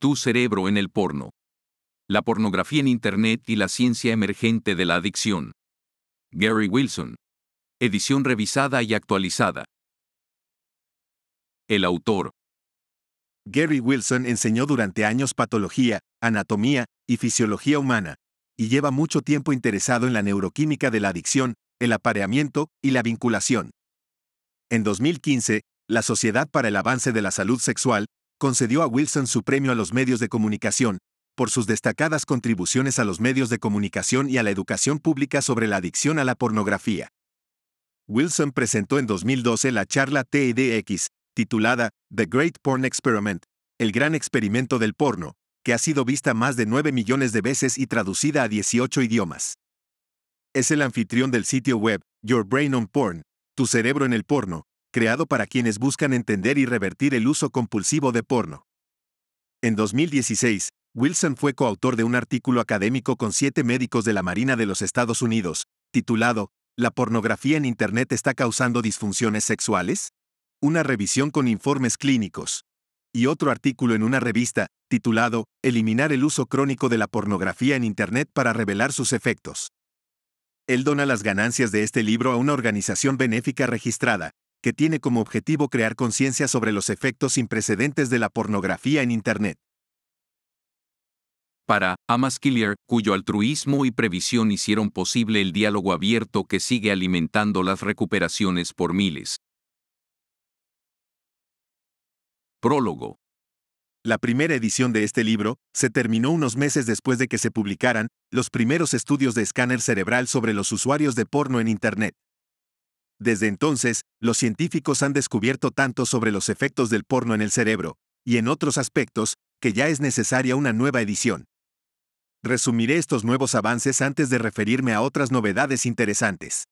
Tu cerebro en el porno. La pornografía en Internet y la ciencia emergente de la adicción. Gary Wilson. Edición revisada y actualizada. El autor. Gary Wilson enseñó durante años patología, anatomía y fisiología humana, y lleva mucho tiempo interesado en la neuroquímica de la adicción, el apareamiento y la vinculación. En 2015, la Sociedad para el Avance de la Salud Sexual concedió a Wilson su premio a los medios de comunicación, por sus destacadas contribuciones a los medios de comunicación y a la educación pública sobre la adicción a la pornografía. Wilson presentó en 2012 la charla TEDx, titulada The Great Porn Experiment, el gran experimento del porno, que ha sido vista más de 9 millones de veces y traducida a 18 idiomas. Es el anfitrión del sitio web Your Brain on Porn, Tu Cerebro en el Porno, creado para quienes buscan entender y revertir el uso compulsivo de porno. En 2016, Wilson fue coautor de un artículo académico con siete médicos de la Marina de los Estados Unidos, titulado ¿La pornografía en Internet está causando disfunciones sexuales? Una revisión con informes clínicos. Y otro artículo en una revista, titulado Eliminar el uso crónico de la pornografía en Internet para revelar sus efectos. Él dona las ganancias de este libro a una organización benéfica registrada, que tiene como objetivo crear conciencia sobre los efectos sin precedentes de la pornografía en Internet. Para Amas cuyo altruismo y previsión hicieron posible el diálogo abierto que sigue alimentando las recuperaciones por miles. Prólogo. La primera edición de este libro se terminó unos meses después de que se publicaran los primeros estudios de escáner cerebral sobre los usuarios de porno en Internet. Desde entonces, los científicos han descubierto tanto sobre los efectos del porno en el cerebro, y en otros aspectos, que ya es necesaria una nueva edición. Resumiré estos nuevos avances antes de referirme a otras novedades interesantes.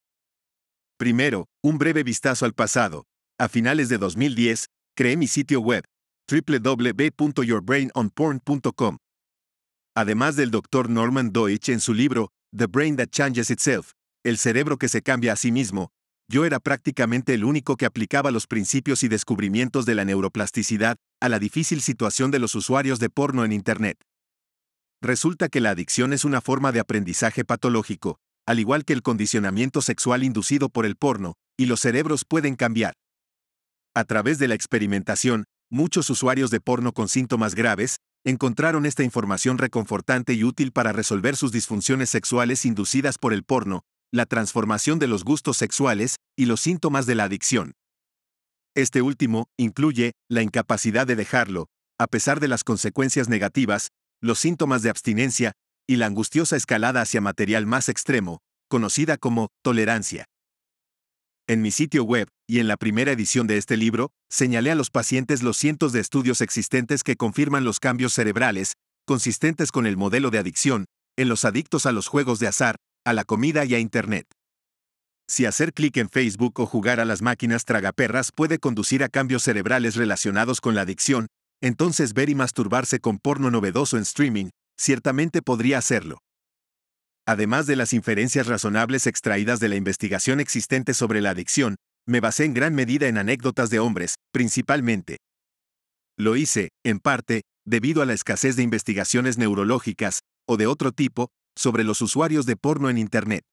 Primero, un breve vistazo al pasado. A finales de 2010, creé mi sitio web, www.yourbrainonporn.com. Además del doctor Norman Deutsch en su libro, The Brain That Changes Itself, El cerebro que se cambia a sí mismo, yo era prácticamente el único que aplicaba los principios y descubrimientos de la neuroplasticidad a la difícil situación de los usuarios de porno en Internet. Resulta que la adicción es una forma de aprendizaje patológico, al igual que el condicionamiento sexual inducido por el porno, y los cerebros pueden cambiar. A través de la experimentación, muchos usuarios de porno con síntomas graves, encontraron esta información reconfortante y útil para resolver sus disfunciones sexuales inducidas por el porno, la transformación de los gustos sexuales y los síntomas de la adicción. Este último incluye la incapacidad de dejarlo, a pesar de las consecuencias negativas, los síntomas de abstinencia y la angustiosa escalada hacia material más extremo, conocida como tolerancia. En mi sitio web y en la primera edición de este libro, señalé a los pacientes los cientos de estudios existentes que confirman los cambios cerebrales, consistentes con el modelo de adicción, en los adictos a los juegos de azar, a la comida y a Internet. Si hacer clic en Facebook o jugar a las máquinas tragaperras puede conducir a cambios cerebrales relacionados con la adicción, entonces ver y masturbarse con porno novedoso en streaming ciertamente podría hacerlo. Además de las inferencias razonables extraídas de la investigación existente sobre la adicción, me basé en gran medida en anécdotas de hombres, principalmente. Lo hice, en parte, debido a la escasez de investigaciones neurológicas, o de otro tipo, sobre los usuarios de porno en Internet.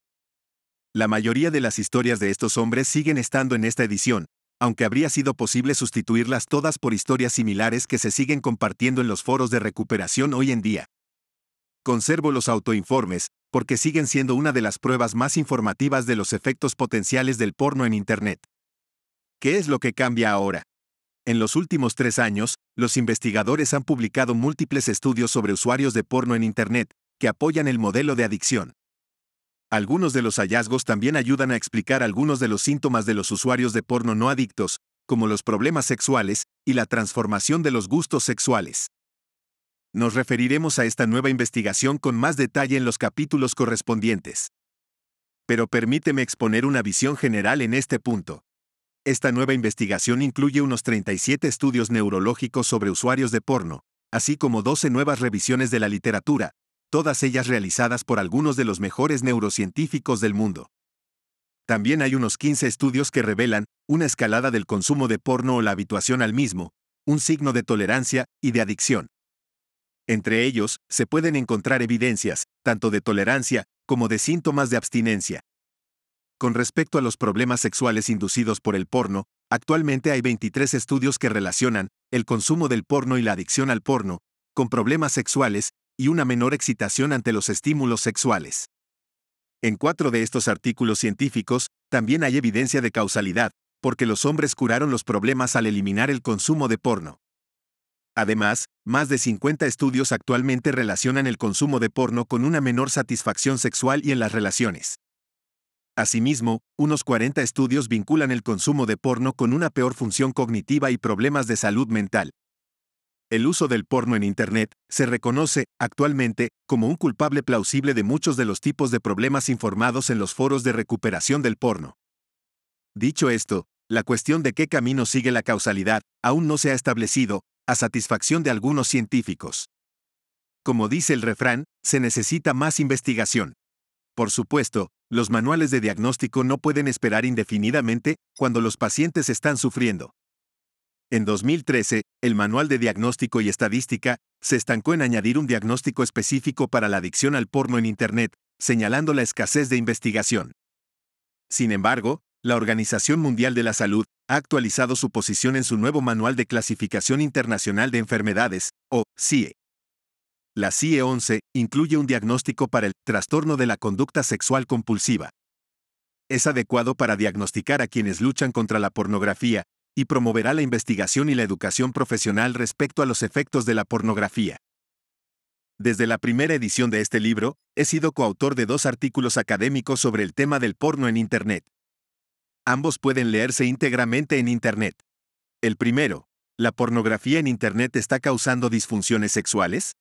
La mayoría de las historias de estos hombres siguen estando en esta edición, aunque habría sido posible sustituirlas todas por historias similares que se siguen compartiendo en los foros de recuperación hoy en día. Conservo los autoinformes, porque siguen siendo una de las pruebas más informativas de los efectos potenciales del porno en Internet. ¿Qué es lo que cambia ahora? En los últimos tres años, los investigadores han publicado múltiples estudios sobre usuarios de porno en Internet, que apoyan el modelo de adicción. Algunos de los hallazgos también ayudan a explicar algunos de los síntomas de los usuarios de porno no adictos, como los problemas sexuales y la transformación de los gustos sexuales. Nos referiremos a esta nueva investigación con más detalle en los capítulos correspondientes. Pero permíteme exponer una visión general en este punto. Esta nueva investigación incluye unos 37 estudios neurológicos sobre usuarios de porno, así como 12 nuevas revisiones de la literatura, todas ellas realizadas por algunos de los mejores neurocientíficos del mundo. También hay unos 15 estudios que revelan una escalada del consumo de porno o la habituación al mismo, un signo de tolerancia y de adicción. Entre ellos, se pueden encontrar evidencias, tanto de tolerancia como de síntomas de abstinencia. Con respecto a los problemas sexuales inducidos por el porno, actualmente hay 23 estudios que relacionan el consumo del porno y la adicción al porno con problemas sexuales y una menor excitación ante los estímulos sexuales. En cuatro de estos artículos científicos, también hay evidencia de causalidad, porque los hombres curaron los problemas al eliminar el consumo de porno. Además, más de 50 estudios actualmente relacionan el consumo de porno con una menor satisfacción sexual y en las relaciones. Asimismo, unos 40 estudios vinculan el consumo de porno con una peor función cognitiva y problemas de salud mental. El uso del porno en Internet se reconoce, actualmente, como un culpable plausible de muchos de los tipos de problemas informados en los foros de recuperación del porno. Dicho esto, la cuestión de qué camino sigue la causalidad aún no se ha establecido, a satisfacción de algunos científicos. Como dice el refrán, se necesita más investigación. Por supuesto, los manuales de diagnóstico no pueden esperar indefinidamente cuando los pacientes están sufriendo. En 2013, el Manual de Diagnóstico y Estadística se estancó en añadir un diagnóstico específico para la adicción al porno en Internet, señalando la escasez de investigación. Sin embargo, la Organización Mundial de la Salud ha actualizado su posición en su nuevo Manual de Clasificación Internacional de Enfermedades, o CIE. La CIE 11 incluye un diagnóstico para el trastorno de la conducta sexual compulsiva. Es adecuado para diagnosticar a quienes luchan contra la pornografía, y promoverá la investigación y la educación profesional respecto a los efectos de la pornografía. Desde la primera edición de este libro, he sido coautor de dos artículos académicos sobre el tema del porno en Internet. Ambos pueden leerse íntegramente en Internet. El primero, ¿La pornografía en Internet está causando disfunciones sexuales?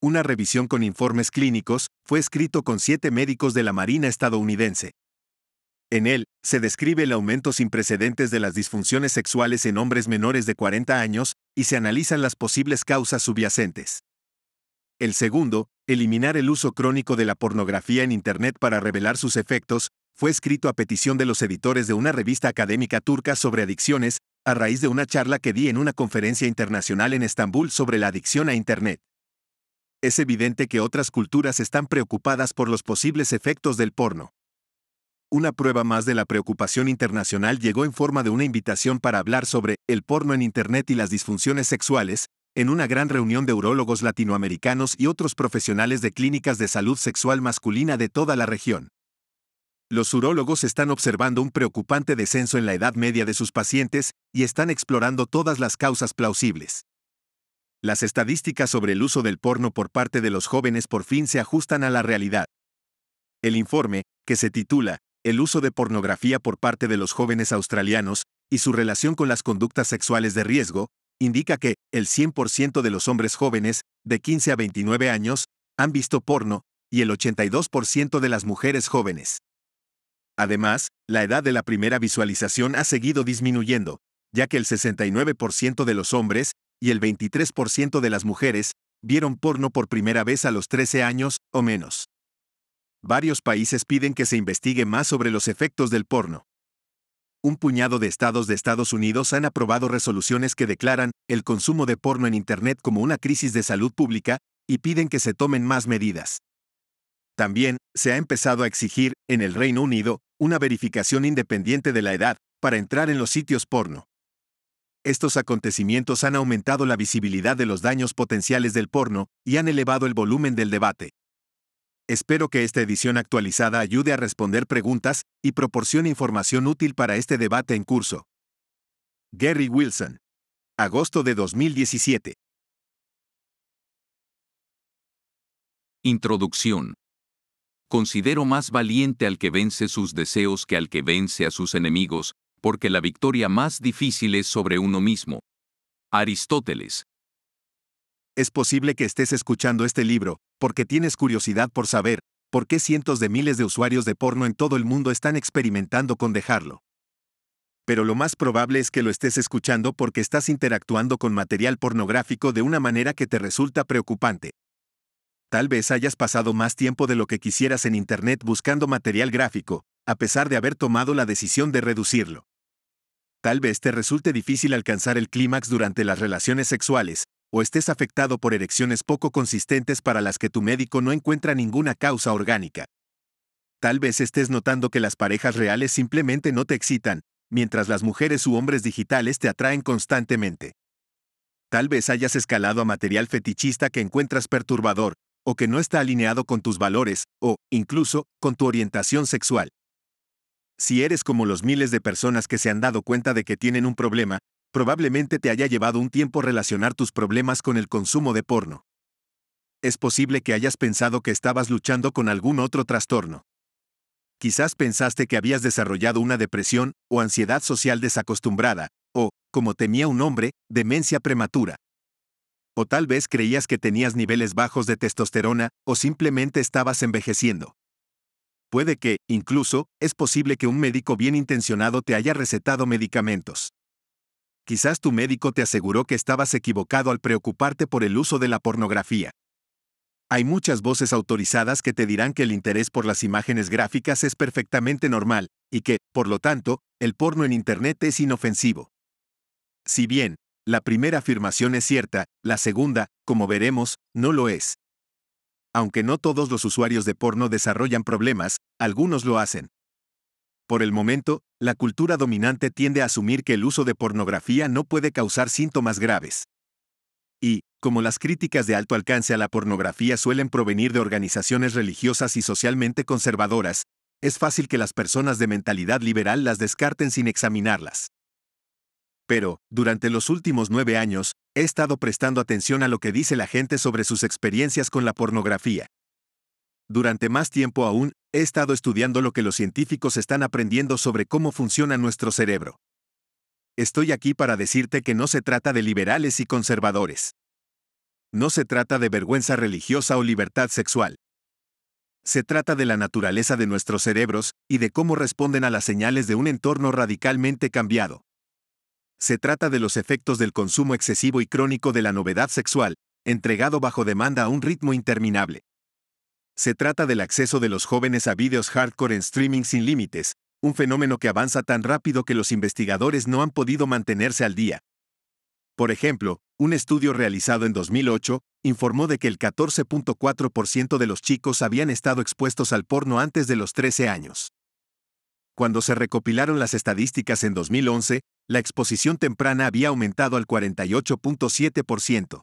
Una revisión con informes clínicos fue escrito con siete médicos de la Marina estadounidense. En él, se describe el aumento sin precedentes de las disfunciones sexuales en hombres menores de 40 años y se analizan las posibles causas subyacentes. El segundo, Eliminar el uso crónico de la pornografía en Internet para revelar sus efectos, fue escrito a petición de los editores de una revista académica turca sobre adicciones, a raíz de una charla que di en una conferencia internacional en Estambul sobre la adicción a Internet. Es evidente que otras culturas están preocupadas por los posibles efectos del porno una prueba más de la preocupación internacional llegó en forma de una invitación para hablar sobre el porno en Internet y las disfunciones sexuales, en una gran reunión de urólogos latinoamericanos y otros profesionales de clínicas de salud sexual masculina de toda la región. Los urólogos están observando un preocupante descenso en la edad media de sus pacientes y están explorando todas las causas plausibles. Las estadísticas sobre el uso del porno por parte de los jóvenes por fin se ajustan a la realidad. El informe, que se titula el uso de pornografía por parte de los jóvenes australianos y su relación con las conductas sexuales de riesgo, indica que el 100% de los hombres jóvenes, de 15 a 29 años, han visto porno, y el 82% de las mujeres jóvenes. Además, la edad de la primera visualización ha seguido disminuyendo, ya que el 69% de los hombres y el 23% de las mujeres vieron porno por primera vez a los 13 años o menos varios países piden que se investigue más sobre los efectos del porno. Un puñado de estados de Estados Unidos han aprobado resoluciones que declaran el consumo de porno en Internet como una crisis de salud pública y piden que se tomen más medidas. También se ha empezado a exigir, en el Reino Unido, una verificación independiente de la edad para entrar en los sitios porno. Estos acontecimientos han aumentado la visibilidad de los daños potenciales del porno y han elevado el volumen del debate. Espero que esta edición actualizada ayude a responder preguntas y proporcione información útil para este debate en curso. Gary Wilson. Agosto de 2017. Introducción. Considero más valiente al que vence sus deseos que al que vence a sus enemigos, porque la victoria más difícil es sobre uno mismo. Aristóteles. Es posible que estés escuchando este libro, porque tienes curiosidad por saber por qué cientos de miles de usuarios de porno en todo el mundo están experimentando con dejarlo. Pero lo más probable es que lo estés escuchando porque estás interactuando con material pornográfico de una manera que te resulta preocupante. Tal vez hayas pasado más tiempo de lo que quisieras en Internet buscando material gráfico, a pesar de haber tomado la decisión de reducirlo. Tal vez te resulte difícil alcanzar el clímax durante las relaciones sexuales, o estés afectado por erecciones poco consistentes para las que tu médico no encuentra ninguna causa orgánica. Tal vez estés notando que las parejas reales simplemente no te excitan, mientras las mujeres u hombres digitales te atraen constantemente. Tal vez hayas escalado a material fetichista que encuentras perturbador, o que no está alineado con tus valores, o, incluso, con tu orientación sexual. Si eres como los miles de personas que se han dado cuenta de que tienen un problema, probablemente te haya llevado un tiempo relacionar tus problemas con el consumo de porno. Es posible que hayas pensado que estabas luchando con algún otro trastorno. Quizás pensaste que habías desarrollado una depresión o ansiedad social desacostumbrada, o, como temía un hombre, demencia prematura. O tal vez creías que tenías niveles bajos de testosterona, o simplemente estabas envejeciendo. Puede que, incluso, es posible que un médico bien intencionado te haya recetado medicamentos quizás tu médico te aseguró que estabas equivocado al preocuparte por el uso de la pornografía. Hay muchas voces autorizadas que te dirán que el interés por las imágenes gráficas es perfectamente normal, y que, por lo tanto, el porno en Internet es inofensivo. Si bien, la primera afirmación es cierta, la segunda, como veremos, no lo es. Aunque no todos los usuarios de porno desarrollan problemas, algunos lo hacen, por el momento, la cultura dominante tiende a asumir que el uso de pornografía no puede causar síntomas graves. Y, como las críticas de alto alcance a la pornografía suelen provenir de organizaciones religiosas y socialmente conservadoras, es fácil que las personas de mentalidad liberal las descarten sin examinarlas. Pero, durante los últimos nueve años, he estado prestando atención a lo que dice la gente sobre sus experiencias con la pornografía. Durante más tiempo aún, he estado estudiando lo que los científicos están aprendiendo sobre cómo funciona nuestro cerebro. Estoy aquí para decirte que no se trata de liberales y conservadores. No se trata de vergüenza religiosa o libertad sexual. Se trata de la naturaleza de nuestros cerebros y de cómo responden a las señales de un entorno radicalmente cambiado. Se trata de los efectos del consumo excesivo y crónico de la novedad sexual, entregado bajo demanda a un ritmo interminable. Se trata del acceso de los jóvenes a vídeos hardcore en streaming sin límites, un fenómeno que avanza tan rápido que los investigadores no han podido mantenerse al día. Por ejemplo, un estudio realizado en 2008 informó de que el 14.4% de los chicos habían estado expuestos al porno antes de los 13 años. Cuando se recopilaron las estadísticas en 2011, la exposición temprana había aumentado al 48.7%.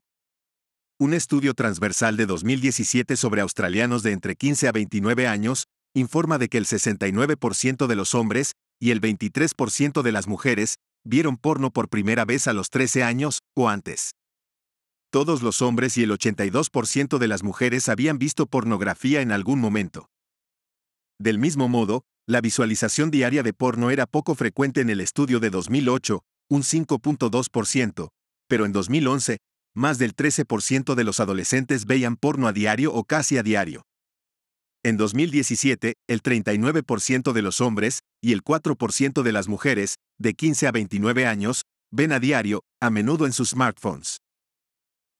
Un estudio transversal de 2017 sobre australianos de entre 15 a 29 años informa de que el 69% de los hombres y el 23% de las mujeres vieron porno por primera vez a los 13 años o antes. Todos los hombres y el 82% de las mujeres habían visto pornografía en algún momento. Del mismo modo, la visualización diaria de porno era poco frecuente en el estudio de 2008, un 5.2%, pero en 2011, más del 13% de los adolescentes veían porno a diario o casi a diario. En 2017, el 39% de los hombres y el 4% de las mujeres, de 15 a 29 años, ven a diario, a menudo en sus smartphones.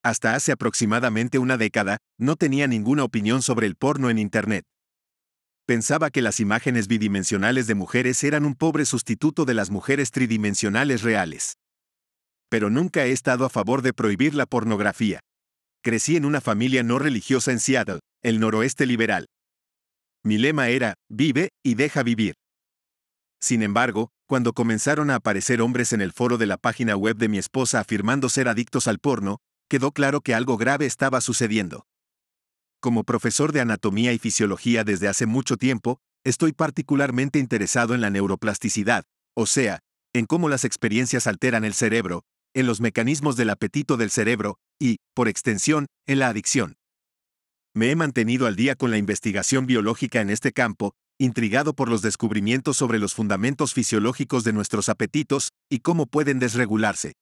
Hasta hace aproximadamente una década, no tenía ninguna opinión sobre el porno en Internet. Pensaba que las imágenes bidimensionales de mujeres eran un pobre sustituto de las mujeres tridimensionales reales pero nunca he estado a favor de prohibir la pornografía. Crecí en una familia no religiosa en Seattle, el noroeste liberal. Mi lema era, vive y deja vivir. Sin embargo, cuando comenzaron a aparecer hombres en el foro de la página web de mi esposa afirmando ser adictos al porno, quedó claro que algo grave estaba sucediendo. Como profesor de anatomía y fisiología desde hace mucho tiempo, estoy particularmente interesado en la neuroplasticidad, o sea, en cómo las experiencias alteran el cerebro, en los mecanismos del apetito del cerebro y, por extensión, en la adicción. Me he mantenido al día con la investigación biológica en este campo, intrigado por los descubrimientos sobre los fundamentos fisiológicos de nuestros apetitos y cómo pueden desregularse.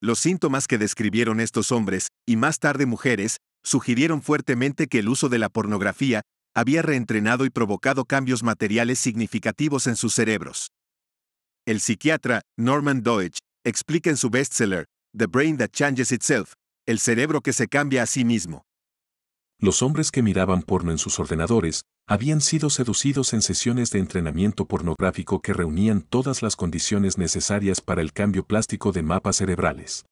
Los síntomas que describieron estos hombres, y más tarde mujeres, sugirieron fuertemente que el uso de la pornografía había reentrenado y provocado cambios materiales significativos en sus cerebros. El psiquiatra Norman Deutsch explica en su bestseller, The Brain That Changes Itself, el cerebro que se cambia a sí mismo. Los hombres que miraban porno en sus ordenadores habían sido seducidos en sesiones de entrenamiento pornográfico que reunían todas las condiciones necesarias para el cambio plástico de mapas cerebrales.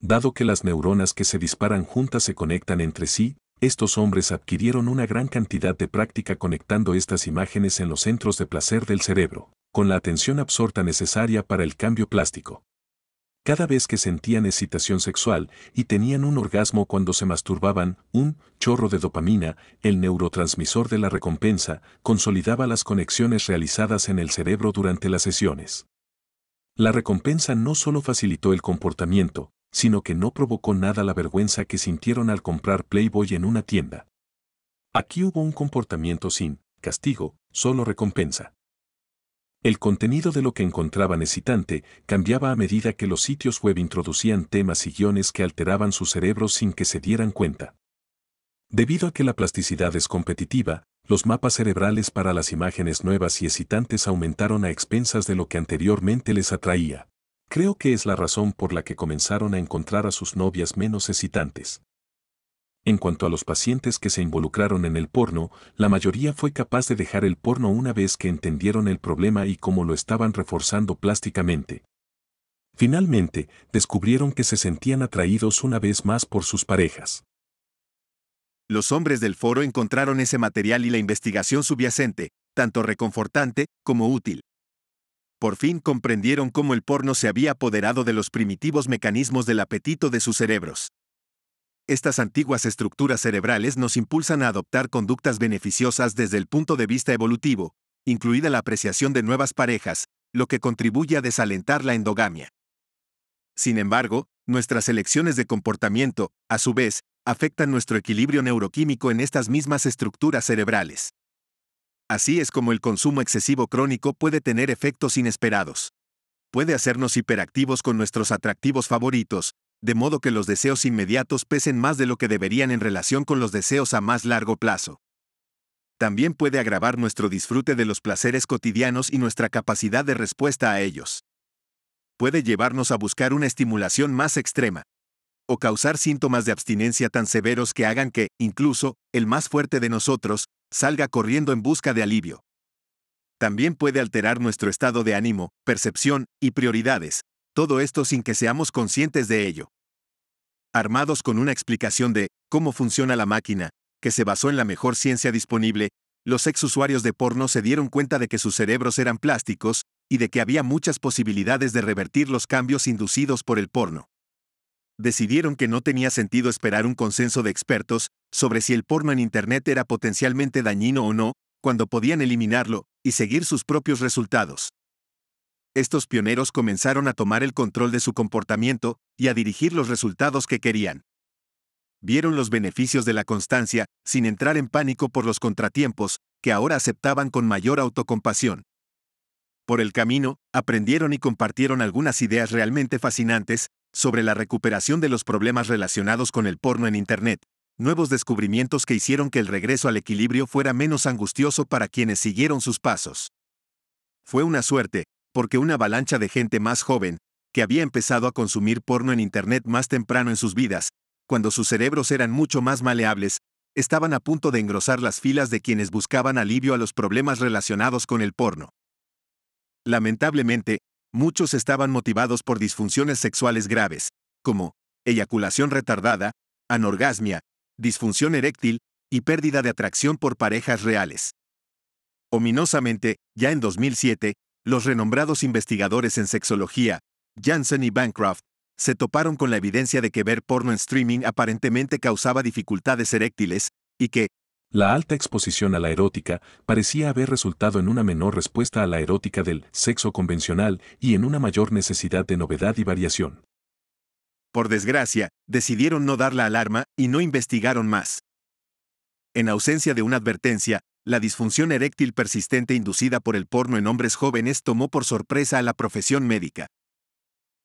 Dado que las neuronas que se disparan juntas se conectan entre sí, estos hombres adquirieron una gran cantidad de práctica conectando estas imágenes en los centros de placer del cerebro con la atención absorta necesaria para el cambio plástico. Cada vez que sentían excitación sexual y tenían un orgasmo cuando se masturbaban, un chorro de dopamina, el neurotransmisor de la recompensa, consolidaba las conexiones realizadas en el cerebro durante las sesiones. La recompensa no solo facilitó el comportamiento, sino que no provocó nada la vergüenza que sintieron al comprar Playboy en una tienda. Aquí hubo un comportamiento sin castigo, solo recompensa. El contenido de lo que encontraban excitante cambiaba a medida que los sitios web introducían temas y guiones que alteraban su cerebro sin que se dieran cuenta. Debido a que la plasticidad es competitiva, los mapas cerebrales para las imágenes nuevas y excitantes aumentaron a expensas de lo que anteriormente les atraía. Creo que es la razón por la que comenzaron a encontrar a sus novias menos excitantes. En cuanto a los pacientes que se involucraron en el porno, la mayoría fue capaz de dejar el porno una vez que entendieron el problema y cómo lo estaban reforzando plásticamente. Finalmente, descubrieron que se sentían atraídos una vez más por sus parejas. Los hombres del foro encontraron ese material y la investigación subyacente, tanto reconfortante como útil. Por fin comprendieron cómo el porno se había apoderado de los primitivos mecanismos del apetito de sus cerebros. Estas antiguas estructuras cerebrales nos impulsan a adoptar conductas beneficiosas desde el punto de vista evolutivo, incluida la apreciación de nuevas parejas, lo que contribuye a desalentar la endogamia. Sin embargo, nuestras elecciones de comportamiento, a su vez, afectan nuestro equilibrio neuroquímico en estas mismas estructuras cerebrales. Así es como el consumo excesivo crónico puede tener efectos inesperados. Puede hacernos hiperactivos con nuestros atractivos favoritos, de modo que los deseos inmediatos pesen más de lo que deberían en relación con los deseos a más largo plazo. También puede agravar nuestro disfrute de los placeres cotidianos y nuestra capacidad de respuesta a ellos. Puede llevarnos a buscar una estimulación más extrema, o causar síntomas de abstinencia tan severos que hagan que, incluso, el más fuerte de nosotros, salga corriendo en busca de alivio. También puede alterar nuestro estado de ánimo, percepción y prioridades, todo esto sin que seamos conscientes de ello armados con una explicación de cómo funciona la máquina, que se basó en la mejor ciencia disponible, los ex usuarios de porno se dieron cuenta de que sus cerebros eran plásticos y de que había muchas posibilidades de revertir los cambios inducidos por el porno. Decidieron que no tenía sentido esperar un consenso de expertos sobre si el porno en Internet era potencialmente dañino o no, cuando podían eliminarlo y seguir sus propios resultados. Estos pioneros comenzaron a tomar el control de su comportamiento, y a dirigir los resultados que querían. Vieron los beneficios de la constancia, sin entrar en pánico por los contratiempos, que ahora aceptaban con mayor autocompasión. Por el camino, aprendieron y compartieron algunas ideas realmente fascinantes sobre la recuperación de los problemas relacionados con el porno en Internet, nuevos descubrimientos que hicieron que el regreso al equilibrio fuera menos angustioso para quienes siguieron sus pasos. Fue una suerte, porque una avalancha de gente más joven, que había empezado a consumir porno en Internet más temprano en sus vidas, cuando sus cerebros eran mucho más maleables, estaban a punto de engrosar las filas de quienes buscaban alivio a los problemas relacionados con el porno. Lamentablemente, muchos estaban motivados por disfunciones sexuales graves, como eyaculación retardada, anorgasmia, disfunción eréctil y pérdida de atracción por parejas reales. Ominosamente, ya en 2007, los renombrados investigadores en sexología, Janssen y Bancroft, se toparon con la evidencia de que ver porno en streaming aparentemente causaba dificultades eréctiles, y que la alta exposición a la erótica parecía haber resultado en una menor respuesta a la erótica del sexo convencional y en una mayor necesidad de novedad y variación. Por desgracia, decidieron no dar la alarma y no investigaron más. En ausencia de una advertencia, la disfunción eréctil persistente inducida por el porno en hombres jóvenes tomó por sorpresa a la profesión médica.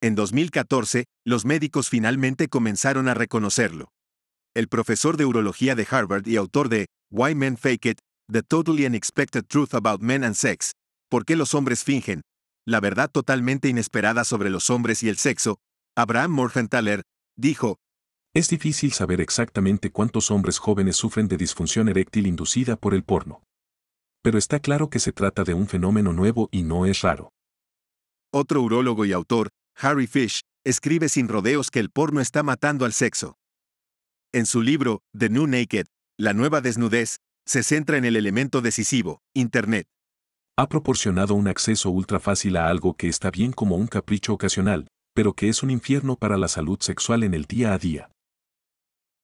En 2014, los médicos finalmente comenzaron a reconocerlo. El profesor de urología de Harvard y autor de Why Men Fake It, The Totally Unexpected Truth About Men and Sex, ¿Por qué los hombres fingen? La verdad totalmente inesperada sobre los hombres y el sexo, Abraham Morgenthaler, dijo, Es difícil saber exactamente cuántos hombres jóvenes sufren de disfunción eréctil inducida por el porno. Pero está claro que se trata de un fenómeno nuevo y no es raro. Otro urólogo y autor, Harry Fish, escribe sin rodeos que el porno está matando al sexo. En su libro, The New Naked, La nueva desnudez, se centra en el elemento decisivo, Internet. Ha proporcionado un acceso ultra fácil a algo que está bien como un capricho ocasional, pero que es un infierno para la salud sexual en el día a día.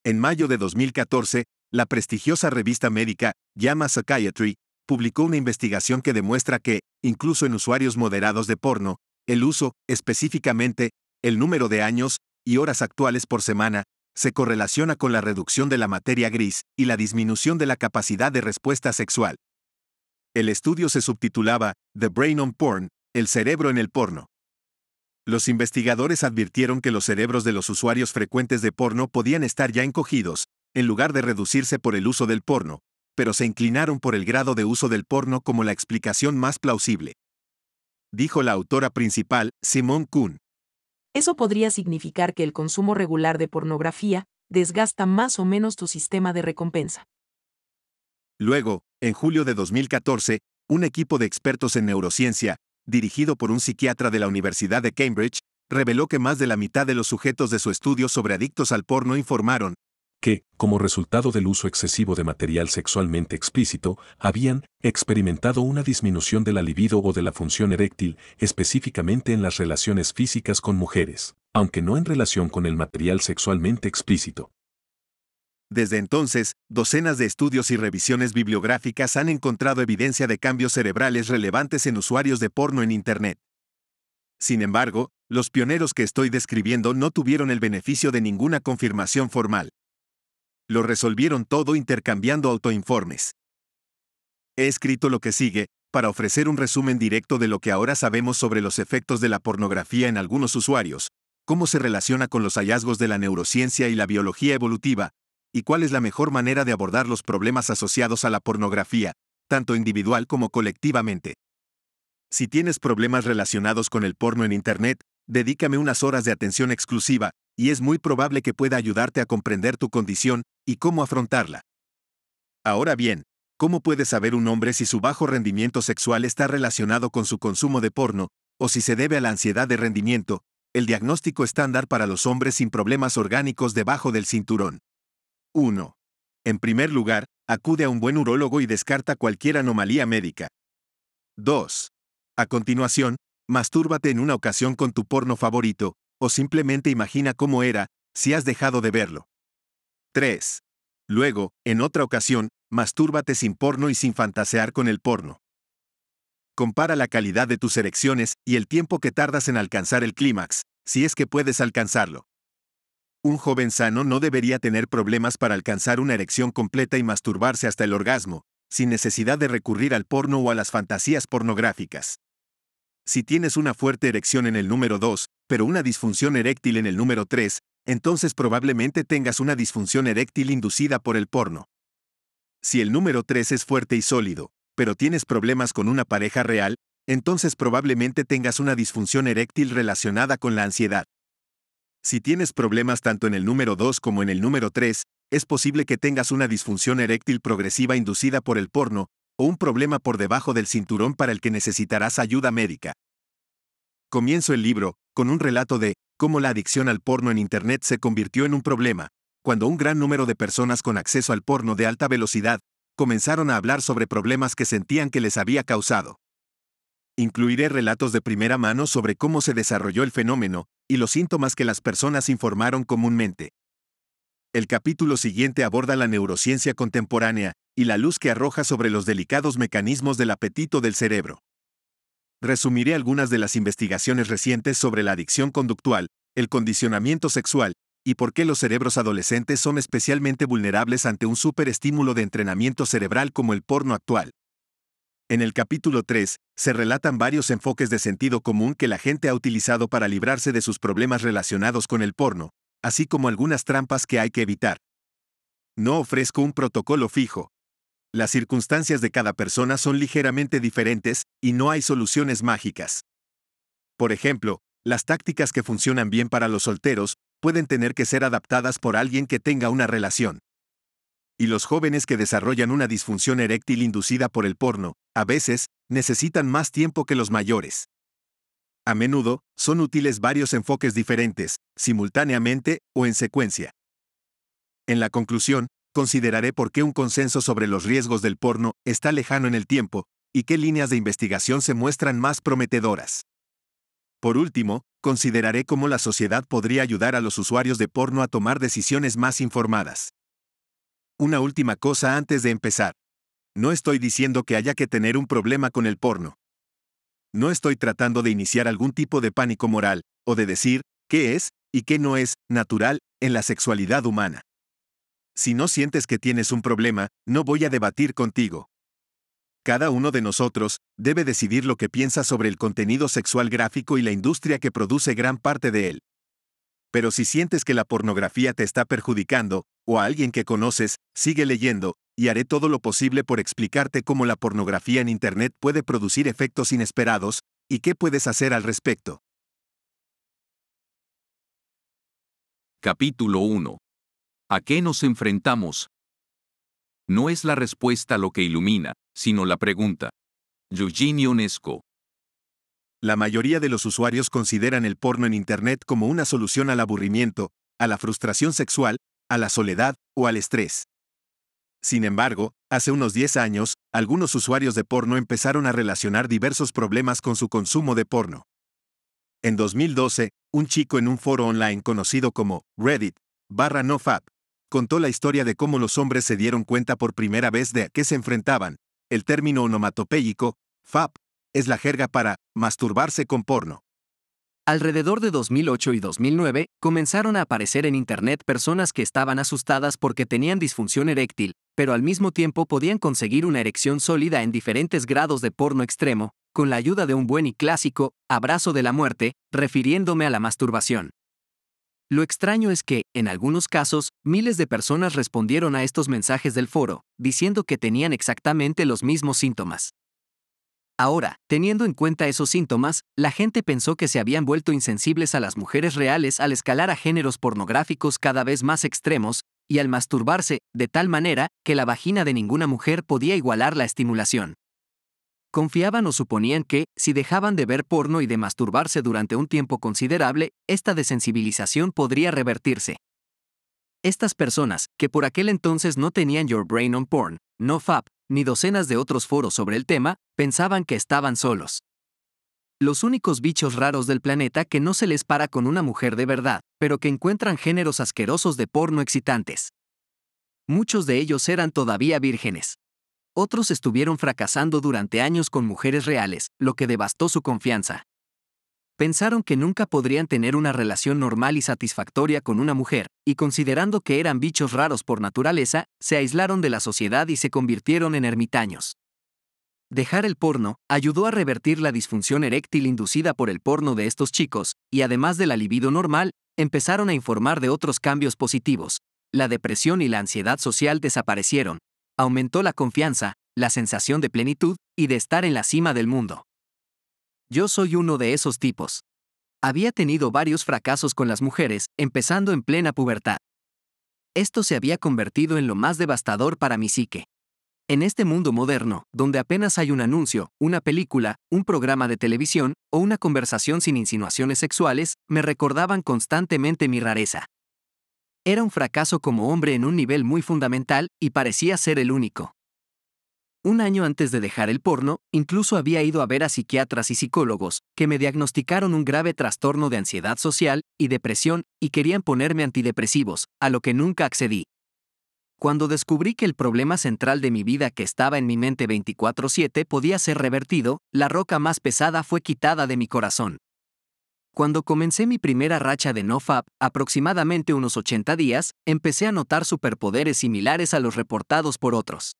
En mayo de 2014, la prestigiosa revista médica Llama Psychiatry publicó una investigación que demuestra que, incluso en usuarios moderados de porno, el uso, específicamente, el número de años y horas actuales por semana, se correlaciona con la reducción de la materia gris y la disminución de la capacidad de respuesta sexual. El estudio se subtitulaba The Brain on Porn, el cerebro en el porno. Los investigadores advirtieron que los cerebros de los usuarios frecuentes de porno podían estar ya encogidos, en lugar de reducirse por el uso del porno, pero se inclinaron por el grado de uso del porno como la explicación más plausible dijo la autora principal, Simone Kuhn. Eso podría significar que el consumo regular de pornografía desgasta más o menos tu sistema de recompensa. Luego, en julio de 2014, un equipo de expertos en neurociencia, dirigido por un psiquiatra de la Universidad de Cambridge, reveló que más de la mitad de los sujetos de su estudio sobre adictos al porno informaron que, como resultado del uso excesivo de material sexualmente explícito, habían experimentado una disminución de la libido o de la función eréctil, específicamente en las relaciones físicas con mujeres, aunque no en relación con el material sexualmente explícito. Desde entonces, docenas de estudios y revisiones bibliográficas han encontrado evidencia de cambios cerebrales relevantes en usuarios de porno en Internet. Sin embargo, los pioneros que estoy describiendo no tuvieron el beneficio de ninguna confirmación formal. Lo resolvieron todo intercambiando autoinformes. He escrito lo que sigue, para ofrecer un resumen directo de lo que ahora sabemos sobre los efectos de la pornografía en algunos usuarios, cómo se relaciona con los hallazgos de la neurociencia y la biología evolutiva, y cuál es la mejor manera de abordar los problemas asociados a la pornografía, tanto individual como colectivamente. Si tienes problemas relacionados con el porno en Internet, dedícame unas horas de atención exclusiva, y es muy probable que pueda ayudarte a comprender tu condición, y cómo afrontarla. Ahora bien, ¿cómo puede saber un hombre si su bajo rendimiento sexual está relacionado con su consumo de porno, o si se debe a la ansiedad de rendimiento, el diagnóstico estándar para los hombres sin problemas orgánicos debajo del cinturón? 1. En primer lugar, acude a un buen urólogo y descarta cualquier anomalía médica. 2. A continuación, mastúrbate en una ocasión con tu porno favorito, o simplemente imagina cómo era, si has dejado de verlo. 3. Luego, en otra ocasión, mastúrbate sin porno y sin fantasear con el porno. Compara la calidad de tus erecciones y el tiempo que tardas en alcanzar el clímax, si es que puedes alcanzarlo. Un joven sano no debería tener problemas para alcanzar una erección completa y masturbarse hasta el orgasmo, sin necesidad de recurrir al porno o a las fantasías pornográficas. Si tienes una fuerte erección en el número 2, pero una disfunción eréctil en el número 3, entonces probablemente tengas una disfunción eréctil inducida por el porno. Si el número 3 es fuerte y sólido, pero tienes problemas con una pareja real, entonces probablemente tengas una disfunción eréctil relacionada con la ansiedad. Si tienes problemas tanto en el número 2 como en el número 3, es posible que tengas una disfunción eréctil progresiva inducida por el porno, o un problema por debajo del cinturón para el que necesitarás ayuda médica. Comienzo el libro, con un relato de cómo la adicción al porno en Internet se convirtió en un problema, cuando un gran número de personas con acceso al porno de alta velocidad comenzaron a hablar sobre problemas que sentían que les había causado. Incluiré relatos de primera mano sobre cómo se desarrolló el fenómeno y los síntomas que las personas informaron comúnmente. El capítulo siguiente aborda la neurociencia contemporánea y la luz que arroja sobre los delicados mecanismos del apetito del cerebro resumiré algunas de las investigaciones recientes sobre la adicción conductual, el condicionamiento sexual, y por qué los cerebros adolescentes son especialmente vulnerables ante un superestímulo de entrenamiento cerebral como el porno actual. En el capítulo 3, se relatan varios enfoques de sentido común que la gente ha utilizado para librarse de sus problemas relacionados con el porno, así como algunas trampas que hay que evitar. No ofrezco un protocolo fijo, las circunstancias de cada persona son ligeramente diferentes y no hay soluciones mágicas. Por ejemplo, las tácticas que funcionan bien para los solteros pueden tener que ser adaptadas por alguien que tenga una relación. Y los jóvenes que desarrollan una disfunción eréctil inducida por el porno, a veces, necesitan más tiempo que los mayores. A menudo, son útiles varios enfoques diferentes, simultáneamente o en secuencia. En la conclusión, consideraré por qué un consenso sobre los riesgos del porno está lejano en el tiempo y qué líneas de investigación se muestran más prometedoras. Por último, consideraré cómo la sociedad podría ayudar a los usuarios de porno a tomar decisiones más informadas. Una última cosa antes de empezar. No estoy diciendo que haya que tener un problema con el porno. No estoy tratando de iniciar algún tipo de pánico moral, o de decir, qué es, y qué no es, natural, en la sexualidad humana si no sientes que tienes un problema, no voy a debatir contigo. Cada uno de nosotros debe decidir lo que piensa sobre el contenido sexual gráfico y la industria que produce gran parte de él. Pero si sientes que la pornografía te está perjudicando, o a alguien que conoces, sigue leyendo, y haré todo lo posible por explicarte cómo la pornografía en Internet puede producir efectos inesperados, y qué puedes hacer al respecto. Capítulo 1. ¿A qué nos enfrentamos? No es la respuesta lo que ilumina, sino la pregunta. Eugene Ionesco. La mayoría de los usuarios consideran el porno en Internet como una solución al aburrimiento, a la frustración sexual, a la soledad o al estrés. Sin embargo, hace unos 10 años, algunos usuarios de porno empezaron a relacionar diversos problemas con su consumo de porno. En 2012, un chico en un foro online conocido como Reddit, barra nofap, contó la historia de cómo los hombres se dieron cuenta por primera vez de a qué se enfrentaban. El término onomatopéyico, FAP, es la jerga para masturbarse con porno. Alrededor de 2008 y 2009, comenzaron a aparecer en Internet personas que estaban asustadas porque tenían disfunción eréctil, pero al mismo tiempo podían conseguir una erección sólida en diferentes grados de porno extremo, con la ayuda de un buen y clásico, abrazo de la muerte, refiriéndome a la masturbación. Lo extraño es que, en algunos casos, miles de personas respondieron a estos mensajes del foro, diciendo que tenían exactamente los mismos síntomas. Ahora, teniendo en cuenta esos síntomas, la gente pensó que se habían vuelto insensibles a las mujeres reales al escalar a géneros pornográficos cada vez más extremos, y al masturbarse, de tal manera, que la vagina de ninguna mujer podía igualar la estimulación confiaban o suponían que, si dejaban de ver porno y de masturbarse durante un tiempo considerable, esta desensibilización podría revertirse. Estas personas, que por aquel entonces no tenían Your Brain on Porn, no FAP, ni docenas de otros foros sobre el tema, pensaban que estaban solos. Los únicos bichos raros del planeta que no se les para con una mujer de verdad, pero que encuentran géneros asquerosos de porno excitantes. Muchos de ellos eran todavía vírgenes. Otros estuvieron fracasando durante años con mujeres reales, lo que devastó su confianza. Pensaron que nunca podrían tener una relación normal y satisfactoria con una mujer, y considerando que eran bichos raros por naturaleza, se aislaron de la sociedad y se convirtieron en ermitaños. Dejar el porno ayudó a revertir la disfunción eréctil inducida por el porno de estos chicos, y además de la libido normal, empezaron a informar de otros cambios positivos. La depresión y la ansiedad social desaparecieron, aumentó la confianza, la sensación de plenitud y de estar en la cima del mundo. Yo soy uno de esos tipos. Había tenido varios fracasos con las mujeres, empezando en plena pubertad. Esto se había convertido en lo más devastador para mi psique. En este mundo moderno, donde apenas hay un anuncio, una película, un programa de televisión o una conversación sin insinuaciones sexuales, me recordaban constantemente mi rareza. Era un fracaso como hombre en un nivel muy fundamental y parecía ser el único. Un año antes de dejar el porno, incluso había ido a ver a psiquiatras y psicólogos, que me diagnosticaron un grave trastorno de ansiedad social y depresión, y querían ponerme antidepresivos, a lo que nunca accedí. Cuando descubrí que el problema central de mi vida que estaba en mi mente 24/7 podía ser revertido, la roca más pesada fue quitada de mi corazón. Cuando comencé mi primera racha de NoFap, aproximadamente unos 80 días, empecé a notar superpoderes similares a los reportados por otros.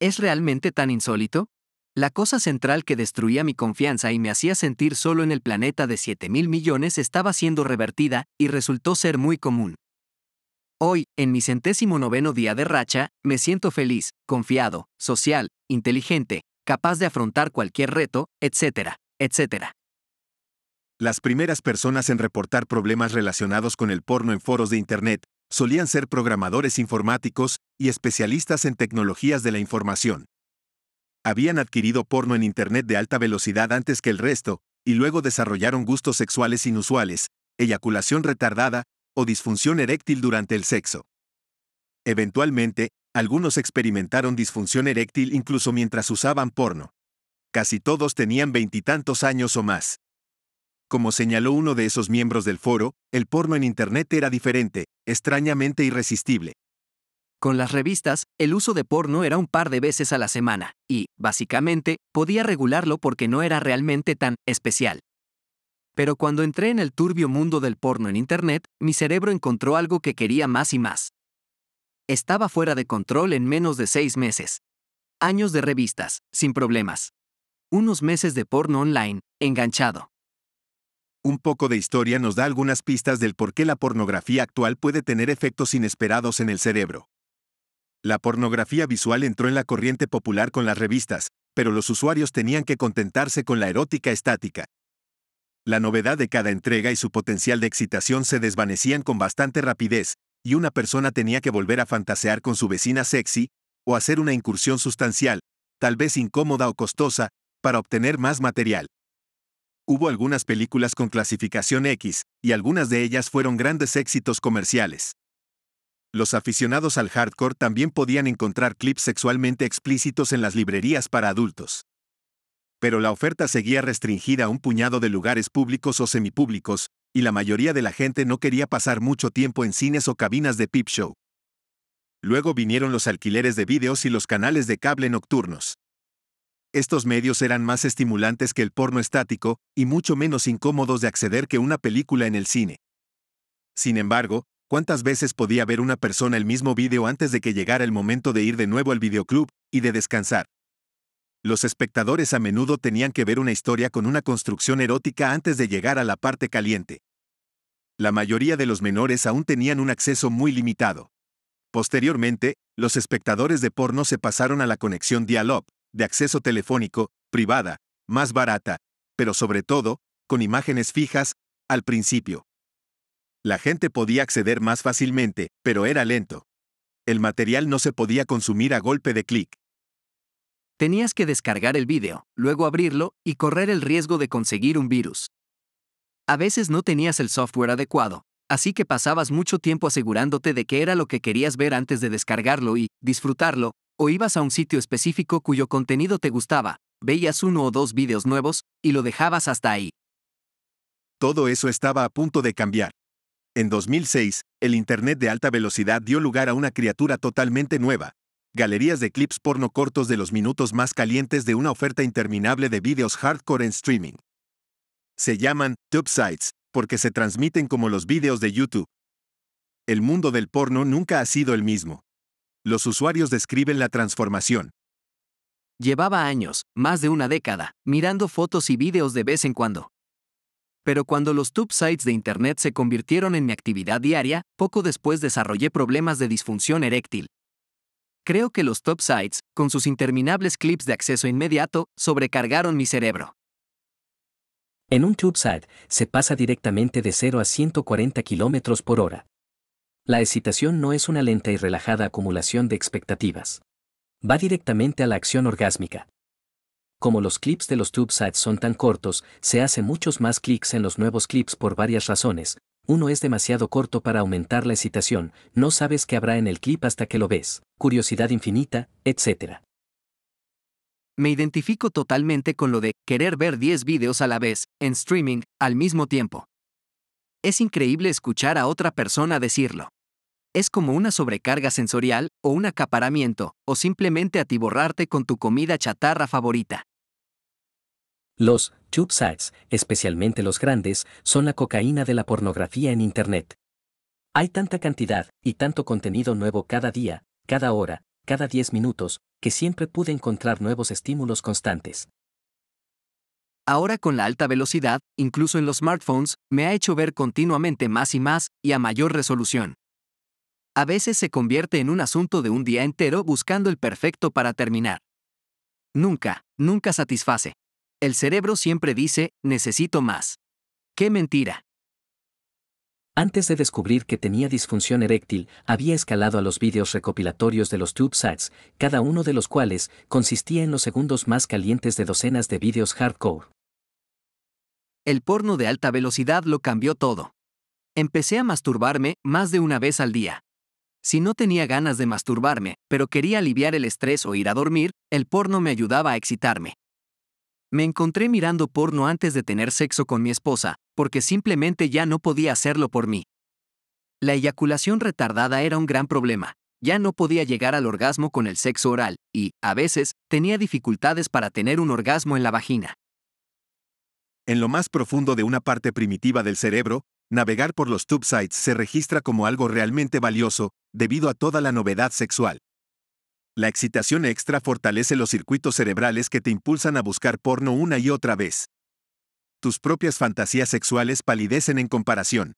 ¿Es realmente tan insólito? La cosa central que destruía mi confianza y me hacía sentir solo en el planeta de 7 mil millones estaba siendo revertida, y resultó ser muy común. Hoy, en mi centésimo noveno día de racha, me siento feliz, confiado, social, inteligente, capaz de afrontar cualquier reto, etcétera, etcétera. Las primeras personas en reportar problemas relacionados con el porno en foros de Internet solían ser programadores informáticos y especialistas en tecnologías de la información. Habían adquirido porno en Internet de alta velocidad antes que el resto, y luego desarrollaron gustos sexuales inusuales, eyaculación retardada o disfunción eréctil durante el sexo. Eventualmente, algunos experimentaron disfunción eréctil incluso mientras usaban porno. Casi todos tenían veintitantos años o más. Como señaló uno de esos miembros del foro, el porno en Internet era diferente, extrañamente irresistible. Con las revistas, el uso de porno era un par de veces a la semana, y, básicamente, podía regularlo porque no era realmente tan especial. Pero cuando entré en el turbio mundo del porno en Internet, mi cerebro encontró algo que quería más y más. Estaba fuera de control en menos de seis meses. Años de revistas, sin problemas. Unos meses de porno online, enganchado. Un poco de historia nos da algunas pistas del por qué la pornografía actual puede tener efectos inesperados en el cerebro. La pornografía visual entró en la corriente popular con las revistas, pero los usuarios tenían que contentarse con la erótica estática. La novedad de cada entrega y su potencial de excitación se desvanecían con bastante rapidez, y una persona tenía que volver a fantasear con su vecina sexy, o hacer una incursión sustancial, tal vez incómoda o costosa, para obtener más material. Hubo algunas películas con clasificación X, y algunas de ellas fueron grandes éxitos comerciales. Los aficionados al hardcore también podían encontrar clips sexualmente explícitos en las librerías para adultos. Pero la oferta seguía restringida a un puñado de lugares públicos o semipúblicos, y la mayoría de la gente no quería pasar mucho tiempo en cines o cabinas de peep show. Luego vinieron los alquileres de vídeos y los canales de cable nocturnos estos medios eran más estimulantes que el porno estático y mucho menos incómodos de acceder que una película en el cine. Sin embargo, ¿cuántas veces podía ver una persona el mismo vídeo antes de que llegara el momento de ir de nuevo al videoclub y de descansar? Los espectadores a menudo tenían que ver una historia con una construcción erótica antes de llegar a la parte caliente. La mayoría de los menores aún tenían un acceso muy limitado. Posteriormente, los espectadores de porno se pasaron a la conexión Dialog, de acceso telefónico, privada, más barata, pero sobre todo, con imágenes fijas, al principio. La gente podía acceder más fácilmente, pero era lento. El material no se podía consumir a golpe de clic. Tenías que descargar el vídeo, luego abrirlo y correr el riesgo de conseguir un virus. A veces no tenías el software adecuado, así que pasabas mucho tiempo asegurándote de que era lo que querías ver antes de descargarlo y disfrutarlo, o ibas a un sitio específico cuyo contenido te gustaba, veías uno o dos vídeos nuevos, y lo dejabas hasta ahí. Todo eso estaba a punto de cambiar. En 2006, el Internet de alta velocidad dio lugar a una criatura totalmente nueva. Galerías de clips porno cortos de los minutos más calientes de una oferta interminable de vídeos hardcore en streaming. Se llaman Tubsites sites porque se transmiten como los vídeos de YouTube. El mundo del porno nunca ha sido el mismo. Los usuarios describen la transformación. Llevaba años, más de una década, mirando fotos y vídeos de vez en cuando. Pero cuando los tube sites de Internet se convirtieron en mi actividad diaria, poco después desarrollé problemas de disfunción eréctil. Creo que los top sites, con sus interminables clips de acceso inmediato, sobrecargaron mi cerebro. En un tube se pasa directamente de 0 a 140 km por hora. La excitación no es una lenta y relajada acumulación de expectativas. Va directamente a la acción orgásmica. Como los clips de los sites son tan cortos, se hace muchos más clics en los nuevos clips por varias razones. Uno es demasiado corto para aumentar la excitación, no sabes qué habrá en el clip hasta que lo ves, curiosidad infinita, etc. Me identifico totalmente con lo de querer ver 10 vídeos a la vez, en streaming, al mismo tiempo. Es increíble escuchar a otra persona decirlo es como una sobrecarga sensorial, o un acaparamiento, o simplemente atiborrarte con tu comida chatarra favorita. Los tube sites, especialmente los grandes, son la cocaína de la pornografía en Internet. Hay tanta cantidad y tanto contenido nuevo cada día, cada hora, cada 10 minutos, que siempre pude encontrar nuevos estímulos constantes. Ahora con la alta velocidad, incluso en los smartphones, me ha hecho ver continuamente más y más, y a mayor resolución a veces se convierte en un asunto de un día entero buscando el perfecto para terminar. Nunca, nunca satisface. El cerebro siempre dice, necesito más. ¡Qué mentira! Antes de descubrir que tenía disfunción eréctil, había escalado a los vídeos recopilatorios de los sites, cada uno de los cuales consistía en los segundos más calientes de docenas de vídeos hardcore. El porno de alta velocidad lo cambió todo. Empecé a masturbarme más de una vez al día. Si no tenía ganas de masturbarme, pero quería aliviar el estrés o ir a dormir, el porno me ayudaba a excitarme. Me encontré mirando porno antes de tener sexo con mi esposa, porque simplemente ya no podía hacerlo por mí. La eyaculación retardada era un gran problema. Ya no podía llegar al orgasmo con el sexo oral, y, a veces, tenía dificultades para tener un orgasmo en la vagina. En lo más profundo de una parte primitiva del cerebro, navegar por los tube sites se registra como algo realmente valioso, debido a toda la novedad sexual. La excitación extra fortalece los circuitos cerebrales que te impulsan a buscar porno una y otra vez. Tus propias fantasías sexuales palidecen en comparación.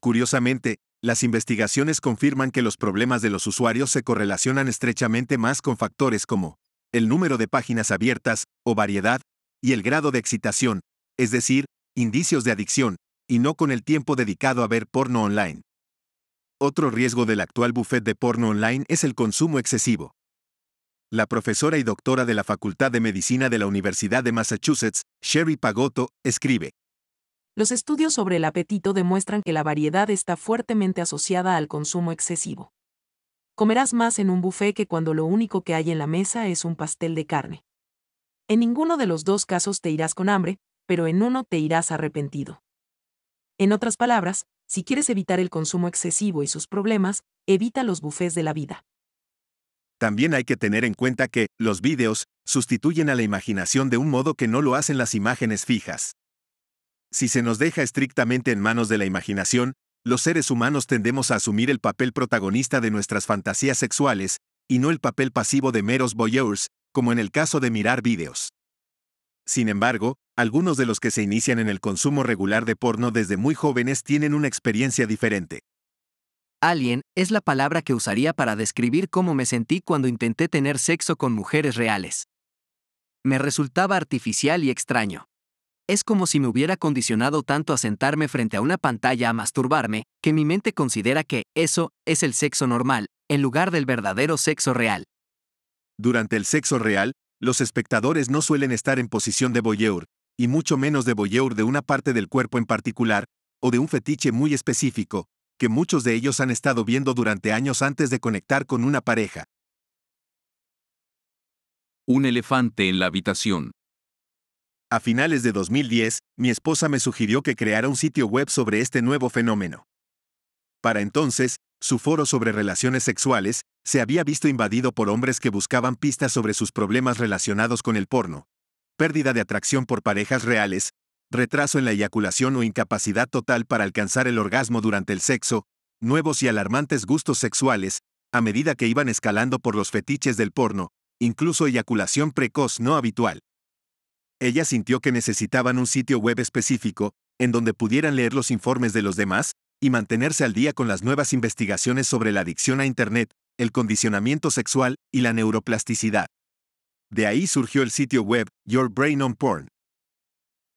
Curiosamente, las investigaciones confirman que los problemas de los usuarios se correlacionan estrechamente más con factores como el número de páginas abiertas o variedad y el grado de excitación, es decir, indicios de adicción, y no con el tiempo dedicado a ver porno online. Otro riesgo del actual buffet de porno online es el consumo excesivo. La profesora y doctora de la Facultad de Medicina de la Universidad de Massachusetts, Sherry Pagotto, escribe. Los estudios sobre el apetito demuestran que la variedad está fuertemente asociada al consumo excesivo. Comerás más en un buffet que cuando lo único que hay en la mesa es un pastel de carne. En ninguno de los dos casos te irás con hambre, pero en uno te irás arrepentido. En otras palabras, si quieres evitar el consumo excesivo y sus problemas, evita los bufés de la vida. También hay que tener en cuenta que, los vídeos, sustituyen a la imaginación de un modo que no lo hacen las imágenes fijas. Si se nos deja estrictamente en manos de la imaginación, los seres humanos tendemos a asumir el papel protagonista de nuestras fantasías sexuales, y no el papel pasivo de meros voyeurs, como en el caso de mirar vídeos. Sin embargo, algunos de los que se inician en el consumo regular de porno desde muy jóvenes tienen una experiencia diferente. Alien es la palabra que usaría para describir cómo me sentí cuando intenté tener sexo con mujeres reales. Me resultaba artificial y extraño. Es como si me hubiera condicionado tanto a sentarme frente a una pantalla a masturbarme, que mi mente considera que eso es el sexo normal, en lugar del verdadero sexo real. Durante el sexo real, los espectadores no suelen estar en posición de voyeur, y mucho menos de voyeur de una parte del cuerpo en particular, o de un fetiche muy específico, que muchos de ellos han estado viendo durante años antes de conectar con una pareja. Un elefante en la habitación. A finales de 2010, mi esposa me sugirió que creara un sitio web sobre este nuevo fenómeno. Para entonces, su foro sobre relaciones sexuales, se había visto invadido por hombres que buscaban pistas sobre sus problemas relacionados con el porno. Pérdida de atracción por parejas reales, retraso en la eyaculación o incapacidad total para alcanzar el orgasmo durante el sexo, nuevos y alarmantes gustos sexuales, a medida que iban escalando por los fetiches del porno, incluso eyaculación precoz no habitual. Ella sintió que necesitaban un sitio web específico, en donde pudieran leer los informes de los demás, y mantenerse al día con las nuevas investigaciones sobre la adicción a Internet, el condicionamiento sexual y la neuroplasticidad. De ahí surgió el sitio web Your Brain on Porn.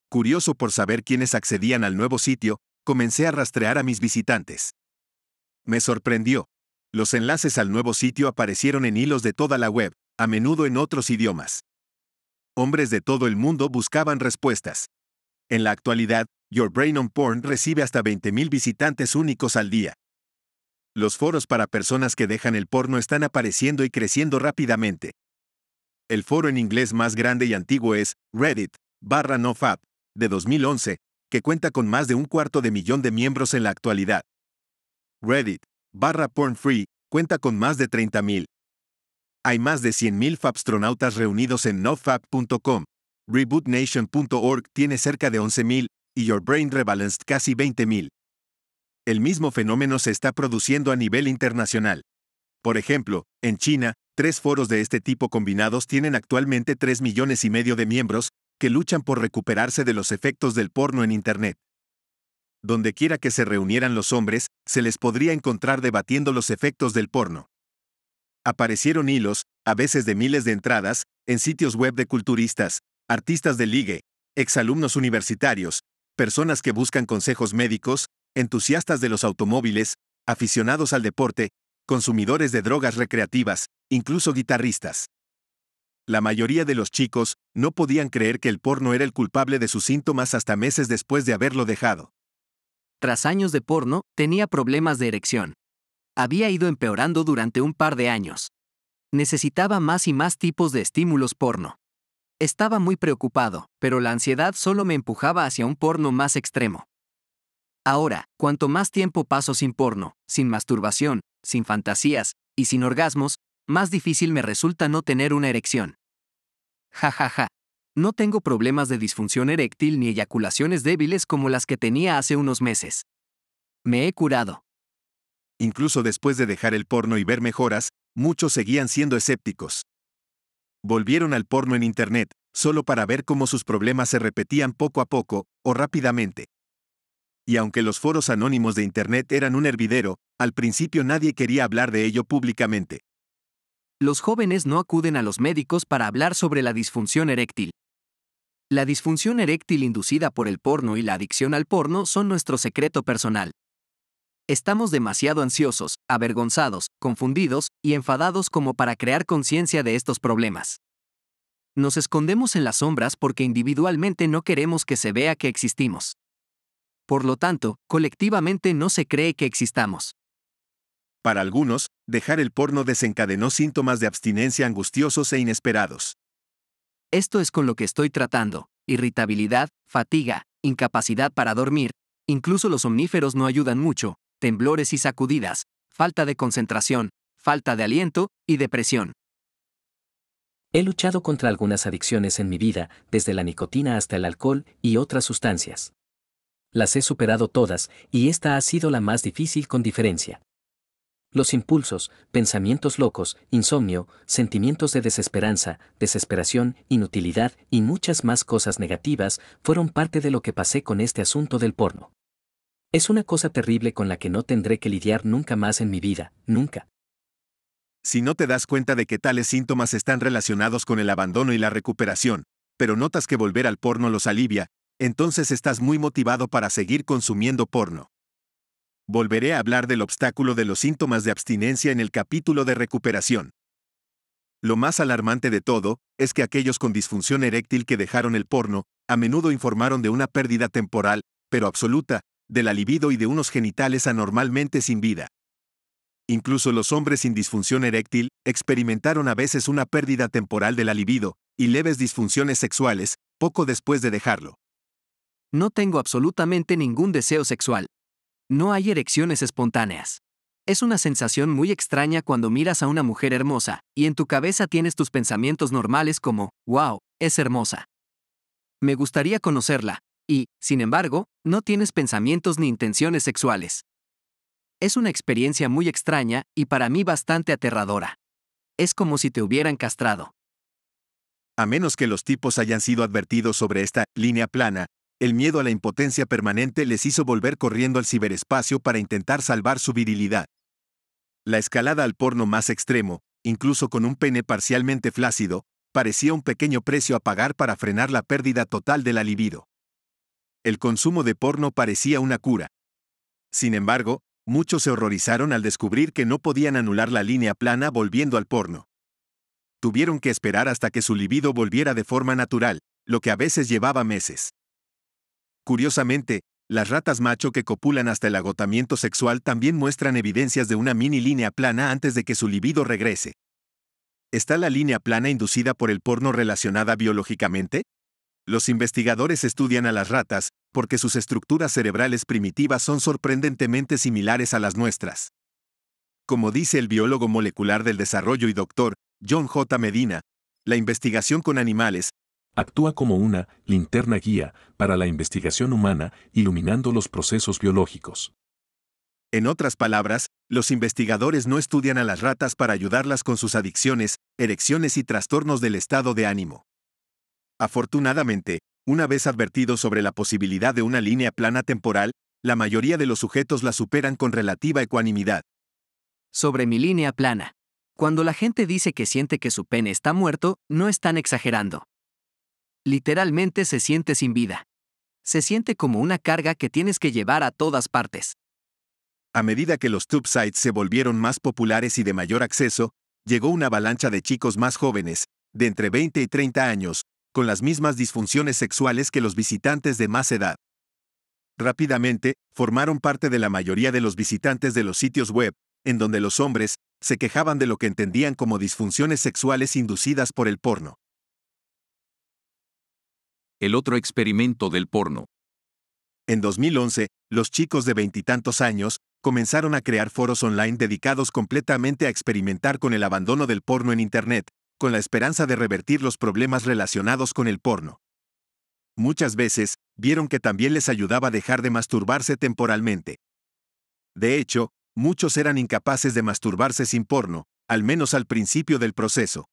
Curioso por saber quiénes accedían al nuevo sitio, comencé a rastrear a mis visitantes. Me sorprendió. Los enlaces al nuevo sitio aparecieron en hilos de toda la web, a menudo en otros idiomas. Hombres de todo el mundo buscaban respuestas. En la actualidad, Your Brain on Porn recibe hasta 20.000 visitantes únicos al día. Los foros para personas que dejan el porno están apareciendo y creciendo rápidamente. El foro en inglés más grande y antiguo es Reddit, barra nofap, de 2011, que cuenta con más de un cuarto de millón de miembros en la actualidad. Reddit, barra porn-free, cuenta con más de 30.000. Hay más de 100.000 fabstronautas reunidos en nofap.com. RebootNation.org tiene cerca de 11.000 y Your Brain Rebalanced casi 20.000. El mismo fenómeno se está produciendo a nivel internacional. Por ejemplo, en China, tres foros de este tipo combinados tienen actualmente 3 millones y medio de miembros que luchan por recuperarse de los efectos del porno en Internet. Donde quiera que se reunieran los hombres, se les podría encontrar debatiendo los efectos del porno. Aparecieron hilos, a veces de miles de entradas, en sitios web de culturistas, artistas de ligue, exalumnos universitarios, personas que buscan consejos médicos, entusiastas de los automóviles, aficionados al deporte, consumidores de drogas recreativas, incluso guitarristas. La mayoría de los chicos no podían creer que el porno era el culpable de sus síntomas hasta meses después de haberlo dejado. Tras años de porno, tenía problemas de erección. Había ido empeorando durante un par de años. Necesitaba más y más tipos de estímulos porno. Estaba muy preocupado, pero la ansiedad solo me empujaba hacia un porno más extremo. Ahora, cuanto más tiempo paso sin porno, sin masturbación, sin fantasías y sin orgasmos, más difícil me resulta no tener una erección. Ja ja ja. No tengo problemas de disfunción eréctil ni eyaculaciones débiles como las que tenía hace unos meses. Me he curado. Incluso después de dejar el porno y ver mejoras, muchos seguían siendo escépticos volvieron al porno en Internet, solo para ver cómo sus problemas se repetían poco a poco, o rápidamente. Y aunque los foros anónimos de Internet eran un hervidero, al principio nadie quería hablar de ello públicamente. Los jóvenes no acuden a los médicos para hablar sobre la disfunción eréctil. La disfunción eréctil inducida por el porno y la adicción al porno son nuestro secreto personal. Estamos demasiado ansiosos, avergonzados, confundidos y enfadados como para crear conciencia de estos problemas. Nos escondemos en las sombras porque individualmente no queremos que se vea que existimos. Por lo tanto, colectivamente no se cree que existamos. Para algunos, dejar el porno desencadenó síntomas de abstinencia angustiosos e inesperados. Esto es con lo que estoy tratando. Irritabilidad, fatiga, incapacidad para dormir, incluso los omníferos no ayudan mucho, temblores y sacudidas, falta de concentración, falta de aliento y depresión. He luchado contra algunas adicciones en mi vida, desde la nicotina hasta el alcohol y otras sustancias. Las he superado todas y esta ha sido la más difícil con diferencia. Los impulsos, pensamientos locos, insomnio, sentimientos de desesperanza, desesperación, inutilidad y muchas más cosas negativas fueron parte de lo que pasé con este asunto del porno. Es una cosa terrible con la que no tendré que lidiar nunca más en mi vida, nunca. Si no te das cuenta de que tales síntomas están relacionados con el abandono y la recuperación, pero notas que volver al porno los alivia, entonces estás muy motivado para seguir consumiendo porno. Volveré a hablar del obstáculo de los síntomas de abstinencia en el capítulo de recuperación. Lo más alarmante de todo es que aquellos con disfunción eréctil que dejaron el porno, a menudo informaron de una pérdida temporal, pero absoluta, de la libido y de unos genitales anormalmente sin vida. Incluso los hombres sin disfunción eréctil experimentaron a veces una pérdida temporal de la libido y leves disfunciones sexuales poco después de dejarlo. No tengo absolutamente ningún deseo sexual. No hay erecciones espontáneas. Es una sensación muy extraña cuando miras a una mujer hermosa y en tu cabeza tienes tus pensamientos normales como, wow, es hermosa. Me gustaría conocerla, y, sin embargo, no tienes pensamientos ni intenciones sexuales. Es una experiencia muy extraña y para mí bastante aterradora. Es como si te hubieran castrado. A menos que los tipos hayan sido advertidos sobre esta línea plana, el miedo a la impotencia permanente les hizo volver corriendo al ciberespacio para intentar salvar su virilidad. La escalada al porno más extremo, incluso con un pene parcialmente flácido, parecía un pequeño precio a pagar para frenar la pérdida total de la libido el consumo de porno parecía una cura. Sin embargo, muchos se horrorizaron al descubrir que no podían anular la línea plana volviendo al porno. Tuvieron que esperar hasta que su libido volviera de forma natural, lo que a veces llevaba meses. Curiosamente, las ratas macho que copulan hasta el agotamiento sexual también muestran evidencias de una mini línea plana antes de que su libido regrese. ¿Está la línea plana inducida por el porno relacionada biológicamente? Los investigadores estudian a las ratas porque sus estructuras cerebrales primitivas son sorprendentemente similares a las nuestras. Como dice el biólogo molecular del desarrollo y doctor, John J. Medina, la investigación con animales actúa como una linterna guía para la investigación humana, iluminando los procesos biológicos. En otras palabras, los investigadores no estudian a las ratas para ayudarlas con sus adicciones, erecciones y trastornos del estado de ánimo. Afortunadamente, una vez advertido sobre la posibilidad de una línea plana temporal, la mayoría de los sujetos la superan con relativa ecuanimidad. Sobre mi línea plana. Cuando la gente dice que siente que su pene está muerto, no están exagerando. Literalmente se siente sin vida. Se siente como una carga que tienes que llevar a todas partes. A medida que los tube sites se volvieron más populares y de mayor acceso, llegó una avalancha de chicos más jóvenes, de entre 20 y 30 años, con las mismas disfunciones sexuales que los visitantes de más edad. Rápidamente, formaron parte de la mayoría de los visitantes de los sitios web, en donde los hombres se quejaban de lo que entendían como disfunciones sexuales inducidas por el porno. El otro experimento del porno. En 2011, los chicos de veintitantos años comenzaron a crear foros online dedicados completamente a experimentar con el abandono del porno en Internet, con la esperanza de revertir los problemas relacionados con el porno. Muchas veces, vieron que también les ayudaba a dejar de masturbarse temporalmente. De hecho, muchos eran incapaces de masturbarse sin porno, al menos al principio del proceso.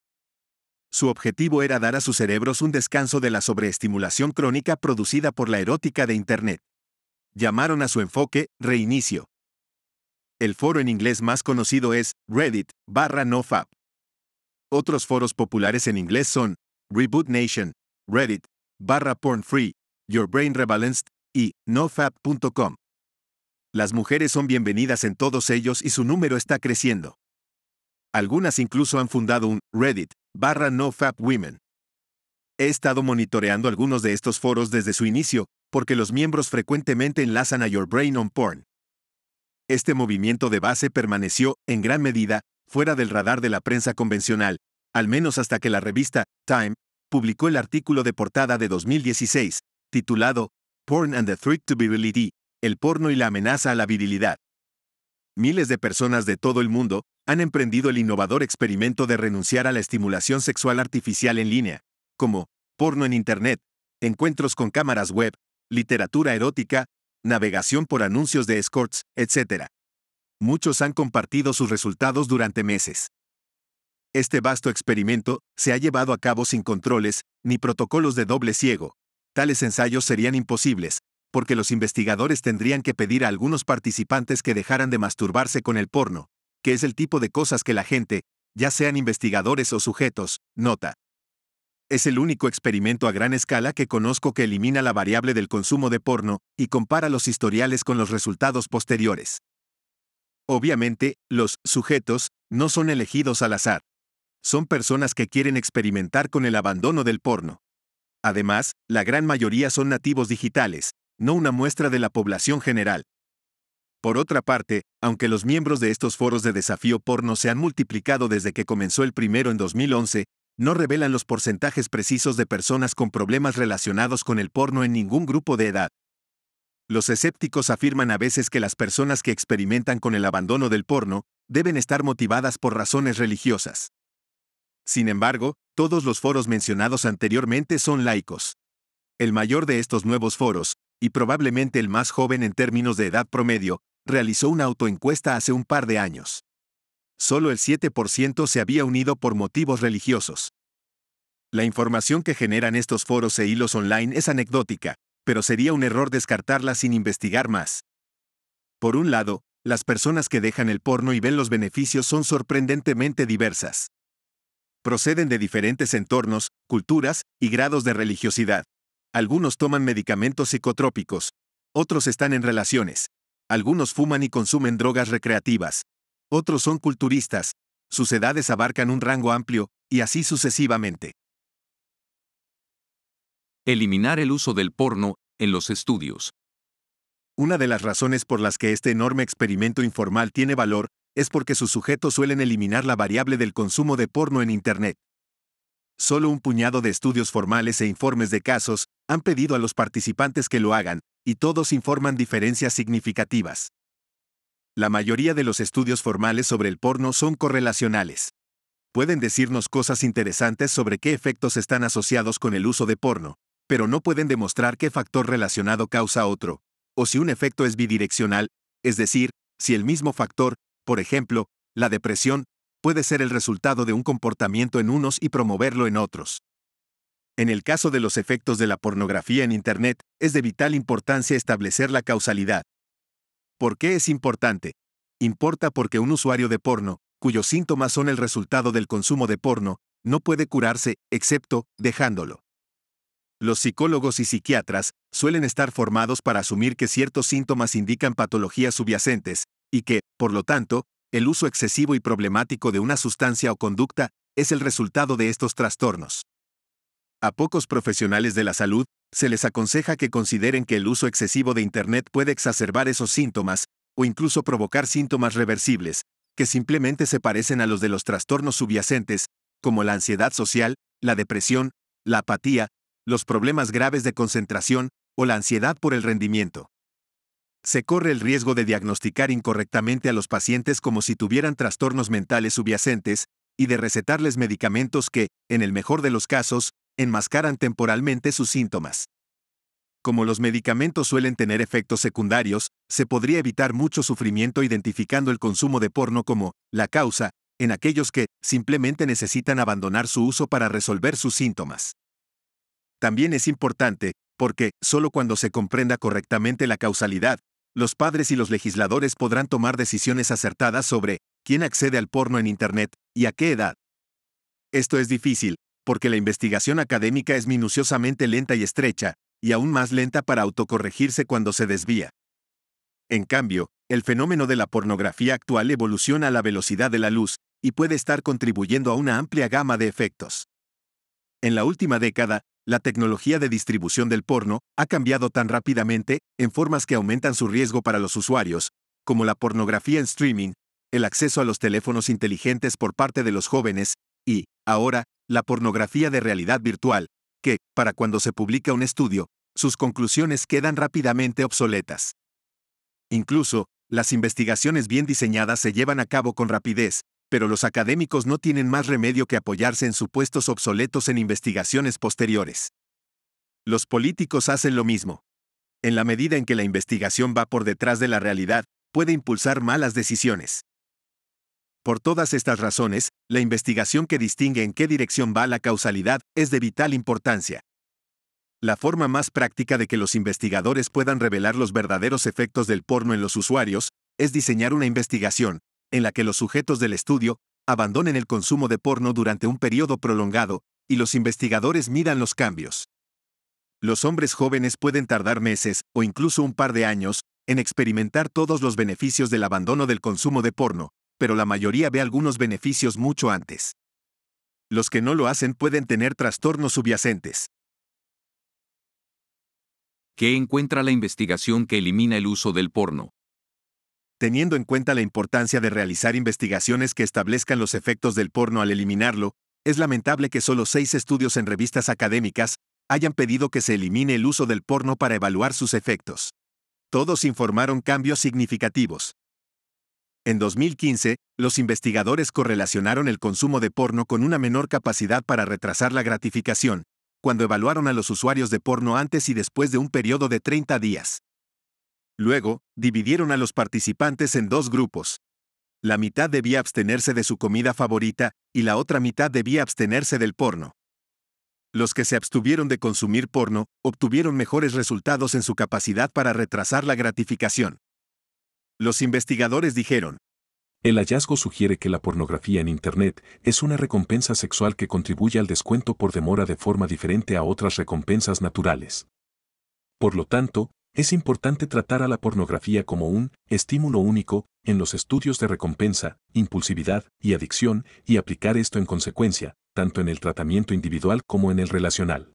Su objetivo era dar a sus cerebros un descanso de la sobreestimulación crónica producida por la erótica de Internet. Llamaron a su enfoque reinicio. El foro en inglés más conocido es Reddit barra nofap. Otros foros populares en inglés son Reboot Nation, Reddit, barra Porn Free, Your Brain Rebalanced y nofap.com. Las mujeres son bienvenidas en todos ellos y su número está creciendo. Algunas incluso han fundado un Reddit, barra NoFap Women. He estado monitoreando algunos de estos foros desde su inicio, porque los miembros frecuentemente enlazan a Your Brain on Porn. Este movimiento de base permaneció, en gran medida, fuera del radar de la prensa convencional, al menos hasta que la revista Time publicó el artículo de portada de 2016, titulado Porn and the Threat to Virility, el porno y la amenaza a la virilidad. Miles de personas de todo el mundo han emprendido el innovador experimento de renunciar a la estimulación sexual artificial en línea, como porno en Internet, encuentros con cámaras web, literatura erótica, navegación por anuncios de escorts, etc muchos han compartido sus resultados durante meses. Este vasto experimento se ha llevado a cabo sin controles ni protocolos de doble ciego. Tales ensayos serían imposibles, porque los investigadores tendrían que pedir a algunos participantes que dejaran de masturbarse con el porno, que es el tipo de cosas que la gente, ya sean investigadores o sujetos, nota. Es el único experimento a gran escala que conozco que elimina la variable del consumo de porno y compara los historiales con los resultados posteriores. Obviamente, los sujetos no son elegidos al azar. Son personas que quieren experimentar con el abandono del porno. Además, la gran mayoría son nativos digitales, no una muestra de la población general. Por otra parte, aunque los miembros de estos foros de desafío porno se han multiplicado desde que comenzó el primero en 2011, no revelan los porcentajes precisos de personas con problemas relacionados con el porno en ningún grupo de edad. Los escépticos afirman a veces que las personas que experimentan con el abandono del porno deben estar motivadas por razones religiosas. Sin embargo, todos los foros mencionados anteriormente son laicos. El mayor de estos nuevos foros, y probablemente el más joven en términos de edad promedio, realizó una autoencuesta hace un par de años. Solo el 7% se había unido por motivos religiosos. La información que generan estos foros e hilos online es anecdótica, pero sería un error descartarla sin investigar más. Por un lado, las personas que dejan el porno y ven los beneficios son sorprendentemente diversas. Proceden de diferentes entornos, culturas y grados de religiosidad. Algunos toman medicamentos psicotrópicos, otros están en relaciones, algunos fuman y consumen drogas recreativas, otros son culturistas, sus edades abarcan un rango amplio, y así sucesivamente. Eliminar el uso del porno en los estudios. Una de las razones por las que este enorme experimento informal tiene valor es porque sus sujetos suelen eliminar la variable del consumo de porno en Internet. Solo un puñado de estudios formales e informes de casos han pedido a los participantes que lo hagan, y todos informan diferencias significativas. La mayoría de los estudios formales sobre el porno son correlacionales. Pueden decirnos cosas interesantes sobre qué efectos están asociados con el uso de porno, pero no pueden demostrar qué factor relacionado causa otro, o si un efecto es bidireccional, es decir, si el mismo factor, por ejemplo, la depresión, puede ser el resultado de un comportamiento en unos y promoverlo en otros. En el caso de los efectos de la pornografía en Internet, es de vital importancia establecer la causalidad. ¿Por qué es importante? Importa porque un usuario de porno, cuyos síntomas son el resultado del consumo de porno, no puede curarse, excepto dejándolo. Los psicólogos y psiquiatras suelen estar formados para asumir que ciertos síntomas indican patologías subyacentes, y que, por lo tanto, el uso excesivo y problemático de una sustancia o conducta es el resultado de estos trastornos. A pocos profesionales de la salud se les aconseja que consideren que el uso excesivo de Internet puede exacerbar esos síntomas, o incluso provocar síntomas reversibles, que simplemente se parecen a los de los trastornos subyacentes, como la ansiedad social, la depresión, la apatía, los problemas graves de concentración o la ansiedad por el rendimiento. Se corre el riesgo de diagnosticar incorrectamente a los pacientes como si tuvieran trastornos mentales subyacentes y de recetarles medicamentos que, en el mejor de los casos, enmascaran temporalmente sus síntomas. Como los medicamentos suelen tener efectos secundarios, se podría evitar mucho sufrimiento identificando el consumo de porno como la causa en aquellos que simplemente necesitan abandonar su uso para resolver sus síntomas también es importante, porque, solo cuando se comprenda correctamente la causalidad, los padres y los legisladores podrán tomar decisiones acertadas sobre quién accede al porno en Internet y a qué edad. Esto es difícil, porque la investigación académica es minuciosamente lenta y estrecha, y aún más lenta para autocorregirse cuando se desvía. En cambio, el fenómeno de la pornografía actual evoluciona a la velocidad de la luz, y puede estar contribuyendo a una amplia gama de efectos. En la última década, la tecnología de distribución del porno ha cambiado tan rápidamente, en formas que aumentan su riesgo para los usuarios, como la pornografía en streaming, el acceso a los teléfonos inteligentes por parte de los jóvenes, y, ahora, la pornografía de realidad virtual, que, para cuando se publica un estudio, sus conclusiones quedan rápidamente obsoletas. Incluso, las investigaciones bien diseñadas se llevan a cabo con rapidez, pero los académicos no tienen más remedio que apoyarse en supuestos obsoletos en investigaciones posteriores. Los políticos hacen lo mismo. En la medida en que la investigación va por detrás de la realidad, puede impulsar malas decisiones. Por todas estas razones, la investigación que distingue en qué dirección va la causalidad es de vital importancia. La forma más práctica de que los investigadores puedan revelar los verdaderos efectos del porno en los usuarios es diseñar una investigación, en la que los sujetos del estudio abandonen el consumo de porno durante un periodo prolongado, y los investigadores midan los cambios. Los hombres jóvenes pueden tardar meses, o incluso un par de años, en experimentar todos los beneficios del abandono del consumo de porno, pero la mayoría ve algunos beneficios mucho antes. Los que no lo hacen pueden tener trastornos subyacentes. ¿Qué encuentra la investigación que elimina el uso del porno? teniendo en cuenta la importancia de realizar investigaciones que establezcan los efectos del porno al eliminarlo, es lamentable que solo seis estudios en revistas académicas hayan pedido que se elimine el uso del porno para evaluar sus efectos. Todos informaron cambios significativos. En 2015, los investigadores correlacionaron el consumo de porno con una menor capacidad para retrasar la gratificación, cuando evaluaron a los usuarios de porno antes y después de un periodo de 30 días. Luego, dividieron a los participantes en dos grupos. La mitad debía abstenerse de su comida favorita y la otra mitad debía abstenerse del porno. Los que se abstuvieron de consumir porno obtuvieron mejores resultados en su capacidad para retrasar la gratificación. Los investigadores dijeron, el hallazgo sugiere que la pornografía en Internet es una recompensa sexual que contribuye al descuento por demora de forma diferente a otras recompensas naturales. Por lo tanto, es importante tratar a la pornografía como un estímulo único en los estudios de recompensa, impulsividad y adicción y aplicar esto en consecuencia, tanto en el tratamiento individual como en el relacional.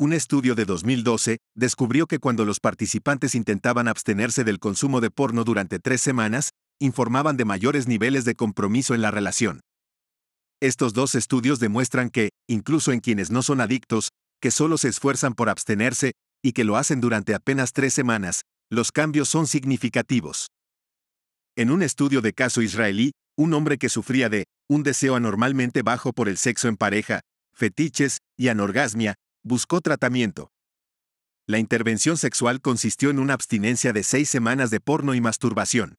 Un estudio de 2012 descubrió que cuando los participantes intentaban abstenerse del consumo de porno durante tres semanas, informaban de mayores niveles de compromiso en la relación. Estos dos estudios demuestran que, incluso en quienes no son adictos, que solo se esfuerzan por abstenerse, y que lo hacen durante apenas tres semanas, los cambios son significativos. En un estudio de caso israelí, un hombre que sufría de un deseo anormalmente bajo por el sexo en pareja, fetiches y anorgasmia, buscó tratamiento. La intervención sexual consistió en una abstinencia de seis semanas de porno y masturbación.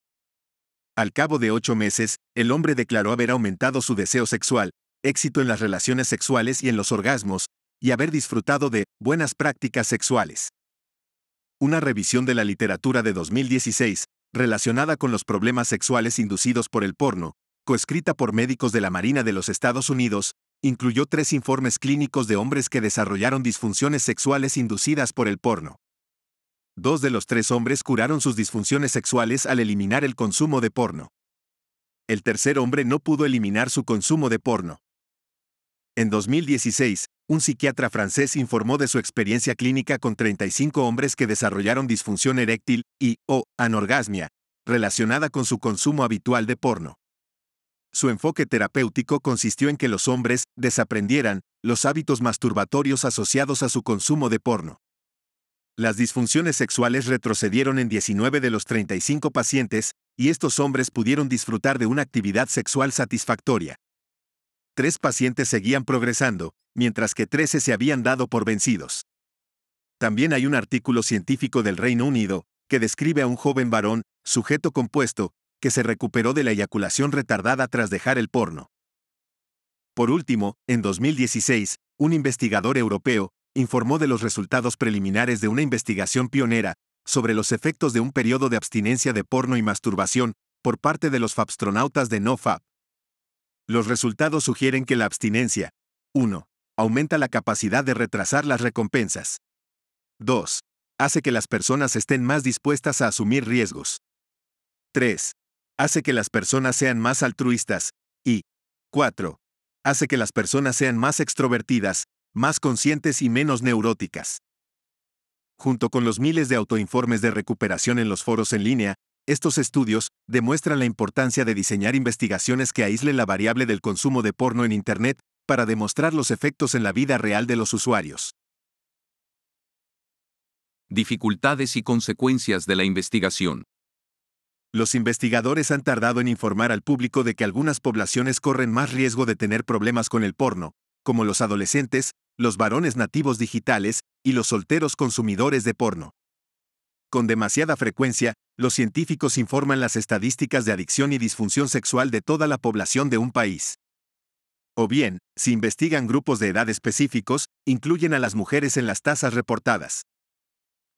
Al cabo de ocho meses, el hombre declaró haber aumentado su deseo sexual, éxito en las relaciones sexuales y en los orgasmos, y haber disfrutado de buenas prácticas sexuales. Una revisión de la literatura de 2016, relacionada con los problemas sexuales inducidos por el porno, coescrita por médicos de la Marina de los Estados Unidos, incluyó tres informes clínicos de hombres que desarrollaron disfunciones sexuales inducidas por el porno. Dos de los tres hombres curaron sus disfunciones sexuales al eliminar el consumo de porno. El tercer hombre no pudo eliminar su consumo de porno. En 2016, un psiquiatra francés informó de su experiencia clínica con 35 hombres que desarrollaron disfunción eréctil y o anorgasmia, relacionada con su consumo habitual de porno. Su enfoque terapéutico consistió en que los hombres desaprendieran los hábitos masturbatorios asociados a su consumo de porno. Las disfunciones sexuales retrocedieron en 19 de los 35 pacientes, y estos hombres pudieron disfrutar de una actividad sexual satisfactoria. Tres pacientes seguían progresando, mientras que 13 se habían dado por vencidos. También hay un artículo científico del Reino Unido que describe a un joven varón, sujeto compuesto, que se recuperó de la eyaculación retardada tras dejar el porno. Por último, en 2016, un investigador europeo informó de los resultados preliminares de una investigación pionera sobre los efectos de un periodo de abstinencia de porno y masturbación por parte de los fabstronautas de NoFab. Los resultados sugieren que la abstinencia 1. Aumenta la capacidad de retrasar las recompensas. 2. Hace que las personas estén más dispuestas a asumir riesgos. 3. Hace que las personas sean más altruistas. Y 4. Hace que las personas sean más extrovertidas, más conscientes y menos neuróticas. Junto con los miles de autoinformes de recuperación en los foros en línea, estos estudios demuestran la importancia de diseñar investigaciones que aíslen la variable del consumo de porno en Internet para demostrar los efectos en la vida real de los usuarios. Dificultades y consecuencias de la investigación. Los investigadores han tardado en informar al público de que algunas poblaciones corren más riesgo de tener problemas con el porno, como los adolescentes, los varones nativos digitales y los solteros consumidores de porno. Con demasiada frecuencia, los científicos informan las estadísticas de adicción y disfunción sexual de toda la población de un país. O bien, si investigan grupos de edad específicos, incluyen a las mujeres en las tasas reportadas.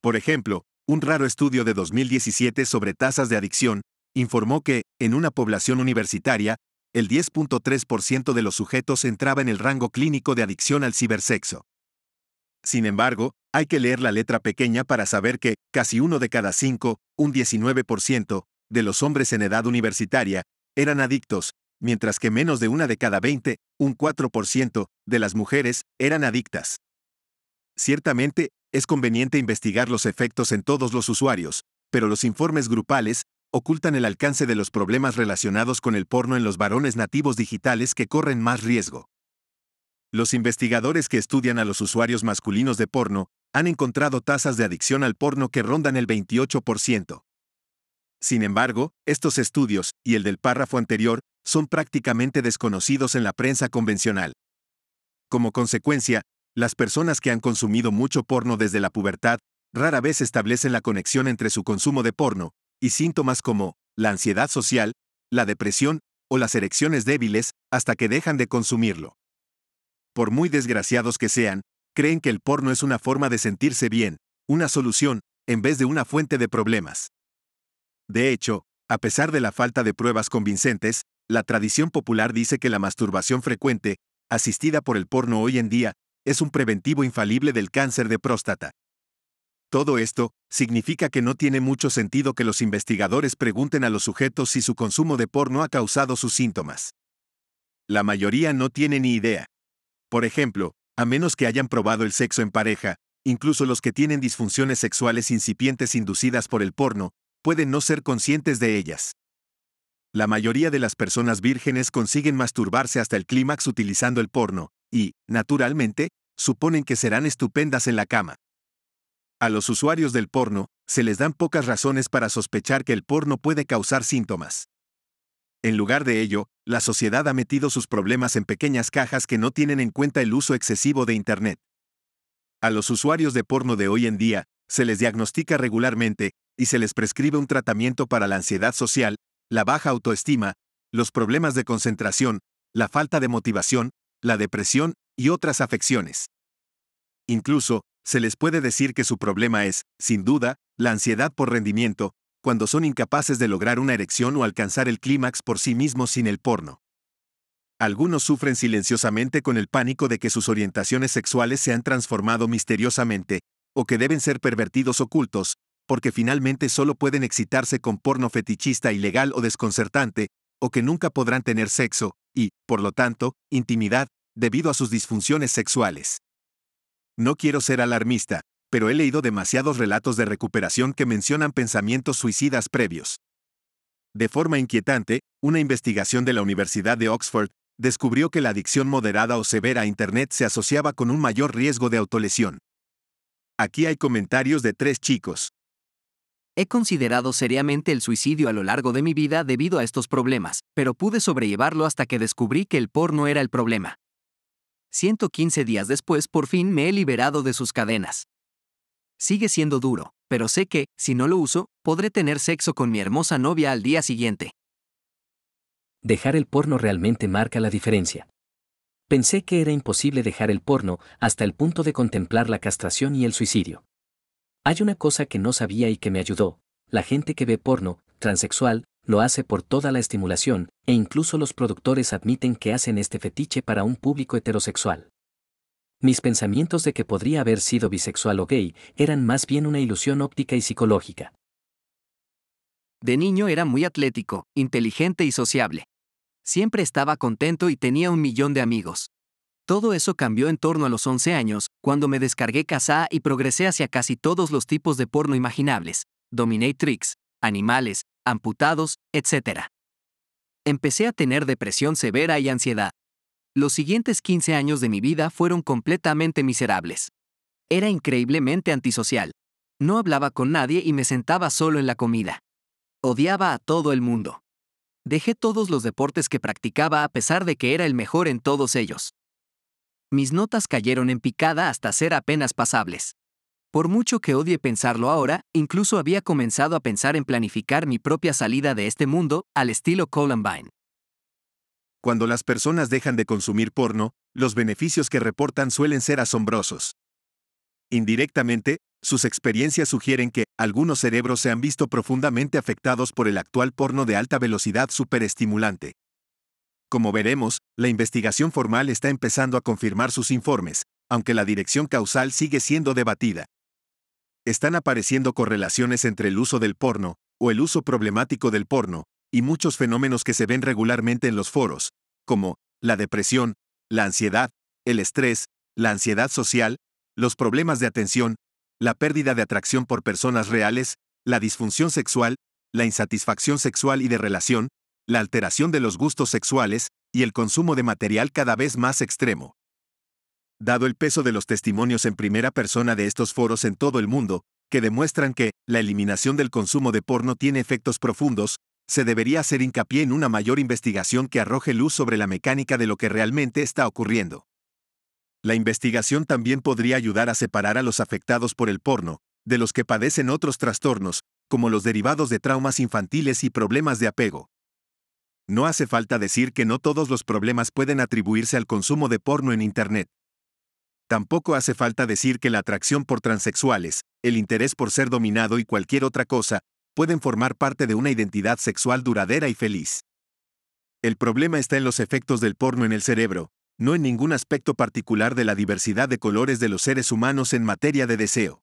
Por ejemplo, un raro estudio de 2017 sobre tasas de adicción informó que, en una población universitaria, el 10.3% de los sujetos entraba en el rango clínico de adicción al cibersexo. Sin embargo, hay que leer la letra pequeña para saber que, casi uno de cada cinco, un 19%, de los hombres en edad universitaria, eran adictos, mientras que menos de una de cada 20, un 4%, de las mujeres, eran adictas. Ciertamente, es conveniente investigar los efectos en todos los usuarios, pero los informes grupales ocultan el alcance de los problemas relacionados con el porno en los varones nativos digitales que corren más riesgo. Los investigadores que estudian a los usuarios masculinos de porno han encontrado tasas de adicción al porno que rondan el 28%. Sin embargo, estos estudios, y el del párrafo anterior, son prácticamente desconocidos en la prensa convencional. Como consecuencia, las personas que han consumido mucho porno desde la pubertad rara vez establecen la conexión entre su consumo de porno y síntomas como la ansiedad social, la depresión o las erecciones débiles hasta que dejan de consumirlo por muy desgraciados que sean, creen que el porno es una forma de sentirse bien, una solución, en vez de una fuente de problemas. De hecho, a pesar de la falta de pruebas convincentes, la tradición popular dice que la masturbación frecuente, asistida por el porno hoy en día, es un preventivo infalible del cáncer de próstata. Todo esto significa que no tiene mucho sentido que los investigadores pregunten a los sujetos si su consumo de porno ha causado sus síntomas. La mayoría no tiene ni idea. Por ejemplo, a menos que hayan probado el sexo en pareja, incluso los que tienen disfunciones sexuales incipientes inducidas por el porno, pueden no ser conscientes de ellas. La mayoría de las personas vírgenes consiguen masturbarse hasta el clímax utilizando el porno, y, naturalmente, suponen que serán estupendas en la cama. A los usuarios del porno, se les dan pocas razones para sospechar que el porno puede causar síntomas. En lugar de ello, la sociedad ha metido sus problemas en pequeñas cajas que no tienen en cuenta el uso excesivo de Internet. A los usuarios de porno de hoy en día, se les diagnostica regularmente y se les prescribe un tratamiento para la ansiedad social, la baja autoestima, los problemas de concentración, la falta de motivación, la depresión y otras afecciones. Incluso, se les puede decir que su problema es, sin duda, la ansiedad por rendimiento, cuando son incapaces de lograr una erección o alcanzar el clímax por sí mismos sin el porno. Algunos sufren silenciosamente con el pánico de que sus orientaciones sexuales se han transformado misteriosamente, o que deben ser pervertidos ocultos, porque finalmente solo pueden excitarse con porno fetichista ilegal o desconcertante, o que nunca podrán tener sexo, y, por lo tanto, intimidad, debido a sus disfunciones sexuales. No quiero ser alarmista, pero he leído demasiados relatos de recuperación que mencionan pensamientos suicidas previos. De forma inquietante, una investigación de la Universidad de Oxford descubrió que la adicción moderada o severa a Internet se asociaba con un mayor riesgo de autolesión. Aquí hay comentarios de tres chicos. He considerado seriamente el suicidio a lo largo de mi vida debido a estos problemas, pero pude sobrellevarlo hasta que descubrí que el porno era el problema. 115 días después por fin me he liberado de sus cadenas sigue siendo duro, pero sé que, si no lo uso, podré tener sexo con mi hermosa novia al día siguiente. Dejar el porno realmente marca la diferencia. Pensé que era imposible dejar el porno hasta el punto de contemplar la castración y el suicidio. Hay una cosa que no sabía y que me ayudó. La gente que ve porno, transexual, lo hace por toda la estimulación, e incluso los productores admiten que hacen este fetiche para un público heterosexual. Mis pensamientos de que podría haber sido bisexual o gay eran más bien una ilusión óptica y psicológica. De niño era muy atlético, inteligente y sociable. Siempre estaba contento y tenía un millón de amigos. Todo eso cambió en torno a los 11 años, cuando me descargué casa y progresé hacia casi todos los tipos de porno imaginables, dominatrix, animales, amputados, etc. Empecé a tener depresión severa y ansiedad, los siguientes 15 años de mi vida fueron completamente miserables. Era increíblemente antisocial. No hablaba con nadie y me sentaba solo en la comida. Odiaba a todo el mundo. Dejé todos los deportes que practicaba a pesar de que era el mejor en todos ellos. Mis notas cayeron en picada hasta ser apenas pasables. Por mucho que odie pensarlo ahora, incluso había comenzado a pensar en planificar mi propia salida de este mundo, al estilo Columbine. Cuando las personas dejan de consumir porno, los beneficios que reportan suelen ser asombrosos. Indirectamente, sus experiencias sugieren que algunos cerebros se han visto profundamente afectados por el actual porno de alta velocidad superestimulante. Como veremos, la investigación formal está empezando a confirmar sus informes, aunque la dirección causal sigue siendo debatida. Están apareciendo correlaciones entre el uso del porno, o el uso problemático del porno, y muchos fenómenos que se ven regularmente en los foros, como la depresión, la ansiedad, el estrés, la ansiedad social, los problemas de atención, la pérdida de atracción por personas reales, la disfunción sexual, la insatisfacción sexual y de relación, la alteración de los gustos sexuales y el consumo de material cada vez más extremo. Dado el peso de los testimonios en primera persona de estos foros en todo el mundo, que demuestran que la eliminación del consumo de porno tiene efectos profundos, se debería hacer hincapié en una mayor investigación que arroje luz sobre la mecánica de lo que realmente está ocurriendo. La investigación también podría ayudar a separar a los afectados por el porno, de los que padecen otros trastornos, como los derivados de traumas infantiles y problemas de apego. No hace falta decir que no todos los problemas pueden atribuirse al consumo de porno en Internet. Tampoco hace falta decir que la atracción por transexuales, el interés por ser dominado y cualquier otra cosa, pueden formar parte de una identidad sexual duradera y feliz. El problema está en los efectos del porno en el cerebro, no en ningún aspecto particular de la diversidad de colores de los seres humanos en materia de deseo.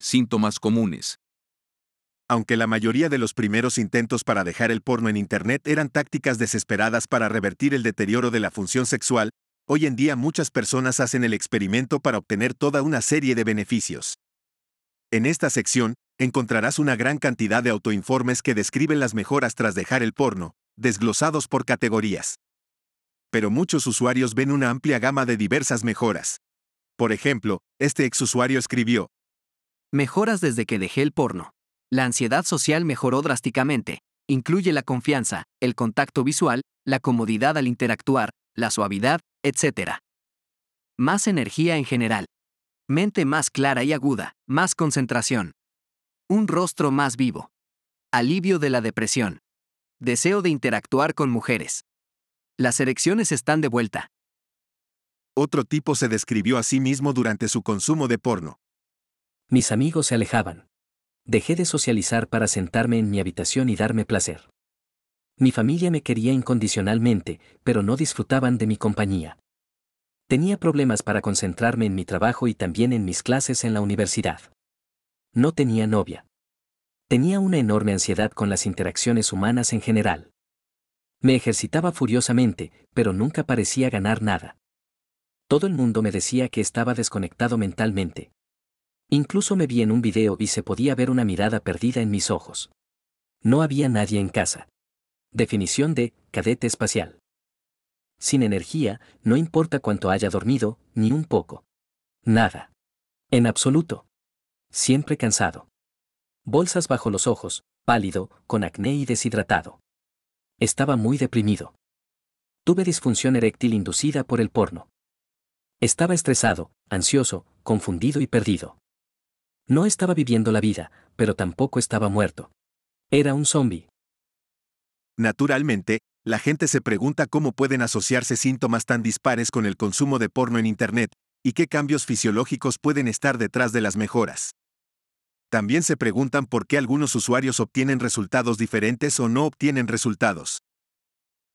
Síntomas comunes. Aunque la mayoría de los primeros intentos para dejar el porno en Internet eran tácticas desesperadas para revertir el deterioro de la función sexual, hoy en día muchas personas hacen el experimento para obtener toda una serie de beneficios. En esta sección, encontrarás una gran cantidad de autoinformes que describen las mejoras tras dejar el porno, desglosados por categorías. Pero muchos usuarios ven una amplia gama de diversas mejoras. Por ejemplo, este exusuario escribió, Mejoras desde que dejé el porno. La ansiedad social mejoró drásticamente. Incluye la confianza, el contacto visual, la comodidad al interactuar, la suavidad, etc. Más energía en general. Mente más clara y aguda, más concentración. Un rostro más vivo. Alivio de la depresión. Deseo de interactuar con mujeres. Las erecciones están de vuelta. Otro tipo se describió a sí mismo durante su consumo de porno. Mis amigos se alejaban. Dejé de socializar para sentarme en mi habitación y darme placer. Mi familia me quería incondicionalmente, pero no disfrutaban de mi compañía. Tenía problemas para concentrarme en mi trabajo y también en mis clases en la universidad. No tenía novia. Tenía una enorme ansiedad con las interacciones humanas en general. Me ejercitaba furiosamente, pero nunca parecía ganar nada. Todo el mundo me decía que estaba desconectado mentalmente. Incluso me vi en un video y se podía ver una mirada perdida en mis ojos. No había nadie en casa. Definición de cadete espacial sin energía, no importa cuánto haya dormido, ni un poco. Nada. En absoluto. Siempre cansado. Bolsas bajo los ojos, pálido, con acné y deshidratado. Estaba muy deprimido. Tuve disfunción eréctil inducida por el porno. Estaba estresado, ansioso, confundido y perdido. No estaba viviendo la vida, pero tampoco estaba muerto. Era un zombie. Naturalmente, la gente se pregunta cómo pueden asociarse síntomas tan dispares con el consumo de porno en Internet, y qué cambios fisiológicos pueden estar detrás de las mejoras. También se preguntan por qué algunos usuarios obtienen resultados diferentes o no obtienen resultados.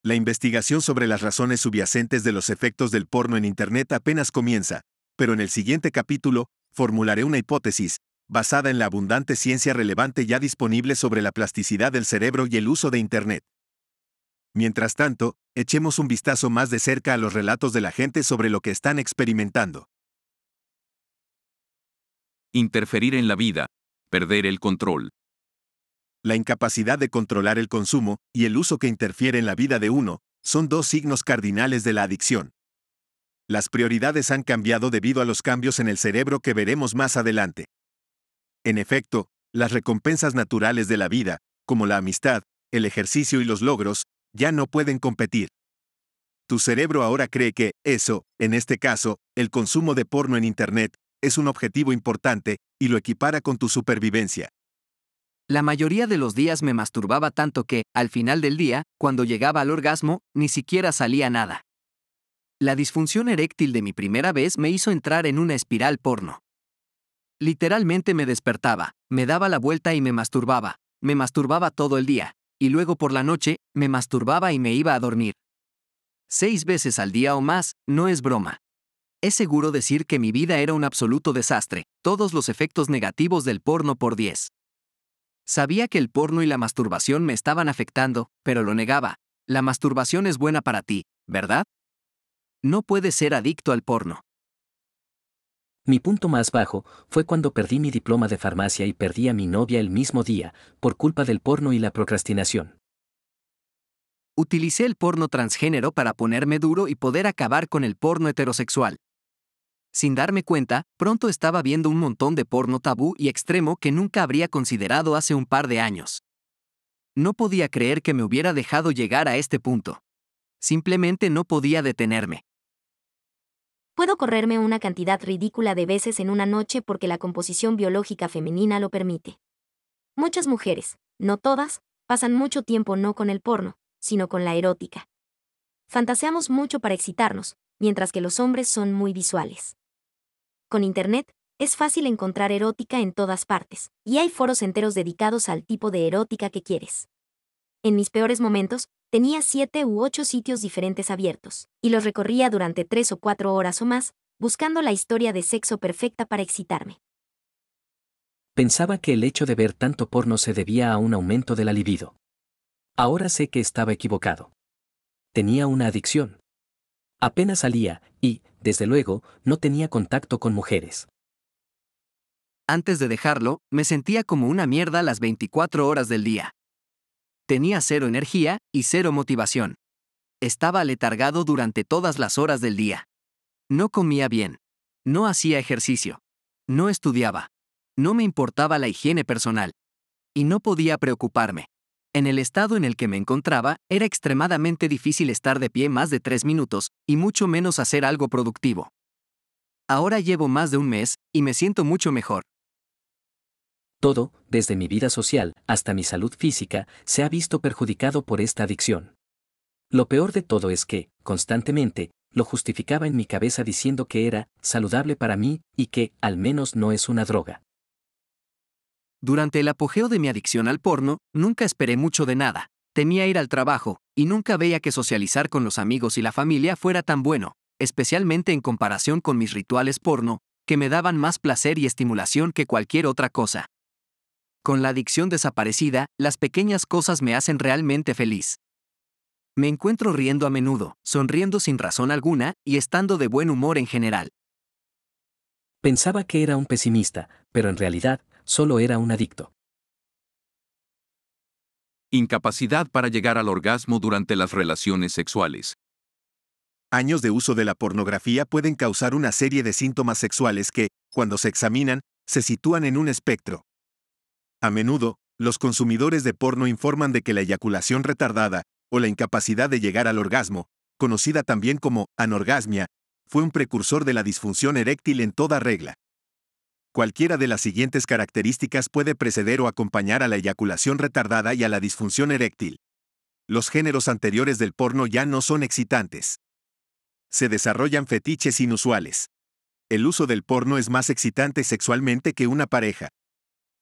La investigación sobre las razones subyacentes de los efectos del porno en Internet apenas comienza, pero en el siguiente capítulo, formularé una hipótesis, basada en la abundante ciencia relevante ya disponible sobre la plasticidad del cerebro y el uso de Internet. Mientras tanto, echemos un vistazo más de cerca a los relatos de la gente sobre lo que están experimentando. Interferir en la vida. Perder el control. La incapacidad de controlar el consumo y el uso que interfiere en la vida de uno son dos signos cardinales de la adicción. Las prioridades han cambiado debido a los cambios en el cerebro que veremos más adelante. En efecto, las recompensas naturales de la vida, como la amistad, el ejercicio y los logros, ya no pueden competir. Tu cerebro ahora cree que, eso, en este caso, el consumo de porno en Internet, es un objetivo importante, y lo equipara con tu supervivencia. La mayoría de los días me masturbaba tanto que, al final del día, cuando llegaba al orgasmo, ni siquiera salía nada. La disfunción eréctil de mi primera vez me hizo entrar en una espiral porno. Literalmente me despertaba, me daba la vuelta y me masturbaba, me masturbaba todo el día, y luego por la noche, me masturbaba y me iba a dormir. Seis veces al día o más, no es broma. Es seguro decir que mi vida era un absoluto desastre, todos los efectos negativos del porno por 10. Sabía que el porno y la masturbación me estaban afectando, pero lo negaba. La masturbación es buena para ti, ¿verdad? No puedes ser adicto al porno. Mi punto más bajo fue cuando perdí mi diploma de farmacia y perdí a mi novia el mismo día, por culpa del porno y la procrastinación. Utilicé el porno transgénero para ponerme duro y poder acabar con el porno heterosexual. Sin darme cuenta, pronto estaba viendo un montón de porno tabú y extremo que nunca habría considerado hace un par de años. No podía creer que me hubiera dejado llegar a este punto. Simplemente no podía detenerme. Puedo correrme una cantidad ridícula de veces en una noche porque la composición biológica femenina lo permite. Muchas mujeres, no todas, pasan mucho tiempo no con el porno, sino con la erótica. Fantaseamos mucho para excitarnos, mientras que los hombres son muy visuales. Con Internet, es fácil encontrar erótica en todas partes, y hay foros enteros dedicados al tipo de erótica que quieres. En mis peores momentos, tenía siete u ocho sitios diferentes abiertos, y los recorría durante tres o cuatro horas o más, buscando la historia de sexo perfecta para excitarme. Pensaba que el hecho de ver tanto porno se debía a un aumento de la libido. Ahora sé que estaba equivocado. Tenía una adicción. Apenas salía y, desde luego, no tenía contacto con mujeres. Antes de dejarlo, me sentía como una mierda las 24 horas del día. Tenía cero energía y cero motivación. Estaba letargado durante todas las horas del día. No comía bien. No hacía ejercicio. No estudiaba. No me importaba la higiene personal. Y no podía preocuparme. En el estado en el que me encontraba, era extremadamente difícil estar de pie más de tres minutos, y mucho menos hacer algo productivo. Ahora llevo más de un mes, y me siento mucho mejor. Todo, desde mi vida social hasta mi salud física, se ha visto perjudicado por esta adicción. Lo peor de todo es que, constantemente, lo justificaba en mi cabeza diciendo que era saludable para mí y que, al menos, no es una droga. Durante el apogeo de mi adicción al porno, nunca esperé mucho de nada. Temía ir al trabajo, y nunca veía que socializar con los amigos y la familia fuera tan bueno, especialmente en comparación con mis rituales porno, que me daban más placer y estimulación que cualquier otra cosa. Con la adicción desaparecida, las pequeñas cosas me hacen realmente feliz. Me encuentro riendo a menudo, sonriendo sin razón alguna y estando de buen humor en general. Pensaba que era un pesimista, pero en realidad solo era un adicto. Incapacidad para llegar al orgasmo durante las relaciones sexuales. Años de uso de la pornografía pueden causar una serie de síntomas sexuales que, cuando se examinan, se sitúan en un espectro, a menudo, los consumidores de porno informan de que la eyaculación retardada, o la incapacidad de llegar al orgasmo, conocida también como anorgasmia, fue un precursor de la disfunción eréctil en toda regla. Cualquiera de las siguientes características puede preceder o acompañar a la eyaculación retardada y a la disfunción eréctil. Los géneros anteriores del porno ya no son excitantes. Se desarrollan fetiches inusuales. El uso del porno es más excitante sexualmente que una pareja,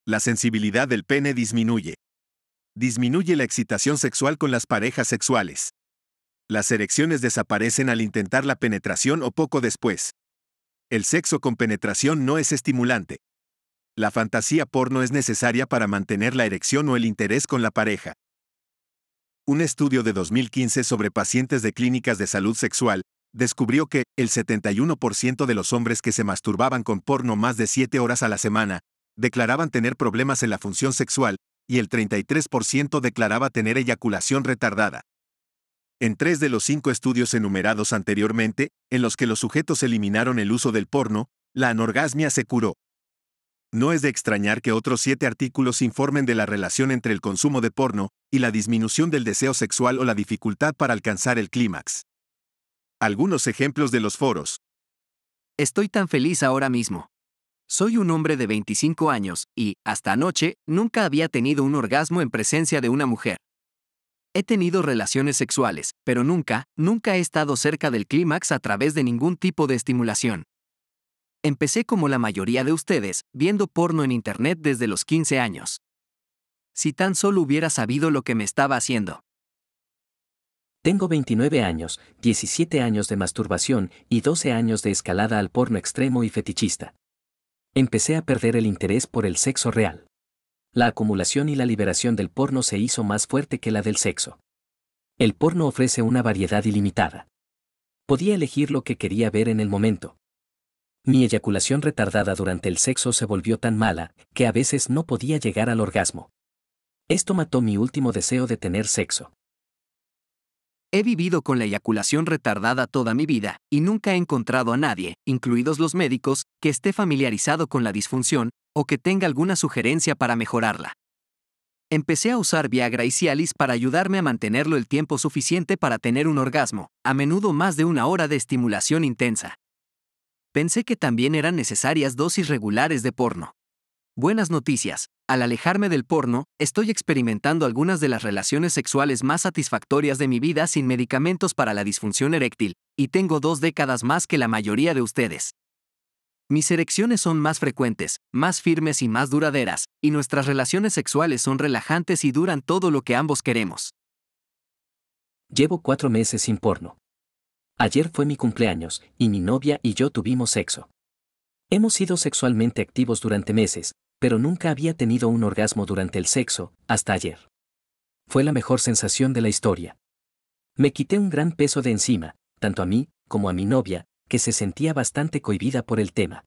la sensibilidad del pene disminuye. Disminuye la excitación sexual con las parejas sexuales. Las erecciones desaparecen al intentar la penetración o poco después. El sexo con penetración no es estimulante. La fantasía porno es necesaria para mantener la erección o el interés con la pareja. Un estudio de 2015 sobre pacientes de clínicas de salud sexual descubrió que el 71% de los hombres que se masturbaban con porno más de 7 horas a la semana declaraban tener problemas en la función sexual, y el 33% declaraba tener eyaculación retardada. En tres de los cinco estudios enumerados anteriormente, en los que los sujetos eliminaron el uso del porno, la anorgasmia se curó. No es de extrañar que otros siete artículos informen de la relación entre el consumo de porno y la disminución del deseo sexual o la dificultad para alcanzar el clímax. Algunos ejemplos de los foros. Estoy tan feliz ahora mismo. Soy un hombre de 25 años y, hasta anoche, nunca había tenido un orgasmo en presencia de una mujer. He tenido relaciones sexuales, pero nunca, nunca he estado cerca del clímax a través de ningún tipo de estimulación. Empecé como la mayoría de ustedes, viendo porno en Internet desde los 15 años. Si tan solo hubiera sabido lo que me estaba haciendo. Tengo 29 años, 17 años de masturbación y 12 años de escalada al porno extremo y fetichista. Empecé a perder el interés por el sexo real. La acumulación y la liberación del porno se hizo más fuerte que la del sexo. El porno ofrece una variedad ilimitada. Podía elegir lo que quería ver en el momento. Mi eyaculación retardada durante el sexo se volvió tan mala que a veces no podía llegar al orgasmo. Esto mató mi último deseo de tener sexo. He vivido con la eyaculación retardada toda mi vida, y nunca he encontrado a nadie, incluidos los médicos, que esté familiarizado con la disfunción, o que tenga alguna sugerencia para mejorarla. Empecé a usar Viagra y Cialis para ayudarme a mantenerlo el tiempo suficiente para tener un orgasmo, a menudo más de una hora de estimulación intensa. Pensé que también eran necesarias dosis regulares de porno. Buenas noticias, al alejarme del porno, estoy experimentando algunas de las relaciones sexuales más satisfactorias de mi vida sin medicamentos para la disfunción eréctil, y tengo dos décadas más que la mayoría de ustedes. Mis erecciones son más frecuentes, más firmes y más duraderas, y nuestras relaciones sexuales son relajantes y duran todo lo que ambos queremos. Llevo cuatro meses sin porno. Ayer fue mi cumpleaños, y mi novia y yo tuvimos sexo. Hemos sido sexualmente activos durante meses, pero nunca había tenido un orgasmo durante el sexo, hasta ayer. Fue la mejor sensación de la historia. Me quité un gran peso de encima, tanto a mí, como a mi novia, que se sentía bastante cohibida por el tema.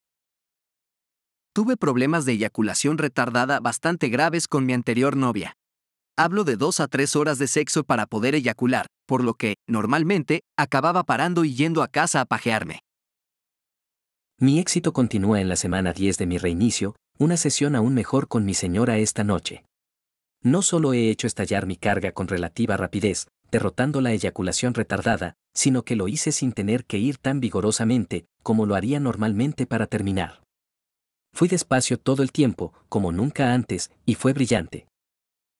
Tuve problemas de eyaculación retardada bastante graves con mi anterior novia. Hablo de dos a tres horas de sexo para poder eyacular, por lo que, normalmente, acababa parando y yendo a casa a pajearme. Mi éxito continúa en la semana 10 de mi reinicio, una sesión aún mejor con mi señora esta noche. No solo he hecho estallar mi carga con relativa rapidez, derrotando la eyaculación retardada, sino que lo hice sin tener que ir tan vigorosamente como lo haría normalmente para terminar. Fui despacio todo el tiempo, como nunca antes, y fue brillante.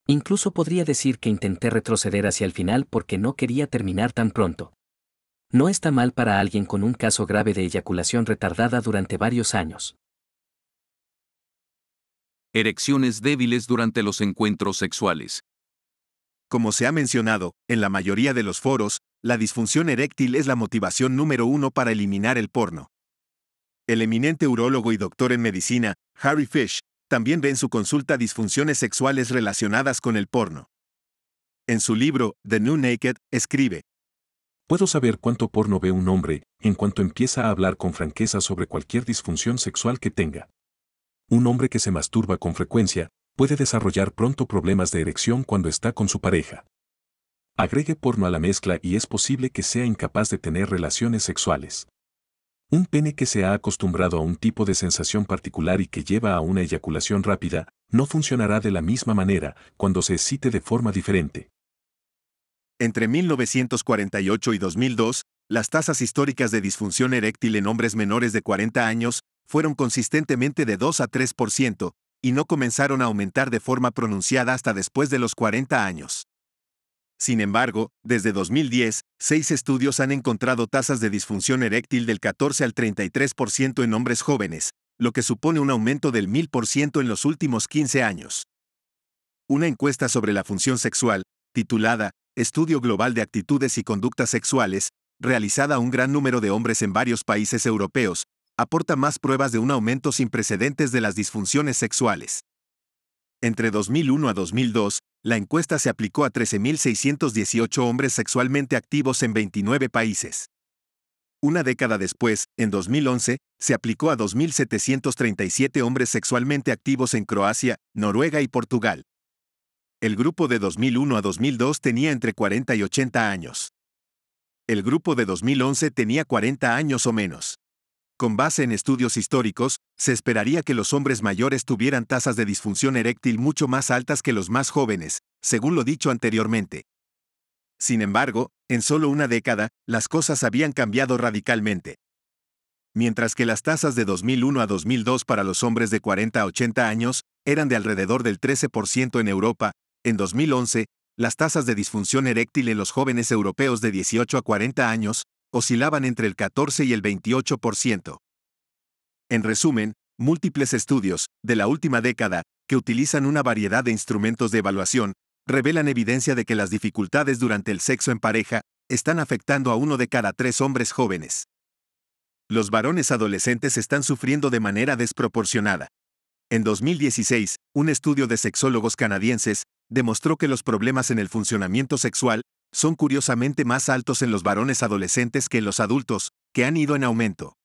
Incluso podría decir que intenté retroceder hacia el final porque no quería terminar tan pronto. No está mal para alguien con un caso grave de eyaculación retardada durante varios años erecciones débiles durante los encuentros sexuales. Como se ha mencionado, en la mayoría de los foros, la disfunción eréctil es la motivación número uno para eliminar el porno. El eminente urólogo y doctor en medicina, Harry Fish, también ve en su consulta disfunciones sexuales relacionadas con el porno. En su libro, The New Naked, escribe, Puedo saber cuánto porno ve un hombre en cuanto empieza a hablar con franqueza sobre cualquier disfunción sexual que tenga un hombre que se masturba con frecuencia puede desarrollar pronto problemas de erección cuando está con su pareja. Agregue porno a la mezcla y es posible que sea incapaz de tener relaciones sexuales. Un pene que se ha acostumbrado a un tipo de sensación particular y que lleva a una eyaculación rápida, no funcionará de la misma manera cuando se excite de forma diferente. Entre 1948 y 2002, las tasas históricas de disfunción eréctil en hombres menores de 40 años fueron consistentemente de 2 a 3% y no comenzaron a aumentar de forma pronunciada hasta después de los 40 años. Sin embargo, desde 2010, seis estudios han encontrado tasas de disfunción eréctil del 14 al 33% en hombres jóvenes, lo que supone un aumento del 1000% en los últimos 15 años. Una encuesta sobre la función sexual, titulada Estudio Global de Actitudes y Conductas Sexuales, realizada a un gran número de hombres en varios países europeos, aporta más pruebas de un aumento sin precedentes de las disfunciones sexuales. Entre 2001 a 2002, la encuesta se aplicó a 13.618 hombres sexualmente activos en 29 países. Una década después, en 2011, se aplicó a 2.737 hombres sexualmente activos en Croacia, Noruega y Portugal. El grupo de 2001 a 2002 tenía entre 40 y 80 años. El grupo de 2011 tenía 40 años o menos. Con base en estudios históricos, se esperaría que los hombres mayores tuvieran tasas de disfunción eréctil mucho más altas que los más jóvenes, según lo dicho anteriormente. Sin embargo, en solo una década, las cosas habían cambiado radicalmente. Mientras que las tasas de 2001 a 2002 para los hombres de 40 a 80 años eran de alrededor del 13% en Europa, en 2011 las tasas de disfunción eréctil en los jóvenes europeos de 18 a 40 años oscilaban entre el 14 y el 28%. En resumen, múltiples estudios, de la última década, que utilizan una variedad de instrumentos de evaluación, revelan evidencia de que las dificultades durante el sexo en pareja están afectando a uno de cada tres hombres jóvenes. Los varones adolescentes están sufriendo de manera desproporcionada. En 2016, un estudio de sexólogos canadienses demostró que los problemas en el funcionamiento sexual son curiosamente más altos en los varones adolescentes que en los adultos, que han ido en aumento.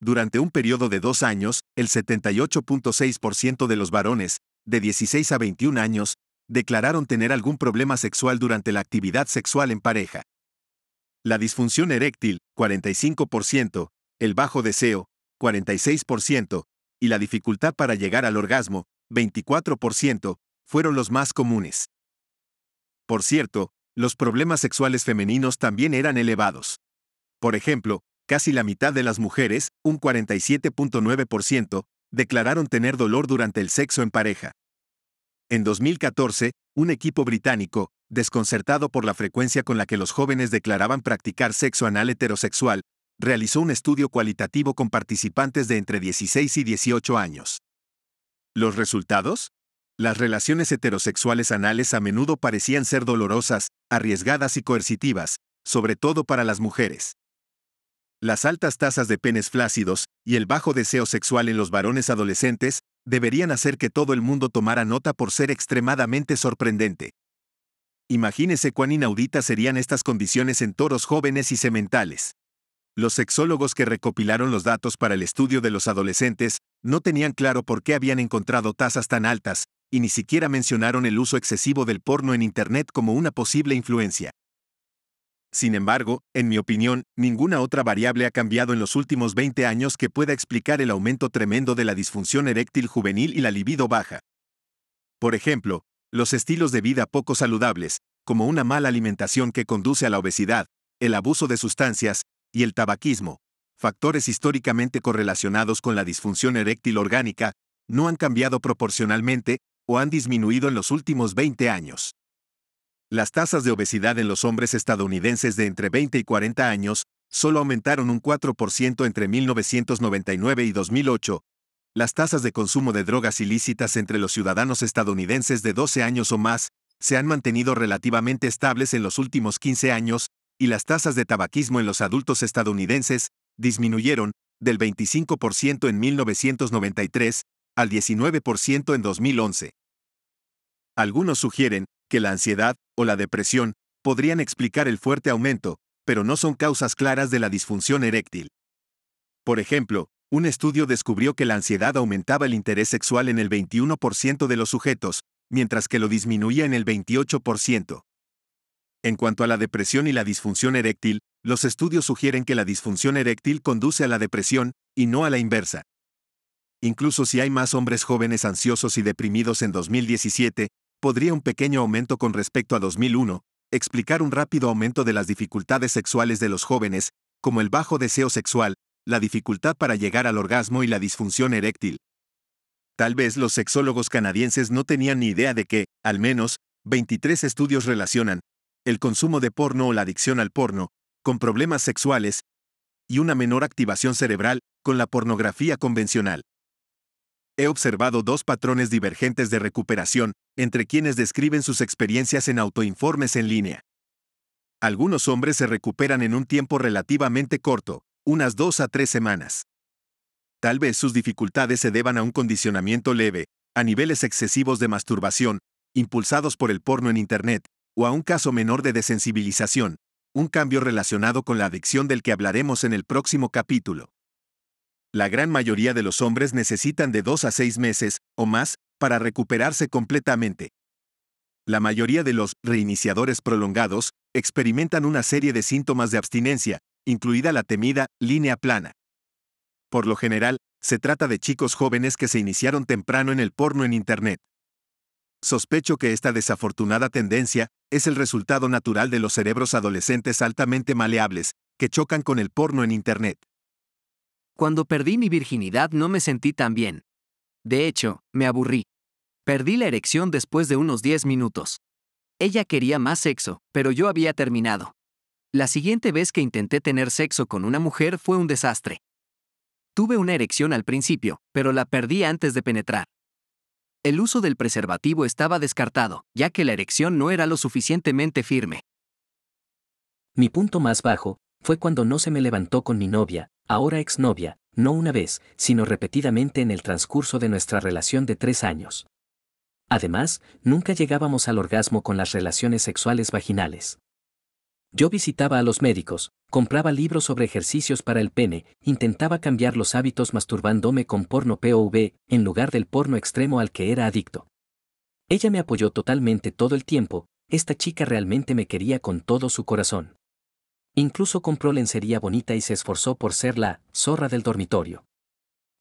Durante un periodo de dos años, el 78.6% de los varones, de 16 a 21 años, declararon tener algún problema sexual durante la actividad sexual en pareja. La disfunción eréctil, 45%, el bajo deseo, 46%, y la dificultad para llegar al orgasmo, 24%, fueron los más comunes. Por cierto, los problemas sexuales femeninos también eran elevados. Por ejemplo, casi la mitad de las mujeres, un 47.9%, declararon tener dolor durante el sexo en pareja. En 2014, un equipo británico, desconcertado por la frecuencia con la que los jóvenes declaraban practicar sexo anal heterosexual, realizó un estudio cualitativo con participantes de entre 16 y 18 años. ¿Los resultados? Las relaciones heterosexuales anales a menudo parecían ser dolorosas, arriesgadas y coercitivas, sobre todo para las mujeres. Las altas tasas de penes flácidos y el bajo deseo sexual en los varones adolescentes deberían hacer que todo el mundo tomara nota por ser extremadamente sorprendente. Imagínese cuán inauditas serían estas condiciones en toros jóvenes y sementales. Los sexólogos que recopilaron los datos para el estudio de los adolescentes no tenían claro por qué habían encontrado tasas tan altas, y ni siquiera mencionaron el uso excesivo del porno en Internet como una posible influencia. Sin embargo, en mi opinión, ninguna otra variable ha cambiado en los últimos 20 años que pueda explicar el aumento tremendo de la disfunción eréctil juvenil y la libido baja. Por ejemplo, los estilos de vida poco saludables, como una mala alimentación que conduce a la obesidad, el abuso de sustancias y el tabaquismo, factores históricamente correlacionados con la disfunción eréctil orgánica, no han cambiado proporcionalmente o han disminuido en los últimos 20 años. Las tasas de obesidad en los hombres estadounidenses de entre 20 y 40 años solo aumentaron un 4% entre 1999 y 2008. Las tasas de consumo de drogas ilícitas entre los ciudadanos estadounidenses de 12 años o más se han mantenido relativamente estables en los últimos 15 años, y las tasas de tabaquismo en los adultos estadounidenses disminuyeron del 25% en 1993 al 19% en 2011. Algunos sugieren que la ansiedad o la depresión podrían explicar el fuerte aumento, pero no son causas claras de la disfunción eréctil. Por ejemplo, un estudio descubrió que la ansiedad aumentaba el interés sexual en el 21% de los sujetos, mientras que lo disminuía en el 28%. En cuanto a la depresión y la disfunción eréctil, los estudios sugieren que la disfunción eréctil conduce a la depresión, y no a la inversa. Incluso si hay más hombres jóvenes ansiosos y deprimidos en 2017, podría un pequeño aumento con respecto a 2001 explicar un rápido aumento de las dificultades sexuales de los jóvenes, como el bajo deseo sexual, la dificultad para llegar al orgasmo y la disfunción eréctil. Tal vez los sexólogos canadienses no tenían ni idea de que, al menos, 23 estudios relacionan el consumo de porno o la adicción al porno con problemas sexuales y una menor activación cerebral con la pornografía convencional he observado dos patrones divergentes de recuperación entre quienes describen sus experiencias en autoinformes en línea. Algunos hombres se recuperan en un tiempo relativamente corto, unas dos a tres semanas. Tal vez sus dificultades se deban a un condicionamiento leve, a niveles excesivos de masturbación, impulsados por el porno en Internet, o a un caso menor de desensibilización, un cambio relacionado con la adicción del que hablaremos en el próximo capítulo. La gran mayoría de los hombres necesitan de dos a seis meses, o más, para recuperarse completamente. La mayoría de los reiniciadores prolongados experimentan una serie de síntomas de abstinencia, incluida la temida línea plana. Por lo general, se trata de chicos jóvenes que se iniciaron temprano en el porno en Internet. Sospecho que esta desafortunada tendencia es el resultado natural de los cerebros adolescentes altamente maleables, que chocan con el porno en Internet. Cuando perdí mi virginidad no me sentí tan bien. De hecho, me aburrí. Perdí la erección después de unos 10 minutos. Ella quería más sexo, pero yo había terminado. La siguiente vez que intenté tener sexo con una mujer fue un desastre. Tuve una erección al principio, pero la perdí antes de penetrar. El uso del preservativo estaba descartado, ya que la erección no era lo suficientemente firme. Mi punto más bajo fue cuando no se me levantó con mi novia, ahora exnovia, no una vez, sino repetidamente en el transcurso de nuestra relación de tres años. Además, nunca llegábamos al orgasmo con las relaciones sexuales vaginales. Yo visitaba a los médicos, compraba libros sobre ejercicios para el pene, intentaba cambiar los hábitos masturbándome con porno POV, en lugar del porno extremo al que era adicto. Ella me apoyó totalmente todo el tiempo, esta chica realmente me quería con todo su corazón. Incluso compró lencería bonita y se esforzó por ser la zorra del dormitorio.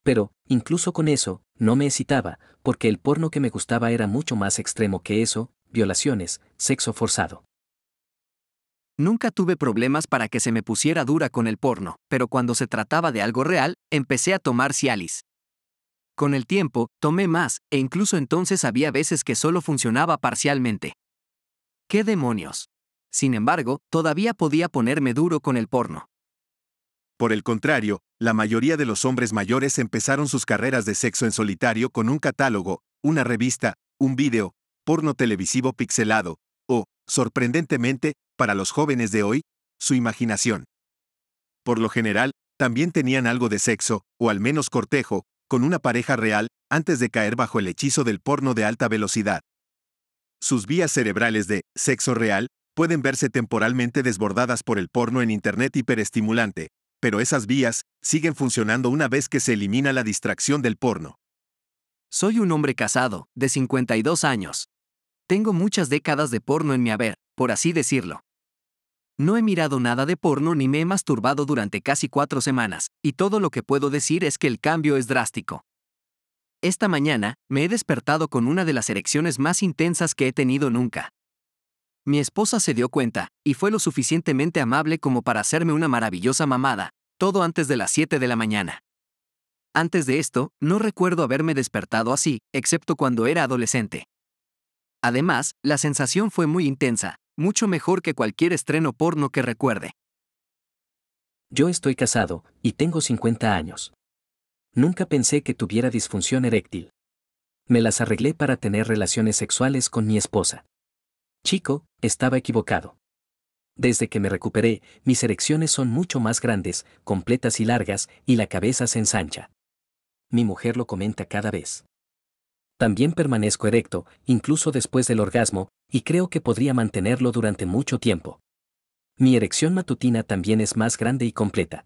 Pero, incluso con eso, no me excitaba, porque el porno que me gustaba era mucho más extremo que eso, violaciones, sexo forzado. Nunca tuve problemas para que se me pusiera dura con el porno, pero cuando se trataba de algo real, empecé a tomar Cialis. Con el tiempo, tomé más, e incluso entonces había veces que solo funcionaba parcialmente. ¿Qué demonios? Sin embargo, todavía podía ponerme duro con el porno. Por el contrario, la mayoría de los hombres mayores empezaron sus carreras de sexo en solitario con un catálogo, una revista, un vídeo, porno televisivo pixelado, o, sorprendentemente, para los jóvenes de hoy, su imaginación. Por lo general, también tenían algo de sexo, o al menos cortejo, con una pareja real, antes de caer bajo el hechizo del porno de alta velocidad. Sus vías cerebrales de sexo real pueden verse temporalmente desbordadas por el porno en Internet hiperestimulante, pero esas vías siguen funcionando una vez que se elimina la distracción del porno. Soy un hombre casado, de 52 años. Tengo muchas décadas de porno en mi haber, por así decirlo. No he mirado nada de porno ni me he masturbado durante casi cuatro semanas, y todo lo que puedo decir es que el cambio es drástico. Esta mañana, me he despertado con una de las erecciones más intensas que he tenido nunca. Mi esposa se dio cuenta, y fue lo suficientemente amable como para hacerme una maravillosa mamada, todo antes de las 7 de la mañana. Antes de esto, no recuerdo haberme despertado así, excepto cuando era adolescente. Además, la sensación fue muy intensa, mucho mejor que cualquier estreno porno que recuerde. Yo estoy casado, y tengo 50 años. Nunca pensé que tuviera disfunción eréctil. Me las arreglé para tener relaciones sexuales con mi esposa. Chico, estaba equivocado. Desde que me recuperé, mis erecciones son mucho más grandes, completas y largas, y la cabeza se ensancha. Mi mujer lo comenta cada vez. También permanezco erecto, incluso después del orgasmo, y creo que podría mantenerlo durante mucho tiempo. Mi erección matutina también es más grande y completa.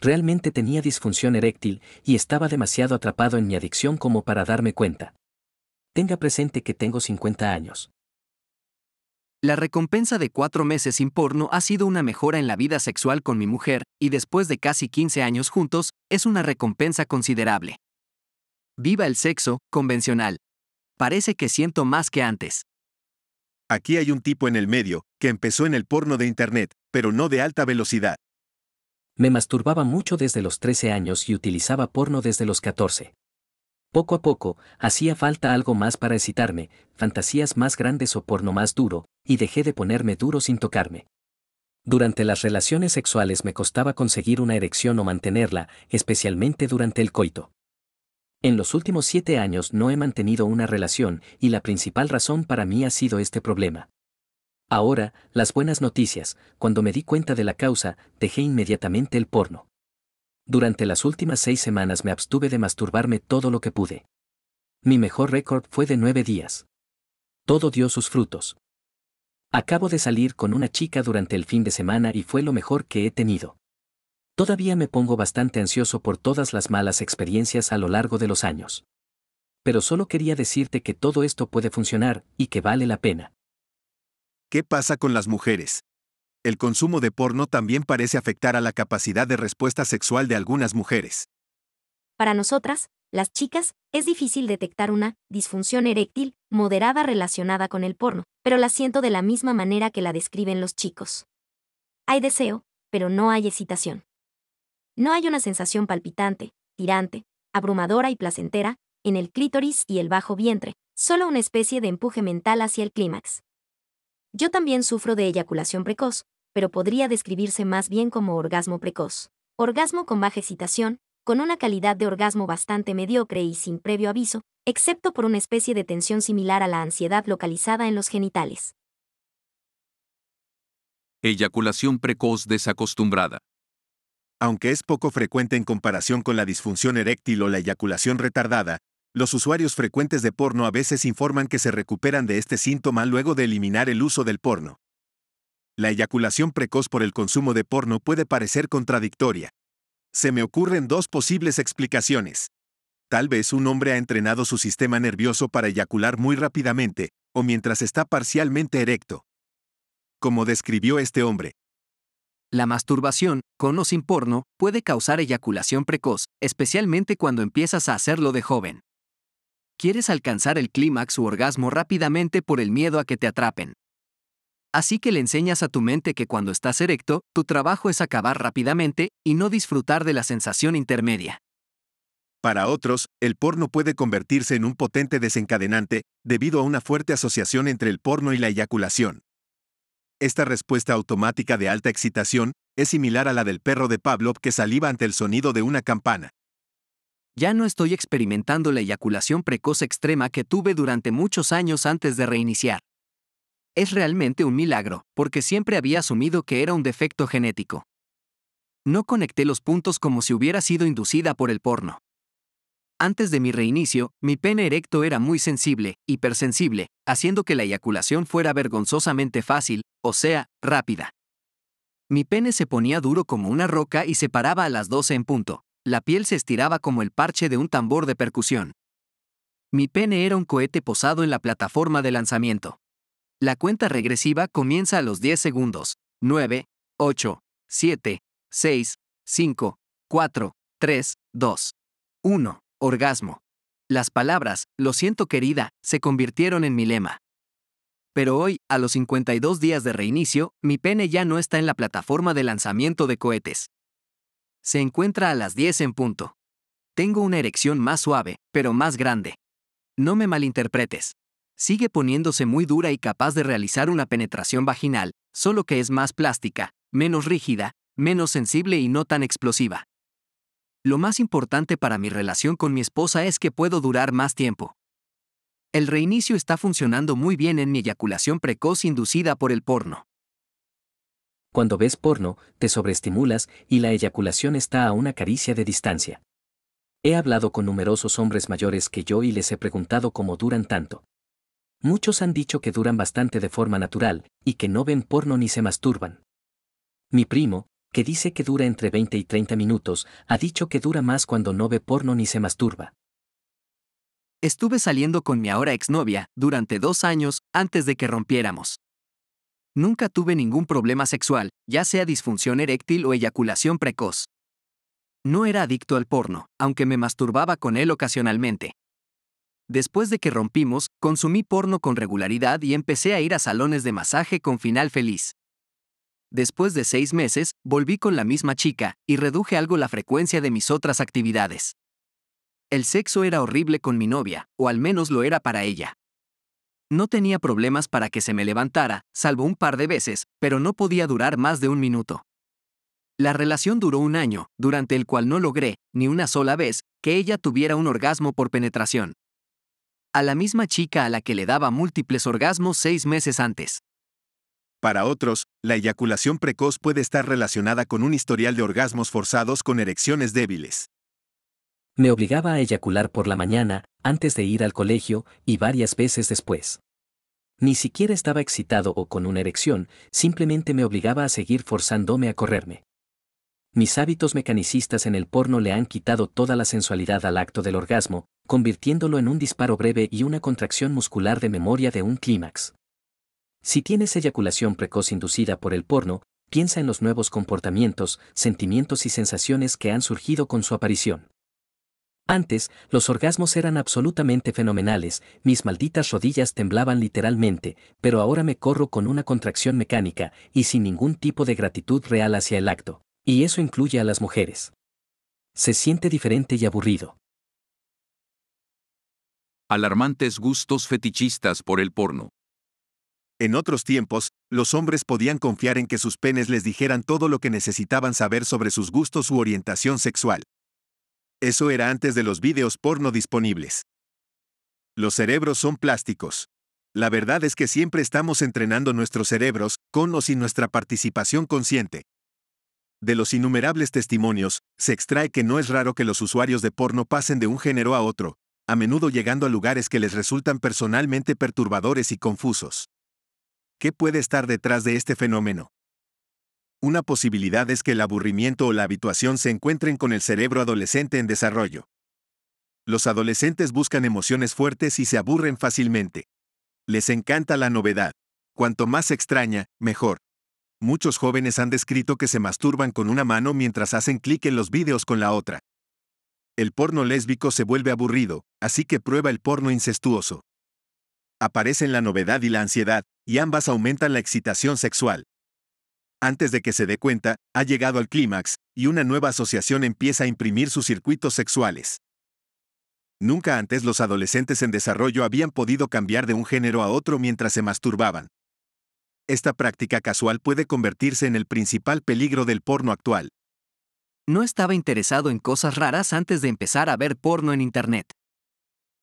Realmente tenía disfunción eréctil y estaba demasiado atrapado en mi adicción como para darme cuenta. Tenga presente que tengo 50 años. La recompensa de cuatro meses sin porno ha sido una mejora en la vida sexual con mi mujer, y después de casi 15 años juntos, es una recompensa considerable. Viva el sexo, convencional. Parece que siento más que antes. Aquí hay un tipo en el medio, que empezó en el porno de Internet, pero no de alta velocidad. Me masturbaba mucho desde los 13 años y utilizaba porno desde los 14. Poco a poco, hacía falta algo más para excitarme, fantasías más grandes o porno más duro, y dejé de ponerme duro sin tocarme. Durante las relaciones sexuales me costaba conseguir una erección o mantenerla, especialmente durante el coito. En los últimos siete años no he mantenido una relación y la principal razón para mí ha sido este problema. Ahora, las buenas noticias, cuando me di cuenta de la causa, dejé inmediatamente el porno. Durante las últimas seis semanas me abstuve de masturbarme todo lo que pude. Mi mejor récord fue de nueve días. Todo dio sus frutos. Acabo de salir con una chica durante el fin de semana y fue lo mejor que he tenido. Todavía me pongo bastante ansioso por todas las malas experiencias a lo largo de los años. Pero solo quería decirte que todo esto puede funcionar y que vale la pena. ¿Qué pasa con las mujeres? el consumo de porno también parece afectar a la capacidad de respuesta sexual de algunas mujeres. Para nosotras, las chicas, es difícil detectar una disfunción eréctil moderada relacionada con el porno, pero la siento de la misma manera que la describen los chicos. Hay deseo, pero no hay excitación. No hay una sensación palpitante, tirante, abrumadora y placentera, en el clítoris y el bajo vientre, solo una especie de empuje mental hacia el clímax. Yo también sufro de eyaculación precoz, pero podría describirse más bien como orgasmo precoz. Orgasmo con baja excitación, con una calidad de orgasmo bastante mediocre y sin previo aviso, excepto por una especie de tensión similar a la ansiedad localizada en los genitales. Eyaculación precoz desacostumbrada. Aunque es poco frecuente en comparación con la disfunción eréctil o la eyaculación retardada, los usuarios frecuentes de porno a veces informan que se recuperan de este síntoma luego de eliminar el uso del porno. La eyaculación precoz por el consumo de porno puede parecer contradictoria. Se me ocurren dos posibles explicaciones. Tal vez un hombre ha entrenado su sistema nervioso para eyacular muy rápidamente, o mientras está parcialmente erecto. Como describió este hombre. La masturbación, con o sin porno, puede causar eyaculación precoz, especialmente cuando empiezas a hacerlo de joven. Quieres alcanzar el clímax u orgasmo rápidamente por el miedo a que te atrapen. Así que le enseñas a tu mente que cuando estás erecto, tu trabajo es acabar rápidamente y no disfrutar de la sensación intermedia. Para otros, el porno puede convertirse en un potente desencadenante, debido a una fuerte asociación entre el porno y la eyaculación. Esta respuesta automática de alta excitación es similar a la del perro de Pavlov que saliva ante el sonido de una campana. Ya no estoy experimentando la eyaculación precoz extrema que tuve durante muchos años antes de reiniciar es realmente un milagro, porque siempre había asumido que era un defecto genético. No conecté los puntos como si hubiera sido inducida por el porno. Antes de mi reinicio, mi pene erecto era muy sensible, hipersensible, haciendo que la eyaculación fuera vergonzosamente fácil, o sea, rápida. Mi pene se ponía duro como una roca y se paraba a las 12 en punto. La piel se estiraba como el parche de un tambor de percusión. Mi pene era un cohete posado en la plataforma de lanzamiento. La cuenta regresiva comienza a los 10 segundos. 9, 8, 7, 6, 5, 4, 3, 2, 1. Orgasmo. Las palabras, lo siento querida, se convirtieron en mi lema. Pero hoy, a los 52 días de reinicio, mi pene ya no está en la plataforma de lanzamiento de cohetes. Se encuentra a las 10 en punto. Tengo una erección más suave, pero más grande. No me malinterpretes. Sigue poniéndose muy dura y capaz de realizar una penetración vaginal, solo que es más plástica, menos rígida, menos sensible y no tan explosiva. Lo más importante para mi relación con mi esposa es que puedo durar más tiempo. El reinicio está funcionando muy bien en mi eyaculación precoz inducida por el porno. Cuando ves porno, te sobreestimulas y la eyaculación está a una caricia de distancia. He hablado con numerosos hombres mayores que yo y les he preguntado cómo duran tanto muchos han dicho que duran bastante de forma natural, y que no ven porno ni se masturban. Mi primo, que dice que dura entre 20 y 30 minutos, ha dicho que dura más cuando no ve porno ni se masturba. Estuve saliendo con mi ahora exnovia durante dos años antes de que rompiéramos. Nunca tuve ningún problema sexual, ya sea disfunción eréctil o eyaculación precoz. No era adicto al porno, aunque me masturbaba con él ocasionalmente. Después de que rompimos, consumí porno con regularidad y empecé a ir a salones de masaje con final feliz. Después de seis meses, volví con la misma chica y reduje algo la frecuencia de mis otras actividades. El sexo era horrible con mi novia, o al menos lo era para ella. No tenía problemas para que se me levantara, salvo un par de veces, pero no podía durar más de un minuto. La relación duró un año, durante el cual no logré, ni una sola vez, que ella tuviera un orgasmo por penetración a la misma chica a la que le daba múltiples orgasmos seis meses antes. Para otros, la eyaculación precoz puede estar relacionada con un historial de orgasmos forzados con erecciones débiles. Me obligaba a eyacular por la mañana, antes de ir al colegio, y varias veces después. Ni siquiera estaba excitado o con una erección, simplemente me obligaba a seguir forzándome a correrme. Mis hábitos mecanicistas en el porno le han quitado toda la sensualidad al acto del orgasmo, convirtiéndolo en un disparo breve y una contracción muscular de memoria de un clímax. Si tienes eyaculación precoz inducida por el porno, piensa en los nuevos comportamientos, sentimientos y sensaciones que han surgido con su aparición. Antes, los orgasmos eran absolutamente fenomenales, mis malditas rodillas temblaban literalmente, pero ahora me corro con una contracción mecánica y sin ningún tipo de gratitud real hacia el acto, y eso incluye a las mujeres. Se siente diferente y aburrido alarmantes gustos fetichistas por el porno. En otros tiempos, los hombres podían confiar en que sus penes les dijeran todo lo que necesitaban saber sobre sus gustos u orientación sexual. Eso era antes de los vídeos porno disponibles. Los cerebros son plásticos. La verdad es que siempre estamos entrenando nuestros cerebros, con o sin nuestra participación consciente. De los innumerables testimonios, se extrae que no es raro que los usuarios de porno pasen de un género a otro, a menudo llegando a lugares que les resultan personalmente perturbadores y confusos. ¿Qué puede estar detrás de este fenómeno? Una posibilidad es que el aburrimiento o la habituación se encuentren con el cerebro adolescente en desarrollo. Los adolescentes buscan emociones fuertes y se aburren fácilmente. Les encanta la novedad. Cuanto más extraña, mejor. Muchos jóvenes han descrito que se masturban con una mano mientras hacen clic en los vídeos con la otra. El porno lésbico se vuelve aburrido, así que prueba el porno incestuoso. Aparecen la novedad y la ansiedad, y ambas aumentan la excitación sexual. Antes de que se dé cuenta, ha llegado al clímax, y una nueva asociación empieza a imprimir sus circuitos sexuales. Nunca antes los adolescentes en desarrollo habían podido cambiar de un género a otro mientras se masturbaban. Esta práctica casual puede convertirse en el principal peligro del porno actual. No estaba interesado en cosas raras antes de empezar a ver porno en Internet.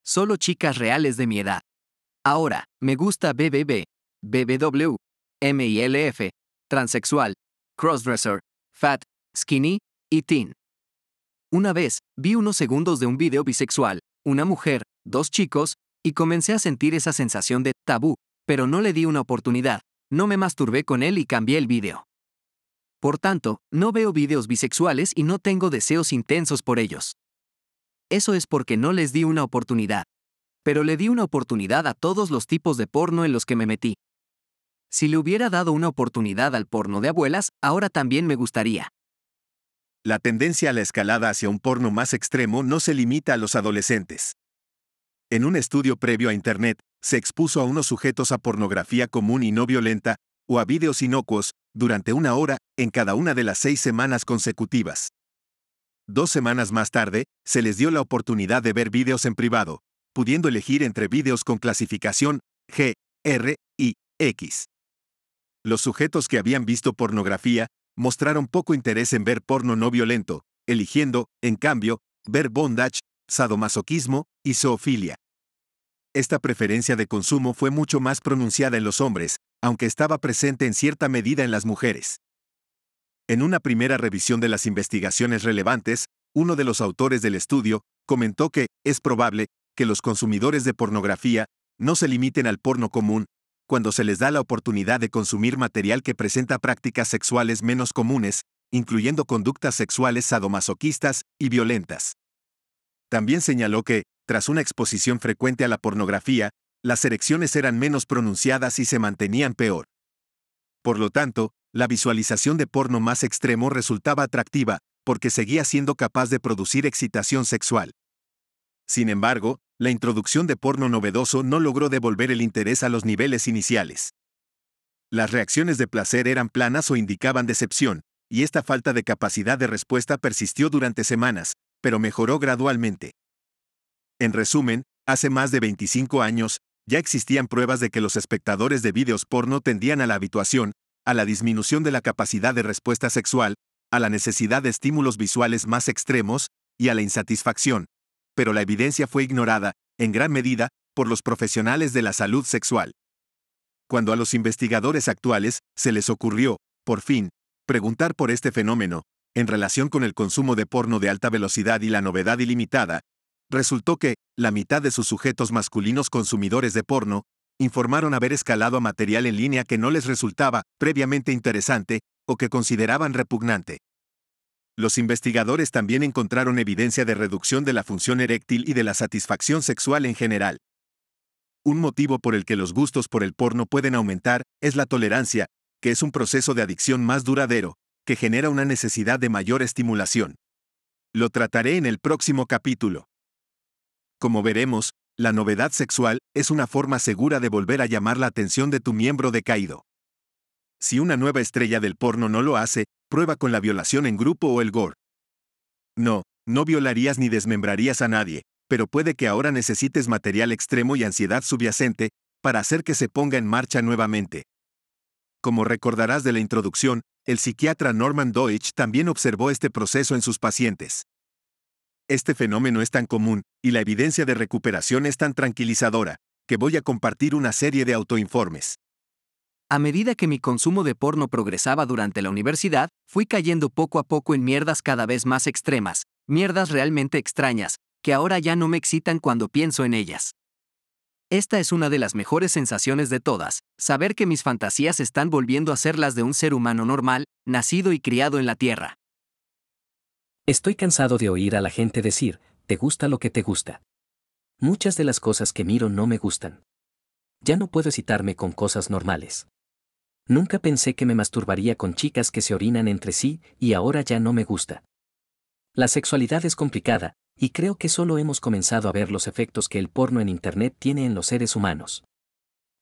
Solo chicas reales de mi edad. Ahora, me gusta BBB, BBW, MILF, transexual, crossdresser, fat, skinny y teen. Una vez, vi unos segundos de un video bisexual, una mujer, dos chicos, y comencé a sentir esa sensación de tabú, pero no le di una oportunidad, no me masturbé con él y cambié el video. Por tanto, no veo videos bisexuales y no tengo deseos intensos por ellos. Eso es porque no les di una oportunidad. Pero le di una oportunidad a todos los tipos de porno en los que me metí. Si le hubiera dado una oportunidad al porno de abuelas, ahora también me gustaría. La tendencia a la escalada hacia un porno más extremo no se limita a los adolescentes. En un estudio previo a Internet, se expuso a unos sujetos a pornografía común y no violenta, o a vídeos inocuos, durante una hora, en cada una de las seis semanas consecutivas. Dos semanas más tarde, se les dio la oportunidad de ver vídeos en privado, pudiendo elegir entre vídeos con clasificación G, R y X. Los sujetos que habían visto pornografía mostraron poco interés en ver porno no violento, eligiendo, en cambio, ver bondage, sadomasoquismo y zoofilia. Esta preferencia de consumo fue mucho más pronunciada en los hombres, aunque estaba presente en cierta medida en las mujeres. En una primera revisión de las investigaciones relevantes, uno de los autores del estudio comentó que es probable que los consumidores de pornografía no se limiten al porno común, cuando se les da la oportunidad de consumir material que presenta prácticas sexuales menos comunes, incluyendo conductas sexuales sadomasoquistas y violentas. También señaló que, tras una exposición frecuente a la pornografía, las erecciones eran menos pronunciadas y se mantenían peor. Por lo tanto, la visualización de porno más extremo resultaba atractiva, porque seguía siendo capaz de producir excitación sexual. Sin embargo, la introducción de porno novedoso no logró devolver el interés a los niveles iniciales. Las reacciones de placer eran planas o indicaban decepción, y esta falta de capacidad de respuesta persistió durante semanas, pero mejoró gradualmente. En resumen, hace más de 25 años, ya existían pruebas de que los espectadores de vídeos porno tendían a la habituación, a la disminución de la capacidad de respuesta sexual, a la necesidad de estímulos visuales más extremos y a la insatisfacción. Pero la evidencia fue ignorada, en gran medida, por los profesionales de la salud sexual. Cuando a los investigadores actuales se les ocurrió, por fin, preguntar por este fenómeno, en relación con el consumo de porno de alta velocidad y la novedad ilimitada, resultó que, la mitad de sus sujetos masculinos consumidores de porno, informaron haber escalado a material en línea que no les resultaba previamente interesante o que consideraban repugnante. Los investigadores también encontraron evidencia de reducción de la función eréctil y de la satisfacción sexual en general. Un motivo por el que los gustos por el porno pueden aumentar es la tolerancia, que es un proceso de adicción más duradero, que genera una necesidad de mayor estimulación. Lo trataré en el próximo capítulo. Como veremos, la novedad sexual es una forma segura de volver a llamar la atención de tu miembro decaído. Si una nueva estrella del porno no lo hace, prueba con la violación en grupo o el gore. No, no violarías ni desmembrarías a nadie, pero puede que ahora necesites material extremo y ansiedad subyacente para hacer que se ponga en marcha nuevamente. Como recordarás de la introducción, el psiquiatra Norman Deutsch también observó este proceso en sus pacientes. Este fenómeno es tan común, y la evidencia de recuperación es tan tranquilizadora, que voy a compartir una serie de autoinformes. A medida que mi consumo de porno progresaba durante la universidad, fui cayendo poco a poco en mierdas cada vez más extremas, mierdas realmente extrañas, que ahora ya no me excitan cuando pienso en ellas. Esta es una de las mejores sensaciones de todas, saber que mis fantasías están volviendo a ser las de un ser humano normal, nacido y criado en la Tierra. Estoy cansado de oír a la gente decir, te gusta lo que te gusta. Muchas de las cosas que miro no me gustan. Ya no puedo citarme con cosas normales. Nunca pensé que me masturbaría con chicas que se orinan entre sí y ahora ya no me gusta. La sexualidad es complicada, y creo que solo hemos comenzado a ver los efectos que el porno en Internet tiene en los seres humanos.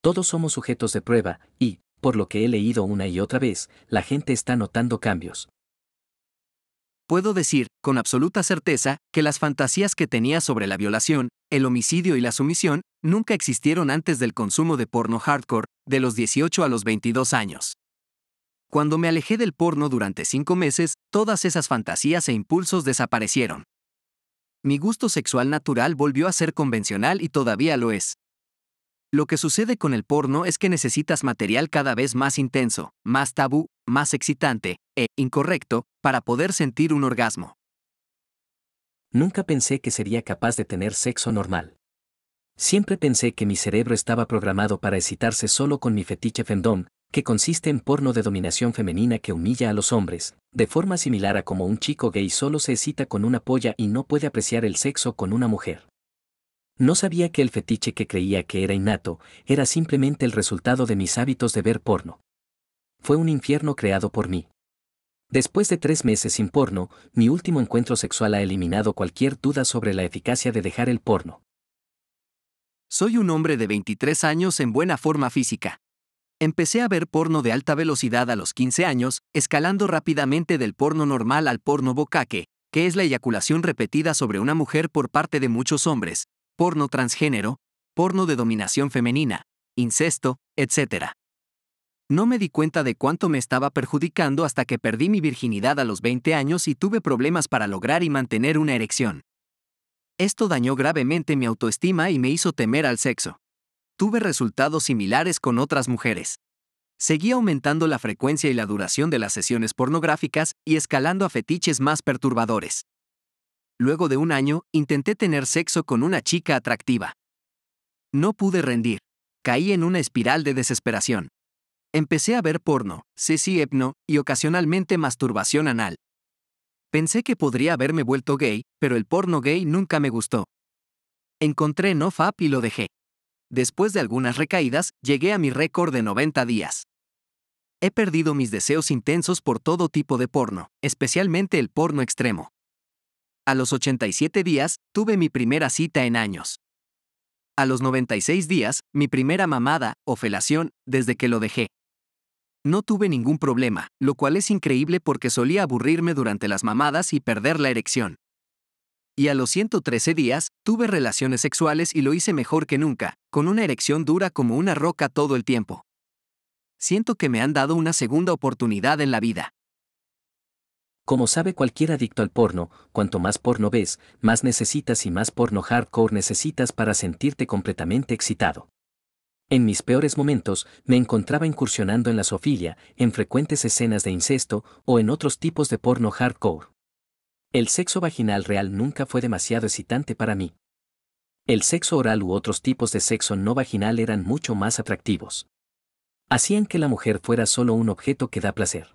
Todos somos sujetos de prueba, y, por lo que he leído una y otra vez, la gente está notando cambios. Puedo decir, con absoluta certeza, que las fantasías que tenía sobre la violación, el homicidio y la sumisión nunca existieron antes del consumo de porno hardcore, de los 18 a los 22 años. Cuando me alejé del porno durante cinco meses, todas esas fantasías e impulsos desaparecieron. Mi gusto sexual natural volvió a ser convencional y todavía lo es. Lo que sucede con el porno es que necesitas material cada vez más intenso, más tabú, más excitante, e incorrecto, para poder sentir un orgasmo. Nunca pensé que sería capaz de tener sexo normal. Siempre pensé que mi cerebro estaba programado para excitarse solo con mi fetiche fendón, que consiste en porno de dominación femenina que humilla a los hombres, de forma similar a como un chico gay solo se excita con una polla y no puede apreciar el sexo con una mujer. No sabía que el fetiche que creía que era innato era simplemente el resultado de mis hábitos de ver porno. Fue un infierno creado por mí. Después de tres meses sin porno, mi último encuentro sexual ha eliminado cualquier duda sobre la eficacia de dejar el porno. Soy un hombre de 23 años en buena forma física. Empecé a ver porno de alta velocidad a los 15 años, escalando rápidamente del porno normal al porno bocaque, que es la eyaculación repetida sobre una mujer por parte de muchos hombres, porno transgénero, porno de dominación femenina, incesto, etc. No me di cuenta de cuánto me estaba perjudicando hasta que perdí mi virginidad a los 20 años y tuve problemas para lograr y mantener una erección. Esto dañó gravemente mi autoestima y me hizo temer al sexo. Tuve resultados similares con otras mujeres. Seguí aumentando la frecuencia y la duración de las sesiones pornográficas y escalando a fetiches más perturbadores. Luego de un año, intenté tener sexo con una chica atractiva. No pude rendir. Caí en una espiral de desesperación. Empecé a ver porno, ceci epno y ocasionalmente masturbación anal. Pensé que podría haberme vuelto gay, pero el porno gay nunca me gustó. Encontré NoFap y lo dejé. Después de algunas recaídas, llegué a mi récord de 90 días. He perdido mis deseos intensos por todo tipo de porno, especialmente el porno extremo. A los 87 días, tuve mi primera cita en años. A los 96 días, mi primera mamada, o felación, desde que lo dejé. No tuve ningún problema, lo cual es increíble porque solía aburrirme durante las mamadas y perder la erección. Y a los 113 días, tuve relaciones sexuales y lo hice mejor que nunca, con una erección dura como una roca todo el tiempo. Siento que me han dado una segunda oportunidad en la vida. Como sabe cualquier adicto al porno, cuanto más porno ves, más necesitas y más porno hardcore necesitas para sentirte completamente excitado. En mis peores momentos me encontraba incursionando en la sofilia, en frecuentes escenas de incesto o en otros tipos de porno hardcore. El sexo vaginal real nunca fue demasiado excitante para mí. El sexo oral u otros tipos de sexo no vaginal eran mucho más atractivos. Hacían que la mujer fuera solo un objeto que da placer.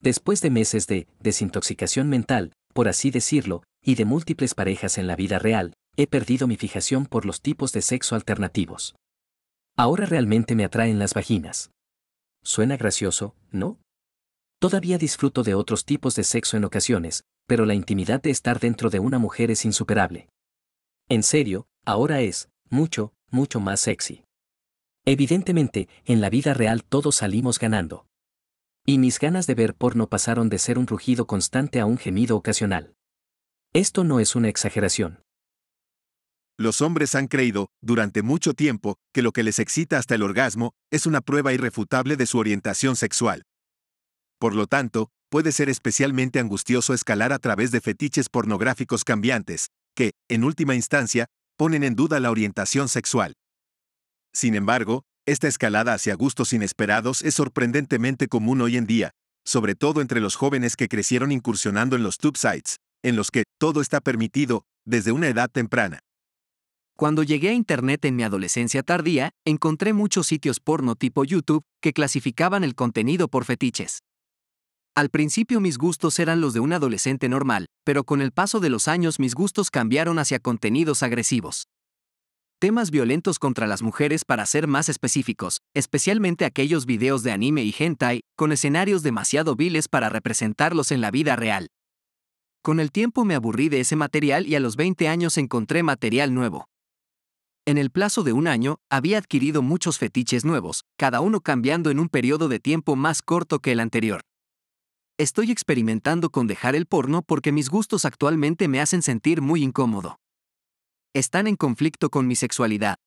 Después de meses de desintoxicación mental, por así decirlo, y de múltiples parejas en la vida real, he perdido mi fijación por los tipos de sexo alternativos. Ahora realmente me atraen las vaginas. Suena gracioso, ¿no? Todavía disfruto de otros tipos de sexo en ocasiones, pero la intimidad de estar dentro de una mujer es insuperable. En serio, ahora es, mucho, mucho más sexy. Evidentemente, en la vida real todos salimos ganando. Y mis ganas de ver porno pasaron de ser un rugido constante a un gemido ocasional. Esto no es una exageración. Los hombres han creído, durante mucho tiempo, que lo que les excita hasta el orgasmo es una prueba irrefutable de su orientación sexual. Por lo tanto, puede ser especialmente angustioso escalar a través de fetiches pornográficos cambiantes, que, en última instancia, ponen en duda la orientación sexual. Sin embargo, esta escalada hacia gustos inesperados es sorprendentemente común hoy en día, sobre todo entre los jóvenes que crecieron incursionando en los tube sites, en los que todo está permitido, desde una edad temprana. Cuando llegué a Internet en mi adolescencia tardía, encontré muchos sitios porno tipo YouTube que clasificaban el contenido por fetiches. Al principio mis gustos eran los de un adolescente normal, pero con el paso de los años mis gustos cambiaron hacia contenidos agresivos. Temas violentos contra las mujeres para ser más específicos, especialmente aquellos videos de anime y hentai, con escenarios demasiado viles para representarlos en la vida real. Con el tiempo me aburrí de ese material y a los 20 años encontré material nuevo. En el plazo de un año, había adquirido muchos fetiches nuevos, cada uno cambiando en un periodo de tiempo más corto que el anterior. Estoy experimentando con dejar el porno porque mis gustos actualmente me hacen sentir muy incómodo. Están en conflicto con mi sexualidad.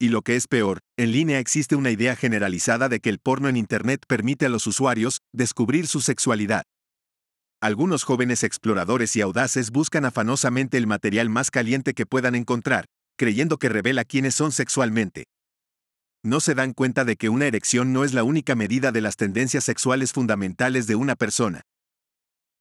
Y lo que es peor, en línea existe una idea generalizada de que el porno en Internet permite a los usuarios descubrir su sexualidad. Algunos jóvenes exploradores y audaces buscan afanosamente el material más caliente que puedan encontrar, creyendo que revela quiénes son sexualmente. No se dan cuenta de que una erección no es la única medida de las tendencias sexuales fundamentales de una persona.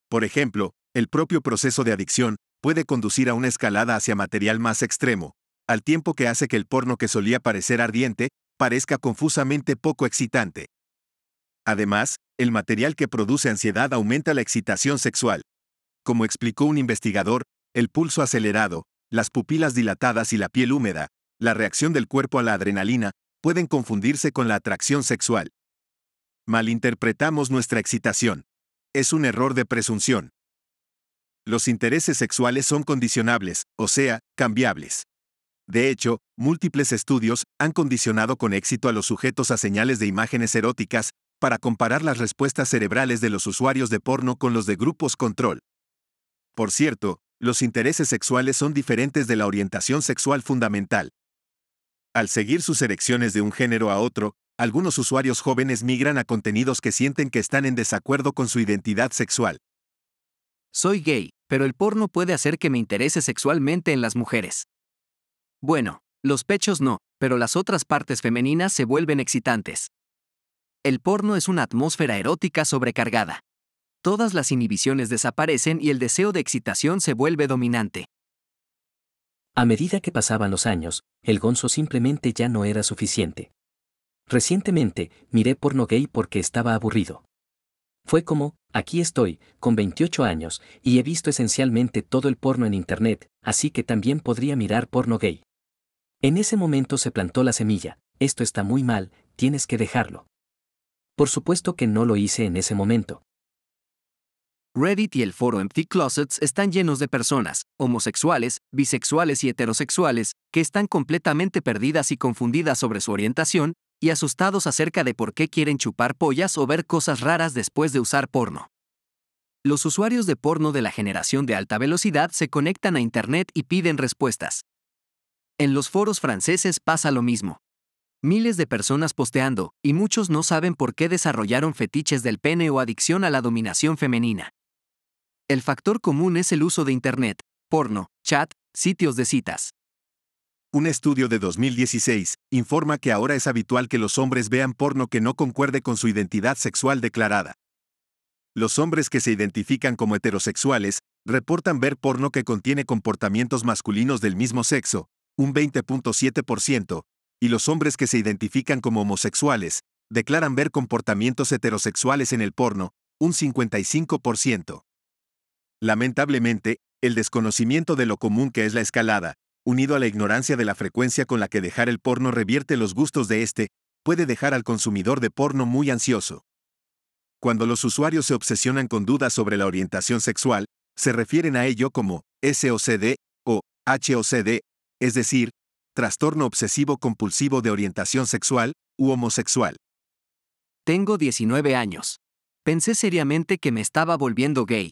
Por ejemplo, el propio proceso de adicción puede conducir a una escalada hacia material más extremo, al tiempo que hace que el porno que solía parecer ardiente parezca confusamente poco excitante. Además, el material que produce ansiedad aumenta la excitación sexual. Como explicó un investigador, el pulso acelerado, las pupilas dilatadas y la piel húmeda, la reacción del cuerpo a la adrenalina, pueden confundirse con la atracción sexual. Malinterpretamos nuestra excitación. Es un error de presunción. Los intereses sexuales son condicionables, o sea, cambiables. De hecho, múltiples estudios han condicionado con éxito a los sujetos a señales de imágenes eróticas para comparar las respuestas cerebrales de los usuarios de porno con los de grupos control. Por cierto, los intereses sexuales son diferentes de la orientación sexual fundamental. Al seguir sus erecciones de un género a otro, algunos usuarios jóvenes migran a contenidos que sienten que están en desacuerdo con su identidad sexual. Soy gay, pero el porno puede hacer que me interese sexualmente en las mujeres. Bueno, los pechos no, pero las otras partes femeninas se vuelven excitantes. El porno es una atmósfera erótica sobrecargada todas las inhibiciones desaparecen y el deseo de excitación se vuelve dominante. A medida que pasaban los años, el gonzo simplemente ya no era suficiente. Recientemente, miré porno gay porque estaba aburrido. Fue como, aquí estoy, con 28 años, y he visto esencialmente todo el porno en Internet, así que también podría mirar porno gay. En ese momento se plantó la semilla, esto está muy mal, tienes que dejarlo. Por supuesto que no lo hice en ese momento. Reddit y el foro Empty Closets están llenos de personas, homosexuales, bisexuales y heterosexuales, que están completamente perdidas y confundidas sobre su orientación, y asustados acerca de por qué quieren chupar pollas o ver cosas raras después de usar porno. Los usuarios de porno de la generación de alta velocidad se conectan a Internet y piden respuestas. En los foros franceses pasa lo mismo. Miles de personas posteando, y muchos no saben por qué desarrollaron fetiches del pene o adicción a la dominación femenina. El factor común es el uso de Internet, porno, chat, sitios de citas. Un estudio de 2016 informa que ahora es habitual que los hombres vean porno que no concuerde con su identidad sexual declarada. Los hombres que se identifican como heterosexuales reportan ver porno que contiene comportamientos masculinos del mismo sexo, un 20.7%, y los hombres que se identifican como homosexuales declaran ver comportamientos heterosexuales en el porno, un 55%. Lamentablemente, el desconocimiento de lo común que es la escalada, unido a la ignorancia de la frecuencia con la que dejar el porno revierte los gustos de este, puede dejar al consumidor de porno muy ansioso. Cuando los usuarios se obsesionan con dudas sobre la orientación sexual, se refieren a ello como SOCD o HOCD, es decir, trastorno obsesivo compulsivo de orientación sexual u homosexual. Tengo 19 años. Pensé seriamente que me estaba volviendo gay.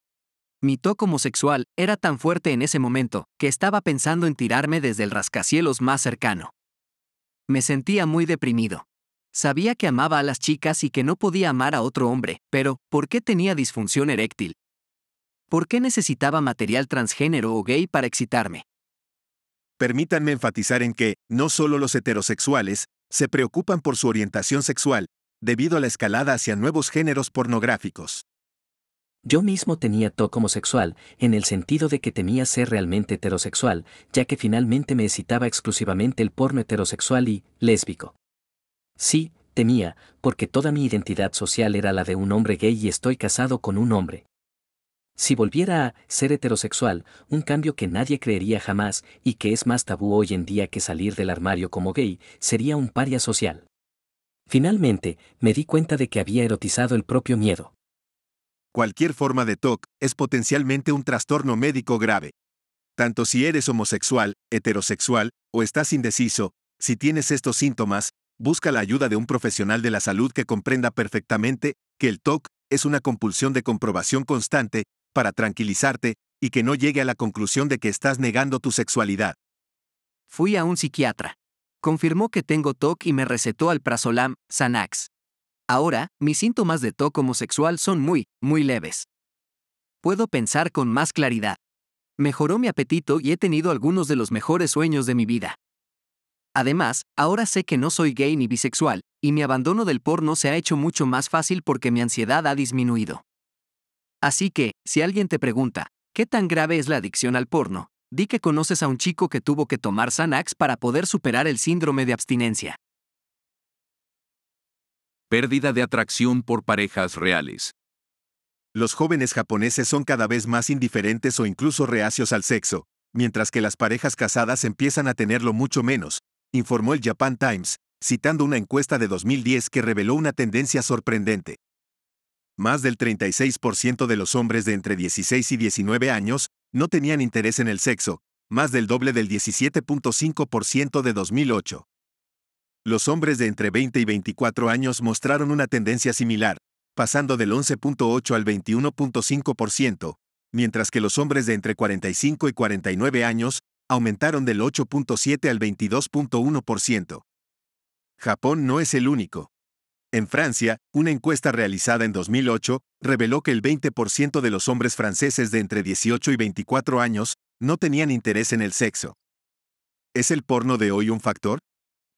Mi toque homosexual era tan fuerte en ese momento que estaba pensando en tirarme desde el rascacielos más cercano. Me sentía muy deprimido. Sabía que amaba a las chicas y que no podía amar a otro hombre, pero ¿por qué tenía disfunción eréctil? ¿Por qué necesitaba material transgénero o gay para excitarme? Permítanme enfatizar en que, no solo los heterosexuales, se preocupan por su orientación sexual, debido a la escalada hacia nuevos géneros pornográficos. Yo mismo tenía como homosexual, en el sentido de que temía ser realmente heterosexual, ya que finalmente me excitaba exclusivamente el porno heterosexual y lésbico. Sí, temía, porque toda mi identidad social era la de un hombre gay y estoy casado con un hombre. Si volviera a ser heterosexual, un cambio que nadie creería jamás y que es más tabú hoy en día que salir del armario como gay, sería un paria social. Finalmente, me di cuenta de que había erotizado el propio miedo. Cualquier forma de TOC es potencialmente un trastorno médico grave. Tanto si eres homosexual, heterosexual o estás indeciso, si tienes estos síntomas, busca la ayuda de un profesional de la salud que comprenda perfectamente que el TOC es una compulsión de comprobación constante para tranquilizarte y que no llegue a la conclusión de que estás negando tu sexualidad. Fui a un psiquiatra. Confirmó que tengo TOC y me recetó al Prazolam, Sanax. Ahora, mis síntomas de toque homosexual son muy, muy leves. Puedo pensar con más claridad. Mejoró mi apetito y he tenido algunos de los mejores sueños de mi vida. Además, ahora sé que no soy gay ni bisexual, y mi abandono del porno se ha hecho mucho más fácil porque mi ansiedad ha disminuido. Así que, si alguien te pregunta, ¿qué tan grave es la adicción al porno? Di que conoces a un chico que tuvo que tomar Xanax para poder superar el síndrome de abstinencia pérdida de atracción por parejas reales. Los jóvenes japoneses son cada vez más indiferentes o incluso reacios al sexo, mientras que las parejas casadas empiezan a tenerlo mucho menos, informó el Japan Times, citando una encuesta de 2010 que reveló una tendencia sorprendente. Más del 36% de los hombres de entre 16 y 19 años no tenían interés en el sexo, más del doble del 17.5% de 2008. Los hombres de entre 20 y 24 años mostraron una tendencia similar, pasando del 11.8 al 21.5%, mientras que los hombres de entre 45 y 49 años aumentaron del 8.7 al 22.1%. Japón no es el único. En Francia, una encuesta realizada en 2008 reveló que el 20% de los hombres franceses de entre 18 y 24 años no tenían interés en el sexo. ¿Es el porno de hoy un factor?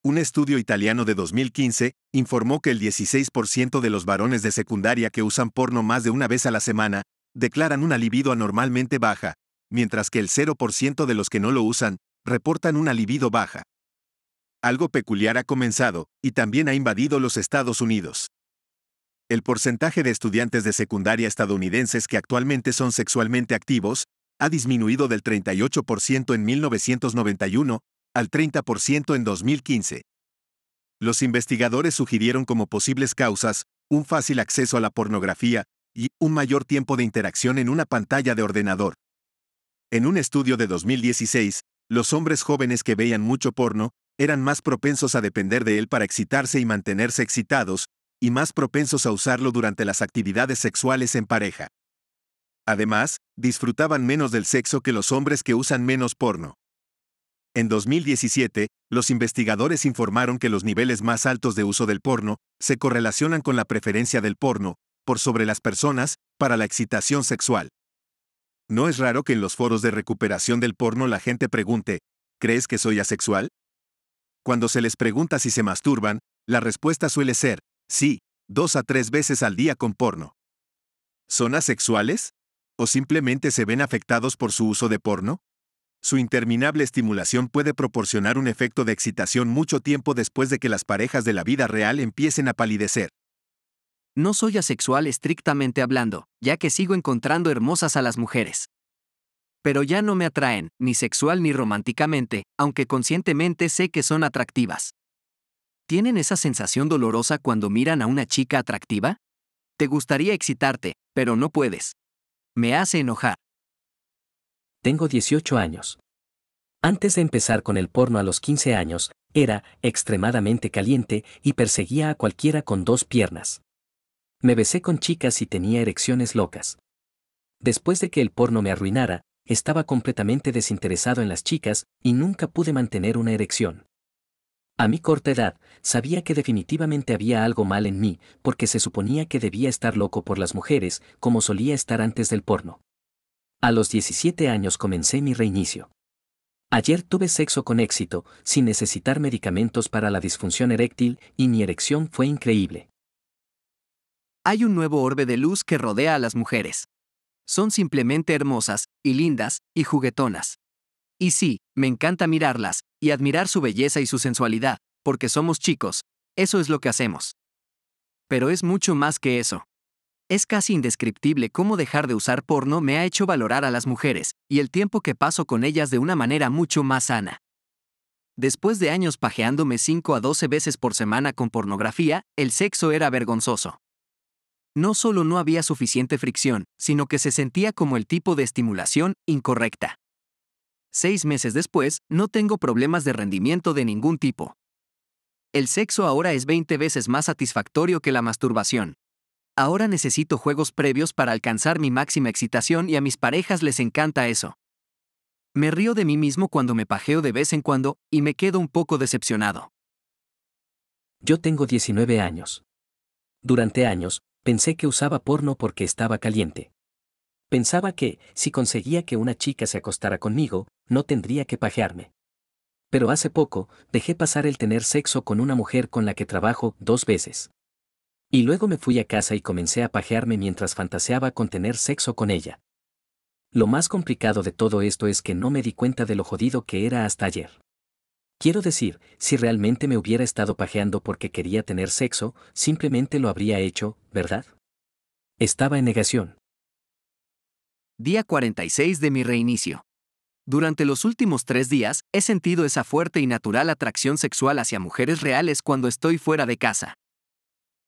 Un estudio italiano de 2015 informó que el 16% de los varones de secundaria que usan porno más de una vez a la semana declaran una libido anormalmente baja, mientras que el 0% de los que no lo usan reportan una libido baja. Algo peculiar ha comenzado y también ha invadido los Estados Unidos. El porcentaje de estudiantes de secundaria estadounidenses que actualmente son sexualmente activos ha disminuido del 38% en 1991 al 30% en 2015. Los investigadores sugirieron como posibles causas un fácil acceso a la pornografía y un mayor tiempo de interacción en una pantalla de ordenador. En un estudio de 2016, los hombres jóvenes que veían mucho porno eran más propensos a depender de él para excitarse y mantenerse excitados, y más propensos a usarlo durante las actividades sexuales en pareja. Además, disfrutaban menos del sexo que los hombres que usan menos porno. En 2017, los investigadores informaron que los niveles más altos de uso del porno se correlacionan con la preferencia del porno, por sobre las personas, para la excitación sexual. No es raro que en los foros de recuperación del porno la gente pregunte, ¿crees que soy asexual? Cuando se les pregunta si se masturban, la respuesta suele ser, sí, dos a tres veces al día con porno. ¿Son asexuales? ¿O simplemente se ven afectados por su uso de porno? su interminable estimulación puede proporcionar un efecto de excitación mucho tiempo después de que las parejas de la vida real empiecen a palidecer. No soy asexual estrictamente hablando, ya que sigo encontrando hermosas a las mujeres. Pero ya no me atraen, ni sexual ni románticamente, aunque conscientemente sé que son atractivas. ¿Tienen esa sensación dolorosa cuando miran a una chica atractiva? Te gustaría excitarte, pero no puedes. Me hace enojar tengo 18 años. Antes de empezar con el porno a los 15 años, era extremadamente caliente y perseguía a cualquiera con dos piernas. Me besé con chicas y tenía erecciones locas. Después de que el porno me arruinara, estaba completamente desinteresado en las chicas y nunca pude mantener una erección. A mi corta edad, sabía que definitivamente había algo mal en mí, porque se suponía que debía estar loco por las mujeres, como solía estar antes del porno. A los 17 años comencé mi reinicio. Ayer tuve sexo con éxito, sin necesitar medicamentos para la disfunción eréctil, y mi erección fue increíble. Hay un nuevo orbe de luz que rodea a las mujeres. Son simplemente hermosas, y lindas, y juguetonas. Y sí, me encanta mirarlas, y admirar su belleza y su sensualidad, porque somos chicos, eso es lo que hacemos. Pero es mucho más que eso. Es casi indescriptible cómo dejar de usar porno me ha hecho valorar a las mujeres, y el tiempo que paso con ellas de una manera mucho más sana. Después de años pajeándome 5 a 12 veces por semana con pornografía, el sexo era vergonzoso. No solo no había suficiente fricción, sino que se sentía como el tipo de estimulación incorrecta. Seis meses después, no tengo problemas de rendimiento de ningún tipo. El sexo ahora es 20 veces más satisfactorio que la masturbación. Ahora necesito juegos previos para alcanzar mi máxima excitación y a mis parejas les encanta eso. Me río de mí mismo cuando me pajeo de vez en cuando y me quedo un poco decepcionado. Yo tengo 19 años. Durante años, pensé que usaba porno porque estaba caliente. Pensaba que, si conseguía que una chica se acostara conmigo, no tendría que pajearme. Pero hace poco, dejé pasar el tener sexo con una mujer con la que trabajo dos veces. Y luego me fui a casa y comencé a pajearme mientras fantaseaba con tener sexo con ella. Lo más complicado de todo esto es que no me di cuenta de lo jodido que era hasta ayer. Quiero decir, si realmente me hubiera estado pajeando porque quería tener sexo, simplemente lo habría hecho, ¿verdad? Estaba en negación. Día 46 de mi reinicio. Durante los últimos tres días, he sentido esa fuerte y natural atracción sexual hacia mujeres reales cuando estoy fuera de casa.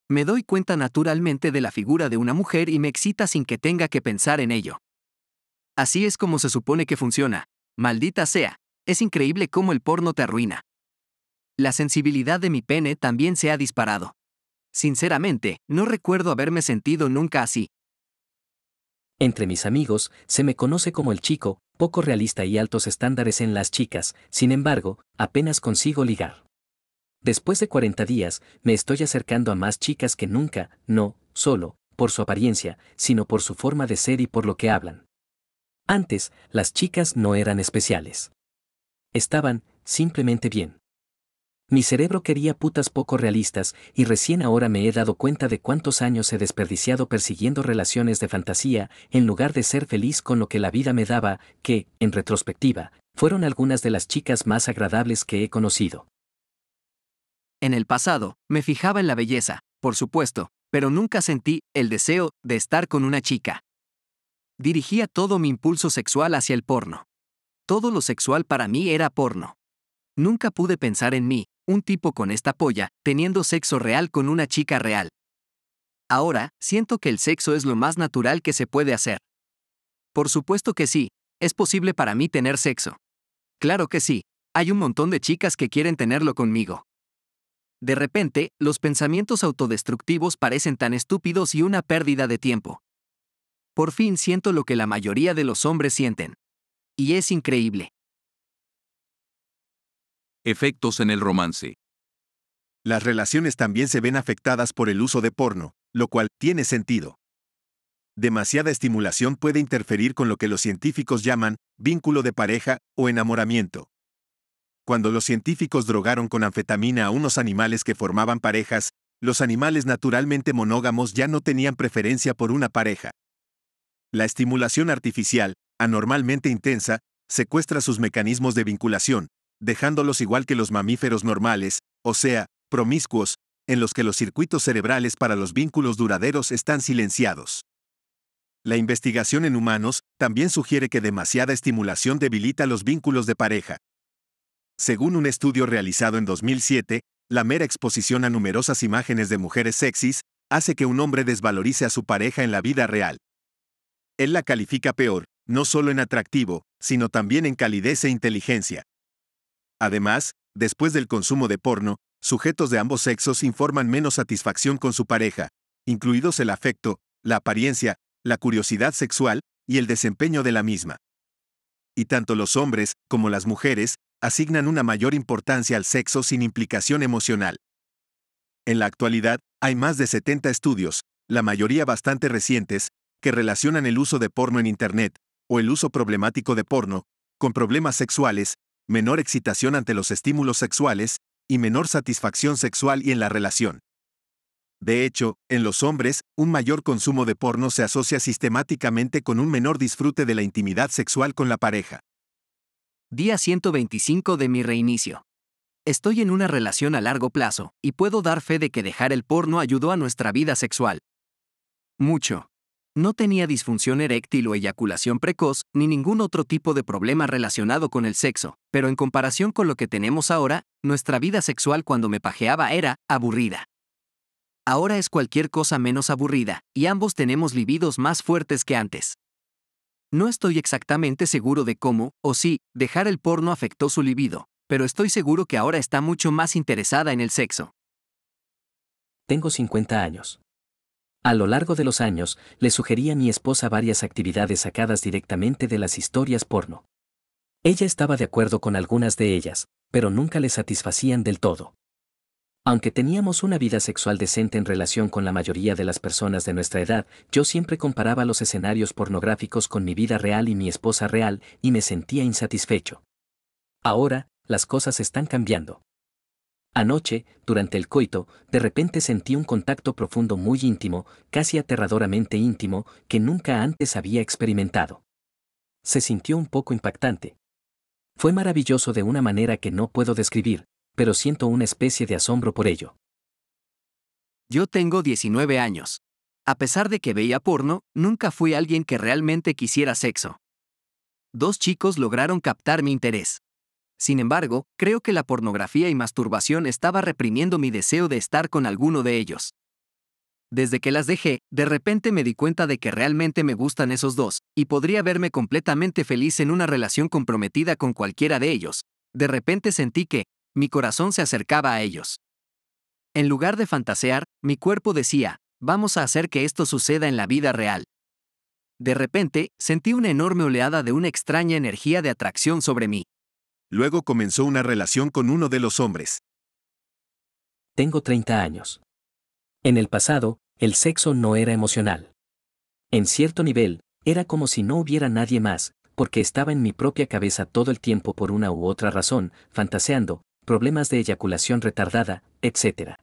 Me doy cuenta naturalmente de la figura de una mujer y me excita sin que tenga que pensar en ello. Así es como se supone que funciona. Maldita sea, es increíble cómo el porno te arruina. La sensibilidad de mi pene también se ha disparado. Sinceramente, no recuerdo haberme sentido nunca así. Entre mis amigos, se me conoce como el chico, poco realista y altos estándares en las chicas, sin embargo, apenas consigo ligar. Después de 40 días, me estoy acercando a más chicas que nunca, no, solo, por su apariencia, sino por su forma de ser y por lo que hablan. Antes, las chicas no eran especiales. Estaban, simplemente bien. Mi cerebro quería putas poco realistas y recién ahora me he dado cuenta de cuántos años he desperdiciado persiguiendo relaciones de fantasía en lugar de ser feliz con lo que la vida me daba, que, en retrospectiva, fueron algunas de las chicas más agradables que he conocido. En el pasado, me fijaba en la belleza, por supuesto, pero nunca sentí el deseo de estar con una chica. Dirigía todo mi impulso sexual hacia el porno. Todo lo sexual para mí era porno. Nunca pude pensar en mí, un tipo con esta polla, teniendo sexo real con una chica real. Ahora, siento que el sexo es lo más natural que se puede hacer. Por supuesto que sí, es posible para mí tener sexo. Claro que sí, hay un montón de chicas que quieren tenerlo conmigo. De repente, los pensamientos autodestructivos parecen tan estúpidos y una pérdida de tiempo. Por fin siento lo que la mayoría de los hombres sienten. Y es increíble. Efectos en el romance. Las relaciones también se ven afectadas por el uso de porno, lo cual tiene sentido. Demasiada estimulación puede interferir con lo que los científicos llaman vínculo de pareja o enamoramiento. Cuando los científicos drogaron con anfetamina a unos animales que formaban parejas, los animales naturalmente monógamos ya no tenían preferencia por una pareja. La estimulación artificial, anormalmente intensa, secuestra sus mecanismos de vinculación, dejándolos igual que los mamíferos normales, o sea, promiscuos, en los que los circuitos cerebrales para los vínculos duraderos están silenciados. La investigación en humanos también sugiere que demasiada estimulación debilita los vínculos de pareja, según un estudio realizado en 2007, la mera exposición a numerosas imágenes de mujeres sexys hace que un hombre desvalorice a su pareja en la vida real. Él la califica peor, no solo en atractivo, sino también en calidez e inteligencia. Además, después del consumo de porno, sujetos de ambos sexos informan menos satisfacción con su pareja, incluidos el afecto, la apariencia, la curiosidad sexual y el desempeño de la misma. Y tanto los hombres como las mujeres asignan una mayor importancia al sexo sin implicación emocional. En la actualidad, hay más de 70 estudios, la mayoría bastante recientes, que relacionan el uso de porno en Internet, o el uso problemático de porno, con problemas sexuales, menor excitación ante los estímulos sexuales, y menor satisfacción sexual y en la relación. De hecho, en los hombres, un mayor consumo de porno se asocia sistemáticamente con un menor disfrute de la intimidad sexual con la pareja. Día 125 de mi reinicio. Estoy en una relación a largo plazo, y puedo dar fe de que dejar el porno ayudó a nuestra vida sexual. Mucho. No tenía disfunción eréctil o eyaculación precoz, ni ningún otro tipo de problema relacionado con el sexo, pero en comparación con lo que tenemos ahora, nuestra vida sexual cuando me pajeaba era aburrida. Ahora es cualquier cosa menos aburrida, y ambos tenemos libidos más fuertes que antes. No estoy exactamente seguro de cómo, o si, dejar el porno afectó su libido, pero estoy seguro que ahora está mucho más interesada en el sexo. Tengo 50 años. A lo largo de los años, le sugerí a mi esposa varias actividades sacadas directamente de las historias porno. Ella estaba de acuerdo con algunas de ellas, pero nunca le satisfacían del todo. Aunque teníamos una vida sexual decente en relación con la mayoría de las personas de nuestra edad, yo siempre comparaba los escenarios pornográficos con mi vida real y mi esposa real y me sentía insatisfecho. Ahora, las cosas están cambiando. Anoche, durante el coito, de repente sentí un contacto profundo muy íntimo, casi aterradoramente íntimo, que nunca antes había experimentado. Se sintió un poco impactante. Fue maravilloso de una manera que no puedo describir, pero siento una especie de asombro por ello. Yo tengo 19 años. A pesar de que veía porno, nunca fui alguien que realmente quisiera sexo. Dos chicos lograron captar mi interés. Sin embargo, creo que la pornografía y masturbación estaba reprimiendo mi deseo de estar con alguno de ellos. Desde que las dejé, de repente me di cuenta de que realmente me gustan esos dos, y podría verme completamente feliz en una relación comprometida con cualquiera de ellos. De repente sentí que, mi corazón se acercaba a ellos. En lugar de fantasear, mi cuerpo decía, vamos a hacer que esto suceda en la vida real. De repente, sentí una enorme oleada de una extraña energía de atracción sobre mí. Luego comenzó una relación con uno de los hombres. Tengo 30 años. En el pasado, el sexo no era emocional. En cierto nivel, era como si no hubiera nadie más, porque estaba en mi propia cabeza todo el tiempo por una u otra razón, fantaseando, problemas de eyaculación retardada, etc.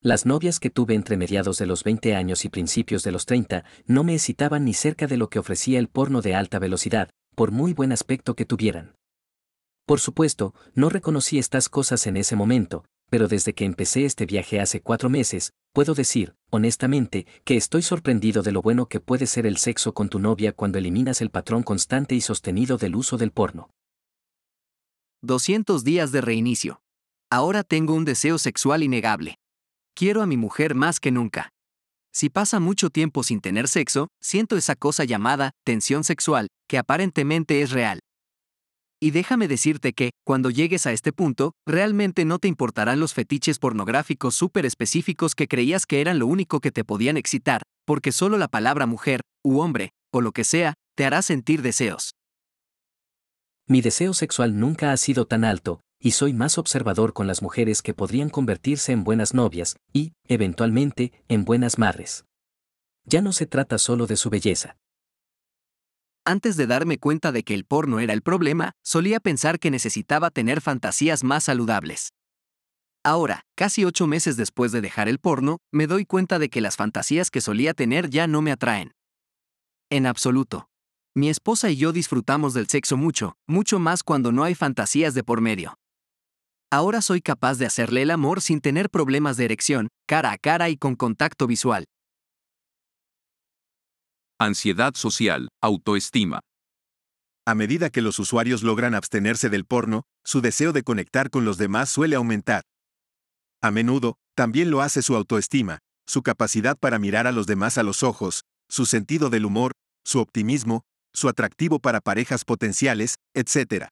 Las novias que tuve entre mediados de los 20 años y principios de los 30 no me excitaban ni cerca de lo que ofrecía el porno de alta velocidad, por muy buen aspecto que tuvieran. Por supuesto, no reconocí estas cosas en ese momento, pero desde que empecé este viaje hace cuatro meses, puedo decir, honestamente, que estoy sorprendido de lo bueno que puede ser el sexo con tu novia cuando eliminas el patrón constante y sostenido del uso del porno. 200 días de reinicio. Ahora tengo un deseo sexual innegable. Quiero a mi mujer más que nunca. Si pasa mucho tiempo sin tener sexo, siento esa cosa llamada tensión sexual, que aparentemente es real. Y déjame decirte que, cuando llegues a este punto, realmente no te importarán los fetiches pornográficos súper específicos que creías que eran lo único que te podían excitar, porque solo la palabra mujer, u hombre, o lo que sea, te hará sentir deseos. Mi deseo sexual nunca ha sido tan alto, y soy más observador con las mujeres que podrían convertirse en buenas novias, y, eventualmente, en buenas madres. Ya no se trata solo de su belleza. Antes de darme cuenta de que el porno era el problema, solía pensar que necesitaba tener fantasías más saludables. Ahora, casi ocho meses después de dejar el porno, me doy cuenta de que las fantasías que solía tener ya no me atraen. En absoluto. Mi esposa y yo disfrutamos del sexo mucho, mucho más cuando no hay fantasías de por medio. Ahora soy capaz de hacerle el amor sin tener problemas de erección, cara a cara y con contacto visual. Ansiedad social, autoestima. A medida que los usuarios logran abstenerse del porno, su deseo de conectar con los demás suele aumentar. A menudo, también lo hace su autoestima, su capacidad para mirar a los demás a los ojos, su sentido del humor, su optimismo, su atractivo para parejas potenciales, etc.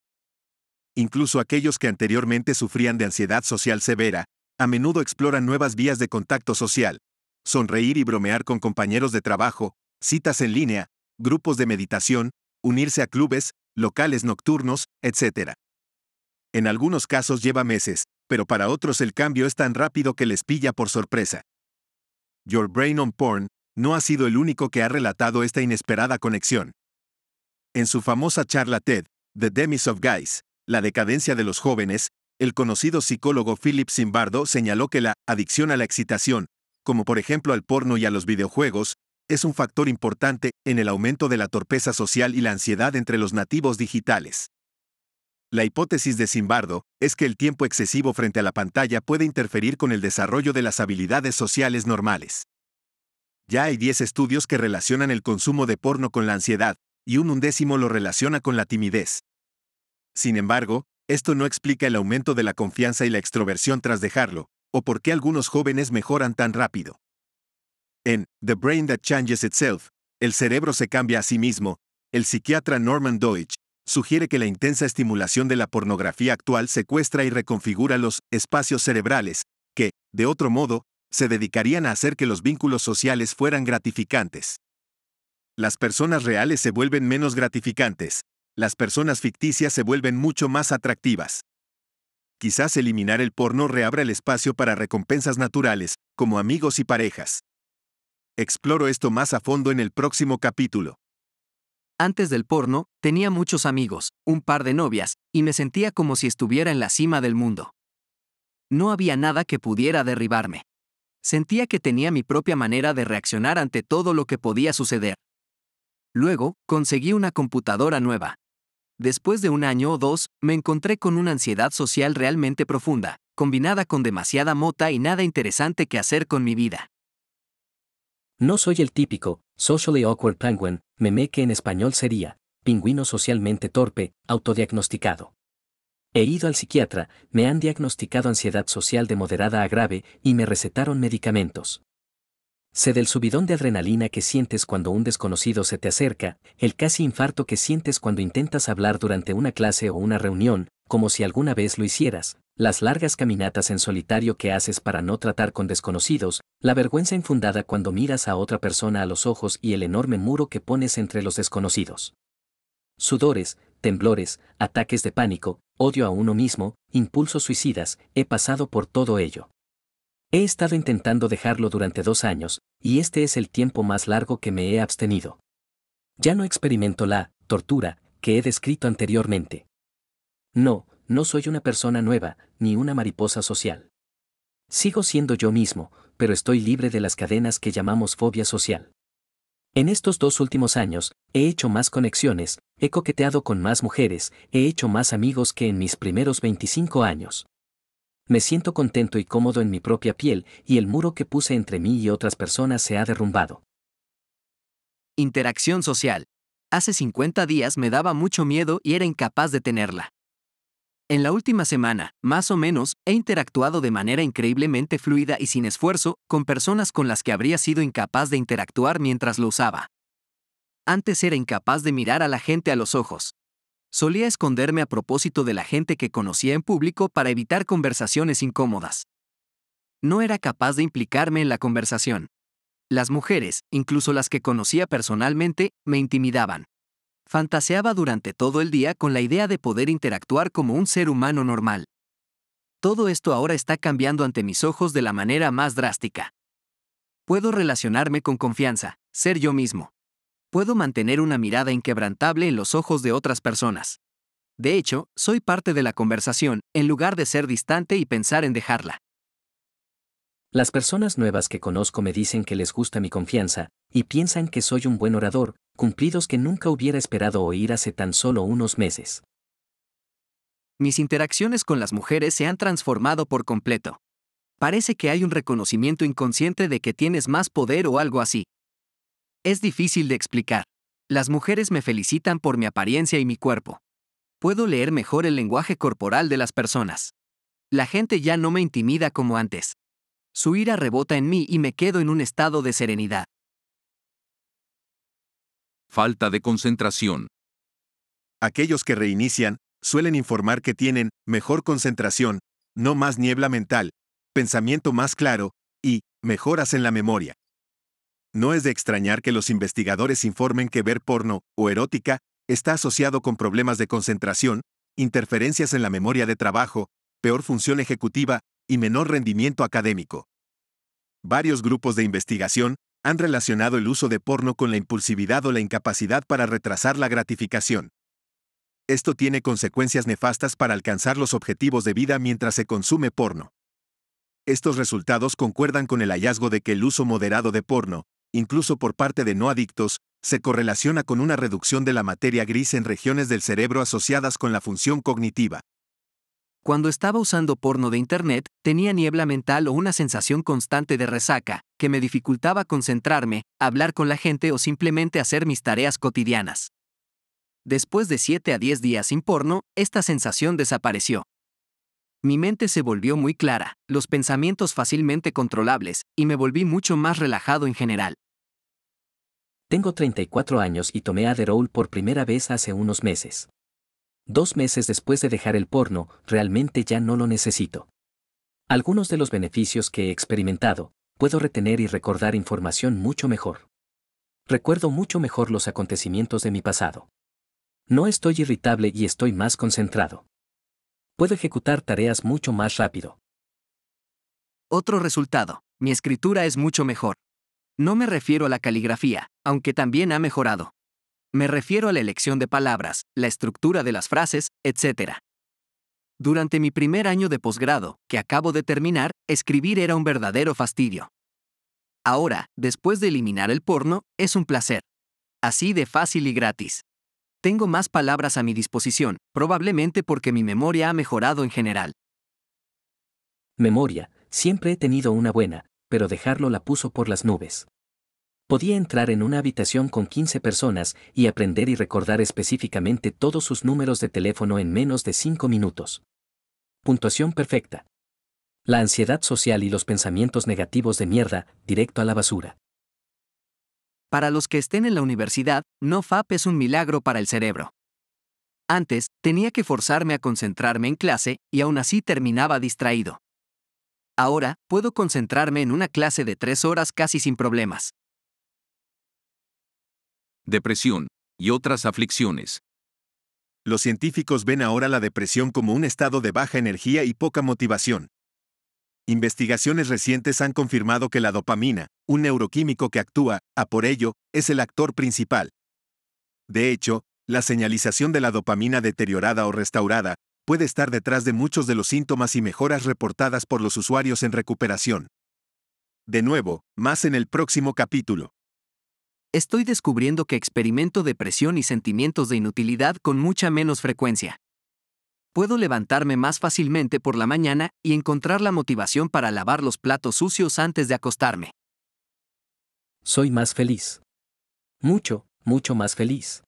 Incluso aquellos que anteriormente sufrían de ansiedad social severa, a menudo exploran nuevas vías de contacto social. Sonreír y bromear con compañeros de trabajo, citas en línea, grupos de meditación, unirse a clubes, locales nocturnos, etc. En algunos casos lleva meses, pero para otros el cambio es tan rápido que les pilla por sorpresa. Your Brain on Porn no ha sido el único que ha relatado esta inesperada conexión. En su famosa charla TED, The Demise of Guys, La decadencia de los jóvenes, el conocido psicólogo Philip Zimbardo señaló que la adicción a la excitación, como por ejemplo al porno y a los videojuegos, es un factor importante en el aumento de la torpeza social y la ansiedad entre los nativos digitales. La hipótesis de Zimbardo es que el tiempo excesivo frente a la pantalla puede interferir con el desarrollo de las habilidades sociales normales. Ya hay 10 estudios que relacionan el consumo de porno con la ansiedad, y un undécimo lo relaciona con la timidez. Sin embargo, esto no explica el aumento de la confianza y la extroversión tras dejarlo, o por qué algunos jóvenes mejoran tan rápido. En The Brain That Changes Itself, El cerebro se cambia a sí mismo, el psiquiatra Norman Deutsch sugiere que la intensa estimulación de la pornografía actual secuestra y reconfigura los espacios cerebrales, que, de otro modo, se dedicarían a hacer que los vínculos sociales fueran gratificantes. Las personas reales se vuelven menos gratificantes. Las personas ficticias se vuelven mucho más atractivas. Quizás eliminar el porno reabra el espacio para recompensas naturales, como amigos y parejas. Exploro esto más a fondo en el próximo capítulo. Antes del porno, tenía muchos amigos, un par de novias, y me sentía como si estuviera en la cima del mundo. No había nada que pudiera derribarme. Sentía que tenía mi propia manera de reaccionar ante todo lo que podía suceder, Luego, conseguí una computadora nueva. Después de un año o dos, me encontré con una ansiedad social realmente profunda, combinada con demasiada mota y nada interesante que hacer con mi vida. No soy el típico, socially awkward penguin, meme que en español sería, pingüino socialmente torpe, autodiagnosticado. He ido al psiquiatra, me han diagnosticado ansiedad social de moderada a grave y me recetaron medicamentos. Sé del subidón de adrenalina que sientes cuando un desconocido se te acerca, el casi infarto que sientes cuando intentas hablar durante una clase o una reunión, como si alguna vez lo hicieras, las largas caminatas en solitario que haces para no tratar con desconocidos, la vergüenza infundada cuando miras a otra persona a los ojos y el enorme muro que pones entre los desconocidos. Sudores, temblores, ataques de pánico, odio a uno mismo, impulsos suicidas, he pasado por todo ello. He estado intentando dejarlo durante dos años, y este es el tiempo más largo que me he abstenido. Ya no experimento la tortura que he descrito anteriormente. No, no soy una persona nueva, ni una mariposa social. Sigo siendo yo mismo, pero estoy libre de las cadenas que llamamos fobia social. En estos dos últimos años, he hecho más conexiones, he coqueteado con más mujeres, he hecho más amigos que en mis primeros 25 años. Me siento contento y cómodo en mi propia piel y el muro que puse entre mí y otras personas se ha derrumbado. Interacción social. Hace 50 días me daba mucho miedo y era incapaz de tenerla. En la última semana, más o menos, he interactuado de manera increíblemente fluida y sin esfuerzo con personas con las que habría sido incapaz de interactuar mientras lo usaba. Antes era incapaz de mirar a la gente a los ojos. Solía esconderme a propósito de la gente que conocía en público para evitar conversaciones incómodas. No era capaz de implicarme en la conversación. Las mujeres, incluso las que conocía personalmente, me intimidaban. Fantaseaba durante todo el día con la idea de poder interactuar como un ser humano normal. Todo esto ahora está cambiando ante mis ojos de la manera más drástica. Puedo relacionarme con confianza, ser yo mismo puedo mantener una mirada inquebrantable en los ojos de otras personas. De hecho, soy parte de la conversación, en lugar de ser distante y pensar en dejarla. Las personas nuevas que conozco me dicen que les gusta mi confianza, y piensan que soy un buen orador, cumplidos que nunca hubiera esperado oír hace tan solo unos meses. Mis interacciones con las mujeres se han transformado por completo. Parece que hay un reconocimiento inconsciente de que tienes más poder o algo así. Es difícil de explicar. Las mujeres me felicitan por mi apariencia y mi cuerpo. Puedo leer mejor el lenguaje corporal de las personas. La gente ya no me intimida como antes. Su ira rebota en mí y me quedo en un estado de serenidad. Falta de concentración. Aquellos que reinician suelen informar que tienen mejor concentración, no más niebla mental, pensamiento más claro y mejoras en la memoria. No es de extrañar que los investigadores informen que ver porno o erótica está asociado con problemas de concentración, interferencias en la memoria de trabajo, peor función ejecutiva y menor rendimiento académico. Varios grupos de investigación han relacionado el uso de porno con la impulsividad o la incapacidad para retrasar la gratificación. Esto tiene consecuencias nefastas para alcanzar los objetivos de vida mientras se consume porno. Estos resultados concuerdan con el hallazgo de que el uso moderado de porno incluso por parte de no adictos, se correlaciona con una reducción de la materia gris en regiones del cerebro asociadas con la función cognitiva. Cuando estaba usando porno de Internet, tenía niebla mental o una sensación constante de resaca, que me dificultaba concentrarme, hablar con la gente o simplemente hacer mis tareas cotidianas. Después de 7 a 10 días sin porno, esta sensación desapareció. Mi mente se volvió muy clara, los pensamientos fácilmente controlables, y me volví mucho más relajado en general. Tengo 34 años y tomé Adderall por primera vez hace unos meses. Dos meses después de dejar el porno, realmente ya no lo necesito. Algunos de los beneficios que he experimentado, puedo retener y recordar información mucho mejor. Recuerdo mucho mejor los acontecimientos de mi pasado. No estoy irritable y estoy más concentrado. Puedo ejecutar tareas mucho más rápido. Otro resultado, mi escritura es mucho mejor. No me refiero a la caligrafía, aunque también ha mejorado. Me refiero a la elección de palabras, la estructura de las frases, etc. Durante mi primer año de posgrado, que acabo de terminar, escribir era un verdadero fastidio. Ahora, después de eliminar el porno, es un placer. Así de fácil y gratis. Tengo más palabras a mi disposición, probablemente porque mi memoria ha mejorado en general. Memoria, siempre he tenido una buena, pero dejarlo la puso por las nubes. Podía entrar en una habitación con 15 personas y aprender y recordar específicamente todos sus números de teléfono en menos de 5 minutos. Puntuación perfecta. La ansiedad social y los pensamientos negativos de mierda, directo a la basura. Para los que estén en la universidad, no FAP es un milagro para el cerebro. Antes, tenía que forzarme a concentrarme en clase y aún así terminaba distraído. Ahora, puedo concentrarme en una clase de tres horas casi sin problemas. Depresión y otras aflicciones. Los científicos ven ahora la depresión como un estado de baja energía y poca motivación. Investigaciones recientes han confirmado que la dopamina, un neuroquímico que actúa, a por ello, es el actor principal. De hecho, la señalización de la dopamina deteriorada o restaurada puede estar detrás de muchos de los síntomas y mejoras reportadas por los usuarios en recuperación. De nuevo, más en el próximo capítulo. Estoy descubriendo que experimento depresión y sentimientos de inutilidad con mucha menos frecuencia. Puedo levantarme más fácilmente por la mañana y encontrar la motivación para lavar los platos sucios antes de acostarme. Soy más feliz. Mucho, mucho más feliz.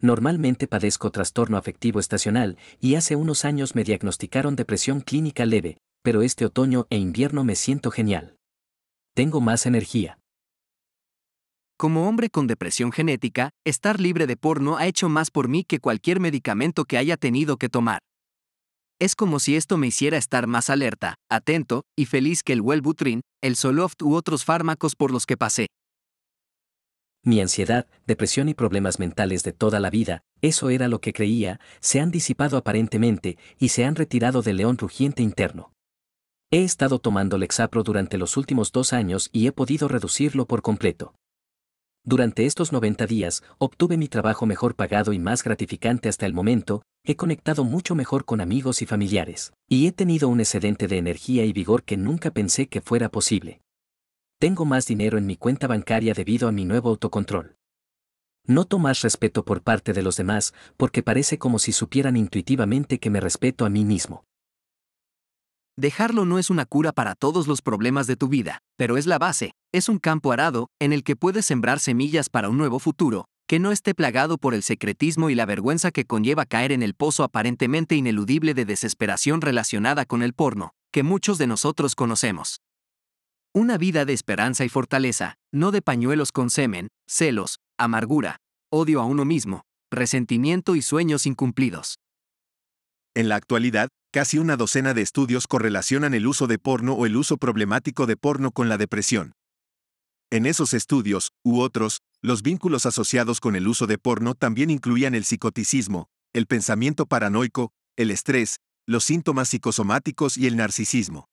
Normalmente padezco trastorno afectivo estacional y hace unos años me diagnosticaron depresión clínica leve, pero este otoño e invierno me siento genial. Tengo más energía. Como hombre con depresión genética, estar libre de porno ha hecho más por mí que cualquier medicamento que haya tenido que tomar. Es como si esto me hiciera estar más alerta, atento y feliz que el Wellbutrin, el Soloft u otros fármacos por los que pasé mi ansiedad, depresión y problemas mentales de toda la vida, eso era lo que creía, se han disipado aparentemente y se han retirado del león rugiente interno. He estado tomando Lexapro durante los últimos dos años y he podido reducirlo por completo. Durante estos 90 días, obtuve mi trabajo mejor pagado y más gratificante hasta el momento, he conectado mucho mejor con amigos y familiares, y he tenido un excedente de energía y vigor que nunca pensé que fuera posible. Tengo más dinero en mi cuenta bancaria debido a mi nuevo autocontrol. Noto más respeto por parte de los demás porque parece como si supieran intuitivamente que me respeto a mí mismo. Dejarlo no es una cura para todos los problemas de tu vida, pero es la base, es un campo arado en el que puedes sembrar semillas para un nuevo futuro, que no esté plagado por el secretismo y la vergüenza que conlleva caer en el pozo aparentemente ineludible de desesperación relacionada con el porno, que muchos de nosotros conocemos. Una vida de esperanza y fortaleza, no de pañuelos con semen, celos, amargura, odio a uno mismo, resentimiento y sueños incumplidos. En la actualidad, casi una docena de estudios correlacionan el uso de porno o el uso problemático de porno con la depresión. En esos estudios, u otros, los vínculos asociados con el uso de porno también incluían el psicoticismo, el pensamiento paranoico, el estrés, los síntomas psicosomáticos y el narcisismo.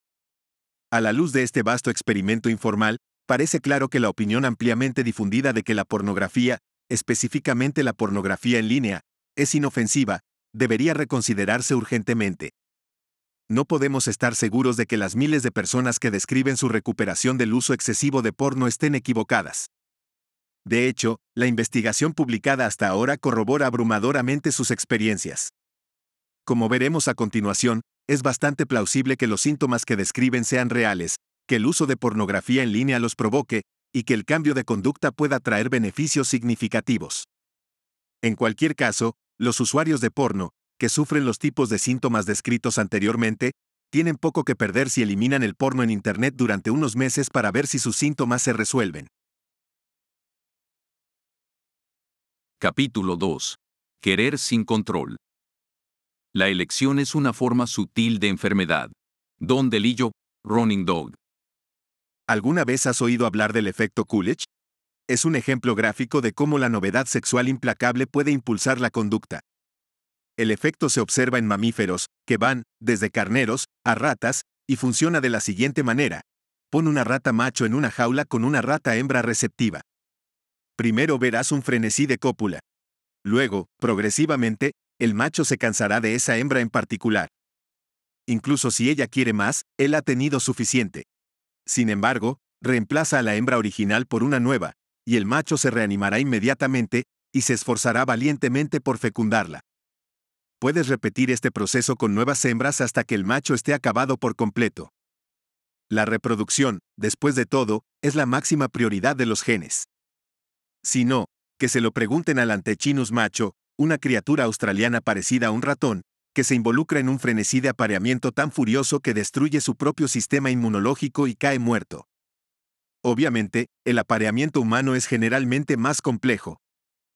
A la luz de este vasto experimento informal, parece claro que la opinión ampliamente difundida de que la pornografía, específicamente la pornografía en línea, es inofensiva, debería reconsiderarse urgentemente. No podemos estar seguros de que las miles de personas que describen su recuperación del uso excesivo de porno estén equivocadas. De hecho, la investigación publicada hasta ahora corrobora abrumadoramente sus experiencias. Como veremos a continuación, es bastante plausible que los síntomas que describen sean reales, que el uso de pornografía en línea los provoque, y que el cambio de conducta pueda traer beneficios significativos. En cualquier caso, los usuarios de porno, que sufren los tipos de síntomas descritos anteriormente, tienen poco que perder si eliminan el porno en Internet durante unos meses para ver si sus síntomas se resuelven. Capítulo 2. Querer sin control. La elección es una forma sutil de enfermedad. Don Delillo, Running Dog. ¿Alguna vez has oído hablar del efecto Coolidge? Es un ejemplo gráfico de cómo la novedad sexual implacable puede impulsar la conducta. El efecto se observa en mamíferos, que van, desde carneros, a ratas, y funciona de la siguiente manera. Pon una rata macho en una jaula con una rata hembra receptiva. Primero verás un frenesí de cópula. Luego, progresivamente, el macho se cansará de esa hembra en particular. Incluso si ella quiere más, él ha tenido suficiente. Sin embargo, reemplaza a la hembra original por una nueva, y el macho se reanimará inmediatamente, y se esforzará valientemente por fecundarla. Puedes repetir este proceso con nuevas hembras hasta que el macho esté acabado por completo. La reproducción, después de todo, es la máxima prioridad de los genes. Si no, que se lo pregunten al antechinus macho, una criatura australiana parecida a un ratón, que se involucra en un frenesí de apareamiento tan furioso que destruye su propio sistema inmunológico y cae muerto. Obviamente, el apareamiento humano es generalmente más complejo.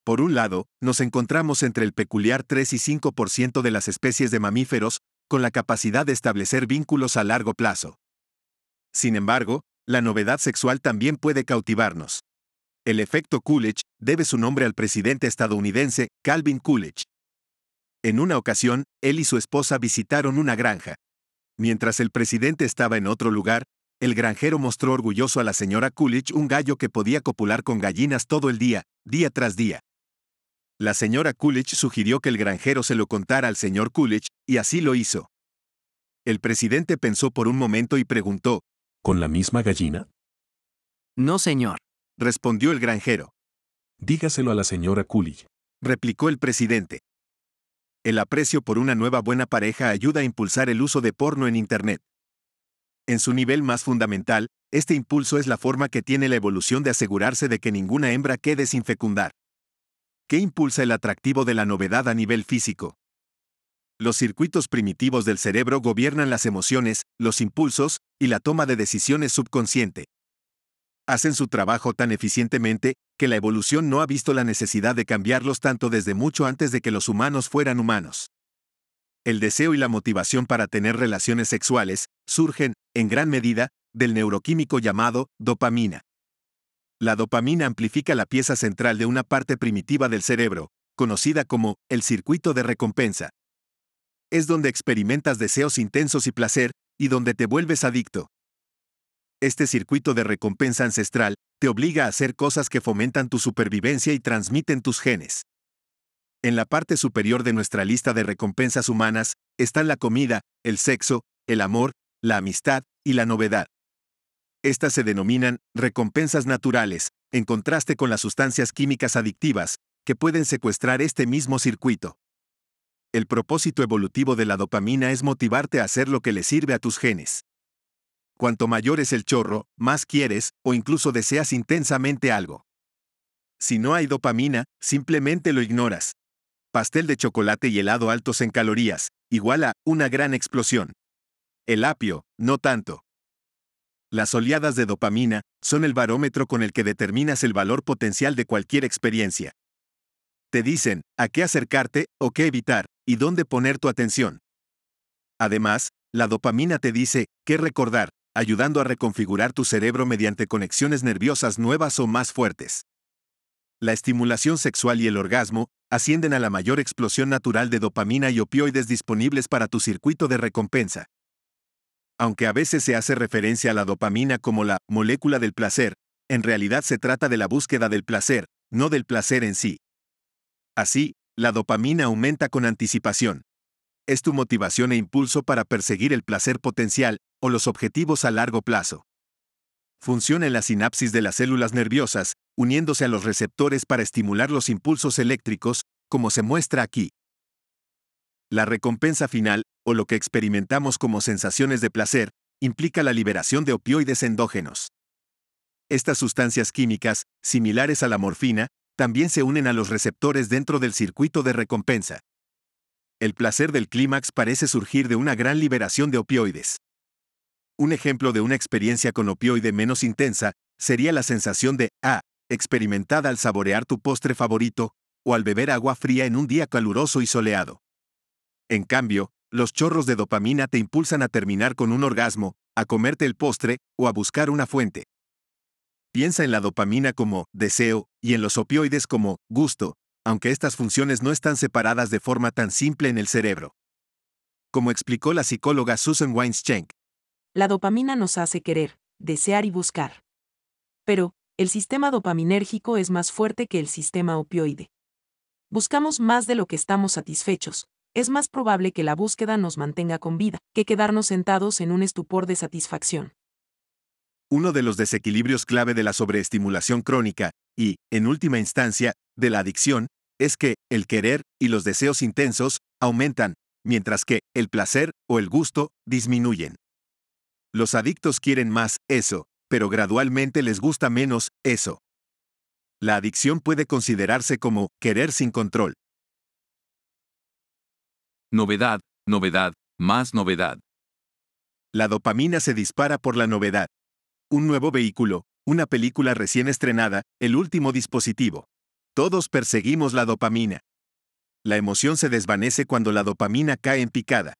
Por un lado, nos encontramos entre el peculiar 3 y 5% de las especies de mamíferos, con la capacidad de establecer vínculos a largo plazo. Sin embargo, la novedad sexual también puede cautivarnos. El efecto Coolidge debe su nombre al presidente estadounidense Calvin Coolidge. En una ocasión, él y su esposa visitaron una granja. Mientras el presidente estaba en otro lugar, el granjero mostró orgulloso a la señora Coolidge un gallo que podía copular con gallinas todo el día, día tras día. La señora Coolidge sugirió que el granjero se lo contara al señor Coolidge, y así lo hizo. El presidente pensó por un momento y preguntó, ¿Con la misma gallina? No, señor respondió el granjero. Dígaselo a la señora Cooley, replicó el presidente. El aprecio por una nueva buena pareja ayuda a impulsar el uso de porno en Internet. En su nivel más fundamental, este impulso es la forma que tiene la evolución de asegurarse de que ninguna hembra quede sin fecundar. ¿Qué impulsa el atractivo de la novedad a nivel físico? Los circuitos primitivos del cerebro gobiernan las emociones, los impulsos y la toma de decisiones subconsciente hacen su trabajo tan eficientemente que la evolución no ha visto la necesidad de cambiarlos tanto desde mucho antes de que los humanos fueran humanos. El deseo y la motivación para tener relaciones sexuales surgen, en gran medida, del neuroquímico llamado dopamina. La dopamina amplifica la pieza central de una parte primitiva del cerebro, conocida como el circuito de recompensa. Es donde experimentas deseos intensos y placer, y donde te vuelves adicto. Este circuito de recompensa ancestral te obliga a hacer cosas que fomentan tu supervivencia y transmiten tus genes. En la parte superior de nuestra lista de recompensas humanas están la comida, el sexo, el amor, la amistad y la novedad. Estas se denominan recompensas naturales, en contraste con las sustancias químicas adictivas, que pueden secuestrar este mismo circuito. El propósito evolutivo de la dopamina es motivarte a hacer lo que le sirve a tus genes cuanto mayor es el chorro, más quieres, o incluso deseas intensamente algo. Si no hay dopamina, simplemente lo ignoras. Pastel de chocolate y helado altos en calorías, igual a una gran explosión. El apio, no tanto. Las oleadas de dopamina son el barómetro con el que determinas el valor potencial de cualquier experiencia. Te dicen a qué acercarte o qué evitar y dónde poner tu atención. Además, la dopamina te dice qué recordar, ayudando a reconfigurar tu cerebro mediante conexiones nerviosas nuevas o más fuertes. La estimulación sexual y el orgasmo ascienden a la mayor explosión natural de dopamina y opioides disponibles para tu circuito de recompensa. Aunque a veces se hace referencia a la dopamina como la molécula del placer, en realidad se trata de la búsqueda del placer, no del placer en sí. Así, la dopamina aumenta con anticipación. Es tu motivación e impulso para perseguir el placer potencial, o los objetivos a largo plazo. Funciona en la sinapsis de las células nerviosas, uniéndose a los receptores para estimular los impulsos eléctricos, como se muestra aquí. La recompensa final, o lo que experimentamos como sensaciones de placer, implica la liberación de opioides endógenos. Estas sustancias químicas, similares a la morfina, también se unen a los receptores dentro del circuito de recompensa. El placer del clímax parece surgir de una gran liberación de opioides. Un ejemplo de una experiencia con opioide menos intensa sería la sensación de A, ah, experimentada al saborear tu postre favorito o al beber agua fría en un día caluroso y soleado. En cambio, los chorros de dopamina te impulsan a terminar con un orgasmo, a comerte el postre o a buscar una fuente. Piensa en la dopamina como deseo y en los opioides como gusto, aunque estas funciones no están separadas de forma tan simple en el cerebro. Como explicó la psicóloga Susan Weinschenk, la dopamina nos hace querer, desear y buscar. Pero, el sistema dopaminérgico es más fuerte que el sistema opioide. Buscamos más de lo que estamos satisfechos, es más probable que la búsqueda nos mantenga con vida, que quedarnos sentados en un estupor de satisfacción. Uno de los desequilibrios clave de la sobreestimulación crónica, y, en última instancia, de la adicción, es que el querer y los deseos intensos aumentan, mientras que el placer o el gusto disminuyen. Los adictos quieren más eso, pero gradualmente les gusta menos eso. La adicción puede considerarse como querer sin control. Novedad, novedad, más novedad. La dopamina se dispara por la novedad. Un nuevo vehículo, una película recién estrenada, el último dispositivo. Todos perseguimos la dopamina. La emoción se desvanece cuando la dopamina cae en picada.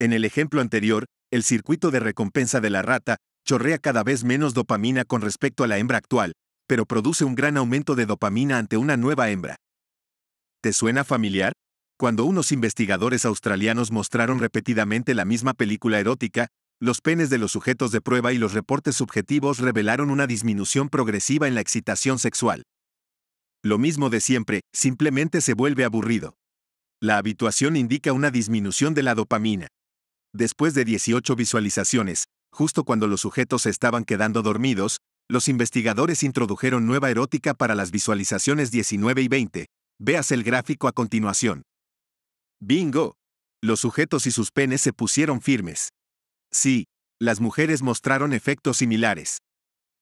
En el ejemplo anterior, el circuito de recompensa de la rata chorrea cada vez menos dopamina con respecto a la hembra actual, pero produce un gran aumento de dopamina ante una nueva hembra. ¿Te suena familiar? Cuando unos investigadores australianos mostraron repetidamente la misma película erótica, los penes de los sujetos de prueba y los reportes subjetivos revelaron una disminución progresiva en la excitación sexual. Lo mismo de siempre, simplemente se vuelve aburrido. La habituación indica una disminución de la dopamina. Después de 18 visualizaciones, justo cuando los sujetos estaban quedando dormidos, los investigadores introdujeron nueva erótica para las visualizaciones 19 y 20. Veas el gráfico a continuación. ¡Bingo! Los sujetos y sus penes se pusieron firmes. Sí, las mujeres mostraron efectos similares.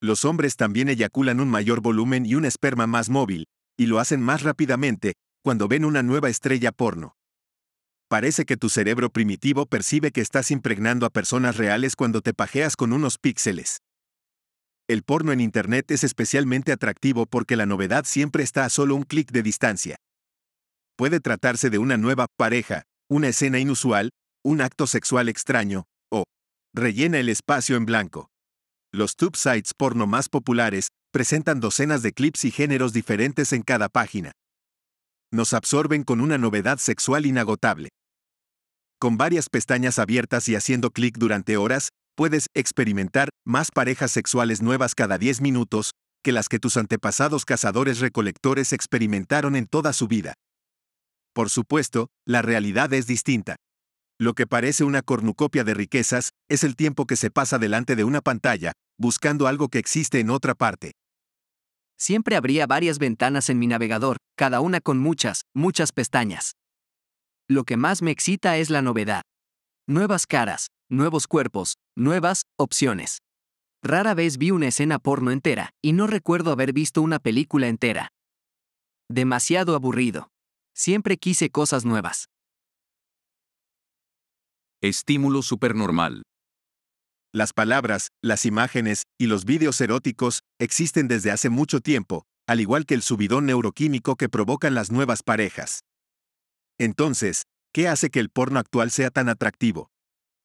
Los hombres también eyaculan un mayor volumen y un esperma más móvil, y lo hacen más rápidamente, cuando ven una nueva estrella porno parece que tu cerebro primitivo percibe que estás impregnando a personas reales cuando te pajeas con unos píxeles. El porno en Internet es especialmente atractivo porque la novedad siempre está a solo un clic de distancia. Puede tratarse de una nueva pareja, una escena inusual, un acto sexual extraño, o rellena el espacio en blanco. Los tube sites porno más populares presentan docenas de clips y géneros diferentes en cada página. Nos absorben con una novedad sexual inagotable. Con varias pestañas abiertas y haciendo clic durante horas, puedes experimentar más parejas sexuales nuevas cada 10 minutos que las que tus antepasados cazadores-recolectores experimentaron en toda su vida. Por supuesto, la realidad es distinta. Lo que parece una cornucopia de riquezas es el tiempo que se pasa delante de una pantalla, buscando algo que existe en otra parte. Siempre habría varias ventanas en mi navegador, cada una con muchas, muchas pestañas. Lo que más me excita es la novedad. Nuevas caras, nuevos cuerpos, nuevas opciones. Rara vez vi una escena porno entera, y no recuerdo haber visto una película entera. Demasiado aburrido. Siempre quise cosas nuevas. Estímulo supernormal. Las palabras, las imágenes y los vídeos eróticos existen desde hace mucho tiempo, al igual que el subidón neuroquímico que provocan las nuevas parejas. Entonces, ¿qué hace que el porno actual sea tan atractivo?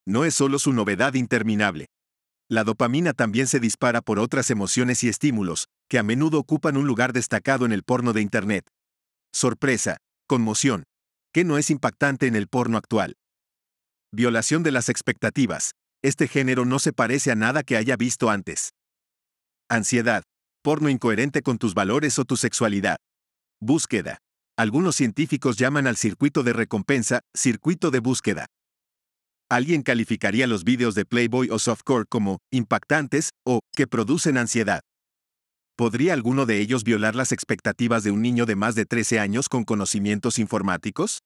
No es solo su novedad interminable. La dopamina también se dispara por otras emociones y estímulos, que a menudo ocupan un lugar destacado en el porno de Internet. Sorpresa, conmoción. ¿Qué no es impactante en el porno actual? Violación de las expectativas. Este género no se parece a nada que haya visto antes. Ansiedad. Porno incoherente con tus valores o tu sexualidad. Búsqueda. Algunos científicos llaman al circuito de recompensa circuito de búsqueda. Alguien calificaría los vídeos de Playboy o Softcore como impactantes o que producen ansiedad. ¿Podría alguno de ellos violar las expectativas de un niño de más de 13 años con conocimientos informáticos?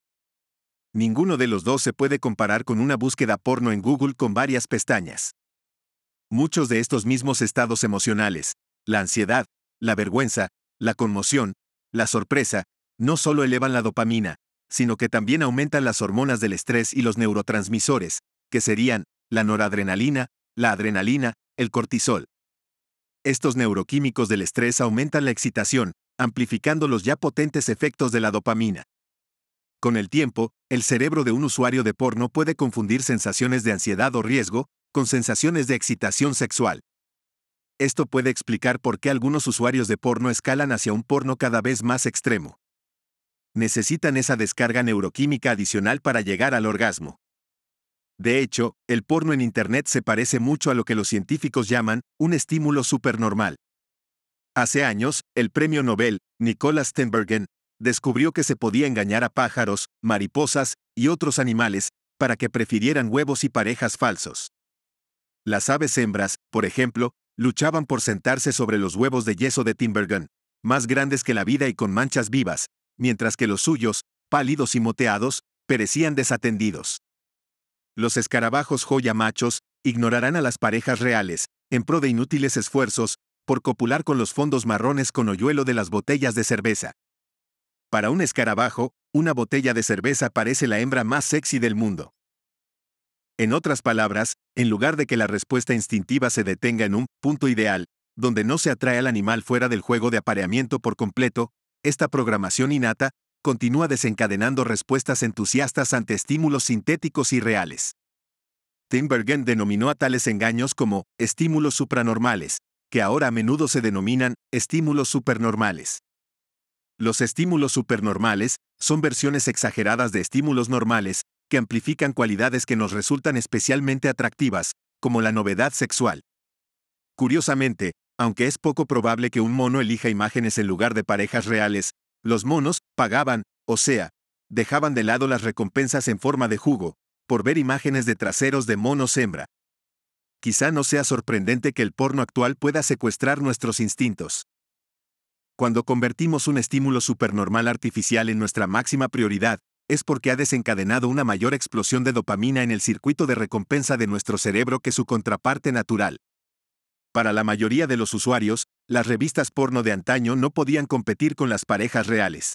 Ninguno de los dos se puede comparar con una búsqueda porno en Google con varias pestañas. Muchos de estos mismos estados emocionales, la ansiedad, la vergüenza, la conmoción, la sorpresa, no solo elevan la dopamina, sino que también aumentan las hormonas del estrés y los neurotransmisores, que serían la noradrenalina, la adrenalina, el cortisol. Estos neuroquímicos del estrés aumentan la excitación, amplificando los ya potentes efectos de la dopamina. Con el tiempo, el cerebro de un usuario de porno puede confundir sensaciones de ansiedad o riesgo con sensaciones de excitación sexual. Esto puede explicar por qué algunos usuarios de porno escalan hacia un porno cada vez más extremo necesitan esa descarga neuroquímica adicional para llegar al orgasmo. De hecho, el porno en Internet se parece mucho a lo que los científicos llaman un estímulo supernormal. Hace años, el premio Nobel, Nicolas Stenbergen, descubrió que se podía engañar a pájaros, mariposas y otros animales para que prefirieran huevos y parejas falsos. Las aves hembras, por ejemplo, luchaban por sentarse sobre los huevos de yeso de Timbergen, más grandes que la vida y con manchas vivas, mientras que los suyos, pálidos y moteados, perecían desatendidos. Los escarabajos joya machos ignorarán a las parejas reales, en pro de inútiles esfuerzos, por copular con los fondos marrones con hoyuelo de las botellas de cerveza. Para un escarabajo, una botella de cerveza parece la hembra más sexy del mundo. En otras palabras, en lugar de que la respuesta instintiva se detenga en un punto ideal, donde no se atrae al animal fuera del juego de apareamiento por completo, esta programación innata continúa desencadenando respuestas entusiastas ante estímulos sintéticos y reales. Timbergen denominó a tales engaños como estímulos supranormales, que ahora a menudo se denominan estímulos supernormales. Los estímulos supernormales son versiones exageradas de estímulos normales que amplifican cualidades que nos resultan especialmente atractivas, como la novedad sexual. Curiosamente, aunque es poco probable que un mono elija imágenes en lugar de parejas reales, los monos pagaban, o sea, dejaban de lado las recompensas en forma de jugo, por ver imágenes de traseros de monos hembra. Quizá no sea sorprendente que el porno actual pueda secuestrar nuestros instintos. Cuando convertimos un estímulo supernormal artificial en nuestra máxima prioridad, es porque ha desencadenado una mayor explosión de dopamina en el circuito de recompensa de nuestro cerebro que su contraparte natural. Para la mayoría de los usuarios, las revistas porno de antaño no podían competir con las parejas reales.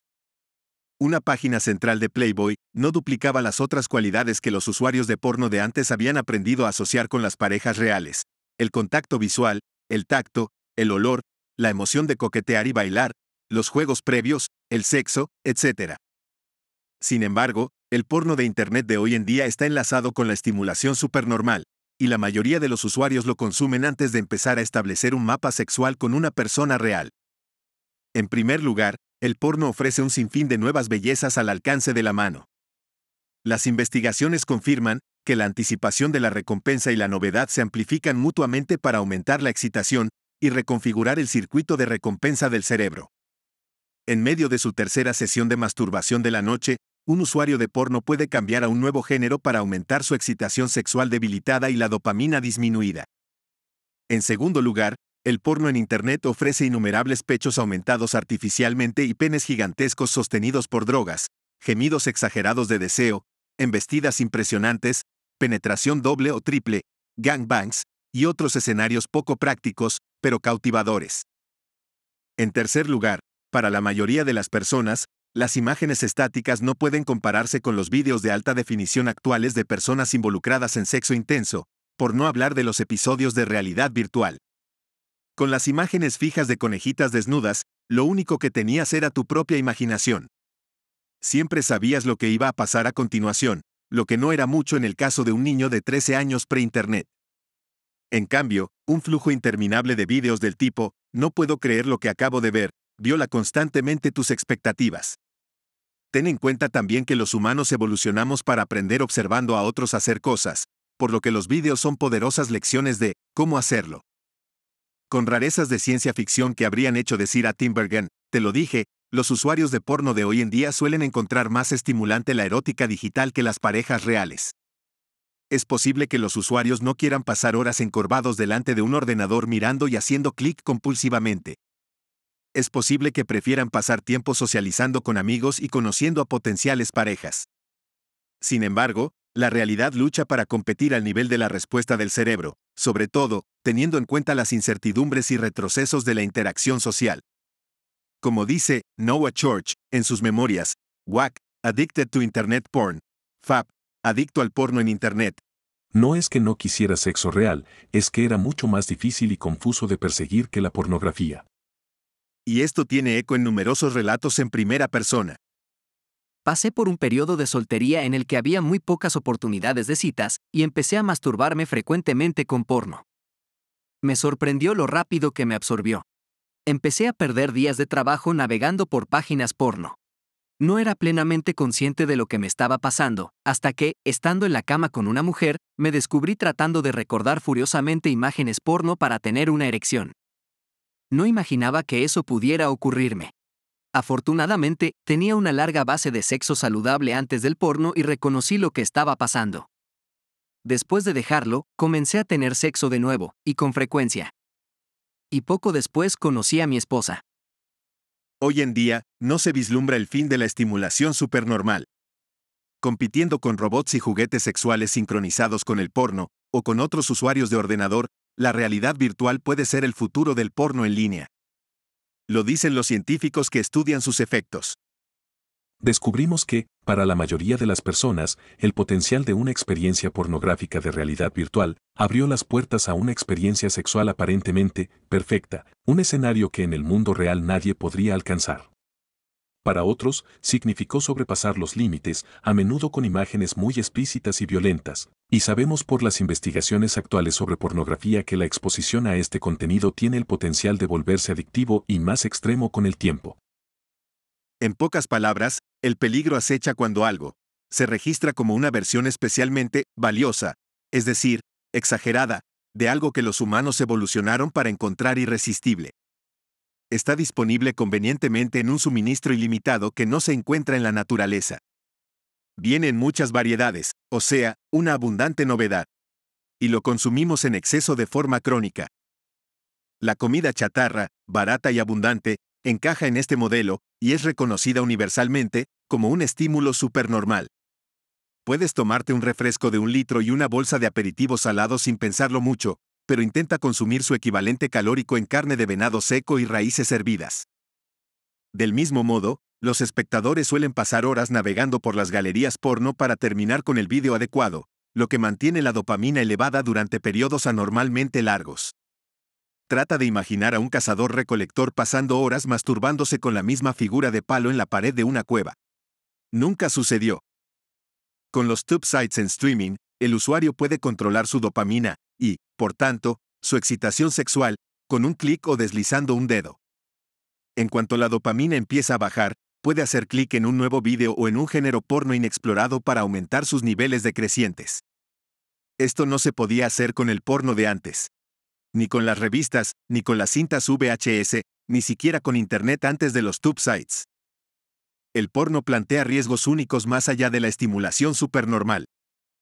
Una página central de Playboy no duplicaba las otras cualidades que los usuarios de porno de antes habían aprendido a asociar con las parejas reales. El contacto visual, el tacto, el olor, la emoción de coquetear y bailar, los juegos previos, el sexo, etc. Sin embargo, el porno de Internet de hoy en día está enlazado con la estimulación supernormal, y la mayoría de los usuarios lo consumen antes de empezar a establecer un mapa sexual con una persona real. En primer lugar, el porno ofrece un sinfín de nuevas bellezas al alcance de la mano. Las investigaciones confirman que la anticipación de la recompensa y la novedad se amplifican mutuamente para aumentar la excitación y reconfigurar el circuito de recompensa del cerebro. En medio de su tercera sesión de masturbación de la noche, un usuario de porno puede cambiar a un nuevo género para aumentar su excitación sexual debilitada y la dopamina disminuida. En segundo lugar, el porno en Internet ofrece innumerables pechos aumentados artificialmente y penes gigantescos sostenidos por drogas, gemidos exagerados de deseo, embestidas impresionantes, penetración doble o triple, gangbangs, y otros escenarios poco prácticos, pero cautivadores. En tercer lugar, para la mayoría de las personas, las imágenes estáticas no pueden compararse con los vídeos de alta definición actuales de personas involucradas en sexo intenso, por no hablar de los episodios de realidad virtual. Con las imágenes fijas de conejitas desnudas, lo único que tenías era tu propia imaginación. Siempre sabías lo que iba a pasar a continuación, lo que no era mucho en el caso de un niño de 13 años pre-internet. En cambio, un flujo interminable de vídeos del tipo, no puedo creer lo que acabo de ver, viola constantemente tus expectativas. Ten en cuenta también que los humanos evolucionamos para aprender observando a otros hacer cosas, por lo que los vídeos son poderosas lecciones de cómo hacerlo. Con rarezas de ciencia ficción que habrían hecho decir a Timbergen, te lo dije, los usuarios de porno de hoy en día suelen encontrar más estimulante la erótica digital que las parejas reales. Es posible que los usuarios no quieran pasar horas encorvados delante de un ordenador mirando y haciendo clic compulsivamente, es posible que prefieran pasar tiempo socializando con amigos y conociendo a potenciales parejas. Sin embargo, la realidad lucha para competir al nivel de la respuesta del cerebro, sobre todo, teniendo en cuenta las incertidumbres y retrocesos de la interacción social. Como dice Noah Church en sus memorias, WAC, Addicted to Internet Porn, FAP, Adicto al porno en Internet. No es que no quisiera sexo real, es que era mucho más difícil y confuso de perseguir que la pornografía y esto tiene eco en numerosos relatos en primera persona. Pasé por un periodo de soltería en el que había muy pocas oportunidades de citas y empecé a masturbarme frecuentemente con porno. Me sorprendió lo rápido que me absorbió. Empecé a perder días de trabajo navegando por páginas porno. No era plenamente consciente de lo que me estaba pasando, hasta que, estando en la cama con una mujer, me descubrí tratando de recordar furiosamente imágenes porno para tener una erección. No imaginaba que eso pudiera ocurrirme. Afortunadamente, tenía una larga base de sexo saludable antes del porno y reconocí lo que estaba pasando. Después de dejarlo, comencé a tener sexo de nuevo, y con frecuencia. Y poco después conocí a mi esposa. Hoy en día, no se vislumbra el fin de la estimulación supernormal. Compitiendo con robots y juguetes sexuales sincronizados con el porno, o con otros usuarios de ordenador, la realidad virtual puede ser el futuro del porno en línea. Lo dicen los científicos que estudian sus efectos. Descubrimos que, para la mayoría de las personas, el potencial de una experiencia pornográfica de realidad virtual abrió las puertas a una experiencia sexual aparentemente perfecta, un escenario que en el mundo real nadie podría alcanzar. Para otros, significó sobrepasar los límites, a menudo con imágenes muy explícitas y violentas, y sabemos por las investigaciones actuales sobre pornografía que la exposición a este contenido tiene el potencial de volverse adictivo y más extremo con el tiempo. En pocas palabras, el peligro acecha cuando algo se registra como una versión especialmente valiosa, es decir, exagerada, de algo que los humanos evolucionaron para encontrar irresistible está disponible convenientemente en un suministro ilimitado que no se encuentra en la naturaleza. Vienen muchas variedades, o sea, una abundante novedad. Y lo consumimos en exceso de forma crónica. La comida chatarra, barata y abundante, encaja en este modelo y es reconocida universalmente como un estímulo supernormal. Puedes tomarte un refresco de un litro y una bolsa de aperitivos salados sin pensarlo mucho, pero intenta consumir su equivalente calórico en carne de venado seco y raíces hervidas. Del mismo modo, los espectadores suelen pasar horas navegando por las galerías porno para terminar con el vídeo adecuado, lo que mantiene la dopamina elevada durante periodos anormalmente largos. Trata de imaginar a un cazador-recolector pasando horas masturbándose con la misma figura de palo en la pared de una cueva. Nunca sucedió. Con los tube sites en streaming, el usuario puede controlar su dopamina, y, por tanto, su excitación sexual, con un clic o deslizando un dedo. En cuanto la dopamina empieza a bajar, puede hacer clic en un nuevo vídeo o en un género porno inexplorado para aumentar sus niveles decrecientes. Esto no se podía hacer con el porno de antes. Ni con las revistas, ni con las cintas VHS, ni siquiera con Internet antes de los tube sites. El porno plantea riesgos únicos más allá de la estimulación supernormal.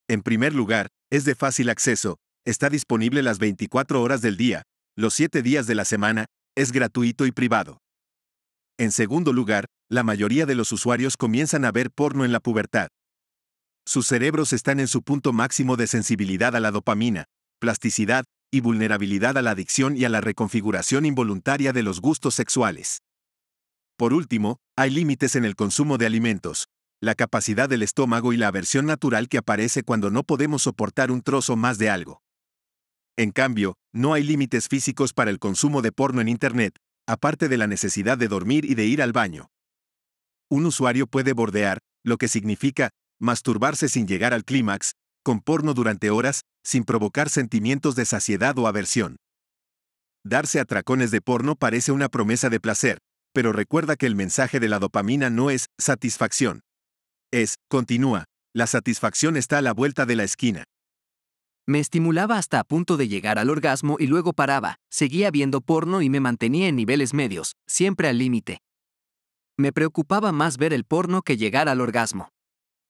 En primer lugar, es de fácil acceso, Está disponible las 24 horas del día, los 7 días de la semana, es gratuito y privado. En segundo lugar, la mayoría de los usuarios comienzan a ver porno en la pubertad. Sus cerebros están en su punto máximo de sensibilidad a la dopamina, plasticidad y vulnerabilidad a la adicción y a la reconfiguración involuntaria de los gustos sexuales. Por último, hay límites en el consumo de alimentos, la capacidad del estómago y la aversión natural que aparece cuando no podemos soportar un trozo más de algo. En cambio, no hay límites físicos para el consumo de porno en Internet, aparte de la necesidad de dormir y de ir al baño. Un usuario puede bordear, lo que significa, masturbarse sin llegar al clímax, con porno durante horas, sin provocar sentimientos de saciedad o aversión. Darse atracones de porno parece una promesa de placer, pero recuerda que el mensaje de la dopamina no es satisfacción. Es, continúa, la satisfacción está a la vuelta de la esquina. Me estimulaba hasta a punto de llegar al orgasmo y luego paraba, seguía viendo porno y me mantenía en niveles medios, siempre al límite. Me preocupaba más ver el porno que llegar al orgasmo.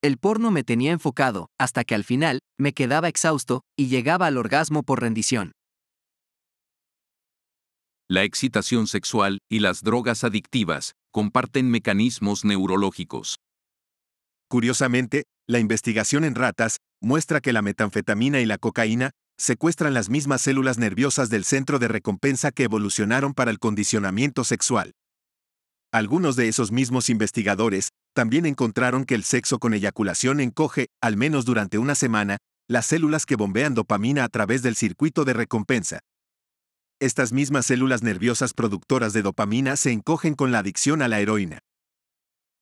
El porno me tenía enfocado, hasta que al final, me quedaba exhausto, y llegaba al orgasmo por rendición. La excitación sexual y las drogas adictivas comparten mecanismos neurológicos. Curiosamente, la investigación en ratas muestra que la metanfetamina y la cocaína secuestran las mismas células nerviosas del centro de recompensa que evolucionaron para el condicionamiento sexual. Algunos de esos mismos investigadores también encontraron que el sexo con eyaculación encoge, al menos durante una semana, las células que bombean dopamina a través del circuito de recompensa. Estas mismas células nerviosas productoras de dopamina se encogen con la adicción a la heroína.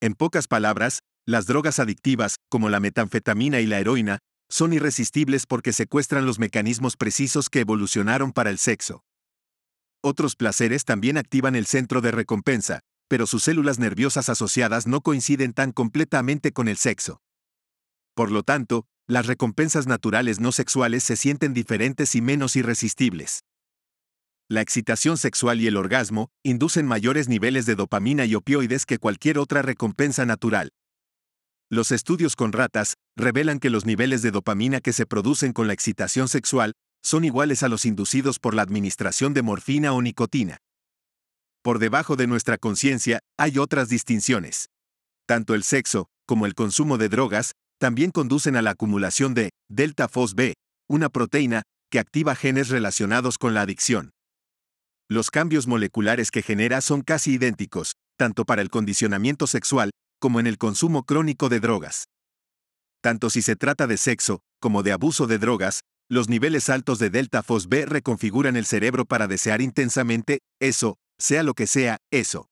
En pocas palabras, las drogas adictivas, como la metanfetamina y la heroína, son irresistibles porque secuestran los mecanismos precisos que evolucionaron para el sexo. Otros placeres también activan el centro de recompensa, pero sus células nerviosas asociadas no coinciden tan completamente con el sexo. Por lo tanto, las recompensas naturales no sexuales se sienten diferentes y menos irresistibles. La excitación sexual y el orgasmo inducen mayores niveles de dopamina y opioides que cualquier otra recompensa natural, los estudios con ratas revelan que los niveles de dopamina que se producen con la excitación sexual son iguales a los inducidos por la administración de morfina o nicotina. Por debajo de nuestra conciencia hay otras distinciones. Tanto el sexo como el consumo de drogas también conducen a la acumulación de delta b una proteína que activa genes relacionados con la adicción. Los cambios moleculares que genera son casi idénticos, tanto para el condicionamiento sexual como en el consumo crónico de drogas. Tanto si se trata de sexo, como de abuso de drogas, los niveles altos de delta B reconfiguran el cerebro para desear intensamente eso, sea lo que sea, eso.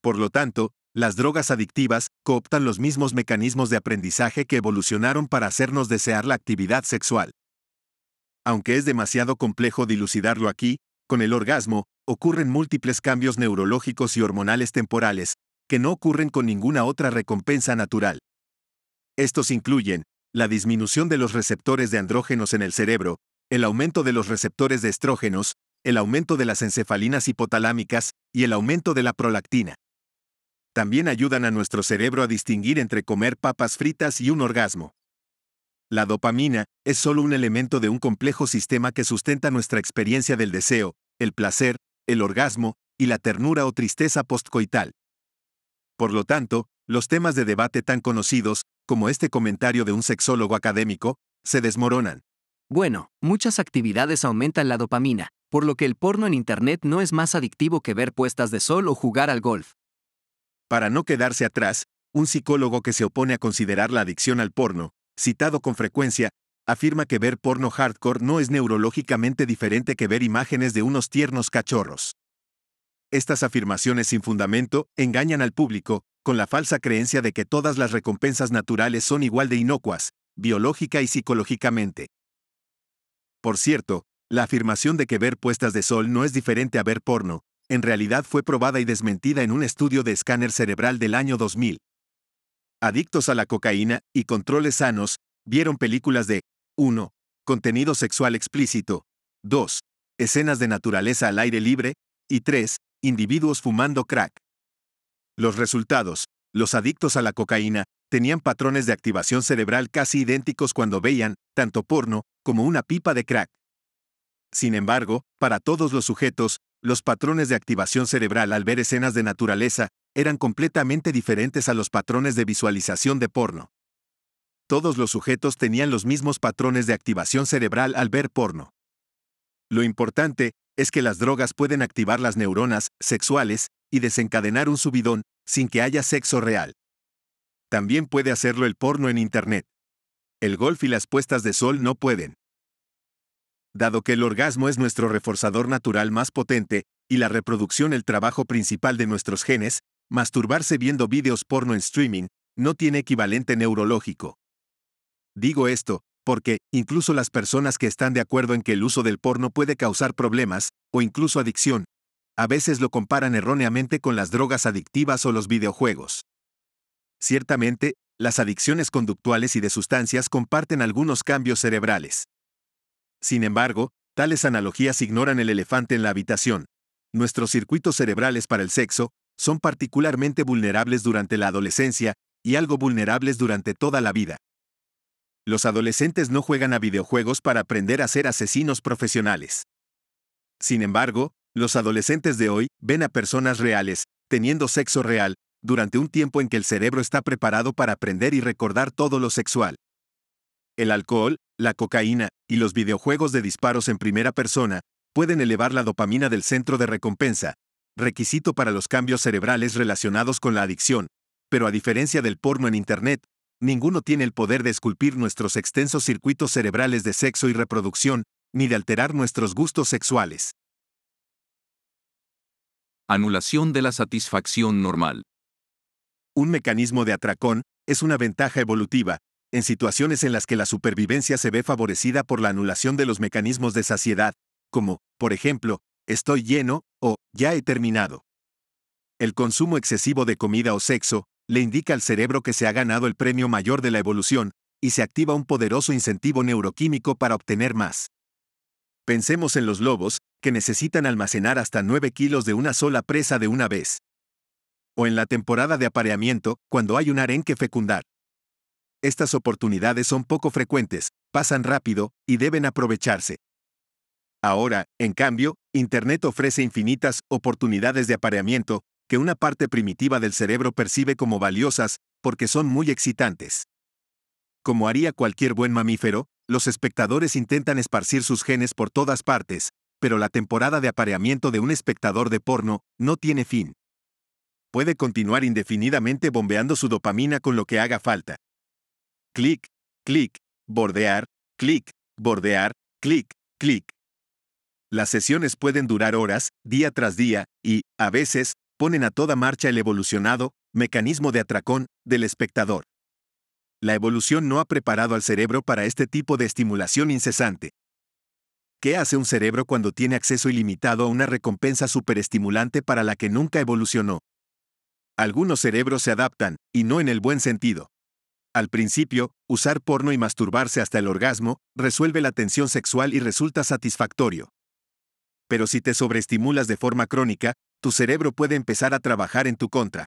Por lo tanto, las drogas adictivas cooptan los mismos mecanismos de aprendizaje que evolucionaron para hacernos desear la actividad sexual. Aunque es demasiado complejo dilucidarlo aquí, con el orgasmo, ocurren múltiples cambios neurológicos y hormonales temporales, que no ocurren con ninguna otra recompensa natural. Estos incluyen la disminución de los receptores de andrógenos en el cerebro, el aumento de los receptores de estrógenos, el aumento de las encefalinas hipotalámicas y el aumento de la prolactina. También ayudan a nuestro cerebro a distinguir entre comer papas fritas y un orgasmo. La dopamina es solo un elemento de un complejo sistema que sustenta nuestra experiencia del deseo, el placer, el orgasmo y la ternura o tristeza postcoital. Por lo tanto, los temas de debate tan conocidos, como este comentario de un sexólogo académico, se desmoronan. Bueno, muchas actividades aumentan la dopamina, por lo que el porno en Internet no es más adictivo que ver puestas de sol o jugar al golf. Para no quedarse atrás, un psicólogo que se opone a considerar la adicción al porno, citado con frecuencia, afirma que ver porno hardcore no es neurológicamente diferente que ver imágenes de unos tiernos cachorros. Estas afirmaciones sin fundamento engañan al público, con la falsa creencia de que todas las recompensas naturales son igual de inocuas, biológica y psicológicamente. Por cierto, la afirmación de que ver puestas de sol no es diferente a ver porno, en realidad fue probada y desmentida en un estudio de escáner cerebral del año 2000. Adictos a la cocaína y controles sanos, vieron películas de 1. Contenido sexual explícito, 2. Escenas de naturaleza al aire libre, y 3 individuos fumando crack. Los resultados, los adictos a la cocaína, tenían patrones de activación cerebral casi idénticos cuando veían, tanto porno, como una pipa de crack. Sin embargo, para todos los sujetos, los patrones de activación cerebral al ver escenas de naturaleza eran completamente diferentes a los patrones de visualización de porno. Todos los sujetos tenían los mismos patrones de activación cerebral al ver porno. Lo importante es que las drogas pueden activar las neuronas sexuales y desencadenar un subidón sin que haya sexo real. También puede hacerlo el porno en Internet. El golf y las puestas de sol no pueden. Dado que el orgasmo es nuestro reforzador natural más potente, y la reproducción el trabajo principal de nuestros genes, masturbarse viendo vídeos porno en streaming no tiene equivalente neurológico. Digo esto, porque, incluso las personas que están de acuerdo en que el uso del porno puede causar problemas, o incluso adicción, a veces lo comparan erróneamente con las drogas adictivas o los videojuegos. Ciertamente, las adicciones conductuales y de sustancias comparten algunos cambios cerebrales. Sin embargo, tales analogías ignoran el elefante en la habitación. Nuestros circuitos cerebrales para el sexo son particularmente vulnerables durante la adolescencia y algo vulnerables durante toda la vida los adolescentes no juegan a videojuegos para aprender a ser asesinos profesionales. Sin embargo, los adolescentes de hoy ven a personas reales, teniendo sexo real, durante un tiempo en que el cerebro está preparado para aprender y recordar todo lo sexual. El alcohol, la cocaína y los videojuegos de disparos en primera persona pueden elevar la dopamina del centro de recompensa, requisito para los cambios cerebrales relacionados con la adicción, pero a diferencia del porno en Internet, ninguno tiene el poder de esculpir nuestros extensos circuitos cerebrales de sexo y reproducción, ni de alterar nuestros gustos sexuales. Anulación de la satisfacción normal. Un mecanismo de atracón es una ventaja evolutiva, en situaciones en las que la supervivencia se ve favorecida por la anulación de los mecanismos de saciedad, como, por ejemplo, estoy lleno o ya he terminado. El consumo excesivo de comida o sexo, le indica al cerebro que se ha ganado el premio mayor de la evolución, y se activa un poderoso incentivo neuroquímico para obtener más. Pensemos en los lobos, que necesitan almacenar hasta 9 kilos de una sola presa de una vez. O en la temporada de apareamiento, cuando hay un arenque fecundar. Estas oportunidades son poco frecuentes, pasan rápido y deben aprovecharse. Ahora, en cambio, Internet ofrece infinitas oportunidades de apareamiento, que una parte primitiva del cerebro percibe como valiosas, porque son muy excitantes. Como haría cualquier buen mamífero, los espectadores intentan esparcir sus genes por todas partes, pero la temporada de apareamiento de un espectador de porno no tiene fin. Puede continuar indefinidamente bombeando su dopamina con lo que haga falta. Clic, clic, bordear, clic, bordear, clic, clic. Las sesiones pueden durar horas, día tras día, y, a veces, ponen a toda marcha el evolucionado mecanismo de atracón del espectador. La evolución no ha preparado al cerebro para este tipo de estimulación incesante. ¿Qué hace un cerebro cuando tiene acceso ilimitado a una recompensa superestimulante para la que nunca evolucionó? Algunos cerebros se adaptan, y no en el buen sentido. Al principio, usar porno y masturbarse hasta el orgasmo resuelve la tensión sexual y resulta satisfactorio. Pero si te sobreestimulas de forma crónica, tu cerebro puede empezar a trabajar en tu contra.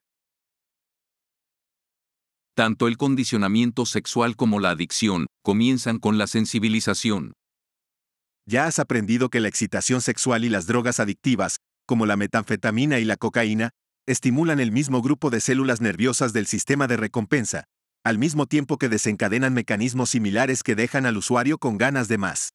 Tanto el condicionamiento sexual como la adicción comienzan con la sensibilización. Ya has aprendido que la excitación sexual y las drogas adictivas, como la metanfetamina y la cocaína, estimulan el mismo grupo de células nerviosas del sistema de recompensa, al mismo tiempo que desencadenan mecanismos similares que dejan al usuario con ganas de más.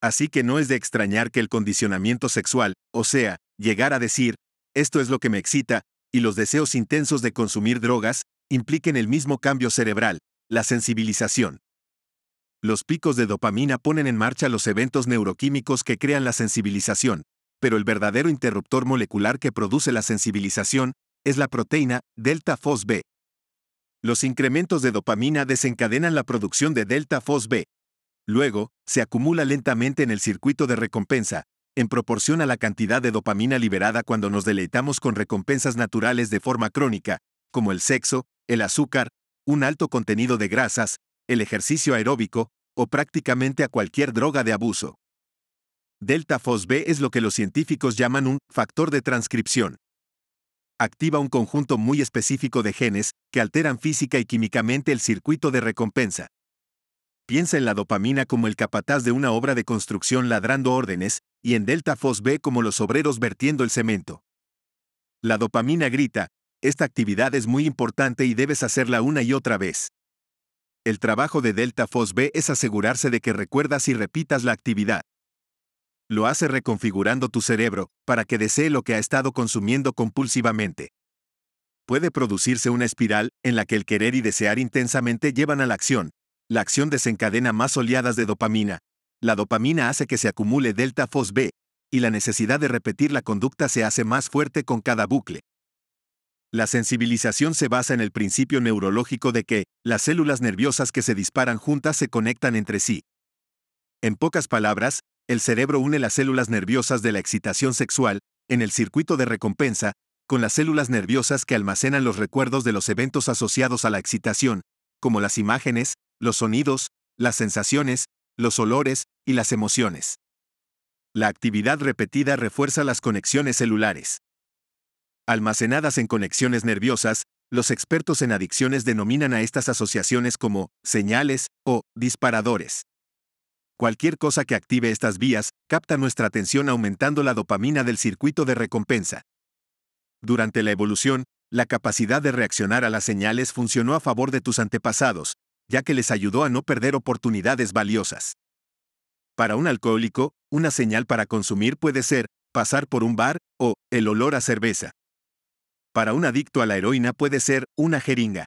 Así que no es de extrañar que el condicionamiento sexual, o sea, llegar a decir, esto es lo que me excita, y los deseos intensos de consumir drogas, impliquen el mismo cambio cerebral, la sensibilización. Los picos de dopamina ponen en marcha los eventos neuroquímicos que crean la sensibilización, pero el verdadero interruptor molecular que produce la sensibilización es la proteína delta fosb. Los incrementos de dopamina desencadenan la producción de delta fosb. Luego, se acumula lentamente en el circuito de recompensa, en proporción a la cantidad de dopamina liberada cuando nos deleitamos con recompensas naturales de forma crónica, como el sexo, el azúcar, un alto contenido de grasas, el ejercicio aeróbico, o prácticamente a cualquier droga de abuso. Delta FOSB es lo que los científicos llaman un factor de transcripción. Activa un conjunto muy específico de genes que alteran física y químicamente el circuito de recompensa piensa en la dopamina como el capataz de una obra de construcción ladrando órdenes, y en Delta Fos B como los obreros vertiendo el cemento. La dopamina grita, esta actividad es muy importante y debes hacerla una y otra vez. El trabajo de Delta Fos B es asegurarse de que recuerdas y repitas la actividad. Lo hace reconfigurando tu cerebro, para que desee lo que ha estado consumiendo compulsivamente. Puede producirse una espiral, en la que el querer y desear intensamente llevan a la acción, la acción desencadena más oleadas de dopamina. La dopamina hace que se acumule delta fos B, y la necesidad de repetir la conducta se hace más fuerte con cada bucle. La sensibilización se basa en el principio neurológico de que las células nerviosas que se disparan juntas se conectan entre sí. En pocas palabras, el cerebro une las células nerviosas de la excitación sexual, en el circuito de recompensa, con las células nerviosas que almacenan los recuerdos de los eventos asociados a la excitación, como las imágenes, los sonidos, las sensaciones, los olores y las emociones. La actividad repetida refuerza las conexiones celulares. Almacenadas en conexiones nerviosas, los expertos en adicciones denominan a estas asociaciones como señales o disparadores. Cualquier cosa que active estas vías capta nuestra atención aumentando la dopamina del circuito de recompensa. Durante la evolución, la capacidad de reaccionar a las señales funcionó a favor de tus antepasados, ya que les ayudó a no perder oportunidades valiosas. Para un alcohólico, una señal para consumir puede ser pasar por un bar o el olor a cerveza. Para un adicto a la heroína puede ser una jeringa.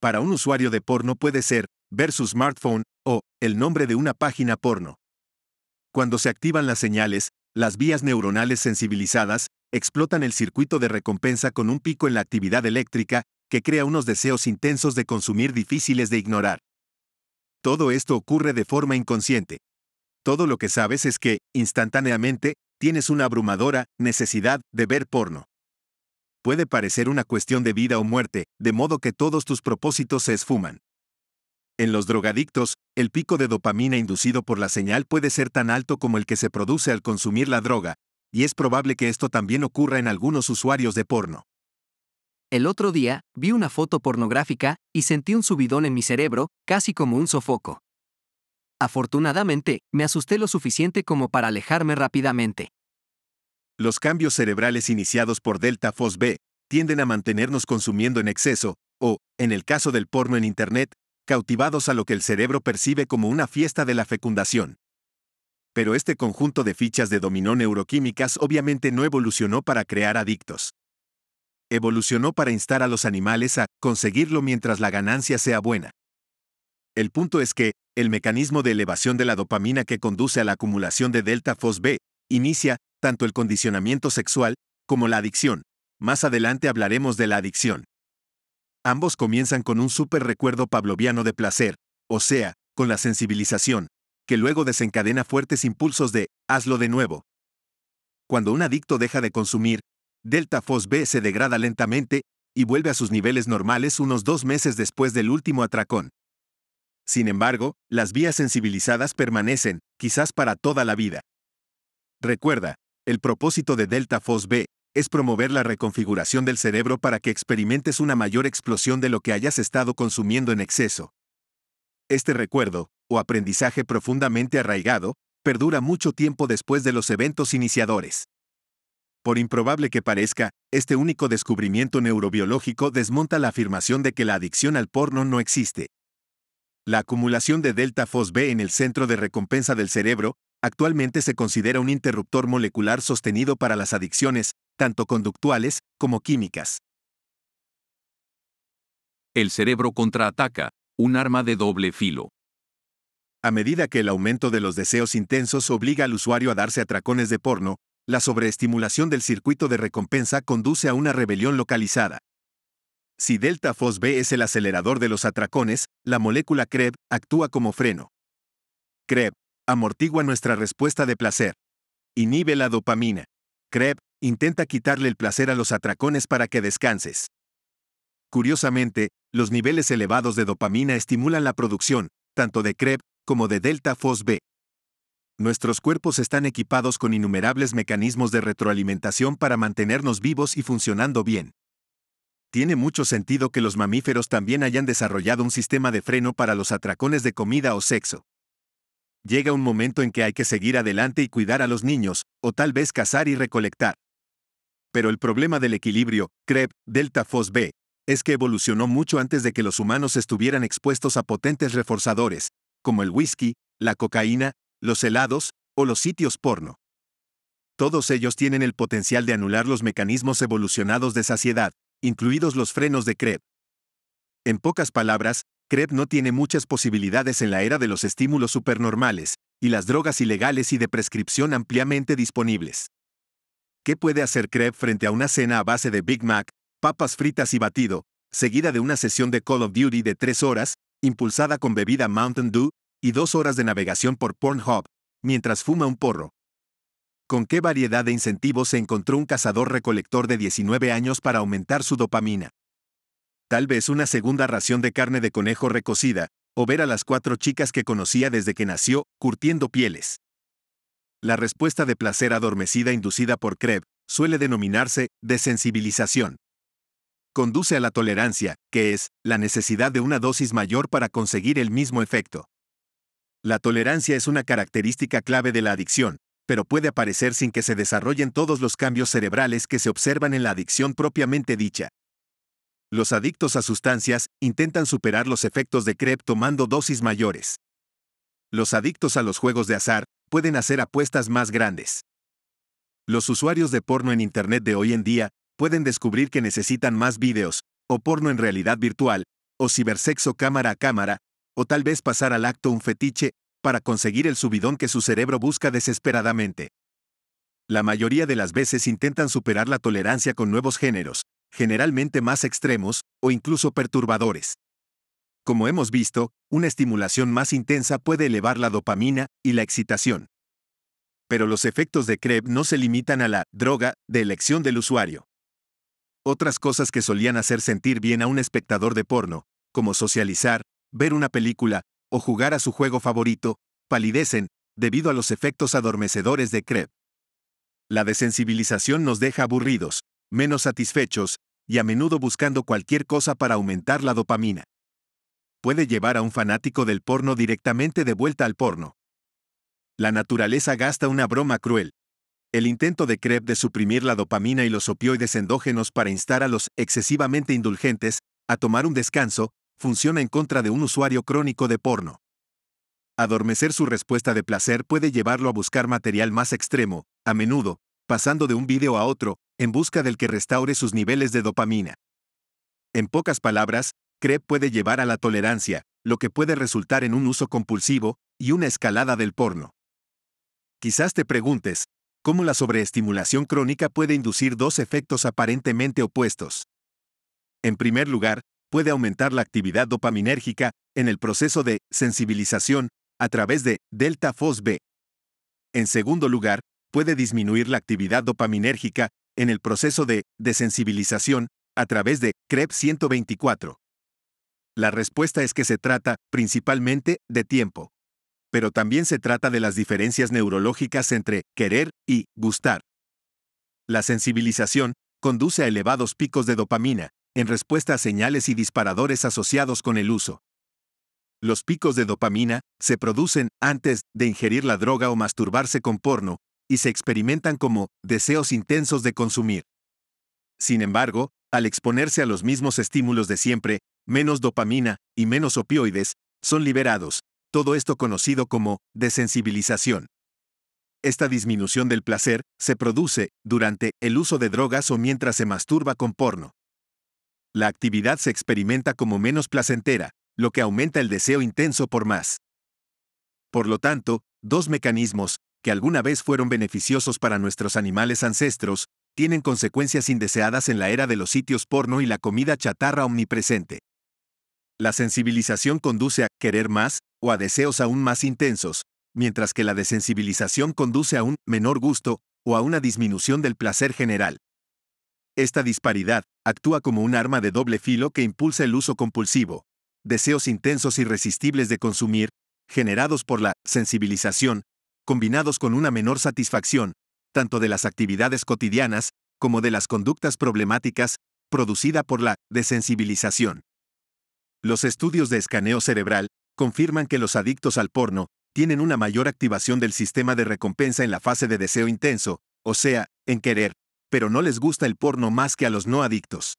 Para un usuario de porno puede ser ver su smartphone o el nombre de una página porno. Cuando se activan las señales, las vías neuronales sensibilizadas explotan el circuito de recompensa con un pico en la actividad eléctrica que crea unos deseos intensos de consumir difíciles de ignorar. Todo esto ocurre de forma inconsciente. Todo lo que sabes es que, instantáneamente, tienes una abrumadora necesidad de ver porno. Puede parecer una cuestión de vida o muerte, de modo que todos tus propósitos se esfuman. En los drogadictos, el pico de dopamina inducido por la señal puede ser tan alto como el que se produce al consumir la droga, y es probable que esto también ocurra en algunos usuarios de porno. El otro día, vi una foto pornográfica y sentí un subidón en mi cerebro, casi como un sofoco. Afortunadamente, me asusté lo suficiente como para alejarme rápidamente. Los cambios cerebrales iniciados por Delta B tienden a mantenernos consumiendo en exceso, o, en el caso del porno en Internet, cautivados a lo que el cerebro percibe como una fiesta de la fecundación. Pero este conjunto de fichas de dominó neuroquímicas obviamente no evolucionó para crear adictos evolucionó para instar a los animales a conseguirlo mientras la ganancia sea buena. El punto es que, el mecanismo de elevación de la dopamina que conduce a la acumulación de delta FOSB inicia tanto el condicionamiento sexual como la adicción. Más adelante hablaremos de la adicción. Ambos comienzan con un súper recuerdo pavloviano de placer, o sea, con la sensibilización, que luego desencadena fuertes impulsos de hazlo de nuevo. Cuando un adicto deja de consumir, delta B se degrada lentamente y vuelve a sus niveles normales unos dos meses después del último atracón. Sin embargo, las vías sensibilizadas permanecen, quizás para toda la vida. Recuerda, el propósito de delta B es promover la reconfiguración del cerebro para que experimentes una mayor explosión de lo que hayas estado consumiendo en exceso. Este recuerdo, o aprendizaje profundamente arraigado, perdura mucho tiempo después de los eventos iniciadores. Por improbable que parezca, este único descubrimiento neurobiológico desmonta la afirmación de que la adicción al porno no existe. La acumulación de delta b en el centro de recompensa del cerebro actualmente se considera un interruptor molecular sostenido para las adicciones, tanto conductuales como químicas. El cerebro contraataca, un arma de doble filo. A medida que el aumento de los deseos intensos obliga al usuario a darse atracones de porno, la sobreestimulación del circuito de recompensa conduce a una rebelión localizada. Si delta B es el acelerador de los atracones, la molécula CREB actúa como freno. CREB. amortigua nuestra respuesta de placer. Inhibe la dopamina. CREB. intenta quitarle el placer a los atracones para que descanses. Curiosamente, los niveles elevados de dopamina estimulan la producción, tanto de CREB como de delta B nuestros cuerpos están equipados con innumerables mecanismos de retroalimentación para mantenernos vivos y funcionando bien. Tiene mucho sentido que los mamíferos también hayan desarrollado un sistema de freno para los atracones de comida o sexo. Llega un momento en que hay que seguir adelante y cuidar a los niños, o tal vez cazar y recolectar. Pero el problema del equilibrio, crep, delta fos B, es que evolucionó mucho antes de que los humanos estuvieran expuestos a potentes reforzadores, como el whisky, la cocaína, los helados o los sitios porno. Todos ellos tienen el potencial de anular los mecanismos evolucionados de saciedad, incluidos los frenos de Krebs. En pocas palabras, Krebs no tiene muchas posibilidades en la era de los estímulos supernormales, y las drogas ilegales y de prescripción ampliamente disponibles. ¿Qué puede hacer Krebs frente a una cena a base de Big Mac, papas fritas y batido, seguida de una sesión de Call of Duty de tres horas, impulsada con bebida Mountain Dew, y dos horas de navegación por Pornhub, mientras fuma un porro. ¿Con qué variedad de incentivos se encontró un cazador recolector de 19 años para aumentar su dopamina? Tal vez una segunda ración de carne de conejo recocida, o ver a las cuatro chicas que conocía desde que nació, curtiendo pieles. La respuesta de placer adormecida inducida por Krebs suele denominarse desensibilización. Conduce a la tolerancia, que es la necesidad de una dosis mayor para conseguir el mismo efecto. La tolerancia es una característica clave de la adicción, pero puede aparecer sin que se desarrollen todos los cambios cerebrales que se observan en la adicción propiamente dicha. Los adictos a sustancias intentan superar los efectos de CREP tomando dosis mayores. Los adictos a los juegos de azar pueden hacer apuestas más grandes. Los usuarios de porno en Internet de hoy en día pueden descubrir que necesitan más vídeos, o porno en realidad virtual, o cibersexo cámara a cámara, o tal vez pasar al acto un fetiche, para conseguir el subidón que su cerebro busca desesperadamente. La mayoría de las veces intentan superar la tolerancia con nuevos géneros, generalmente más extremos, o incluso perturbadores. Como hemos visto, una estimulación más intensa puede elevar la dopamina y la excitación. Pero los efectos de Krebs no se limitan a la droga de elección del usuario. Otras cosas que solían hacer sentir bien a un espectador de porno, como socializar, ver una película o jugar a su juego favorito, palidecen debido a los efectos adormecedores de Krebs. La desensibilización nos deja aburridos, menos satisfechos y a menudo buscando cualquier cosa para aumentar la dopamina. Puede llevar a un fanático del porno directamente de vuelta al porno. La naturaleza gasta una broma cruel. El intento de Krebs de suprimir la dopamina y los opioides endógenos para instar a los excesivamente indulgentes a tomar un descanso funciona en contra de un usuario crónico de porno. Adormecer su respuesta de placer puede llevarlo a buscar material más extremo, a menudo, pasando de un vídeo a otro, en busca del que restaure sus niveles de dopamina. En pocas palabras, CREP puede llevar a la tolerancia, lo que puede resultar en un uso compulsivo y una escalada del porno. Quizás te preguntes, ¿cómo la sobreestimulación crónica puede inducir dos efectos aparentemente opuestos? En primer lugar, puede aumentar la actividad dopaminérgica en el proceso de sensibilización a través de delta b En segundo lugar, puede disminuir la actividad dopaminérgica en el proceso de desensibilización a través de CREP124. La respuesta es que se trata principalmente de tiempo. Pero también se trata de las diferencias neurológicas entre querer y gustar. La sensibilización conduce a elevados picos de dopamina, en respuesta a señales y disparadores asociados con el uso. Los picos de dopamina se producen antes de ingerir la droga o masturbarse con porno, y se experimentan como deseos intensos de consumir. Sin embargo, al exponerse a los mismos estímulos de siempre, menos dopamina y menos opioides son liberados, todo esto conocido como desensibilización. Esta disminución del placer se produce durante el uso de drogas o mientras se masturba con porno la actividad se experimenta como menos placentera, lo que aumenta el deseo intenso por más. Por lo tanto, dos mecanismos, que alguna vez fueron beneficiosos para nuestros animales ancestros, tienen consecuencias indeseadas en la era de los sitios porno y la comida chatarra omnipresente. La sensibilización conduce a querer más o a deseos aún más intensos, mientras que la desensibilización conduce a un menor gusto o a una disminución del placer general. Esta disparidad, Actúa como un arma de doble filo que impulsa el uso compulsivo, deseos intensos irresistibles de consumir, generados por la sensibilización, combinados con una menor satisfacción, tanto de las actividades cotidianas como de las conductas problemáticas, producida por la desensibilización. Los estudios de escaneo cerebral confirman que los adictos al porno tienen una mayor activación del sistema de recompensa en la fase de deseo intenso, o sea, en querer, pero no les gusta el porno más que a los no adictos.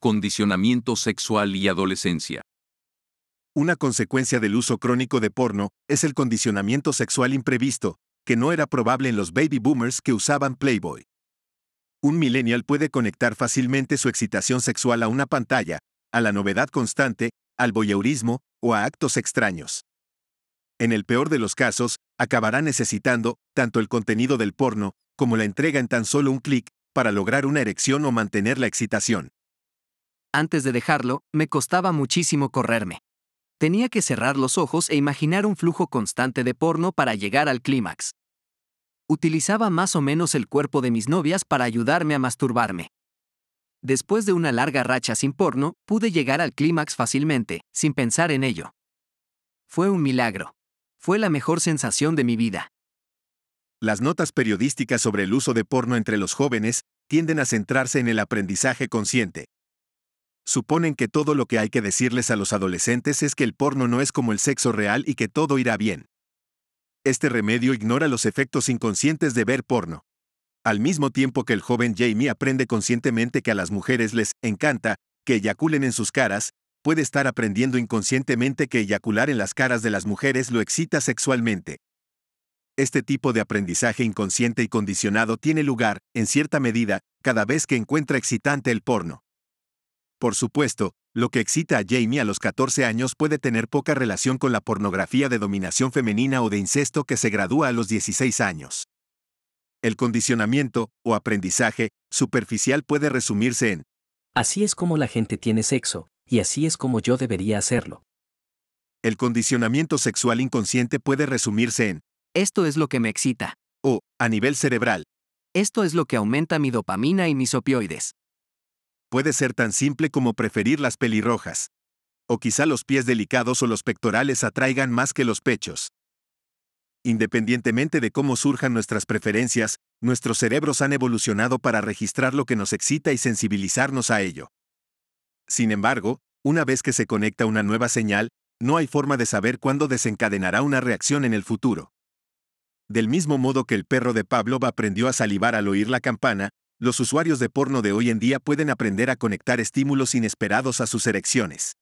Condicionamiento sexual y adolescencia. Una consecuencia del uso crónico de porno es el condicionamiento sexual imprevisto, que no era probable en los baby boomers que usaban Playboy. Un millennial puede conectar fácilmente su excitación sexual a una pantalla, a la novedad constante, al voyeurismo o a actos extraños en el peor de los casos, acabará necesitando tanto el contenido del porno como la entrega en tan solo un clic para lograr una erección o mantener la excitación. Antes de dejarlo, me costaba muchísimo correrme. Tenía que cerrar los ojos e imaginar un flujo constante de porno para llegar al clímax. Utilizaba más o menos el cuerpo de mis novias para ayudarme a masturbarme. Después de una larga racha sin porno, pude llegar al clímax fácilmente, sin pensar en ello. Fue un milagro. Fue la mejor sensación de mi vida. Las notas periodísticas sobre el uso de porno entre los jóvenes tienden a centrarse en el aprendizaje consciente. Suponen que todo lo que hay que decirles a los adolescentes es que el porno no es como el sexo real y que todo irá bien. Este remedio ignora los efectos inconscientes de ver porno. Al mismo tiempo que el joven Jamie aprende conscientemente que a las mujeres les encanta que eyaculen en sus caras, puede estar aprendiendo inconscientemente que eyacular en las caras de las mujeres lo excita sexualmente. Este tipo de aprendizaje inconsciente y condicionado tiene lugar, en cierta medida, cada vez que encuentra excitante el porno. Por supuesto, lo que excita a Jamie a los 14 años puede tener poca relación con la pornografía de dominación femenina o de incesto que se gradúa a los 16 años. El condicionamiento, o aprendizaje, superficial puede resumirse en Así es como la gente tiene sexo, y así es como yo debería hacerlo. El condicionamiento sexual inconsciente puede resumirse en esto es lo que me excita o a nivel cerebral. Esto es lo que aumenta mi dopamina y mis opioides. Puede ser tan simple como preferir las pelirrojas. O quizá los pies delicados o los pectorales atraigan más que los pechos. Independientemente de cómo surjan nuestras preferencias, nuestros cerebros han evolucionado para registrar lo que nos excita y sensibilizarnos a ello. Sin embargo, una vez que se conecta una nueva señal, no hay forma de saber cuándo desencadenará una reacción en el futuro. Del mismo modo que el perro de Pavlov aprendió a salivar al oír la campana, los usuarios de porno de hoy en día pueden aprender a conectar estímulos inesperados a sus erecciones.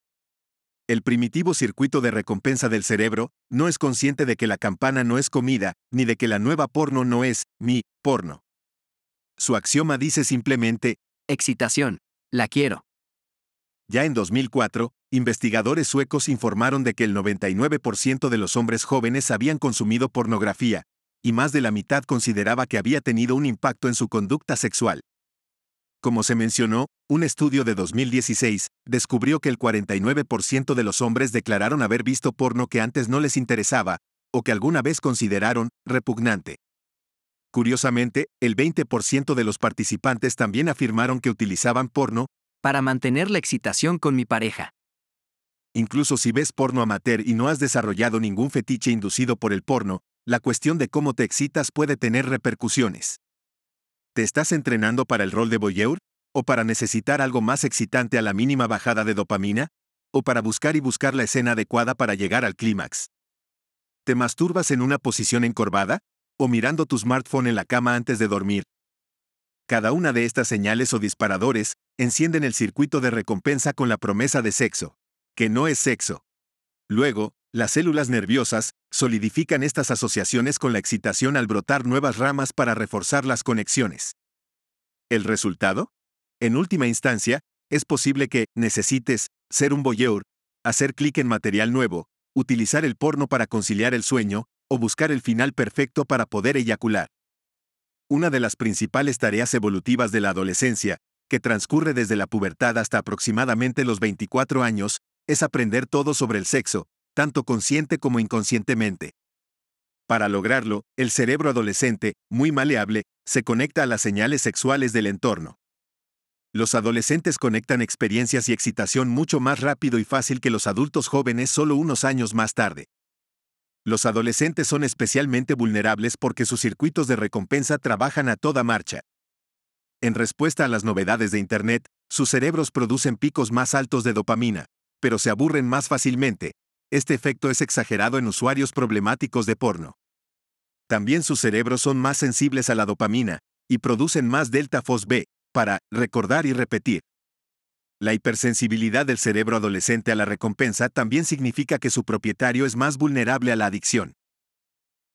El primitivo circuito de recompensa del cerebro no es consciente de que la campana no es comida, ni de que la nueva porno no es mi porno. Su axioma dice simplemente, excitación, la quiero. Ya en 2004, investigadores suecos informaron de que el 99% de los hombres jóvenes habían consumido pornografía, y más de la mitad consideraba que había tenido un impacto en su conducta sexual. Como se mencionó, un estudio de 2016 descubrió que el 49% de los hombres declararon haber visto porno que antes no les interesaba, o que alguna vez consideraron repugnante. Curiosamente, el 20% de los participantes también afirmaron que utilizaban porno para mantener la excitación con mi pareja. Incluso si ves porno amateur y no has desarrollado ningún fetiche inducido por el porno, la cuestión de cómo te excitas puede tener repercusiones. ¿Te estás entrenando para el rol de voyeur? ¿O para necesitar algo más excitante a la mínima bajada de dopamina? ¿O para buscar y buscar la escena adecuada para llegar al clímax? ¿Te masturbas en una posición encorvada? ¿O mirando tu smartphone en la cama antes de dormir? Cada una de estas señales o disparadores encienden el circuito de recompensa con la promesa de sexo, que no es sexo. Luego, las células nerviosas solidifican estas asociaciones con la excitación al brotar nuevas ramas para reforzar las conexiones. ¿El resultado? En última instancia, es posible que necesites ser un voyeur, hacer clic en material nuevo, utilizar el porno para conciliar el sueño o buscar el final perfecto para poder eyacular. Una de las principales tareas evolutivas de la adolescencia que transcurre desde la pubertad hasta aproximadamente los 24 años, es aprender todo sobre el sexo, tanto consciente como inconscientemente. Para lograrlo, el cerebro adolescente, muy maleable, se conecta a las señales sexuales del entorno. Los adolescentes conectan experiencias y excitación mucho más rápido y fácil que los adultos jóvenes solo unos años más tarde. Los adolescentes son especialmente vulnerables porque sus circuitos de recompensa trabajan a toda marcha. En respuesta a las novedades de Internet, sus cerebros producen picos más altos de dopamina, pero se aburren más fácilmente. Este efecto es exagerado en usuarios problemáticos de porno. También sus cerebros son más sensibles a la dopamina y producen más delta fosb para recordar y repetir. La hipersensibilidad del cerebro adolescente a la recompensa también significa que su propietario es más vulnerable a la adicción.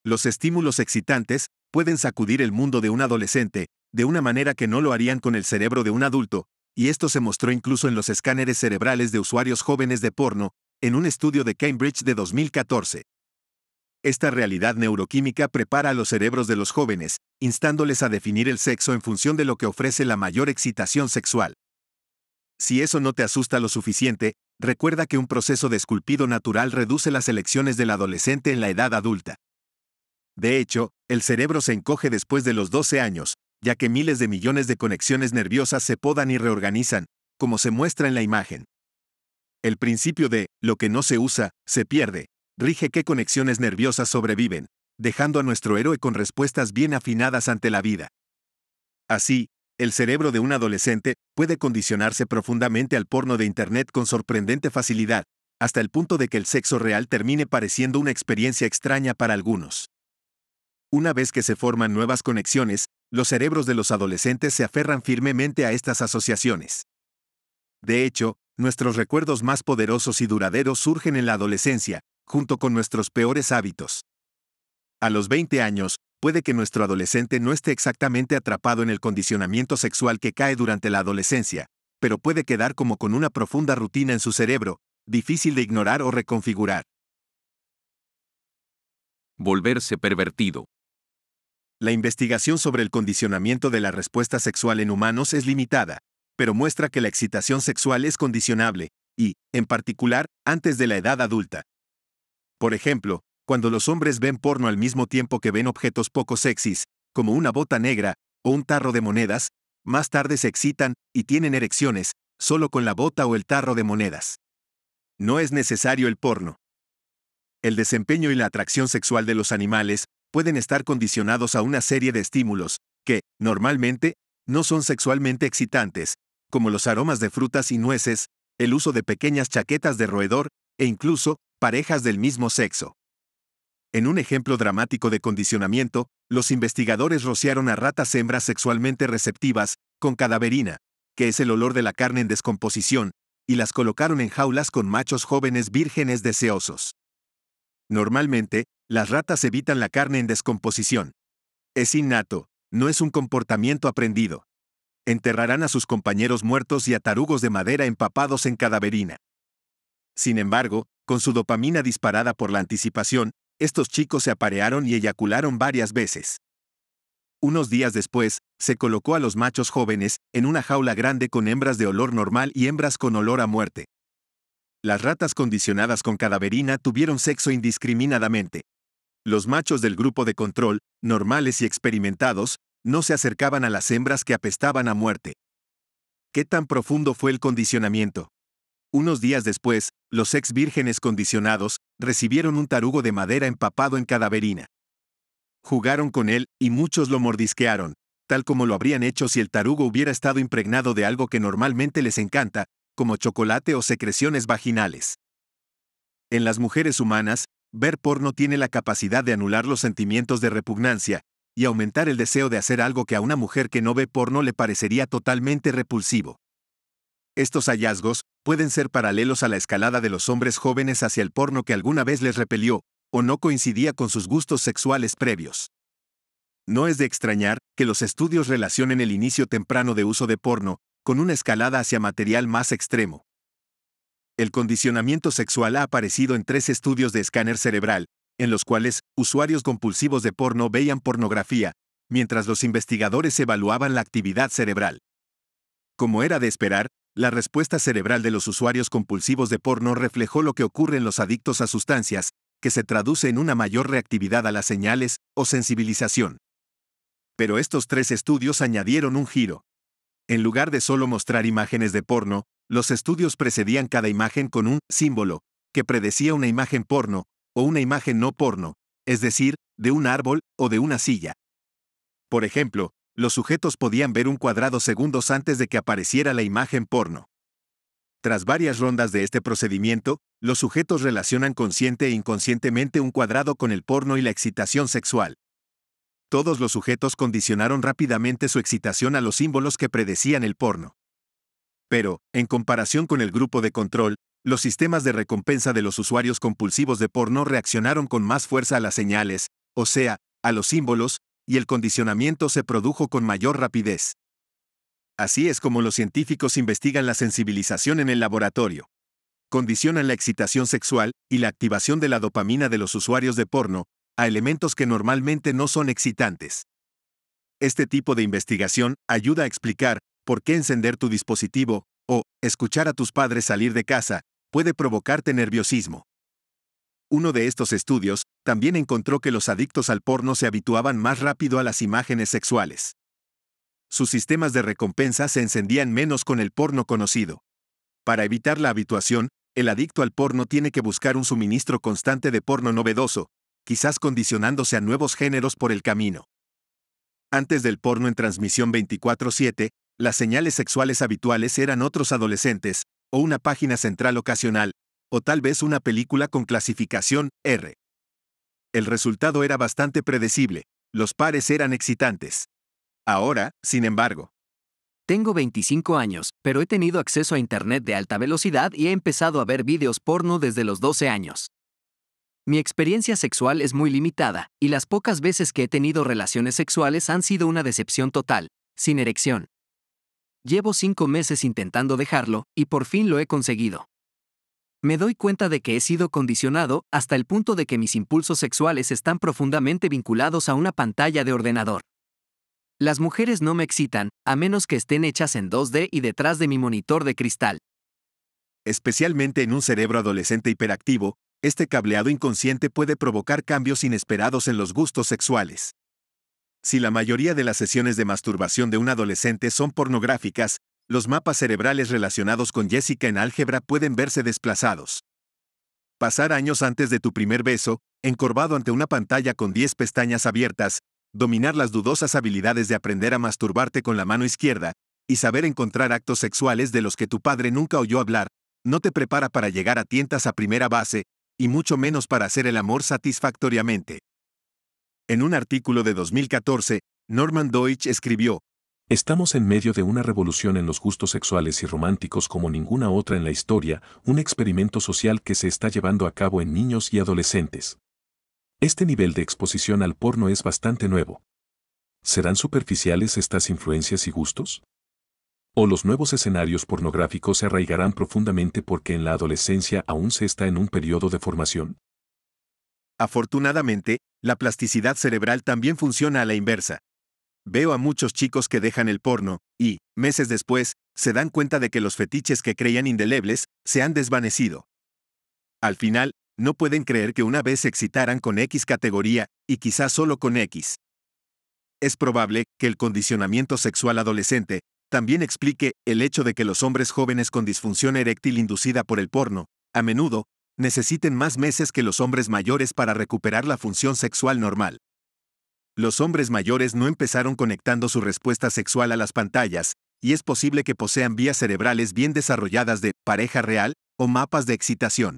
Los estímulos excitantes pueden sacudir el mundo de un adolescente, de una manera que no lo harían con el cerebro de un adulto, y esto se mostró incluso en los escáneres cerebrales de usuarios jóvenes de porno, en un estudio de Cambridge de 2014. Esta realidad neuroquímica prepara a los cerebros de los jóvenes, instándoles a definir el sexo en función de lo que ofrece la mayor excitación sexual. Si eso no te asusta lo suficiente, recuerda que un proceso de esculpido natural reduce las elecciones del adolescente en la edad adulta. De hecho, el cerebro se encoge después de los 12 años, ya que miles de millones de conexiones nerviosas se podan y reorganizan, como se muestra en la imagen. El principio de lo que no se usa, se pierde, rige qué conexiones nerviosas sobreviven, dejando a nuestro héroe con respuestas bien afinadas ante la vida. Así, el cerebro de un adolescente puede condicionarse profundamente al porno de Internet con sorprendente facilidad, hasta el punto de que el sexo real termine pareciendo una experiencia extraña para algunos. Una vez que se forman nuevas conexiones, los cerebros de los adolescentes se aferran firmemente a estas asociaciones. De hecho, nuestros recuerdos más poderosos y duraderos surgen en la adolescencia, junto con nuestros peores hábitos. A los 20 años, puede que nuestro adolescente no esté exactamente atrapado en el condicionamiento sexual que cae durante la adolescencia, pero puede quedar como con una profunda rutina en su cerebro, difícil de ignorar o reconfigurar. Volverse pervertido. La investigación sobre el condicionamiento de la respuesta sexual en humanos es limitada, pero muestra que la excitación sexual es condicionable, y, en particular, antes de la edad adulta. Por ejemplo, cuando los hombres ven porno al mismo tiempo que ven objetos poco sexys, como una bota negra o un tarro de monedas, más tarde se excitan y tienen erecciones, solo con la bota o el tarro de monedas. No es necesario el porno. El desempeño y la atracción sexual de los animales pueden estar condicionados a una serie de estímulos, que, normalmente, no son sexualmente excitantes, como los aromas de frutas y nueces, el uso de pequeñas chaquetas de roedor, e incluso, parejas del mismo sexo. En un ejemplo dramático de condicionamiento, los investigadores rociaron a ratas hembras sexualmente receptivas con cadaverina, que es el olor de la carne en descomposición, y las colocaron en jaulas con machos jóvenes vírgenes deseosos. Normalmente, las ratas evitan la carne en descomposición. Es innato, no es un comportamiento aprendido. Enterrarán a sus compañeros muertos y a tarugos de madera empapados en cadaverina. Sin embargo, con su dopamina disparada por la anticipación, estos chicos se aparearon y eyacularon varias veces. Unos días después, se colocó a los machos jóvenes en una jaula grande con hembras de olor normal y hembras con olor a muerte. Las ratas condicionadas con cadaverina tuvieron sexo indiscriminadamente. Los machos del grupo de control, normales y experimentados, no se acercaban a las hembras que apestaban a muerte. ¿Qué tan profundo fue el condicionamiento? Unos días después, los ex vírgenes condicionados recibieron un tarugo de madera empapado en cadaverina. Jugaron con él y muchos lo mordisquearon, tal como lo habrían hecho si el tarugo hubiera estado impregnado de algo que normalmente les encanta, como chocolate o secreciones vaginales. En las mujeres humanas, ver porno tiene la capacidad de anular los sentimientos de repugnancia y aumentar el deseo de hacer algo que a una mujer que no ve porno le parecería totalmente repulsivo. Estos hallazgos pueden ser paralelos a la escalada de los hombres jóvenes hacia el porno que alguna vez les repelió, o no coincidía con sus gustos sexuales previos. No es de extrañar que los estudios relacionen el inicio temprano de uso de porno con una escalada hacia material más extremo, el condicionamiento sexual ha aparecido en tres estudios de escáner cerebral, en los cuales usuarios compulsivos de porno veían pornografía, mientras los investigadores evaluaban la actividad cerebral. Como era de esperar, la respuesta cerebral de los usuarios compulsivos de porno reflejó lo que ocurre en los adictos a sustancias, que se traduce en una mayor reactividad a las señales o sensibilización. Pero estos tres estudios añadieron un giro. En lugar de solo mostrar imágenes de porno, los estudios precedían cada imagen con un símbolo, que predecía una imagen porno, o una imagen no porno, es decir, de un árbol o de una silla. Por ejemplo, los sujetos podían ver un cuadrado segundos antes de que apareciera la imagen porno. Tras varias rondas de este procedimiento, los sujetos relacionan consciente e inconscientemente un cuadrado con el porno y la excitación sexual. Todos los sujetos condicionaron rápidamente su excitación a los símbolos que predecían el porno. Pero, en comparación con el grupo de control, los sistemas de recompensa de los usuarios compulsivos de porno reaccionaron con más fuerza a las señales, o sea, a los símbolos, y el condicionamiento se produjo con mayor rapidez. Así es como los científicos investigan la sensibilización en el laboratorio. Condicionan la excitación sexual y la activación de la dopamina de los usuarios de porno a elementos que normalmente no son excitantes. Este tipo de investigación ayuda a explicar por qué encender tu dispositivo, o escuchar a tus padres salir de casa, puede provocarte nerviosismo. Uno de estos estudios también encontró que los adictos al porno se habituaban más rápido a las imágenes sexuales. Sus sistemas de recompensa se encendían menos con el porno conocido. Para evitar la habituación, el adicto al porno tiene que buscar un suministro constante de porno novedoso, quizás condicionándose a nuevos géneros por el camino. Antes del porno en transmisión 24/7, las señales sexuales habituales eran otros adolescentes, o una página central ocasional, o tal vez una película con clasificación R. El resultado era bastante predecible, los pares eran excitantes. Ahora, sin embargo, tengo 25 años, pero he tenido acceso a Internet de alta velocidad y he empezado a ver vídeos porno desde los 12 años. Mi experiencia sexual es muy limitada, y las pocas veces que he tenido relaciones sexuales han sido una decepción total, sin erección. Llevo cinco meses intentando dejarlo, y por fin lo he conseguido. Me doy cuenta de que he sido condicionado hasta el punto de que mis impulsos sexuales están profundamente vinculados a una pantalla de ordenador. Las mujeres no me excitan, a menos que estén hechas en 2D y detrás de mi monitor de cristal. Especialmente en un cerebro adolescente hiperactivo, este cableado inconsciente puede provocar cambios inesperados en los gustos sexuales. Si la mayoría de las sesiones de masturbación de un adolescente son pornográficas, los mapas cerebrales relacionados con Jessica en álgebra pueden verse desplazados. Pasar años antes de tu primer beso, encorvado ante una pantalla con 10 pestañas abiertas, dominar las dudosas habilidades de aprender a masturbarte con la mano izquierda, y saber encontrar actos sexuales de los que tu padre nunca oyó hablar, no te prepara para llegar a tientas a primera base, y mucho menos para hacer el amor satisfactoriamente. En un artículo de 2014, Norman Deutsch escribió, Estamos en medio de una revolución en los gustos sexuales y románticos como ninguna otra en la historia, un experimento social que se está llevando a cabo en niños y adolescentes. Este nivel de exposición al porno es bastante nuevo. ¿Serán superficiales estas influencias y gustos? ¿O los nuevos escenarios pornográficos se arraigarán profundamente porque en la adolescencia aún se está en un periodo de formación? Afortunadamente, la plasticidad cerebral también funciona a la inversa. Veo a muchos chicos que dejan el porno, y, meses después, se dan cuenta de que los fetiches que creían indelebles, se han desvanecido. Al final, no pueden creer que una vez se excitaran con X categoría, y quizás solo con X. Es probable que el condicionamiento sexual adolescente también explique el hecho de que los hombres jóvenes con disfunción eréctil inducida por el porno, a menudo, necesiten más meses que los hombres mayores para recuperar la función sexual normal. Los hombres mayores no empezaron conectando su respuesta sexual a las pantallas, y es posible que posean vías cerebrales bien desarrolladas de pareja real o mapas de excitación.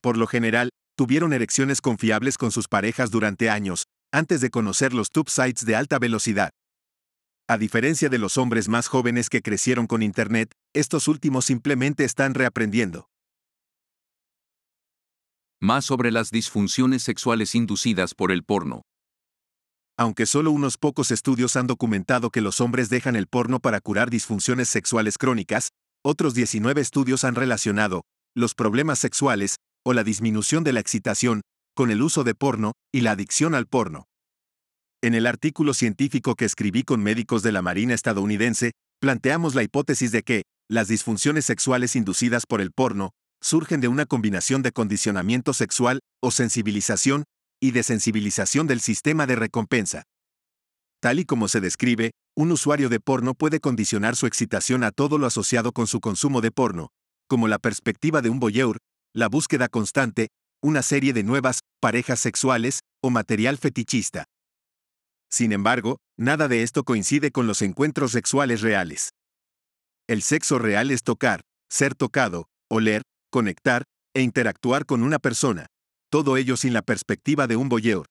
Por lo general, tuvieron erecciones confiables con sus parejas durante años, antes de conocer los tube sites de alta velocidad. A diferencia de los hombres más jóvenes que crecieron con Internet, estos últimos simplemente están reaprendiendo más sobre las disfunciones sexuales inducidas por el porno. Aunque solo unos pocos estudios han documentado que los hombres dejan el porno para curar disfunciones sexuales crónicas, otros 19 estudios han relacionado los problemas sexuales o la disminución de la excitación con el uso de porno y la adicción al porno. En el artículo científico que escribí con médicos de la Marina estadounidense, planteamos la hipótesis de que las disfunciones sexuales inducidas por el porno surgen de una combinación de condicionamiento sexual o sensibilización y desensibilización del sistema de recompensa. Tal y como se describe, un usuario de porno puede condicionar su excitación a todo lo asociado con su consumo de porno, como la perspectiva de un boyeur, la búsqueda constante, una serie de nuevas parejas sexuales o material fetichista. Sin embargo, nada de esto coincide con los encuentros sexuales reales. El sexo real es tocar, ser tocado, oler, conectar e interactuar con una persona, todo ello sin la perspectiva de un voyeur.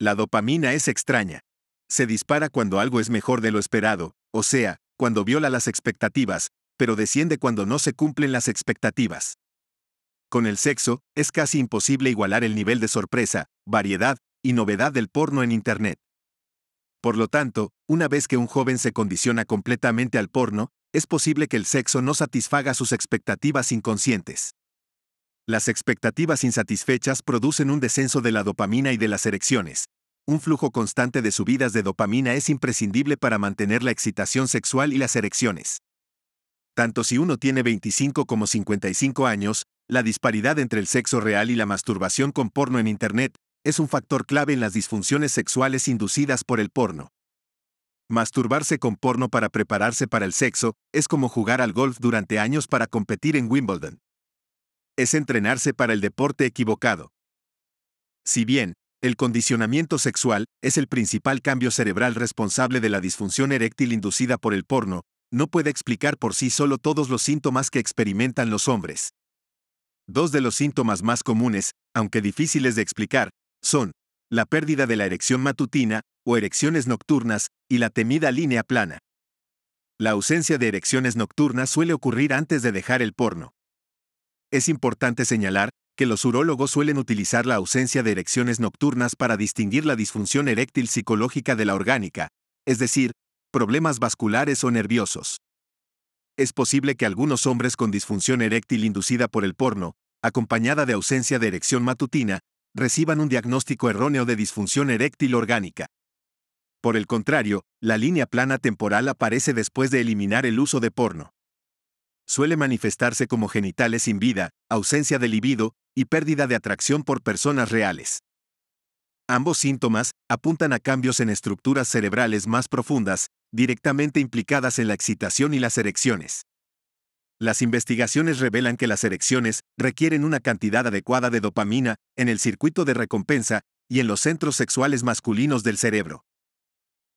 La dopamina es extraña. Se dispara cuando algo es mejor de lo esperado, o sea, cuando viola las expectativas, pero desciende cuando no se cumplen las expectativas. Con el sexo, es casi imposible igualar el nivel de sorpresa, variedad y novedad del porno en Internet. Por lo tanto, una vez que un joven se condiciona completamente al porno, es posible que el sexo no satisfaga sus expectativas inconscientes. Las expectativas insatisfechas producen un descenso de la dopamina y de las erecciones. Un flujo constante de subidas de dopamina es imprescindible para mantener la excitación sexual y las erecciones. Tanto si uno tiene 25 como 55 años, la disparidad entre el sexo real y la masturbación con porno en Internet es un factor clave en las disfunciones sexuales inducidas por el porno. Masturbarse con porno para prepararse para el sexo es como jugar al golf durante años para competir en Wimbledon. Es entrenarse para el deporte equivocado. Si bien, el condicionamiento sexual es el principal cambio cerebral responsable de la disfunción eréctil inducida por el porno, no puede explicar por sí solo todos los síntomas que experimentan los hombres. Dos de los síntomas más comunes, aunque difíciles de explicar, son la pérdida de la erección matutina o erecciones nocturnas, y la temida línea plana. La ausencia de erecciones nocturnas suele ocurrir antes de dejar el porno. Es importante señalar que los urólogos suelen utilizar la ausencia de erecciones nocturnas para distinguir la disfunción eréctil psicológica de la orgánica, es decir, problemas vasculares o nerviosos. Es posible que algunos hombres con disfunción eréctil inducida por el porno, acompañada de ausencia de erección matutina, reciban un diagnóstico erróneo de disfunción eréctil orgánica. Por el contrario, la línea plana temporal aparece después de eliminar el uso de porno. Suele manifestarse como genitales sin vida, ausencia de libido y pérdida de atracción por personas reales. Ambos síntomas apuntan a cambios en estructuras cerebrales más profundas, directamente implicadas en la excitación y las erecciones. Las investigaciones revelan que las erecciones requieren una cantidad adecuada de dopamina en el circuito de recompensa y en los centros sexuales masculinos del cerebro.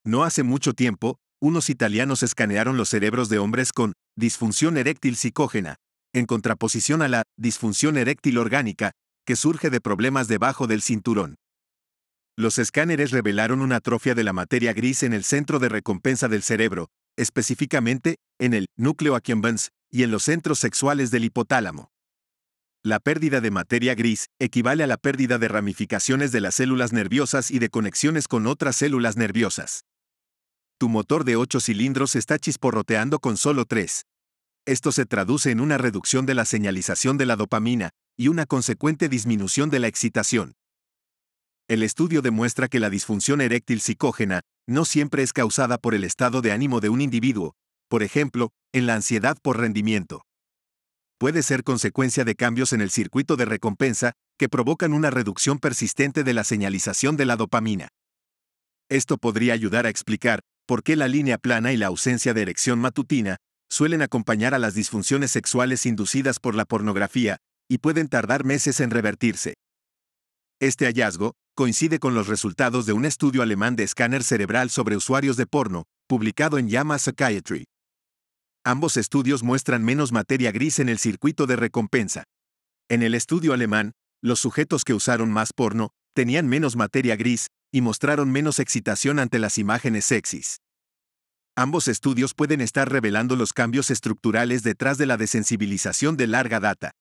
No hace mucho tiempo, unos italianos escanearon los cerebros de hombres con disfunción eréctil psicógena, en contraposición a la disfunción eréctil orgánica, que surge de problemas debajo del cinturón. Los escáneres revelaron una atrofia de la materia gris en el centro de recompensa del cerebro, específicamente en el núcleo accumbens y en los centros sexuales del hipotálamo. La pérdida de materia gris equivale a la pérdida de ramificaciones de las células nerviosas y de conexiones con otras células nerviosas tu motor de 8 cilindros está chisporroteando con solo 3. Esto se traduce en una reducción de la señalización de la dopamina y una consecuente disminución de la excitación. El estudio demuestra que la disfunción eréctil psicógena no siempre es causada por el estado de ánimo de un individuo, por ejemplo, en la ansiedad por rendimiento. Puede ser consecuencia de cambios en el circuito de recompensa que provocan una reducción persistente de la señalización de la dopamina. Esto podría ayudar a explicar por qué la línea plana y la ausencia de erección matutina suelen acompañar a las disfunciones sexuales inducidas por la pornografía y pueden tardar meses en revertirse. Este hallazgo coincide con los resultados de un estudio alemán de escáner cerebral sobre usuarios de porno, publicado en JAMA Psychiatry. Ambos estudios muestran menos materia gris en el circuito de recompensa. En el estudio alemán, los sujetos que usaron más porno tenían menos materia gris y mostraron menos excitación ante las imágenes sexys. Ambos estudios pueden estar revelando los cambios estructurales detrás de la desensibilización de larga data.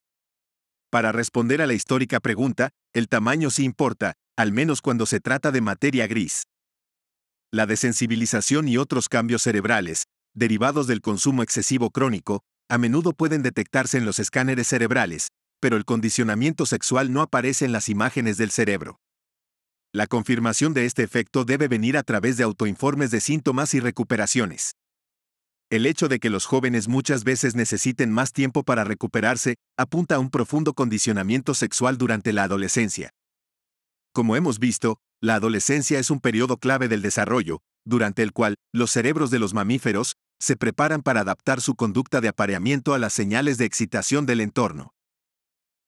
Para responder a la histórica pregunta, el tamaño sí importa, al menos cuando se trata de materia gris. La desensibilización y otros cambios cerebrales, derivados del consumo excesivo crónico, a menudo pueden detectarse en los escáneres cerebrales, pero el condicionamiento sexual no aparece en las imágenes del cerebro. La confirmación de este efecto debe venir a través de autoinformes de síntomas y recuperaciones. El hecho de que los jóvenes muchas veces necesiten más tiempo para recuperarse apunta a un profundo condicionamiento sexual durante la adolescencia. Como hemos visto, la adolescencia es un periodo clave del desarrollo, durante el cual los cerebros de los mamíferos se preparan para adaptar su conducta de apareamiento a las señales de excitación del entorno.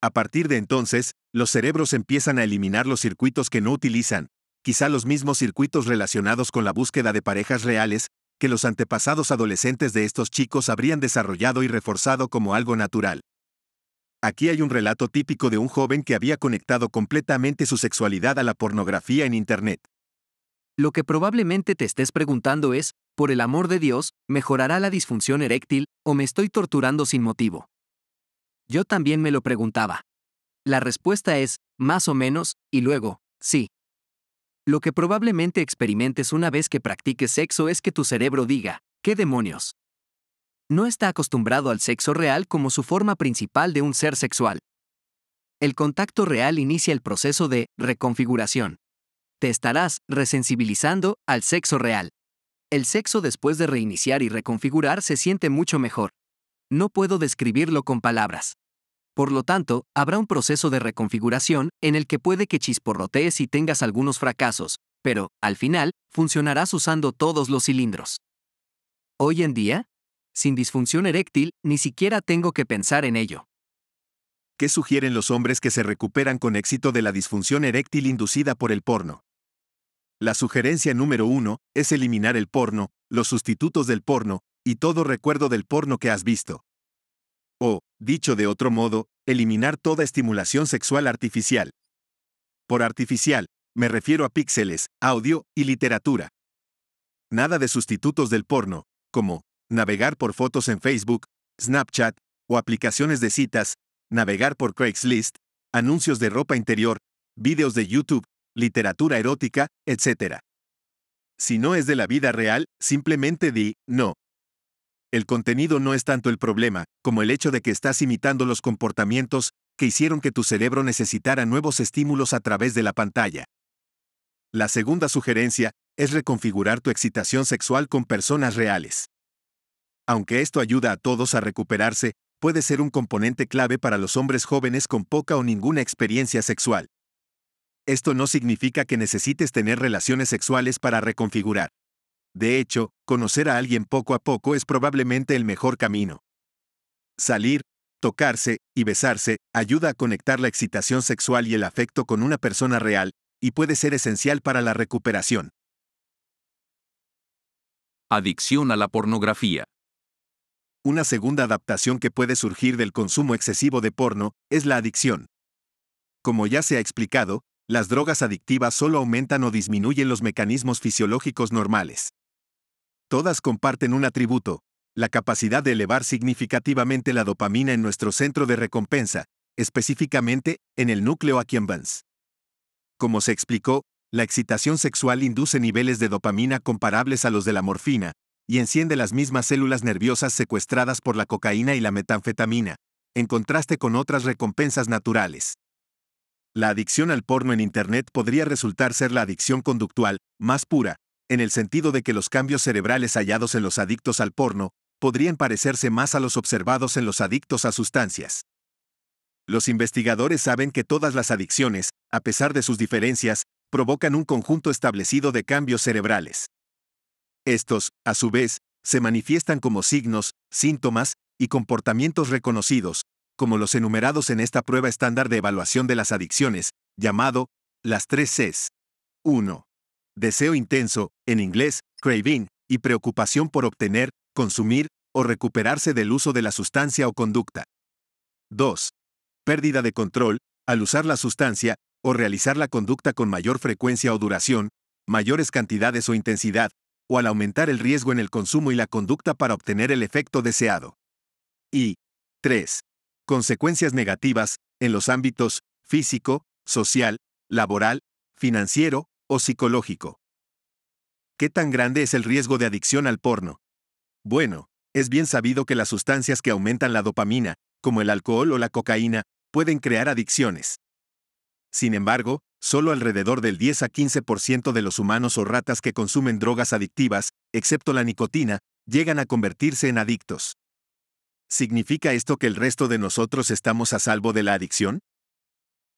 A partir de entonces, los cerebros empiezan a eliminar los circuitos que no utilizan, quizá los mismos circuitos relacionados con la búsqueda de parejas reales, que los antepasados adolescentes de estos chicos habrían desarrollado y reforzado como algo natural. Aquí hay un relato típico de un joven que había conectado completamente su sexualidad a la pornografía en Internet. Lo que probablemente te estés preguntando es, por el amor de Dios, ¿mejorará la disfunción eréctil o me estoy torturando sin motivo? Yo también me lo preguntaba. La respuesta es, más o menos, y luego, sí. Lo que probablemente experimentes una vez que practiques sexo es que tu cerebro diga, ¿qué demonios? No está acostumbrado al sexo real como su forma principal de un ser sexual. El contacto real inicia el proceso de reconfiguración. Te estarás resensibilizando al sexo real. El sexo después de reiniciar y reconfigurar se siente mucho mejor. No puedo describirlo con palabras. Por lo tanto, habrá un proceso de reconfiguración en el que puede que chisporrotees y tengas algunos fracasos, pero, al final, funcionarás usando todos los cilindros. Hoy en día, sin disfunción eréctil, ni siquiera tengo que pensar en ello. ¿Qué sugieren los hombres que se recuperan con éxito de la disfunción eréctil inducida por el porno? La sugerencia número uno es eliminar el porno, los sustitutos del porno, y todo recuerdo del porno que has visto. O, Dicho de otro modo, eliminar toda estimulación sexual artificial. Por artificial, me refiero a píxeles, audio y literatura. Nada de sustitutos del porno, como navegar por fotos en Facebook, Snapchat o aplicaciones de citas, navegar por Craigslist, anuncios de ropa interior, vídeos de YouTube, literatura erótica, etc. Si no es de la vida real, simplemente di no. El contenido no es tanto el problema, como el hecho de que estás imitando los comportamientos que hicieron que tu cerebro necesitara nuevos estímulos a través de la pantalla. La segunda sugerencia es reconfigurar tu excitación sexual con personas reales. Aunque esto ayuda a todos a recuperarse, puede ser un componente clave para los hombres jóvenes con poca o ninguna experiencia sexual. Esto no significa que necesites tener relaciones sexuales para reconfigurar. De hecho, conocer a alguien poco a poco es probablemente el mejor camino. Salir, tocarse y besarse ayuda a conectar la excitación sexual y el afecto con una persona real, y puede ser esencial para la recuperación. Adicción a la pornografía. Una segunda adaptación que puede surgir del consumo excesivo de porno es la adicción. Como ya se ha explicado, las drogas adictivas solo aumentan o disminuyen los mecanismos fisiológicos normales. Todas comparten un atributo, la capacidad de elevar significativamente la dopamina en nuestro centro de recompensa, específicamente en el núcleo accumbens. Como se explicó, la excitación sexual induce niveles de dopamina comparables a los de la morfina y enciende las mismas células nerviosas secuestradas por la cocaína y la metanfetamina, en contraste con otras recompensas naturales. La adicción al porno en Internet podría resultar ser la adicción conductual más pura, en el sentido de que los cambios cerebrales hallados en los adictos al porno podrían parecerse más a los observados en los adictos a sustancias. Los investigadores saben que todas las adicciones, a pesar de sus diferencias, provocan un conjunto establecido de cambios cerebrales. Estos, a su vez, se manifiestan como signos, síntomas y comportamientos reconocidos, como los enumerados en esta prueba estándar de evaluación de las adicciones, llamado las tres Cs. 1 deseo intenso, en inglés, craving, y preocupación por obtener, consumir o recuperarse del uso de la sustancia o conducta. 2. Pérdida de control, al usar la sustancia o realizar la conducta con mayor frecuencia o duración, mayores cantidades o intensidad, o al aumentar el riesgo en el consumo y la conducta para obtener el efecto deseado. Y 3. Consecuencias negativas en los ámbitos físico, social, laboral, financiero, o psicológico. ¿Qué tan grande es el riesgo de adicción al porno? Bueno, es bien sabido que las sustancias que aumentan la dopamina, como el alcohol o la cocaína, pueden crear adicciones. Sin embargo, solo alrededor del 10 a 15% de los humanos o ratas que consumen drogas adictivas, excepto la nicotina, llegan a convertirse en adictos. ¿Significa esto que el resto de nosotros estamos a salvo de la adicción?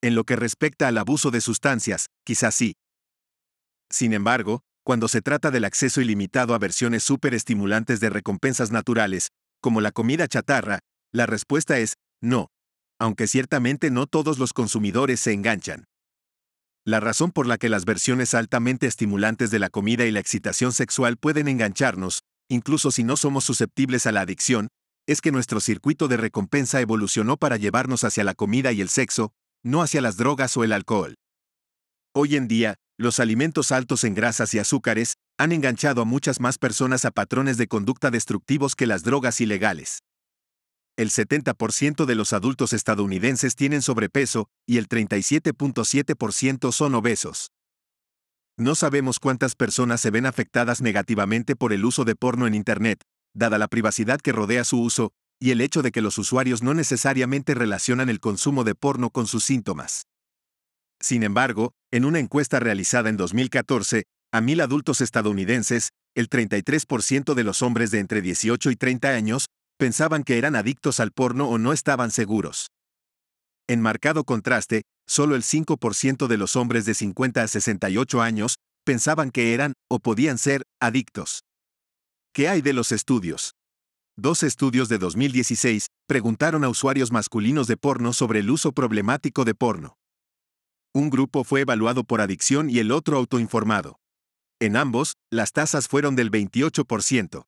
En lo que respecta al abuso de sustancias, quizás sí, sin embargo, cuando se trata del acceso ilimitado a versiones súper estimulantes de recompensas naturales, como la comida chatarra, la respuesta es no, aunque ciertamente no todos los consumidores se enganchan. La razón por la que las versiones altamente estimulantes de la comida y la excitación sexual pueden engancharnos, incluso si no somos susceptibles a la adicción, es que nuestro circuito de recompensa evolucionó para llevarnos hacia la comida y el sexo, no hacia las drogas o el alcohol. Hoy en día, los alimentos altos en grasas y azúcares han enganchado a muchas más personas a patrones de conducta destructivos que las drogas ilegales. El 70% de los adultos estadounidenses tienen sobrepeso y el 37.7% son obesos. No sabemos cuántas personas se ven afectadas negativamente por el uso de porno en Internet, dada la privacidad que rodea su uso, y el hecho de que los usuarios no necesariamente relacionan el consumo de porno con sus síntomas. Sin embargo, en una encuesta realizada en 2014, a mil adultos estadounidenses, el 33% de los hombres de entre 18 y 30 años pensaban que eran adictos al porno o no estaban seguros. En marcado contraste, solo el 5% de los hombres de 50 a 68 años pensaban que eran o podían ser adictos. ¿Qué hay de los estudios? Dos estudios de 2016 preguntaron a usuarios masculinos de porno sobre el uso problemático de porno. Un grupo fue evaluado por adicción y el otro autoinformado. En ambos, las tasas fueron del 28%.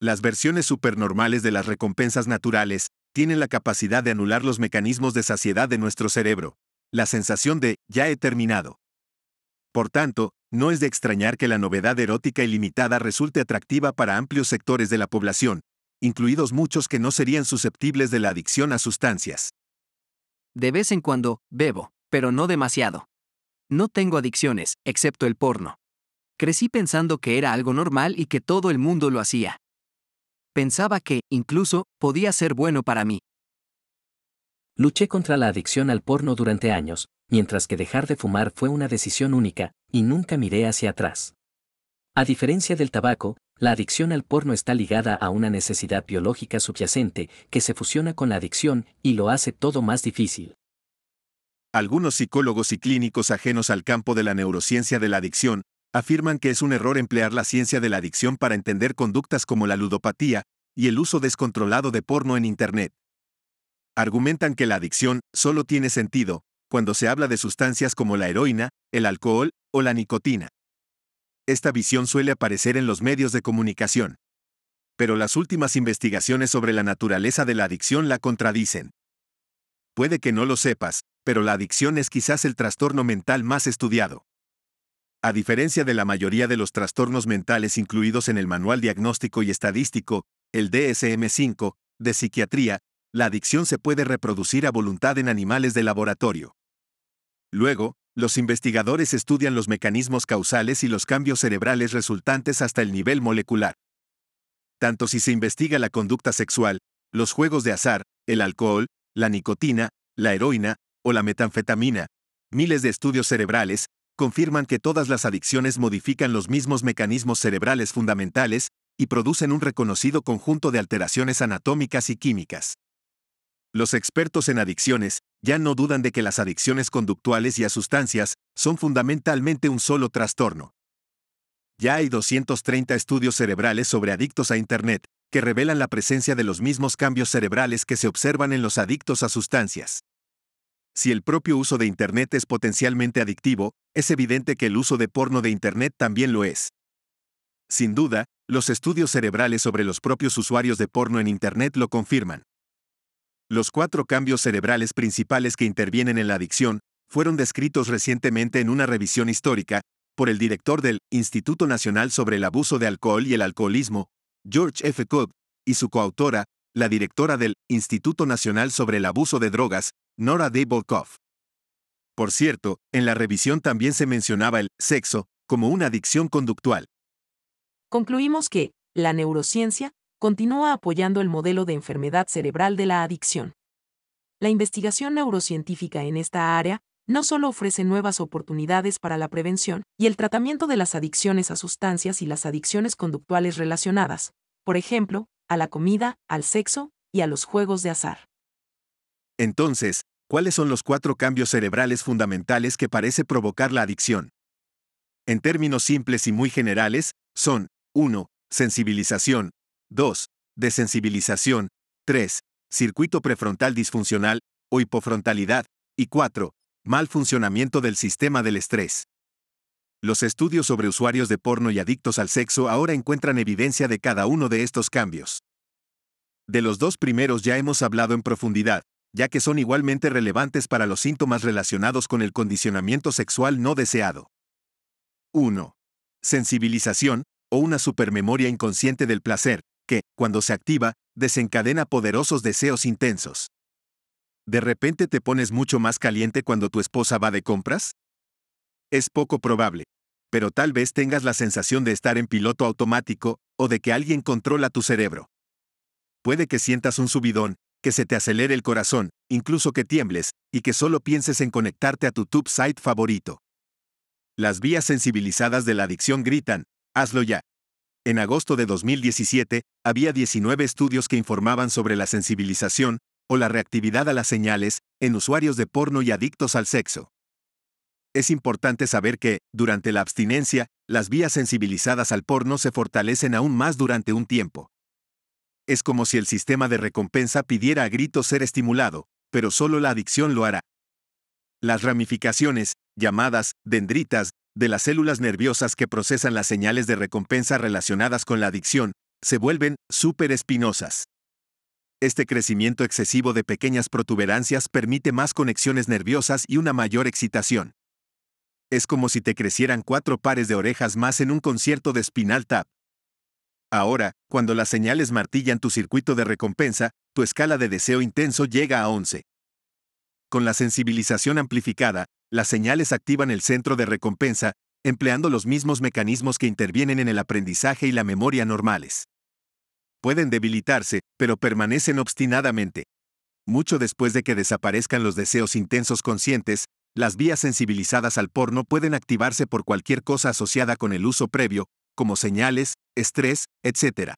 Las versiones supernormales de las recompensas naturales tienen la capacidad de anular los mecanismos de saciedad de nuestro cerebro, la sensación de ya he terminado. Por tanto, no es de extrañar que la novedad erótica ilimitada resulte atractiva para amplios sectores de la población, incluidos muchos que no serían susceptibles de la adicción a sustancias. De vez en cuando, bebo pero no demasiado. No tengo adicciones, excepto el porno. Crecí pensando que era algo normal y que todo el mundo lo hacía. Pensaba que, incluso, podía ser bueno para mí. Luché contra la adicción al porno durante años, mientras que dejar de fumar fue una decisión única, y nunca miré hacia atrás. A diferencia del tabaco, la adicción al porno está ligada a una necesidad biológica subyacente que se fusiona con la adicción y lo hace todo más difícil. Algunos psicólogos y clínicos ajenos al campo de la neurociencia de la adicción afirman que es un error emplear la ciencia de la adicción para entender conductas como la ludopatía y el uso descontrolado de porno en Internet. Argumentan que la adicción solo tiene sentido cuando se habla de sustancias como la heroína, el alcohol o la nicotina. Esta visión suele aparecer en los medios de comunicación. Pero las últimas investigaciones sobre la naturaleza de la adicción la contradicen. Puede que no lo sepas, pero la adicción es quizás el trastorno mental más estudiado. A diferencia de la mayoría de los trastornos mentales incluidos en el Manual Diagnóstico y Estadístico, el DSM-5, de psiquiatría, la adicción se puede reproducir a voluntad en animales de laboratorio. Luego, los investigadores estudian los mecanismos causales y los cambios cerebrales resultantes hasta el nivel molecular. Tanto si se investiga la conducta sexual, los juegos de azar, el alcohol, la nicotina, la heroína, o la metanfetamina. Miles de estudios cerebrales confirman que todas las adicciones modifican los mismos mecanismos cerebrales fundamentales y producen un reconocido conjunto de alteraciones anatómicas y químicas. Los expertos en adicciones ya no dudan de que las adicciones conductuales y a sustancias son fundamentalmente un solo trastorno. Ya hay 230 estudios cerebrales sobre adictos a Internet, que revelan la presencia de los mismos cambios cerebrales que se observan en los adictos a sustancias. Si el propio uso de Internet es potencialmente adictivo, es evidente que el uso de porno de Internet también lo es. Sin duda, los estudios cerebrales sobre los propios usuarios de porno en Internet lo confirman. Los cuatro cambios cerebrales principales que intervienen en la adicción fueron descritos recientemente en una revisión histórica por el director del Instituto Nacional sobre el Abuso de Alcohol y el Alcoholismo, George F. Cook, y su coautora, la directora del Instituto Nacional sobre el Abuso de Drogas, Nora D. Volkov. Por cierto, en la revisión también se mencionaba el sexo como una adicción conductual. Concluimos que, la neurociencia, continúa apoyando el modelo de enfermedad cerebral de la adicción. La investigación neurocientífica en esta área no solo ofrece nuevas oportunidades para la prevención y el tratamiento de las adicciones a sustancias y las adicciones conductuales relacionadas, por ejemplo, a la comida, al sexo y a los juegos de azar. Entonces, ¿cuáles son los cuatro cambios cerebrales fundamentales que parece provocar la adicción? En términos simples y muy generales, son 1. Sensibilización 2. Desensibilización 3. Circuito prefrontal disfuncional o hipofrontalidad y 4. Mal funcionamiento del sistema del estrés. Los estudios sobre usuarios de porno y adictos al sexo ahora encuentran evidencia de cada uno de estos cambios. De los dos primeros ya hemos hablado en profundidad, ya que son igualmente relevantes para los síntomas relacionados con el condicionamiento sexual no deseado. 1. Sensibilización, o una supermemoria inconsciente del placer, que, cuando se activa, desencadena poderosos deseos intensos. ¿De repente te pones mucho más caliente cuando tu esposa va de compras? Es poco probable, pero tal vez tengas la sensación de estar en piloto automático o de que alguien controla tu cerebro. Puede que sientas un subidón, que se te acelere el corazón, incluso que tiembles, y que solo pienses en conectarte a tu tube site favorito. Las vías sensibilizadas de la adicción gritan, hazlo ya. En agosto de 2017, había 19 estudios que informaban sobre la sensibilización, o la reactividad a las señales, en usuarios de porno y adictos al sexo. Es importante saber que, durante la abstinencia, las vías sensibilizadas al porno se fortalecen aún más durante un tiempo. Es como si el sistema de recompensa pidiera a gritos ser estimulado, pero solo la adicción lo hará. Las ramificaciones, llamadas dendritas, de las células nerviosas que procesan las señales de recompensa relacionadas con la adicción, se vuelven súper espinosas. Este crecimiento excesivo de pequeñas protuberancias permite más conexiones nerviosas y una mayor excitación. Es como si te crecieran cuatro pares de orejas más en un concierto de Spinal Tap, Ahora, cuando las señales martillan tu circuito de recompensa, tu escala de deseo intenso llega a 11. Con la sensibilización amplificada, las señales activan el centro de recompensa, empleando los mismos mecanismos que intervienen en el aprendizaje y la memoria normales. Pueden debilitarse, pero permanecen obstinadamente. Mucho después de que desaparezcan los deseos intensos conscientes, las vías sensibilizadas al porno pueden activarse por cualquier cosa asociada con el uso previo, como señales, estrés, etc.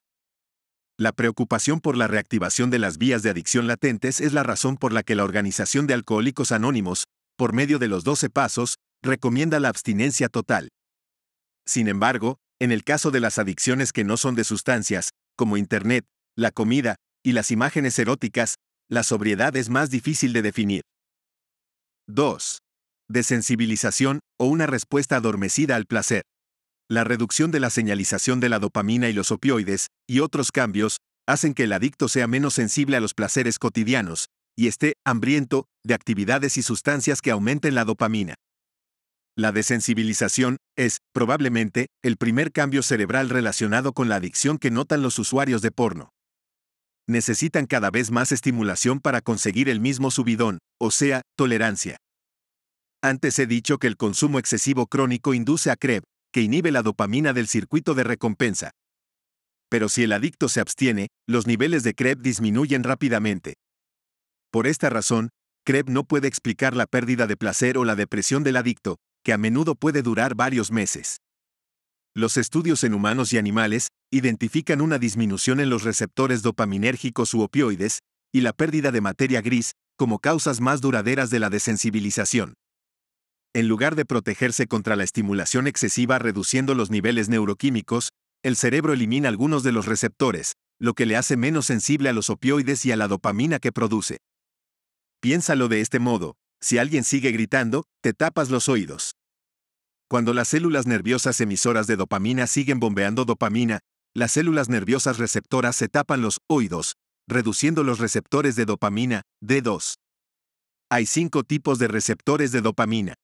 La preocupación por la reactivación de las vías de adicción latentes es la razón por la que la Organización de Alcohólicos Anónimos, por medio de los 12 pasos, recomienda la abstinencia total. Sin embargo, en el caso de las adicciones que no son de sustancias, como Internet, la comida y las imágenes eróticas, la sobriedad es más difícil de definir. 2. Desensibilización o una respuesta adormecida al placer. La reducción de la señalización de la dopamina y los opioides, y otros cambios, hacen que el adicto sea menos sensible a los placeres cotidianos, y esté hambriento de actividades y sustancias que aumenten la dopamina. La desensibilización es, probablemente, el primer cambio cerebral relacionado con la adicción que notan los usuarios de porno. Necesitan cada vez más estimulación para conseguir el mismo subidón, o sea, tolerancia. Antes he dicho que el consumo excesivo crónico induce a Krebs que inhibe la dopamina del circuito de recompensa. Pero si el adicto se abstiene, los niveles de Krebs disminuyen rápidamente. Por esta razón, Krebs no puede explicar la pérdida de placer o la depresión del adicto, que a menudo puede durar varios meses. Los estudios en humanos y animales identifican una disminución en los receptores dopaminérgicos u opioides y la pérdida de materia gris como causas más duraderas de la desensibilización. En lugar de protegerse contra la estimulación excesiva reduciendo los niveles neuroquímicos, el cerebro elimina algunos de los receptores, lo que le hace menos sensible a los opioides y a la dopamina que produce. Piénsalo de este modo, si alguien sigue gritando, te tapas los oídos. Cuando las células nerviosas emisoras de dopamina siguen bombeando dopamina, las células nerviosas receptoras se tapan los oídos, reduciendo los receptores de dopamina, D2. Hay cinco tipos de receptores de dopamina.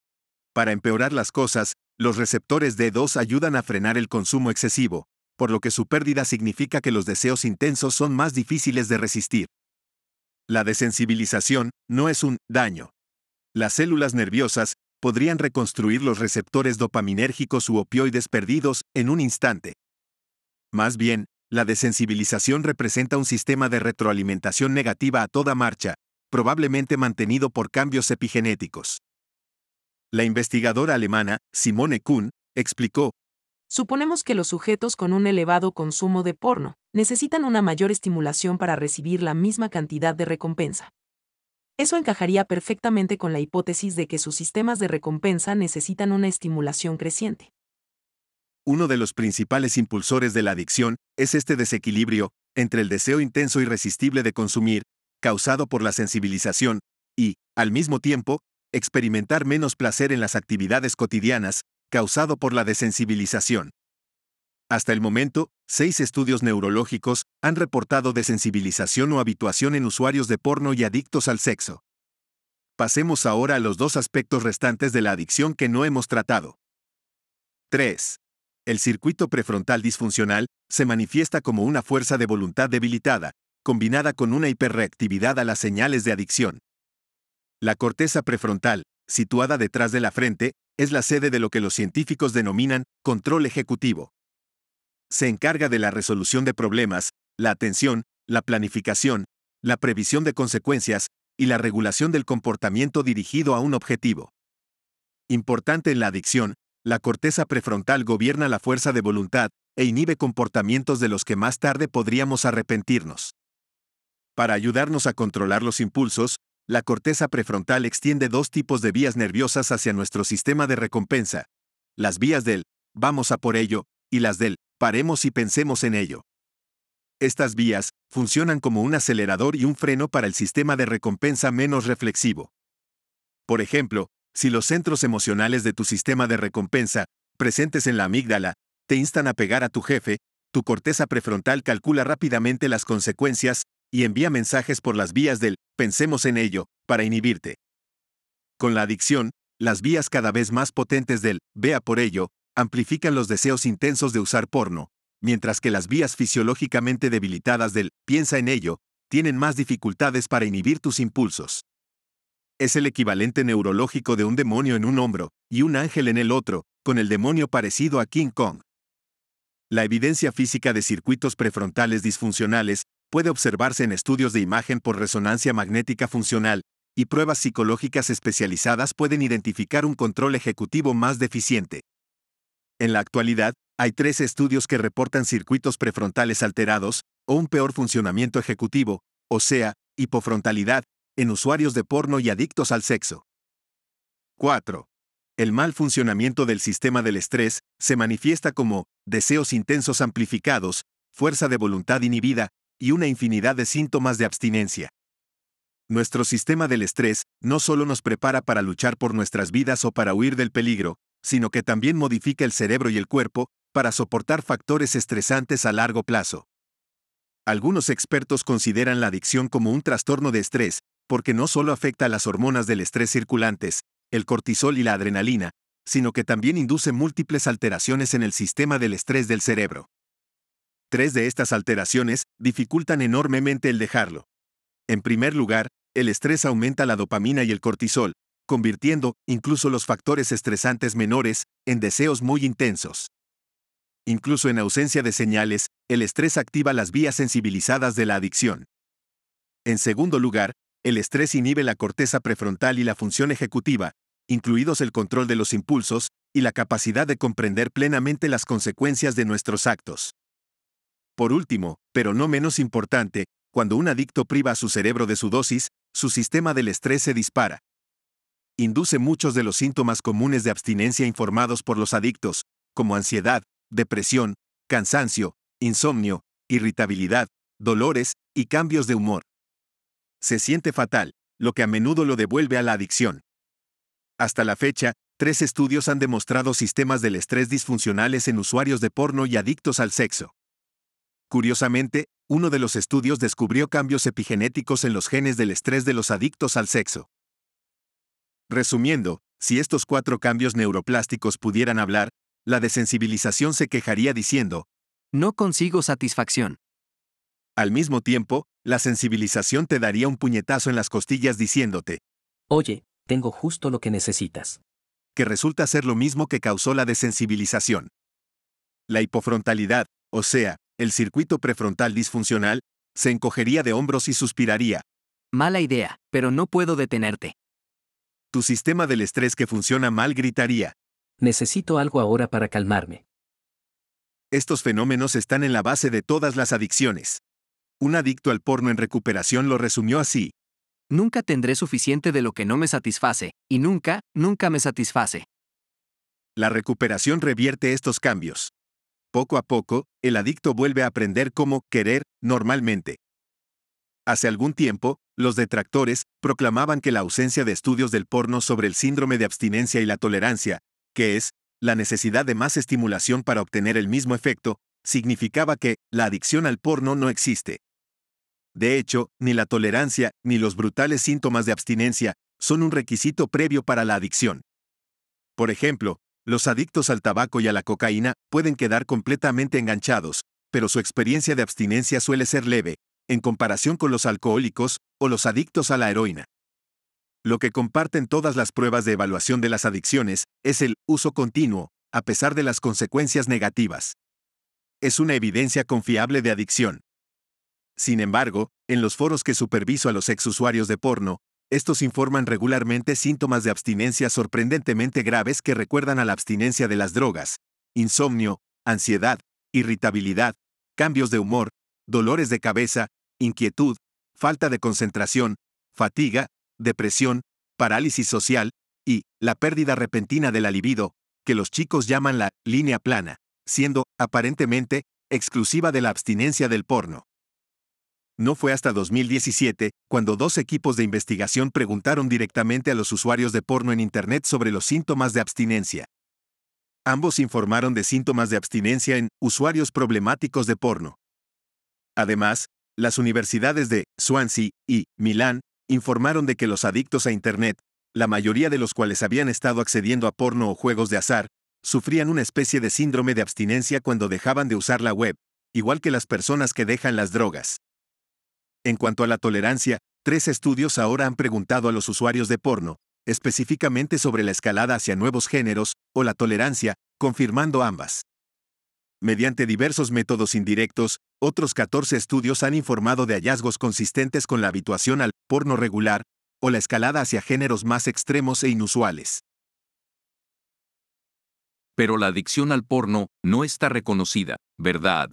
Para empeorar las cosas, los receptores D2 ayudan a frenar el consumo excesivo, por lo que su pérdida significa que los deseos intensos son más difíciles de resistir. La desensibilización no es un daño. Las células nerviosas podrían reconstruir los receptores dopaminérgicos u opioides perdidos en un instante. Más bien, la desensibilización representa un sistema de retroalimentación negativa a toda marcha, probablemente mantenido por cambios epigenéticos. La investigadora alemana, Simone Kuhn, explicó, Suponemos que los sujetos con un elevado consumo de porno necesitan una mayor estimulación para recibir la misma cantidad de recompensa. Eso encajaría perfectamente con la hipótesis de que sus sistemas de recompensa necesitan una estimulación creciente. Uno de los principales impulsores de la adicción es este desequilibrio entre el deseo intenso y irresistible de consumir, causado por la sensibilización, y, al mismo tiempo, experimentar menos placer en las actividades cotidianas, causado por la desensibilización. Hasta el momento, seis estudios neurológicos han reportado desensibilización o habituación en usuarios de porno y adictos al sexo. Pasemos ahora a los dos aspectos restantes de la adicción que no hemos tratado. 3. El circuito prefrontal disfuncional se manifiesta como una fuerza de voluntad debilitada, combinada con una hiperreactividad a las señales de adicción. La corteza prefrontal, situada detrás de la frente, es la sede de lo que los científicos denominan control ejecutivo. Se encarga de la resolución de problemas, la atención, la planificación, la previsión de consecuencias y la regulación del comportamiento dirigido a un objetivo. Importante en la adicción, la corteza prefrontal gobierna la fuerza de voluntad e inhibe comportamientos de los que más tarde podríamos arrepentirnos. Para ayudarnos a controlar los impulsos, la corteza prefrontal extiende dos tipos de vías nerviosas hacia nuestro sistema de recompensa. Las vías del vamos a por ello y las del paremos y pensemos en ello. Estas vías funcionan como un acelerador y un freno para el sistema de recompensa menos reflexivo. Por ejemplo, si los centros emocionales de tu sistema de recompensa, presentes en la amígdala, te instan a pegar a tu jefe, tu corteza prefrontal calcula rápidamente las consecuencias y envía mensajes por las vías del pensemos en ello para inhibirte. Con la adicción, las vías cada vez más potentes del vea por ello amplifican los deseos intensos de usar porno, mientras que las vías fisiológicamente debilitadas del piensa en ello tienen más dificultades para inhibir tus impulsos. Es el equivalente neurológico de un demonio en un hombro y un ángel en el otro, con el demonio parecido a King Kong. La evidencia física de circuitos prefrontales disfuncionales puede observarse en estudios de imagen por resonancia magnética funcional, y pruebas psicológicas especializadas pueden identificar un control ejecutivo más deficiente. En la actualidad, hay tres estudios que reportan circuitos prefrontales alterados, o un peor funcionamiento ejecutivo, o sea, hipofrontalidad, en usuarios de porno y adictos al sexo. 4. El mal funcionamiento del sistema del estrés se manifiesta como deseos intensos amplificados, fuerza de voluntad inhibida, y una infinidad de síntomas de abstinencia. Nuestro sistema del estrés no solo nos prepara para luchar por nuestras vidas o para huir del peligro, sino que también modifica el cerebro y el cuerpo para soportar factores estresantes a largo plazo. Algunos expertos consideran la adicción como un trastorno de estrés, porque no solo afecta a las hormonas del estrés circulantes, el cortisol y la adrenalina, sino que también induce múltiples alteraciones en el sistema del estrés del cerebro. Tres de estas alteraciones dificultan enormemente el dejarlo. En primer lugar, el estrés aumenta la dopamina y el cortisol, convirtiendo incluso los factores estresantes menores en deseos muy intensos. Incluso en ausencia de señales, el estrés activa las vías sensibilizadas de la adicción. En segundo lugar, el estrés inhibe la corteza prefrontal y la función ejecutiva, incluidos el control de los impulsos y la capacidad de comprender plenamente las consecuencias de nuestros actos. Por último, pero no menos importante, cuando un adicto priva a su cerebro de su dosis, su sistema del estrés se dispara. Induce muchos de los síntomas comunes de abstinencia informados por los adictos, como ansiedad, depresión, cansancio, insomnio, irritabilidad, dolores y cambios de humor. Se siente fatal, lo que a menudo lo devuelve a la adicción. Hasta la fecha, tres estudios han demostrado sistemas del estrés disfuncionales en usuarios de porno y adictos al sexo. Curiosamente, uno de los estudios descubrió cambios epigenéticos en los genes del estrés de los adictos al sexo. Resumiendo, si estos cuatro cambios neuroplásticos pudieran hablar, la desensibilización se quejaría diciendo, no consigo satisfacción. Al mismo tiempo, la sensibilización te daría un puñetazo en las costillas diciéndote, oye, tengo justo lo que necesitas. Que resulta ser lo mismo que causó la desensibilización. La hipofrontalidad, o sea, el circuito prefrontal disfuncional, se encogería de hombros y suspiraría. Mala idea, pero no puedo detenerte. Tu sistema del estrés que funciona mal gritaría. Necesito algo ahora para calmarme. Estos fenómenos están en la base de todas las adicciones. Un adicto al porno en recuperación lo resumió así. Nunca tendré suficiente de lo que no me satisface, y nunca, nunca me satisface. La recuperación revierte estos cambios. Poco a poco, el adicto vuelve a aprender cómo querer normalmente. Hace algún tiempo, los detractores proclamaban que la ausencia de estudios del porno sobre el síndrome de abstinencia y la tolerancia, que es, la necesidad de más estimulación para obtener el mismo efecto, significaba que la adicción al porno no existe. De hecho, ni la tolerancia ni los brutales síntomas de abstinencia son un requisito previo para la adicción. Por ejemplo, los adictos al tabaco y a la cocaína pueden quedar completamente enganchados, pero su experiencia de abstinencia suele ser leve, en comparación con los alcohólicos o los adictos a la heroína. Lo que comparten todas las pruebas de evaluación de las adicciones es el uso continuo, a pesar de las consecuencias negativas. Es una evidencia confiable de adicción. Sin embargo, en los foros que superviso a los exusuarios de porno, estos informan regularmente síntomas de abstinencia sorprendentemente graves que recuerdan a la abstinencia de las drogas, insomnio, ansiedad, irritabilidad, cambios de humor, dolores de cabeza, inquietud, falta de concentración, fatiga, depresión, parálisis social y la pérdida repentina de la libido, que los chicos llaman la línea plana, siendo, aparentemente, exclusiva de la abstinencia del porno. No fue hasta 2017, cuando dos equipos de investigación preguntaron directamente a los usuarios de porno en Internet sobre los síntomas de abstinencia. Ambos informaron de síntomas de abstinencia en usuarios problemáticos de porno. Además, las universidades de Swansea y Milán informaron de que los adictos a Internet, la mayoría de los cuales habían estado accediendo a porno o juegos de azar, sufrían una especie de síndrome de abstinencia cuando dejaban de usar la web, igual que las personas que dejan las drogas. En cuanto a la tolerancia, tres estudios ahora han preguntado a los usuarios de porno, específicamente sobre la escalada hacia nuevos géneros, o la tolerancia, confirmando ambas. Mediante diversos métodos indirectos, otros 14 estudios han informado de hallazgos consistentes con la habituación al porno regular, o la escalada hacia géneros más extremos e inusuales. Pero la adicción al porno no está reconocida, ¿verdad?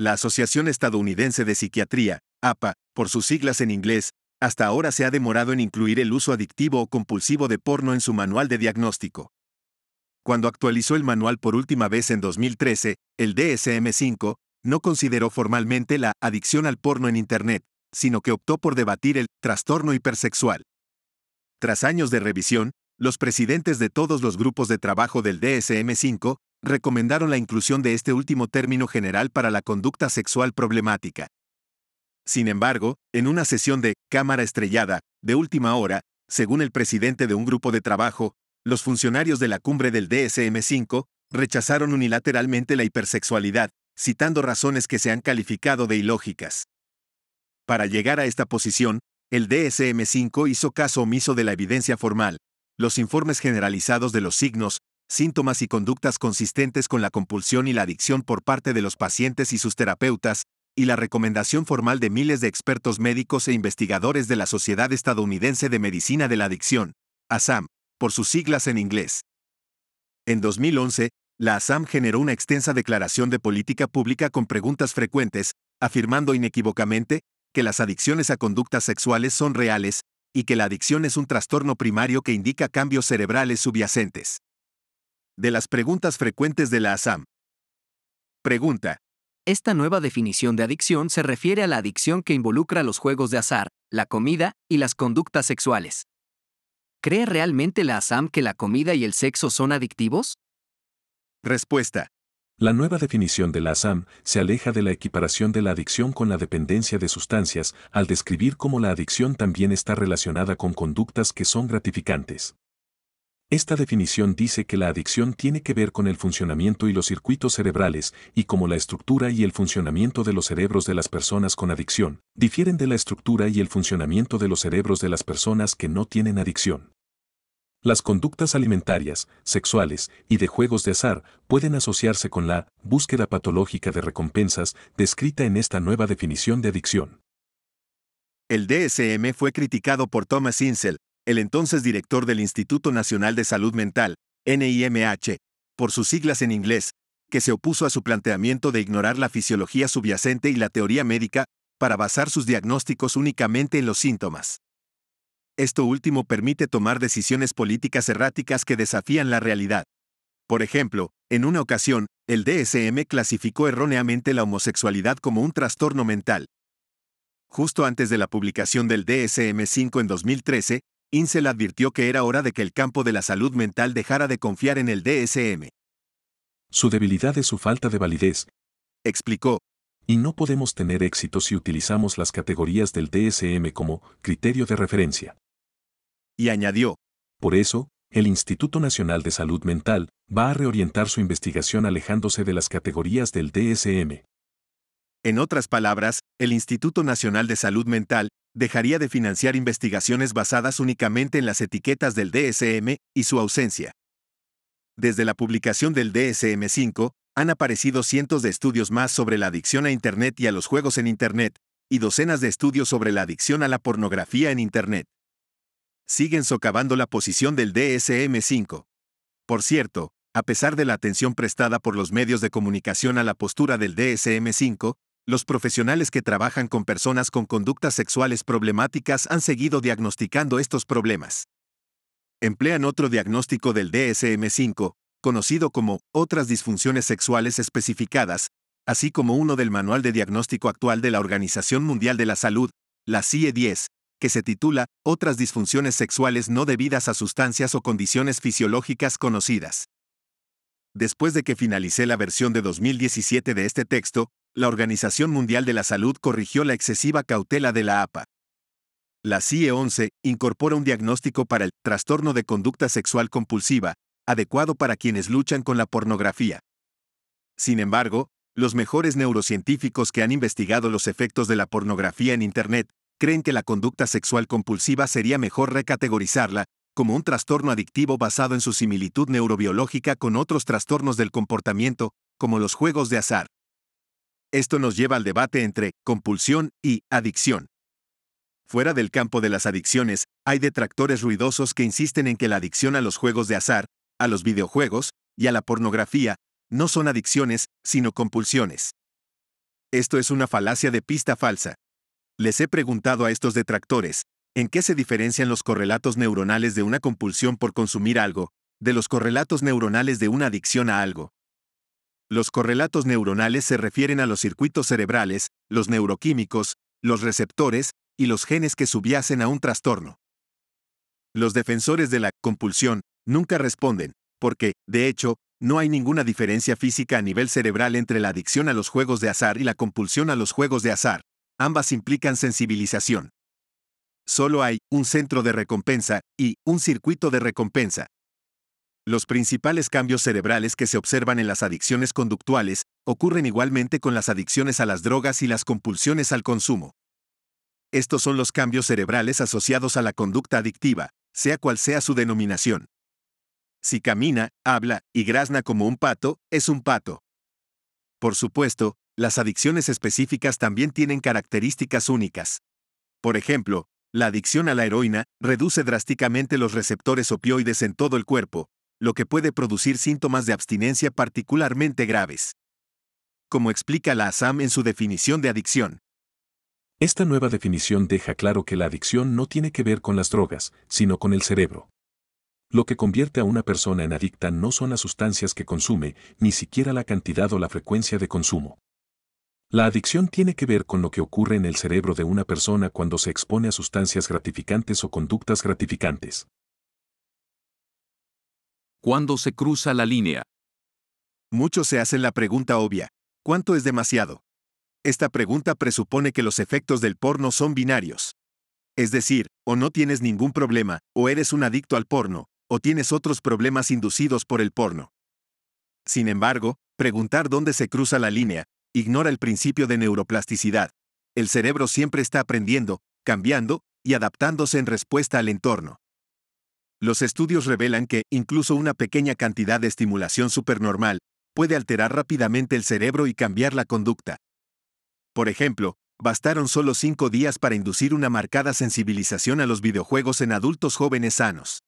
La Asociación Estadounidense de Psiquiatría, APA, por sus siglas en inglés, hasta ahora se ha demorado en incluir el uso adictivo o compulsivo de porno en su manual de diagnóstico. Cuando actualizó el manual por última vez en 2013, el DSM-5 no consideró formalmente la adicción al porno en Internet, sino que optó por debatir el trastorno hipersexual. Tras años de revisión, los presidentes de todos los grupos de trabajo del DSM-5 recomendaron la inclusión de este último término general para la conducta sexual problemática. Sin embargo, en una sesión de Cámara Estrellada, de última hora, según el presidente de un grupo de trabajo, los funcionarios de la cumbre del DSM-5 rechazaron unilateralmente la hipersexualidad, citando razones que se han calificado de ilógicas. Para llegar a esta posición, el DSM-5 hizo caso omiso de la evidencia formal, los informes generalizados de los signos, síntomas y conductas consistentes con la compulsión y la adicción por parte de los pacientes y sus terapeutas, y la recomendación formal de miles de expertos médicos e investigadores de la Sociedad Estadounidense de Medicina de la Adicción, ASAM, por sus siglas en inglés. En 2011, la ASAM generó una extensa declaración de política pública con preguntas frecuentes, afirmando inequívocamente que las adicciones a conductas sexuales son reales y que la adicción es un trastorno primario que indica cambios cerebrales subyacentes de las preguntas frecuentes de la ASAM. Pregunta. Esta nueva definición de adicción se refiere a la adicción que involucra los juegos de azar, la comida y las conductas sexuales. ¿Cree realmente la ASAM que la comida y el sexo son adictivos? Respuesta. La nueva definición de la ASAM se aleja de la equiparación de la adicción con la dependencia de sustancias al describir cómo la adicción también está relacionada con conductas que son gratificantes. Esta definición dice que la adicción tiene que ver con el funcionamiento y los circuitos cerebrales, y como la estructura y el funcionamiento de los cerebros de las personas con adicción difieren de la estructura y el funcionamiento de los cerebros de las personas que no tienen adicción. Las conductas alimentarias, sexuales y de juegos de azar pueden asociarse con la búsqueda patológica de recompensas descrita en esta nueva definición de adicción. El DSM fue criticado por Thomas Insel, el entonces director del Instituto Nacional de Salud Mental, NIMH, por sus siglas en inglés, que se opuso a su planteamiento de ignorar la fisiología subyacente y la teoría médica para basar sus diagnósticos únicamente en los síntomas. Esto último permite tomar decisiones políticas erráticas que desafían la realidad. Por ejemplo, en una ocasión, el DSM clasificó erróneamente la homosexualidad como un trastorno mental. Justo antes de la publicación del DSM-5 en 2013, Insel advirtió que era hora de que el campo de la salud mental dejara de confiar en el DSM. Su debilidad es su falta de validez, explicó. Y no podemos tener éxito si utilizamos las categorías del DSM como criterio de referencia. Y añadió. Por eso, el Instituto Nacional de Salud Mental va a reorientar su investigación alejándose de las categorías del DSM. En otras palabras, el Instituto Nacional de Salud Mental dejaría de financiar investigaciones basadas únicamente en las etiquetas del DSM y su ausencia. Desde la publicación del DSM5, han aparecido cientos de estudios más sobre la adicción a Internet y a los juegos en Internet, y docenas de estudios sobre la adicción a la pornografía en Internet. Siguen socavando la posición del DSM5. Por cierto, a pesar de la atención prestada por los medios de comunicación a la postura del DSM5, los profesionales que trabajan con personas con conductas sexuales problemáticas han seguido diagnosticando estos problemas. Emplean otro diagnóstico del DSM-5, conocido como otras disfunciones sexuales especificadas, así como uno del Manual de Diagnóstico actual de la Organización Mundial de la Salud, la CIE-10, e que se titula Otras disfunciones sexuales no debidas a sustancias o condiciones fisiológicas conocidas. Después de que finalicé la versión de 2017 de este texto, la Organización Mundial de la Salud corrigió la excesiva cautela de la APA. La CIE-11 incorpora un diagnóstico para el trastorno de conducta sexual compulsiva, adecuado para quienes luchan con la pornografía. Sin embargo, los mejores neurocientíficos que han investigado los efectos de la pornografía en Internet creen que la conducta sexual compulsiva sería mejor recategorizarla como un trastorno adictivo basado en su similitud neurobiológica con otros trastornos del comportamiento, como los juegos de azar. Esto nos lleva al debate entre compulsión y adicción. Fuera del campo de las adicciones, hay detractores ruidosos que insisten en que la adicción a los juegos de azar, a los videojuegos y a la pornografía no son adicciones, sino compulsiones. Esto es una falacia de pista falsa. Les he preguntado a estos detractores, ¿en qué se diferencian los correlatos neuronales de una compulsión por consumir algo, de los correlatos neuronales de una adicción a algo? Los correlatos neuronales se refieren a los circuitos cerebrales, los neuroquímicos, los receptores y los genes que subyacen a un trastorno. Los defensores de la compulsión nunca responden, porque, de hecho, no hay ninguna diferencia física a nivel cerebral entre la adicción a los juegos de azar y la compulsión a los juegos de azar. Ambas implican sensibilización. Solo hay un centro de recompensa y un circuito de recompensa. Los principales cambios cerebrales que se observan en las adicciones conductuales ocurren igualmente con las adicciones a las drogas y las compulsiones al consumo. Estos son los cambios cerebrales asociados a la conducta adictiva, sea cual sea su denominación. Si camina, habla y grazna como un pato, es un pato. Por supuesto, las adicciones específicas también tienen características únicas. Por ejemplo, la adicción a la heroína reduce drásticamente los receptores opioides en todo el cuerpo, lo que puede producir síntomas de abstinencia particularmente graves. Como explica la ASAM en su definición de adicción. Esta nueva definición deja claro que la adicción no tiene que ver con las drogas, sino con el cerebro. Lo que convierte a una persona en adicta no son las sustancias que consume, ni siquiera la cantidad o la frecuencia de consumo. La adicción tiene que ver con lo que ocurre en el cerebro de una persona cuando se expone a sustancias gratificantes o conductas gratificantes. ¿Cuándo se cruza la línea. Muchos se hacen la pregunta obvia, ¿cuánto es demasiado? Esta pregunta presupone que los efectos del porno son binarios. Es decir, o no tienes ningún problema, o eres un adicto al porno, o tienes otros problemas inducidos por el porno. Sin embargo, preguntar dónde se cruza la línea, ignora el principio de neuroplasticidad. El cerebro siempre está aprendiendo, cambiando y adaptándose en respuesta al entorno. Los estudios revelan que, incluso una pequeña cantidad de estimulación supernormal, puede alterar rápidamente el cerebro y cambiar la conducta. Por ejemplo, bastaron solo cinco días para inducir una marcada sensibilización a los videojuegos en adultos jóvenes sanos.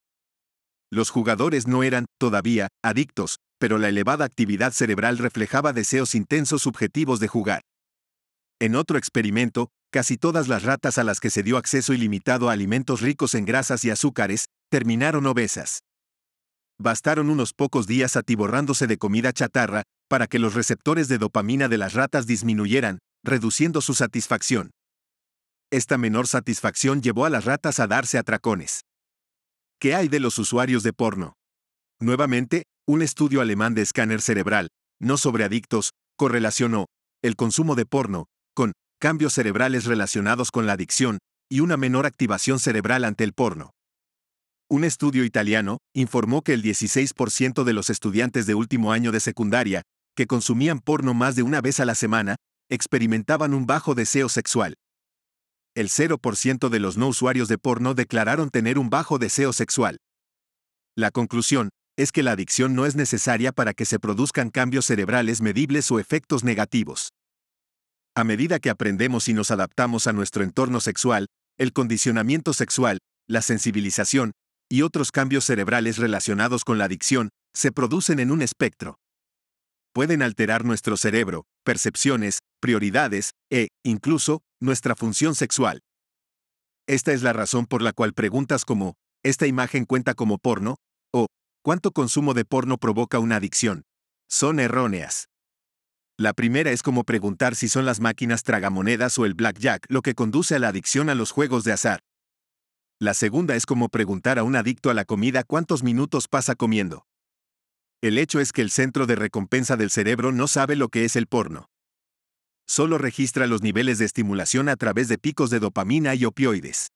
Los jugadores no eran, todavía, adictos, pero la elevada actividad cerebral reflejaba deseos intensos subjetivos de jugar. En otro experimento, casi todas las ratas a las que se dio acceso ilimitado a alimentos ricos en grasas y azúcares terminaron obesas. Bastaron unos pocos días atiborrándose de comida chatarra para que los receptores de dopamina de las ratas disminuyeran, reduciendo su satisfacción. Esta menor satisfacción llevó a las ratas a darse atracones. ¿Qué hay de los usuarios de porno? Nuevamente, un estudio alemán de escáner cerebral, no sobre adictos, correlacionó el consumo de porno con cambios cerebrales relacionados con la adicción y una menor activación cerebral ante el porno. Un estudio italiano informó que el 16% de los estudiantes de último año de secundaria, que consumían porno más de una vez a la semana, experimentaban un bajo deseo sexual. El 0% de los no usuarios de porno declararon tener un bajo deseo sexual. La conclusión es que la adicción no es necesaria para que se produzcan cambios cerebrales medibles o efectos negativos. A medida que aprendemos y nos adaptamos a nuestro entorno sexual, el condicionamiento sexual, la sensibilización, y otros cambios cerebrales relacionados con la adicción se producen en un espectro. Pueden alterar nuestro cerebro, percepciones, prioridades e, incluso, nuestra función sexual. Esta es la razón por la cual preguntas como, ¿esta imagen cuenta como porno? o ¿cuánto consumo de porno provoca una adicción? Son erróneas. La primera es como preguntar si son las máquinas tragamonedas o el blackjack lo que conduce a la adicción a los juegos de azar. La segunda es como preguntar a un adicto a la comida cuántos minutos pasa comiendo. El hecho es que el centro de recompensa del cerebro no sabe lo que es el porno. Solo registra los niveles de estimulación a través de picos de dopamina y opioides.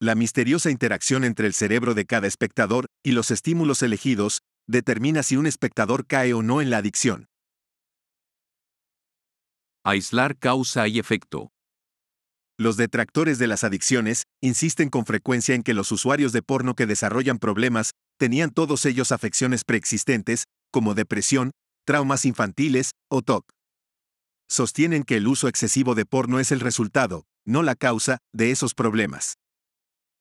La misteriosa interacción entre el cerebro de cada espectador y los estímulos elegidos determina si un espectador cae o no en la adicción. Aislar causa y efecto. Los detractores de las adicciones insisten con frecuencia en que los usuarios de porno que desarrollan problemas tenían todos ellos afecciones preexistentes, como depresión, traumas infantiles o TOC. Sostienen que el uso excesivo de porno es el resultado, no la causa, de esos problemas.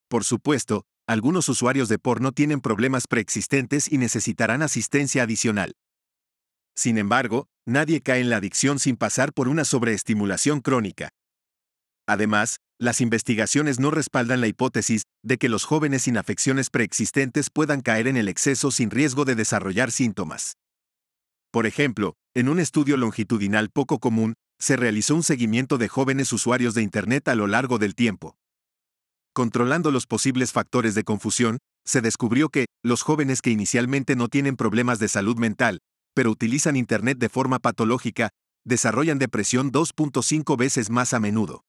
Por supuesto, algunos usuarios de porno tienen problemas preexistentes y necesitarán asistencia adicional. Sin embargo, nadie cae en la adicción sin pasar por una sobreestimulación crónica. Además, las investigaciones no respaldan la hipótesis de que los jóvenes sin afecciones preexistentes puedan caer en el exceso sin riesgo de desarrollar síntomas. Por ejemplo, en un estudio longitudinal poco común, se realizó un seguimiento de jóvenes usuarios de Internet a lo largo del tiempo. Controlando los posibles factores de confusión, se descubrió que los jóvenes que inicialmente no tienen problemas de salud mental, pero utilizan Internet de forma patológica, desarrollan depresión 2.5 veces más a menudo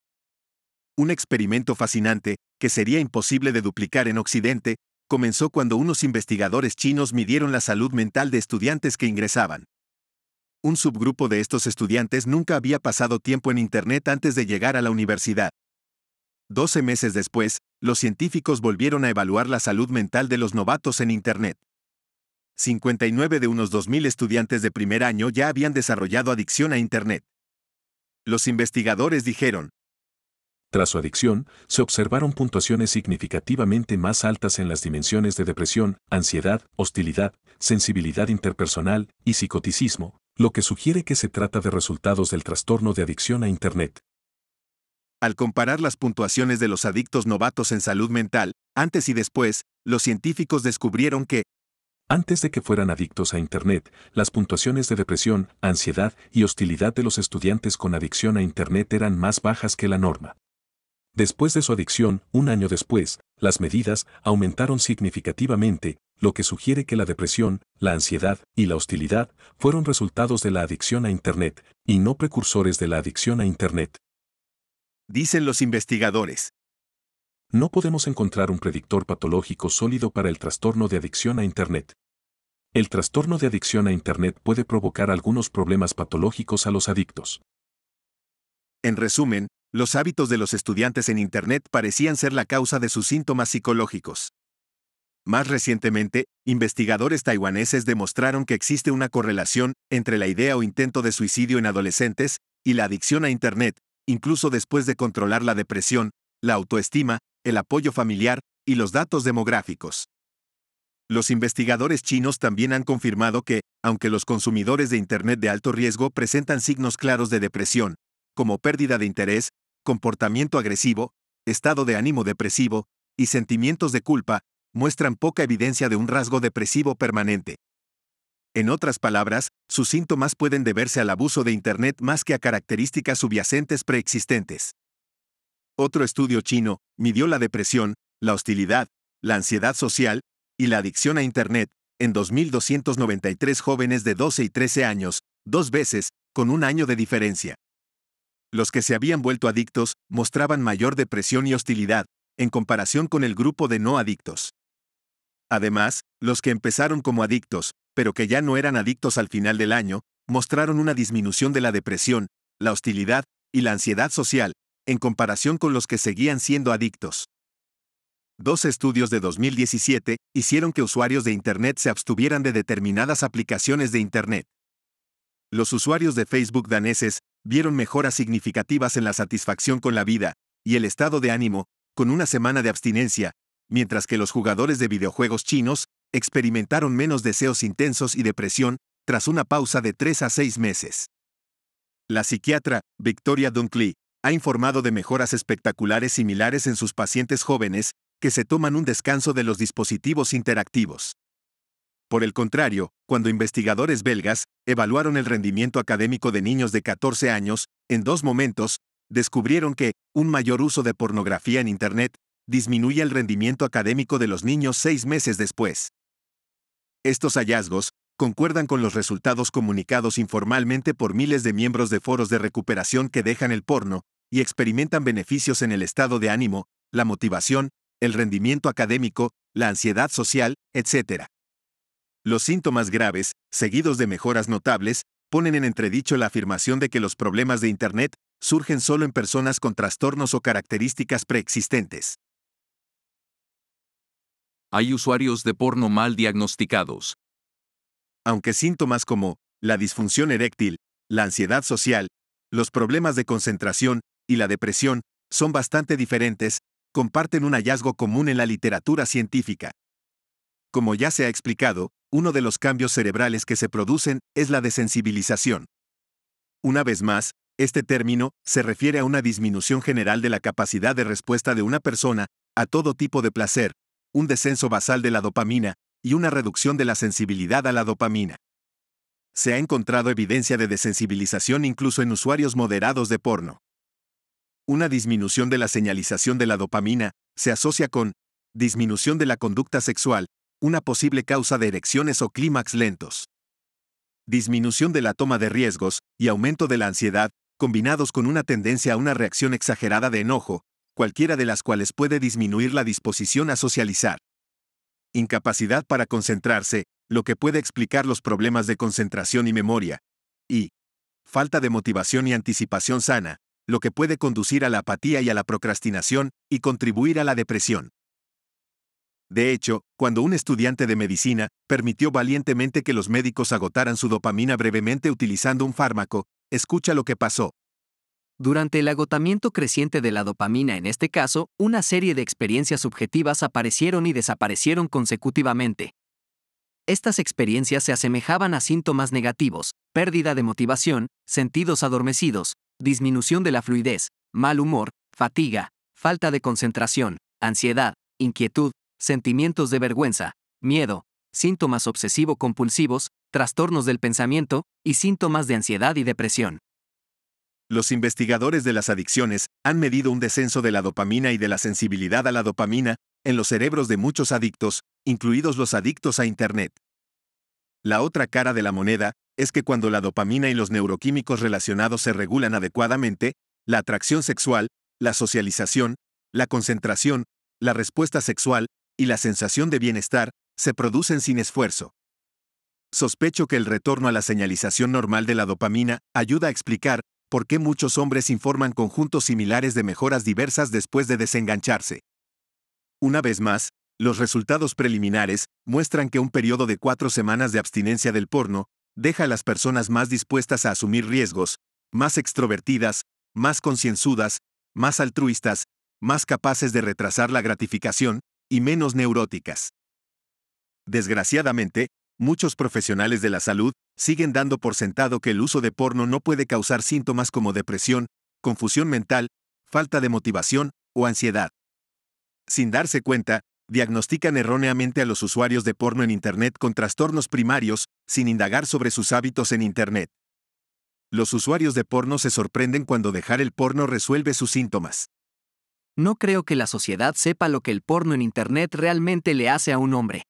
un experimento fascinante, que sería imposible de duplicar en Occidente, comenzó cuando unos investigadores chinos midieron la salud mental de estudiantes que ingresaban. Un subgrupo de estos estudiantes nunca había pasado tiempo en Internet antes de llegar a la universidad. Doce meses después, los científicos volvieron a evaluar la salud mental de los novatos en Internet. 59 de unos 2.000 estudiantes de primer año ya habían desarrollado adicción a Internet. Los investigadores dijeron, tras su adicción, se observaron puntuaciones significativamente más altas en las dimensiones de depresión, ansiedad, hostilidad, sensibilidad interpersonal y psicoticismo, lo que sugiere que se trata de resultados del trastorno de adicción a Internet. Al comparar las puntuaciones de los adictos novatos en salud mental, antes y después, los científicos descubrieron que, antes de que fueran adictos a Internet, las puntuaciones de depresión, ansiedad y hostilidad de los estudiantes con adicción a Internet eran más bajas que la norma. Después de su adicción, un año después, las medidas aumentaron significativamente, lo que sugiere que la depresión, la ansiedad y la hostilidad fueron resultados de la adicción a Internet, y no precursores de la adicción a Internet. Dicen los investigadores. No podemos encontrar un predictor patológico sólido para el trastorno de adicción a Internet. El trastorno de adicción a Internet puede provocar algunos problemas patológicos a los adictos. En resumen, los hábitos de los estudiantes en Internet parecían ser la causa de sus síntomas psicológicos. Más recientemente, investigadores taiwaneses demostraron que existe una correlación entre la idea o intento de suicidio en adolescentes y la adicción a Internet, incluso después de controlar la depresión, la autoestima, el apoyo familiar y los datos demográficos. Los investigadores chinos también han confirmado que, aunque los consumidores de Internet de alto riesgo presentan signos claros de depresión, como pérdida de interés, comportamiento agresivo, estado de ánimo depresivo y sentimientos de culpa muestran poca evidencia de un rasgo depresivo permanente. En otras palabras, sus síntomas pueden deberse al abuso de Internet más que a características subyacentes preexistentes. Otro estudio chino midió la depresión, la hostilidad, la ansiedad social y la adicción a Internet en 2.293 jóvenes de 12 y 13 años, dos veces, con un año de diferencia los que se habían vuelto adictos mostraban mayor depresión y hostilidad, en comparación con el grupo de no adictos. Además, los que empezaron como adictos, pero que ya no eran adictos al final del año, mostraron una disminución de la depresión, la hostilidad y la ansiedad social, en comparación con los que seguían siendo adictos. Dos estudios de 2017 hicieron que usuarios de Internet se abstuvieran de determinadas aplicaciones de Internet. Los usuarios de Facebook daneses vieron mejoras significativas en la satisfacción con la vida y el estado de ánimo, con una semana de abstinencia, mientras que los jugadores de videojuegos chinos experimentaron menos deseos intensos y depresión tras una pausa de 3 a 6 meses. La psiquiatra, Victoria Dunkley, ha informado de mejoras espectaculares similares en sus pacientes jóvenes que se toman un descanso de los dispositivos interactivos. Por el contrario, cuando investigadores belgas evaluaron el rendimiento académico de niños de 14 años, en dos momentos, descubrieron que un mayor uso de pornografía en Internet disminuye el rendimiento académico de los niños seis meses después. Estos hallazgos concuerdan con los resultados comunicados informalmente por miles de miembros de foros de recuperación que dejan el porno y experimentan beneficios en el estado de ánimo, la motivación, el rendimiento académico, la ansiedad social, etc. Los síntomas graves, seguidos de mejoras notables, ponen en entredicho la afirmación de que los problemas de Internet surgen solo en personas con trastornos o características preexistentes. Hay usuarios de porno mal diagnosticados. Aunque síntomas como la disfunción eréctil, la ansiedad social, los problemas de concentración y la depresión son bastante diferentes, comparten un hallazgo común en la literatura científica. Como ya se ha explicado, uno de los cambios cerebrales que se producen es la desensibilización. Una vez más, este término se refiere a una disminución general de la capacidad de respuesta de una persona a todo tipo de placer, un descenso basal de la dopamina y una reducción de la sensibilidad a la dopamina. Se ha encontrado evidencia de desensibilización incluso en usuarios moderados de porno. Una disminución de la señalización de la dopamina se asocia con disminución de la conducta sexual una posible causa de erecciones o clímax lentos. Disminución de la toma de riesgos y aumento de la ansiedad, combinados con una tendencia a una reacción exagerada de enojo, cualquiera de las cuales puede disminuir la disposición a socializar. Incapacidad para concentrarse, lo que puede explicar los problemas de concentración y memoria. Y falta de motivación y anticipación sana, lo que puede conducir a la apatía y a la procrastinación, y contribuir a la depresión. De hecho, cuando un estudiante de medicina permitió valientemente que los médicos agotaran su dopamina brevemente utilizando un fármaco, escucha lo que pasó. Durante el agotamiento creciente de la dopamina en este caso, una serie de experiencias subjetivas aparecieron y desaparecieron consecutivamente. Estas experiencias se asemejaban a síntomas negativos, pérdida de motivación, sentidos adormecidos, disminución de la fluidez, mal humor, fatiga, falta de concentración, ansiedad, inquietud, sentimientos de vergüenza, miedo, síntomas obsesivo-compulsivos, trastornos del pensamiento y síntomas de ansiedad y depresión. Los investigadores de las adicciones han medido un descenso de la dopamina y de la sensibilidad a la dopamina en los cerebros de muchos adictos, incluidos los adictos a Internet. La otra cara de la moneda es que cuando la dopamina y los neuroquímicos relacionados se regulan adecuadamente, la atracción sexual, la socialización, la concentración, la respuesta sexual, y la sensación de bienestar se producen sin esfuerzo. Sospecho que el retorno a la señalización normal de la dopamina ayuda a explicar por qué muchos hombres informan conjuntos similares de mejoras diversas después de desengancharse. Una vez más, los resultados preliminares muestran que un periodo de cuatro semanas de abstinencia del porno deja a las personas más dispuestas a asumir riesgos, más extrovertidas, más concienzudas, más altruistas, más capaces de retrasar la gratificación y menos neuróticas. Desgraciadamente, muchos profesionales de la salud siguen dando por sentado que el uso de porno no puede causar síntomas como depresión, confusión mental, falta de motivación o ansiedad. Sin darse cuenta, diagnostican erróneamente a los usuarios de porno en Internet con trastornos primarios, sin indagar sobre sus hábitos en Internet. Los usuarios de porno se sorprenden cuando dejar el porno resuelve sus síntomas. No creo que la sociedad sepa lo que el porno en Internet realmente le hace a un hombre.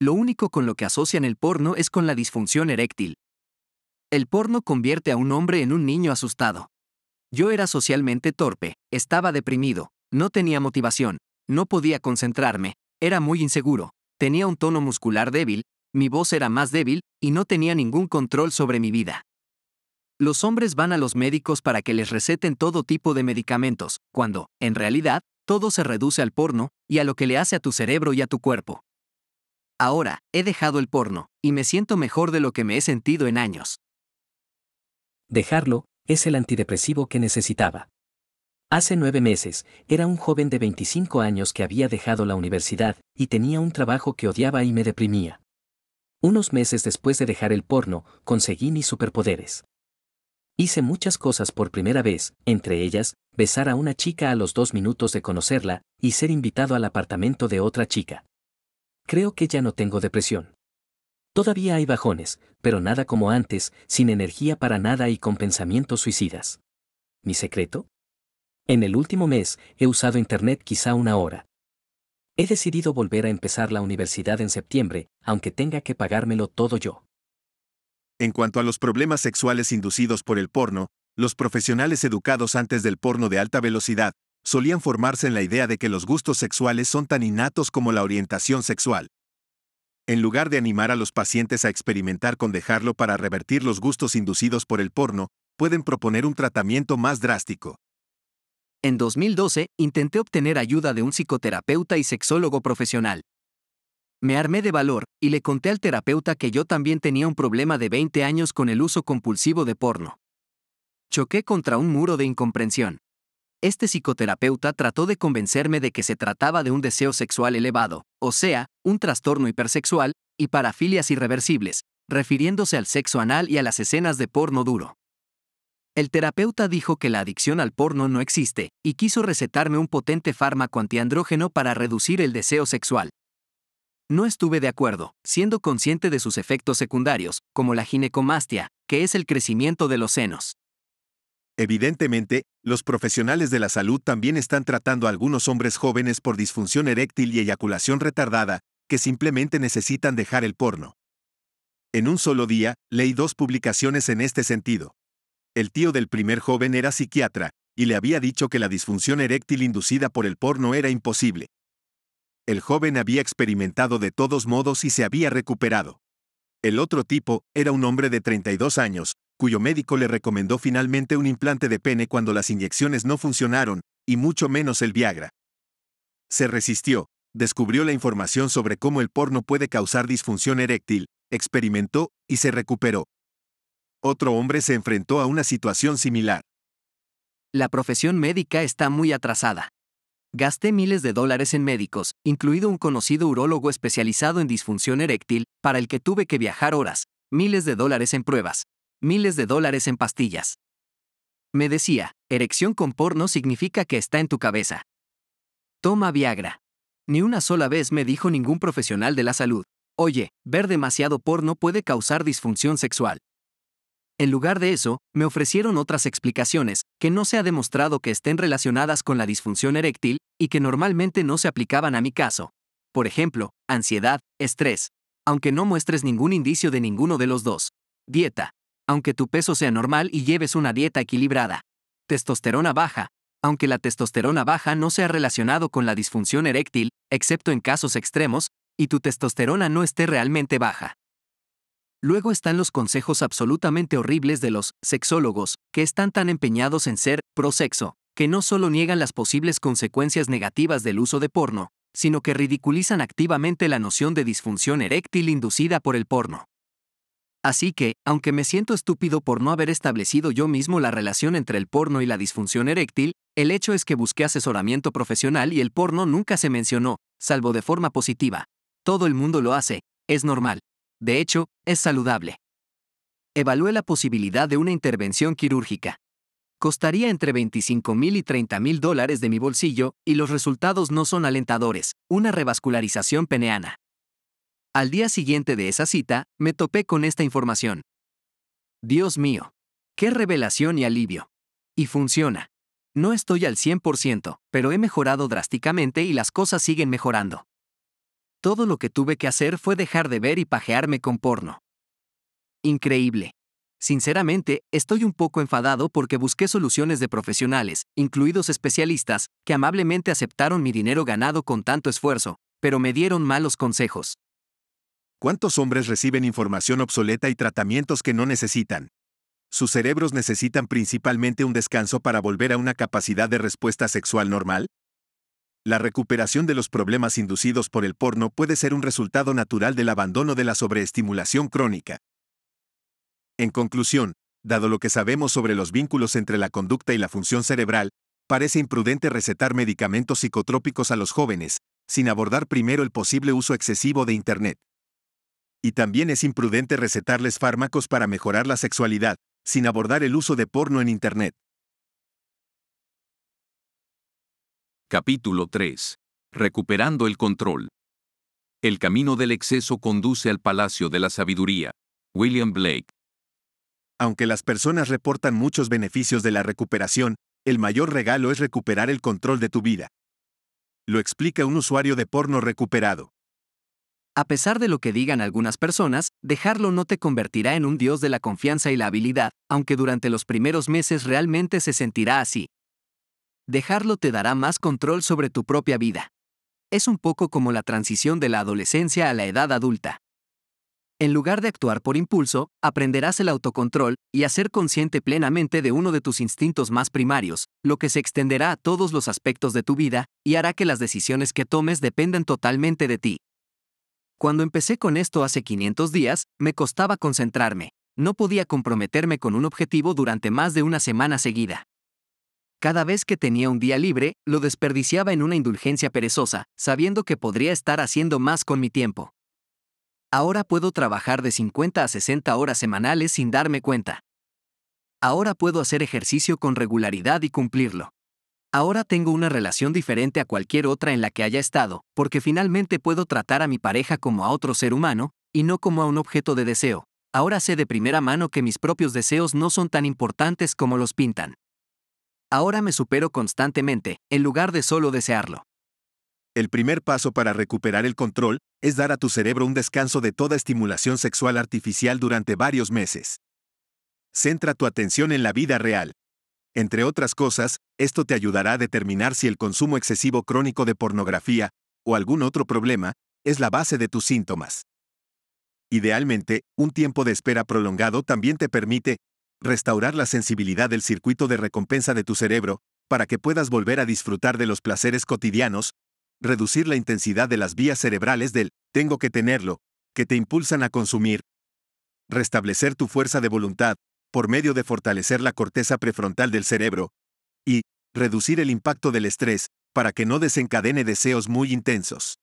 Lo único con lo que asocian el porno es con la disfunción eréctil. El porno convierte a un hombre en un niño asustado. Yo era socialmente torpe, estaba deprimido, no tenía motivación, no podía concentrarme, era muy inseguro, tenía un tono muscular débil, mi voz era más débil y no tenía ningún control sobre mi vida los hombres van a los médicos para que les receten todo tipo de medicamentos, cuando, en realidad, todo se reduce al porno y a lo que le hace a tu cerebro y a tu cuerpo. Ahora, he dejado el porno, y me siento mejor de lo que me he sentido en años. Dejarlo es el antidepresivo que necesitaba. Hace nueve meses, era un joven de 25 años que había dejado la universidad y tenía un trabajo que odiaba y me deprimía. Unos meses después de dejar el porno, conseguí mis superpoderes. Hice muchas cosas por primera vez, entre ellas, besar a una chica a los dos minutos de conocerla y ser invitado al apartamento de otra chica. Creo que ya no tengo depresión. Todavía hay bajones, pero nada como antes, sin energía para nada y con pensamientos suicidas. ¿Mi secreto? En el último mes he usado Internet quizá una hora. He decidido volver a empezar la universidad en septiembre, aunque tenga que pagármelo todo yo. En cuanto a los problemas sexuales inducidos por el porno, los profesionales educados antes del porno de alta velocidad solían formarse en la idea de que los gustos sexuales son tan innatos como la orientación sexual. En lugar de animar a los pacientes a experimentar con dejarlo para revertir los gustos inducidos por el porno, pueden proponer un tratamiento más drástico. En 2012, intenté obtener ayuda de un psicoterapeuta y sexólogo profesional. Me armé de valor, y le conté al terapeuta que yo también tenía un problema de 20 años con el uso compulsivo de porno. Choqué contra un muro de incomprensión. Este psicoterapeuta trató de convencerme de que se trataba de un deseo sexual elevado, o sea, un trastorno hipersexual, y parafilias irreversibles, refiriéndose al sexo anal y a las escenas de porno duro. El terapeuta dijo que la adicción al porno no existe, y quiso recetarme un potente fármaco antiandrógeno para reducir el deseo sexual, no estuve de acuerdo, siendo consciente de sus efectos secundarios, como la ginecomastia, que es el crecimiento de los senos. Evidentemente, los profesionales de la salud también están tratando a algunos hombres jóvenes por disfunción eréctil y eyaculación retardada, que simplemente necesitan dejar el porno. En un solo día, leí dos publicaciones en este sentido. El tío del primer joven era psiquiatra, y le había dicho que la disfunción eréctil inducida por el porno era imposible, el joven había experimentado de todos modos y se había recuperado. El otro tipo era un hombre de 32 años, cuyo médico le recomendó finalmente un implante de pene cuando las inyecciones no funcionaron, y mucho menos el Viagra. Se resistió, descubrió la información sobre cómo el porno puede causar disfunción eréctil, experimentó y se recuperó. Otro hombre se enfrentó a una situación similar. La profesión médica está muy atrasada. Gasté miles de dólares en médicos, incluido un conocido urólogo especializado en disfunción eréctil, para el que tuve que viajar horas, miles de dólares en pruebas, miles de dólares en pastillas. Me decía, erección con porno significa que está en tu cabeza. Toma Viagra. Ni una sola vez me dijo ningún profesional de la salud, oye, ver demasiado porno puede causar disfunción sexual. En lugar de eso, me ofrecieron otras explicaciones, que no se ha demostrado que estén relacionadas con la disfunción eréctil y que normalmente no se aplicaban a mi caso. Por ejemplo, ansiedad, estrés. Aunque no muestres ningún indicio de ninguno de los dos. Dieta. Aunque tu peso sea normal y lleves una dieta equilibrada. Testosterona baja. Aunque la testosterona baja no se ha relacionado con la disfunción eréctil, excepto en casos extremos, y tu testosterona no esté realmente baja. Luego están los consejos absolutamente horribles de los sexólogos, que están tan empeñados en ser pro-sexo, que no solo niegan las posibles consecuencias negativas del uso de porno, sino que ridiculizan activamente la noción de disfunción eréctil inducida por el porno. Así que, aunque me siento estúpido por no haber establecido yo mismo la relación entre el porno y la disfunción eréctil, el hecho es que busqué asesoramiento profesional y el porno nunca se mencionó, salvo de forma positiva. Todo el mundo lo hace, es normal de hecho, es saludable. Evalué la posibilidad de una intervención quirúrgica. Costaría entre $25,000 mil y 30 mil dólares de mi bolsillo y los resultados no son alentadores, una revascularización peneana. Al día siguiente de esa cita, me topé con esta información. Dios mío, qué revelación y alivio. Y funciona. No estoy al 100%, pero he mejorado drásticamente y las cosas siguen mejorando todo lo que tuve que hacer fue dejar de ver y pajearme con porno. Increíble. Sinceramente, estoy un poco enfadado porque busqué soluciones de profesionales, incluidos especialistas, que amablemente aceptaron mi dinero ganado con tanto esfuerzo, pero me dieron malos consejos. ¿Cuántos hombres reciben información obsoleta y tratamientos que no necesitan? Sus cerebros necesitan principalmente un descanso para volver a una capacidad de respuesta sexual normal. La recuperación de los problemas inducidos por el porno puede ser un resultado natural del abandono de la sobreestimulación crónica. En conclusión, dado lo que sabemos sobre los vínculos entre la conducta y la función cerebral, parece imprudente recetar medicamentos psicotrópicos a los jóvenes, sin abordar primero el posible uso excesivo de Internet. Y también es imprudente recetarles fármacos para mejorar la sexualidad, sin abordar el uso de porno en Internet. Capítulo 3. Recuperando el control. El camino del exceso conduce al Palacio de la Sabiduría. William Blake. Aunque las personas reportan muchos beneficios de la recuperación, el mayor regalo es recuperar el control de tu vida. Lo explica un usuario de porno recuperado. A pesar de lo que digan algunas personas, dejarlo no te convertirá en un dios de la confianza y la habilidad, aunque durante los primeros meses realmente se sentirá así dejarlo te dará más control sobre tu propia vida. Es un poco como la transición de la adolescencia a la edad adulta. En lugar de actuar por impulso, aprenderás el autocontrol y a ser consciente plenamente de uno de tus instintos más primarios, lo que se extenderá a todos los aspectos de tu vida y hará que las decisiones que tomes dependan totalmente de ti. Cuando empecé con esto hace 500 días, me costaba concentrarme. No podía comprometerme con un objetivo durante más de una semana seguida. Cada vez que tenía un día libre, lo desperdiciaba en una indulgencia perezosa, sabiendo que podría estar haciendo más con mi tiempo. Ahora puedo trabajar de 50 a 60 horas semanales sin darme cuenta. Ahora puedo hacer ejercicio con regularidad y cumplirlo. Ahora tengo una relación diferente a cualquier otra en la que haya estado, porque finalmente puedo tratar a mi pareja como a otro ser humano, y no como a un objeto de deseo. Ahora sé de primera mano que mis propios deseos no son tan importantes como los pintan. Ahora me supero constantemente, en lugar de solo desearlo. El primer paso para recuperar el control es dar a tu cerebro un descanso de toda estimulación sexual artificial durante varios meses. Centra tu atención en la vida real. Entre otras cosas, esto te ayudará a determinar si el consumo excesivo crónico de pornografía, o algún otro problema, es la base de tus síntomas. Idealmente, un tiempo de espera prolongado también te permite restaurar la sensibilidad del circuito de recompensa de tu cerebro, para que puedas volver a disfrutar de los placeres cotidianos, reducir la intensidad de las vías cerebrales del tengo que tenerlo, que te impulsan a consumir, restablecer tu fuerza de voluntad, por medio de fortalecer la corteza prefrontal del cerebro, y reducir el impacto del estrés, para que no desencadene deseos muy intensos.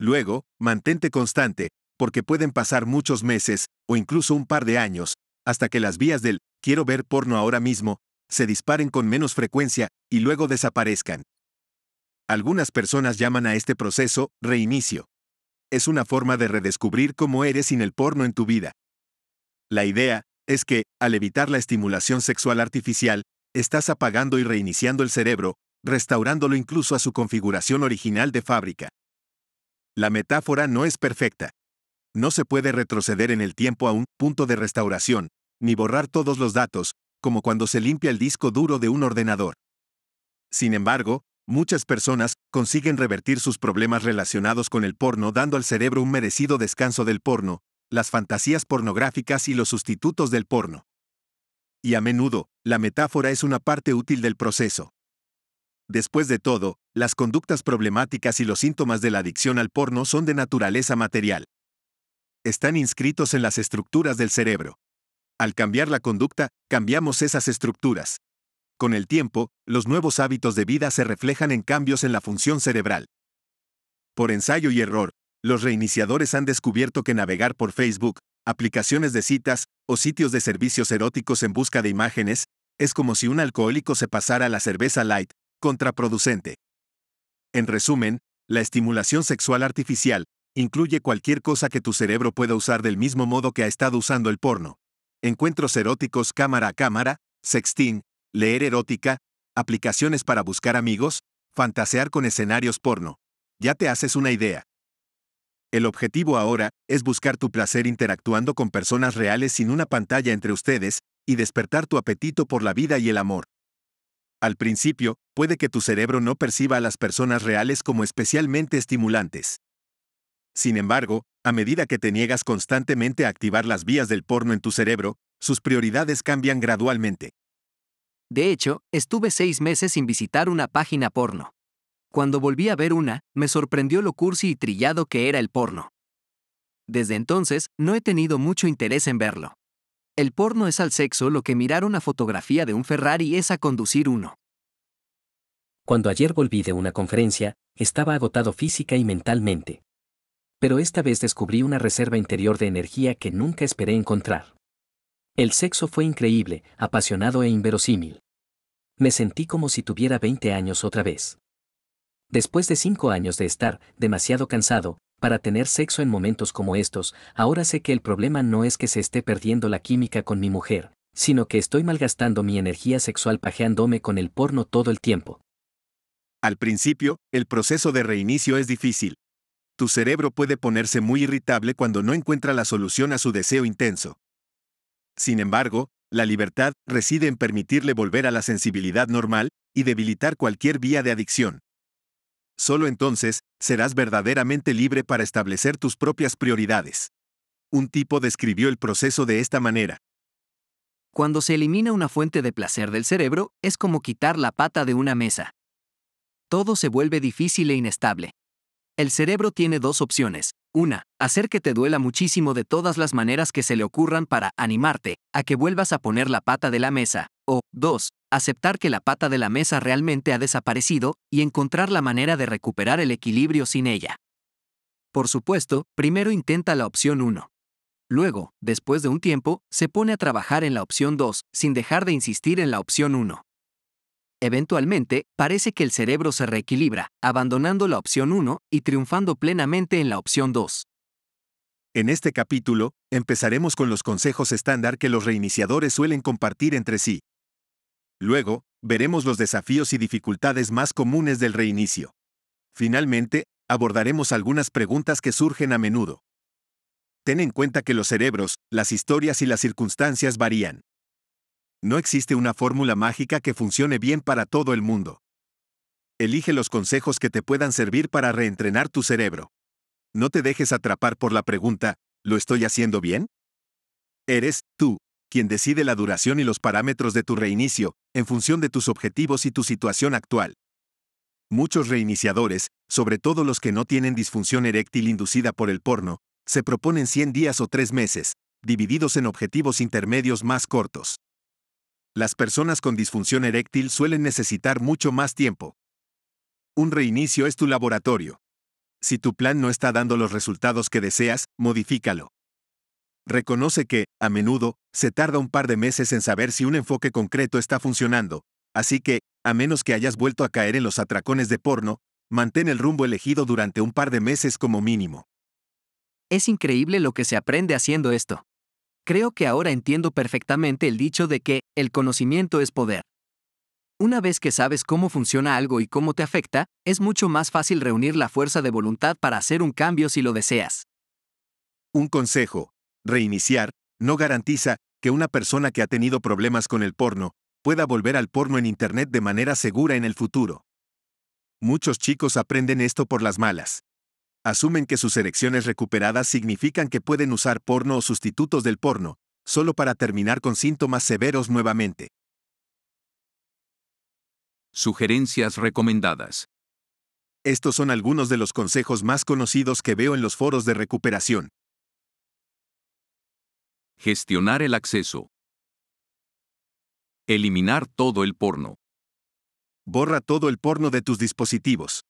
Luego, mantente constante, porque pueden pasar muchos meses, o incluso un par de años, hasta que las vías del quiero ver porno ahora mismo se disparen con menos frecuencia y luego desaparezcan. Algunas personas llaman a este proceso reinicio. Es una forma de redescubrir cómo eres sin el porno en tu vida. La idea es que, al evitar la estimulación sexual artificial, estás apagando y reiniciando el cerebro, restaurándolo incluso a su configuración original de fábrica. La metáfora no es perfecta. No se puede retroceder en el tiempo a un punto de restauración, ni borrar todos los datos, como cuando se limpia el disco duro de un ordenador. Sin embargo, muchas personas consiguen revertir sus problemas relacionados con el porno dando al cerebro un merecido descanso del porno, las fantasías pornográficas y los sustitutos del porno. Y a menudo, la metáfora es una parte útil del proceso. Después de todo, las conductas problemáticas y los síntomas de la adicción al porno son de naturaleza material. Están inscritos en las estructuras del cerebro. Al cambiar la conducta, cambiamos esas estructuras. Con el tiempo, los nuevos hábitos de vida se reflejan en cambios en la función cerebral. Por ensayo y error, los reiniciadores han descubierto que navegar por Facebook, aplicaciones de citas o sitios de servicios eróticos en busca de imágenes es como si un alcohólico se pasara a la cerveza light, contraproducente. En resumen, la estimulación sexual artificial incluye cualquier cosa que tu cerebro pueda usar del mismo modo que ha estado usando el porno encuentros eróticos cámara a cámara, sexting, leer erótica, aplicaciones para buscar amigos, fantasear con escenarios porno. Ya te haces una idea. El objetivo ahora es buscar tu placer interactuando con personas reales sin una pantalla entre ustedes y despertar tu apetito por la vida y el amor. Al principio, puede que tu cerebro no perciba a las personas reales como especialmente estimulantes. Sin embargo, a medida que te niegas constantemente a activar las vías del porno en tu cerebro, sus prioridades cambian gradualmente. De hecho, estuve seis meses sin visitar una página porno. Cuando volví a ver una, me sorprendió lo cursi y trillado que era el porno. Desde entonces, no he tenido mucho interés en verlo. El porno es al sexo lo que mirar una fotografía de un Ferrari es a conducir uno. Cuando ayer volví de una conferencia, estaba agotado física y mentalmente pero esta vez descubrí una reserva interior de energía que nunca esperé encontrar. El sexo fue increíble, apasionado e inverosímil. Me sentí como si tuviera 20 años otra vez. Después de cinco años de estar demasiado cansado para tener sexo en momentos como estos, ahora sé que el problema no es que se esté perdiendo la química con mi mujer, sino que estoy malgastando mi energía sexual pajeándome con el porno todo el tiempo. Al principio, el proceso de reinicio es difícil, tu cerebro puede ponerse muy irritable cuando no encuentra la solución a su deseo intenso. Sin embargo, la libertad reside en permitirle volver a la sensibilidad normal y debilitar cualquier vía de adicción. Solo entonces serás verdaderamente libre para establecer tus propias prioridades. Un tipo describió el proceso de esta manera. Cuando se elimina una fuente de placer del cerebro, es como quitar la pata de una mesa. Todo se vuelve difícil e inestable. El cerebro tiene dos opciones. Una, hacer que te duela muchísimo de todas las maneras que se le ocurran para animarte a que vuelvas a poner la pata de la mesa. O, dos, aceptar que la pata de la mesa realmente ha desaparecido y encontrar la manera de recuperar el equilibrio sin ella. Por supuesto, primero intenta la opción 1. Luego, después de un tiempo, se pone a trabajar en la opción 2, sin dejar de insistir en la opción 1. Eventualmente, parece que el cerebro se reequilibra, abandonando la opción 1 y triunfando plenamente en la opción 2. En este capítulo, empezaremos con los consejos estándar que los reiniciadores suelen compartir entre sí. Luego, veremos los desafíos y dificultades más comunes del reinicio. Finalmente, abordaremos algunas preguntas que surgen a menudo. Ten en cuenta que los cerebros, las historias y las circunstancias varían. No existe una fórmula mágica que funcione bien para todo el mundo. Elige los consejos que te puedan servir para reentrenar tu cerebro. No te dejes atrapar por la pregunta, ¿lo estoy haciendo bien? Eres, tú, quien decide la duración y los parámetros de tu reinicio, en función de tus objetivos y tu situación actual. Muchos reiniciadores, sobre todo los que no tienen disfunción eréctil inducida por el porno, se proponen 100 días o 3 meses, divididos en objetivos intermedios más cortos. Las personas con disfunción eréctil suelen necesitar mucho más tiempo. Un reinicio es tu laboratorio. Si tu plan no está dando los resultados que deseas, modifícalo. Reconoce que, a menudo, se tarda un par de meses en saber si un enfoque concreto está funcionando, así que, a menos que hayas vuelto a caer en los atracones de porno, mantén el rumbo elegido durante un par de meses como mínimo. Es increíble lo que se aprende haciendo esto. Creo que ahora entiendo perfectamente el dicho de que el conocimiento es poder. Una vez que sabes cómo funciona algo y cómo te afecta, es mucho más fácil reunir la fuerza de voluntad para hacer un cambio si lo deseas. Un consejo. Reiniciar no garantiza que una persona que ha tenido problemas con el porno pueda volver al porno en Internet de manera segura en el futuro. Muchos chicos aprenden esto por las malas asumen que sus erecciones recuperadas significan que pueden usar porno o sustitutos del porno, solo para terminar con síntomas severos nuevamente. Sugerencias recomendadas. Estos son algunos de los consejos más conocidos que veo en los foros de recuperación. Gestionar el acceso. Eliminar todo el porno. Borra todo el porno de tus dispositivos.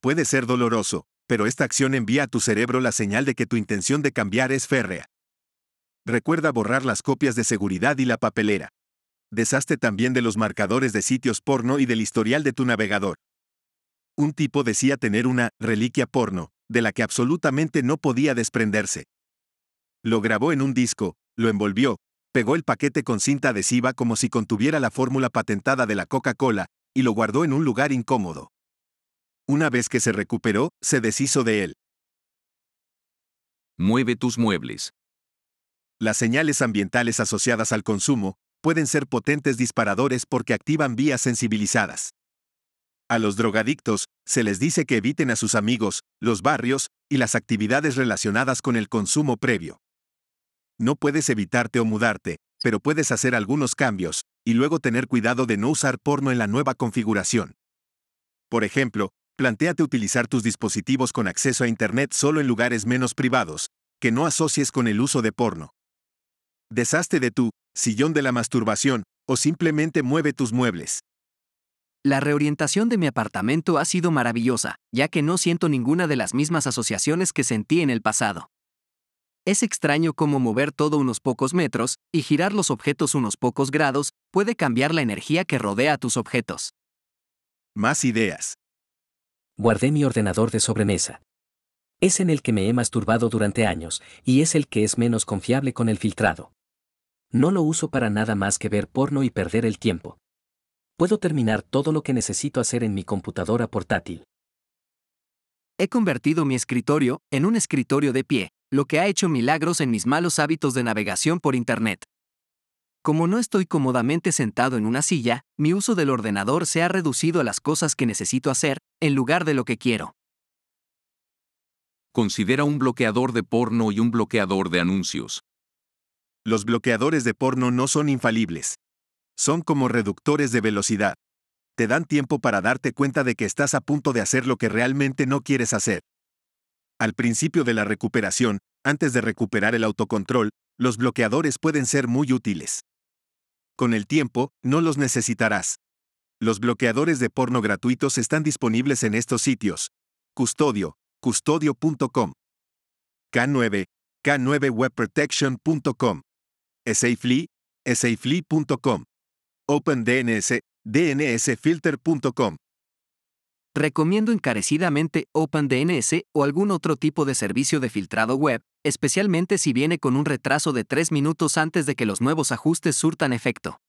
Puede ser doloroso, pero esta acción envía a tu cerebro la señal de que tu intención de cambiar es férrea. Recuerda borrar las copias de seguridad y la papelera. Deshazte también de los marcadores de sitios porno y del historial de tu navegador. Un tipo decía tener una reliquia porno, de la que absolutamente no podía desprenderse. Lo grabó en un disco, lo envolvió, pegó el paquete con cinta adhesiva como si contuviera la fórmula patentada de la Coca-Cola, y lo guardó en un lugar incómodo. Una vez que se recuperó, se deshizo de él. Mueve tus muebles. Las señales ambientales asociadas al consumo pueden ser potentes disparadores porque activan vías sensibilizadas. A los drogadictos se les dice que eviten a sus amigos, los barrios y las actividades relacionadas con el consumo previo. No puedes evitarte o mudarte, pero puedes hacer algunos cambios, y luego tener cuidado de no usar porno en la nueva configuración. Por ejemplo, Plantéate utilizar tus dispositivos con acceso a Internet solo en lugares menos privados, que no asocies con el uso de porno. Deshazte de tu sillón de la masturbación o simplemente mueve tus muebles. La reorientación de mi apartamento ha sido maravillosa, ya que no siento ninguna de las mismas asociaciones que sentí en el pasado. Es extraño cómo mover todo unos pocos metros y girar los objetos unos pocos grados puede cambiar la energía que rodea a tus objetos. Más ideas. Guardé mi ordenador de sobremesa. Es en el que me he masturbado durante años, y es el que es menos confiable con el filtrado. No lo uso para nada más que ver porno y perder el tiempo. Puedo terminar todo lo que necesito hacer en mi computadora portátil. He convertido mi escritorio en un escritorio de pie, lo que ha hecho milagros en mis malos hábitos de navegación por Internet. Como no estoy cómodamente sentado en una silla, mi uso del ordenador se ha reducido a las cosas que necesito hacer, en lugar de lo que quiero. Considera un bloqueador de porno y un bloqueador de anuncios. Los bloqueadores de porno no son infalibles. Son como reductores de velocidad. Te dan tiempo para darte cuenta de que estás a punto de hacer lo que realmente no quieres hacer. Al principio de la recuperación, antes de recuperar el autocontrol, los bloqueadores pueden ser muy útiles. Con el tiempo, no los necesitarás. Los bloqueadores de porno gratuitos están disponibles en estos sitios. Custodio, custodio.com. K9, k9webprotection.com. Safely, safely.com. OpenDNS, dnsfilter.com. Recomiendo encarecidamente OpenDNS o algún otro tipo de servicio de filtrado web, especialmente si viene con un retraso de 3 minutos antes de que los nuevos ajustes surtan efecto.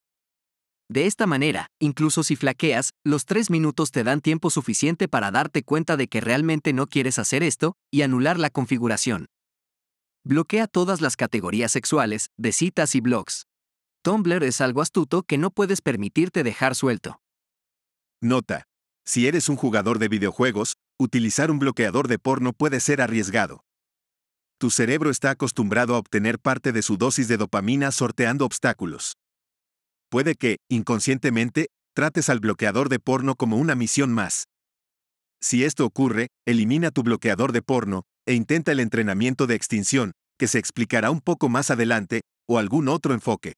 De esta manera, incluso si flaqueas, los 3 minutos te dan tiempo suficiente para darte cuenta de que realmente no quieres hacer esto y anular la configuración. Bloquea todas las categorías sexuales, de citas y blogs. Tumblr es algo astuto que no puedes permitirte dejar suelto. Nota. Si eres un jugador de videojuegos, utilizar un bloqueador de porno puede ser arriesgado. Tu cerebro está acostumbrado a obtener parte de su dosis de dopamina sorteando obstáculos. Puede que, inconscientemente, trates al bloqueador de porno como una misión más. Si esto ocurre, elimina tu bloqueador de porno e intenta el entrenamiento de extinción, que se explicará un poco más adelante, o algún otro enfoque.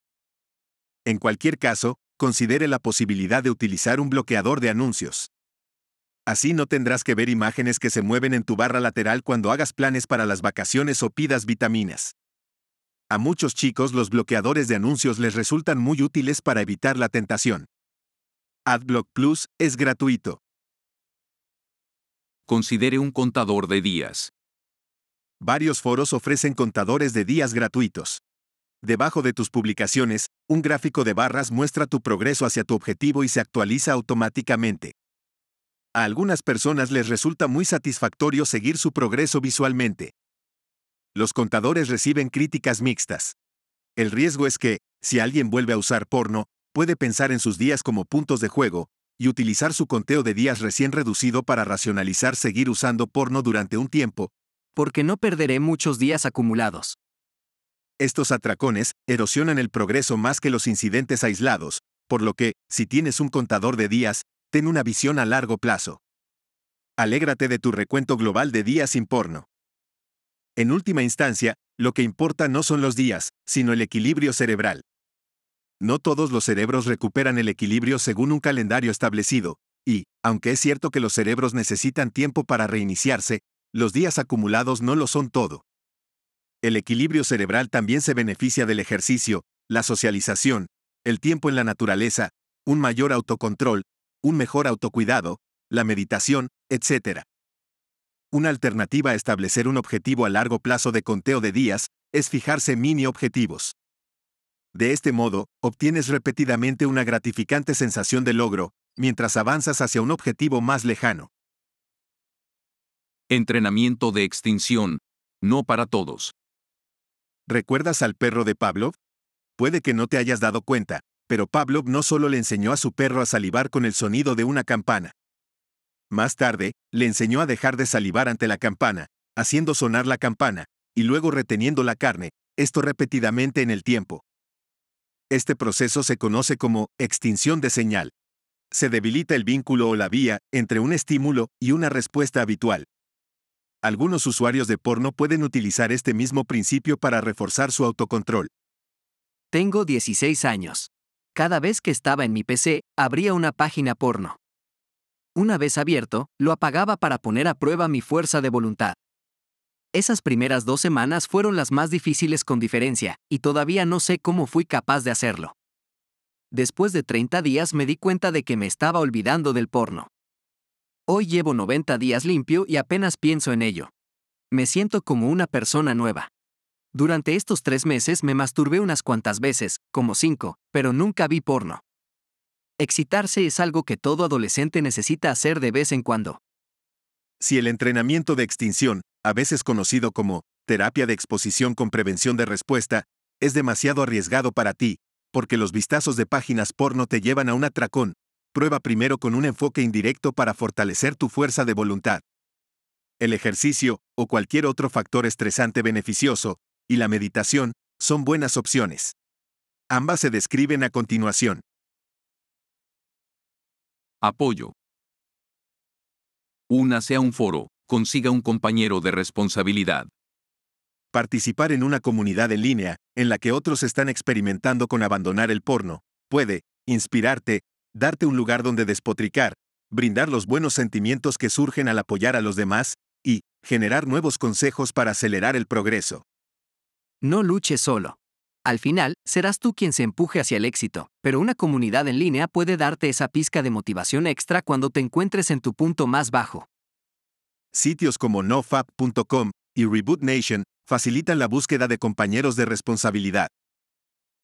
En cualquier caso, considere la posibilidad de utilizar un bloqueador de anuncios. Así no tendrás que ver imágenes que se mueven en tu barra lateral cuando hagas planes para las vacaciones o pidas vitaminas. A muchos chicos los bloqueadores de anuncios les resultan muy útiles para evitar la tentación. AdBlock Plus es gratuito. Considere un contador de días. Varios foros ofrecen contadores de días gratuitos. Debajo de tus publicaciones, un gráfico de barras muestra tu progreso hacia tu objetivo y se actualiza automáticamente. A algunas personas les resulta muy satisfactorio seguir su progreso visualmente. Los contadores reciben críticas mixtas. El riesgo es que, si alguien vuelve a usar porno, puede pensar en sus días como puntos de juego, y utilizar su conteo de días recién reducido para racionalizar seguir usando porno durante un tiempo, porque no perderé muchos días acumulados. Estos atracones erosionan el progreso más que los incidentes aislados, por lo que, si tienes un contador de días, Ten una visión a largo plazo. Alégrate de tu recuento global de días sin porno. En última instancia, lo que importa no son los días, sino el equilibrio cerebral. No todos los cerebros recuperan el equilibrio según un calendario establecido, y, aunque es cierto que los cerebros necesitan tiempo para reiniciarse, los días acumulados no lo son todo. El equilibrio cerebral también se beneficia del ejercicio, la socialización, el tiempo en la naturaleza, un mayor autocontrol, un mejor autocuidado, la meditación, etc. Una alternativa a establecer un objetivo a largo plazo de conteo de días es fijarse mini objetivos. De este modo, obtienes repetidamente una gratificante sensación de logro, mientras avanzas hacia un objetivo más lejano. Entrenamiento de extinción. No para todos. ¿Recuerdas al perro de Pavlov? Puede que no te hayas dado cuenta, pero Pavlov no solo le enseñó a su perro a salivar con el sonido de una campana. Más tarde, le enseñó a dejar de salivar ante la campana, haciendo sonar la campana, y luego reteniendo la carne, esto repetidamente en el tiempo. Este proceso se conoce como extinción de señal. Se debilita el vínculo o la vía entre un estímulo y una respuesta habitual. Algunos usuarios de porno pueden utilizar este mismo principio para reforzar su autocontrol. Tengo 16 años. Cada vez que estaba en mi PC, abría una página porno. Una vez abierto, lo apagaba para poner a prueba mi fuerza de voluntad. Esas primeras dos semanas fueron las más difíciles con diferencia, y todavía no sé cómo fui capaz de hacerlo. Después de 30 días me di cuenta de que me estaba olvidando del porno. Hoy llevo 90 días limpio y apenas pienso en ello. Me siento como una persona nueva. Durante estos tres meses me masturbé unas cuantas veces, como cinco, pero nunca vi porno. Excitarse es algo que todo adolescente necesita hacer de vez en cuando. Si el entrenamiento de extinción, a veces conocido como terapia de exposición con prevención de respuesta, es demasiado arriesgado para ti, porque los vistazos de páginas porno te llevan a un atracón, prueba primero con un enfoque indirecto para fortalecer tu fuerza de voluntad. El ejercicio, o cualquier otro factor estresante beneficioso, y la meditación son buenas opciones. Ambas se describen a continuación. Apoyo. Una sea un foro, consiga un compañero de responsabilidad. Participar en una comunidad en línea, en la que otros están experimentando con abandonar el porno, puede inspirarte, darte un lugar donde despotricar, brindar los buenos sentimientos que surgen al apoyar a los demás y generar nuevos consejos para acelerar el progreso. No luches solo. Al final, serás tú quien se empuje hacia el éxito, pero una comunidad en línea puede darte esa pizca de motivación extra cuando te encuentres en tu punto más bajo. Sitios como nofap.com y Reboot Nation facilitan la búsqueda de compañeros de responsabilidad.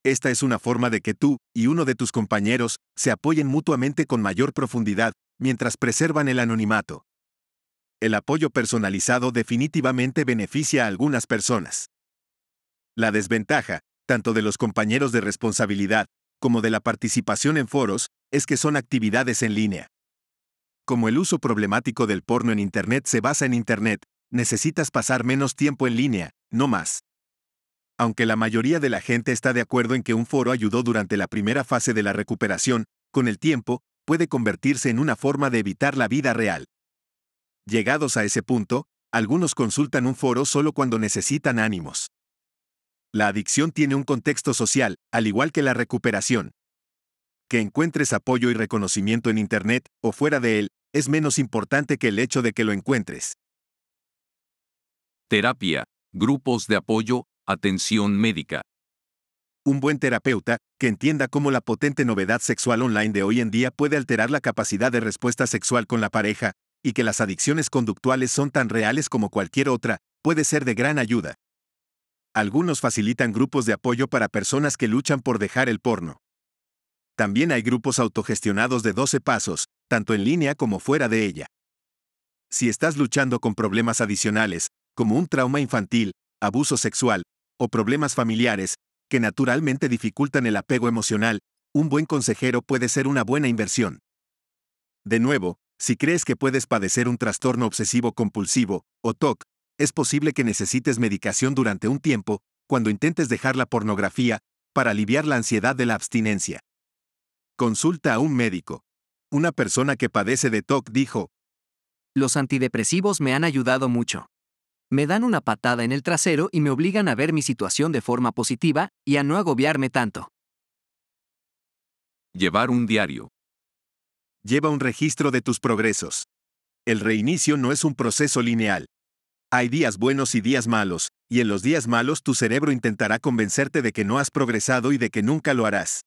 Esta es una forma de que tú y uno de tus compañeros se apoyen mutuamente con mayor profundidad mientras preservan el anonimato. El apoyo personalizado definitivamente beneficia a algunas personas. La desventaja, tanto de los compañeros de responsabilidad como de la participación en foros, es que son actividades en línea. Como el uso problemático del porno en Internet se basa en Internet, necesitas pasar menos tiempo en línea, no más. Aunque la mayoría de la gente está de acuerdo en que un foro ayudó durante la primera fase de la recuperación, con el tiempo, puede convertirse en una forma de evitar la vida real. Llegados a ese punto, algunos consultan un foro solo cuando necesitan ánimos. La adicción tiene un contexto social, al igual que la recuperación. Que encuentres apoyo y reconocimiento en Internet, o fuera de él, es menos importante que el hecho de que lo encuentres. Terapia, grupos de apoyo, atención médica. Un buen terapeuta, que entienda cómo la potente novedad sexual online de hoy en día puede alterar la capacidad de respuesta sexual con la pareja, y que las adicciones conductuales son tan reales como cualquier otra, puede ser de gran ayuda. Algunos facilitan grupos de apoyo para personas que luchan por dejar el porno. También hay grupos autogestionados de 12 pasos, tanto en línea como fuera de ella. Si estás luchando con problemas adicionales, como un trauma infantil, abuso sexual, o problemas familiares, que naturalmente dificultan el apego emocional, un buen consejero puede ser una buena inversión. De nuevo, si crees que puedes padecer un trastorno obsesivo compulsivo, o TOC, es posible que necesites medicación durante un tiempo, cuando intentes dejar la pornografía, para aliviar la ansiedad de la abstinencia. Consulta a un médico. Una persona que padece de TOC dijo, Los antidepresivos me han ayudado mucho. Me dan una patada en el trasero y me obligan a ver mi situación de forma positiva y a no agobiarme tanto. Llevar un diario. Lleva un registro de tus progresos. El reinicio no es un proceso lineal. Hay días buenos y días malos, y en los días malos tu cerebro intentará convencerte de que no has progresado y de que nunca lo harás.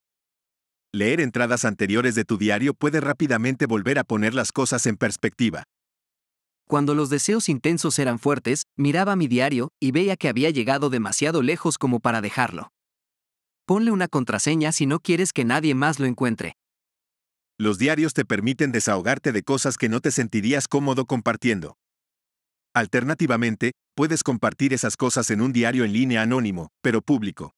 Leer entradas anteriores de tu diario puede rápidamente volver a poner las cosas en perspectiva. Cuando los deseos intensos eran fuertes, miraba mi diario y veía que había llegado demasiado lejos como para dejarlo. Ponle una contraseña si no quieres que nadie más lo encuentre. Los diarios te permiten desahogarte de cosas que no te sentirías cómodo compartiendo. Alternativamente, puedes compartir esas cosas en un diario en línea anónimo, pero público.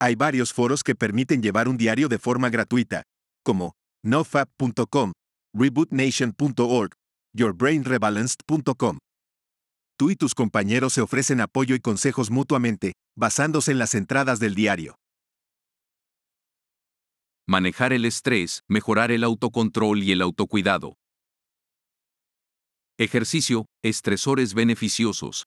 Hay varios foros que permiten llevar un diario de forma gratuita, como nofap.com, rebootnation.org, yourbrainrebalanced.com. Tú y tus compañeros se ofrecen apoyo y consejos mutuamente, basándose en las entradas del diario. Manejar el estrés, mejorar el autocontrol y el autocuidado. Ejercicio, estresores beneficiosos.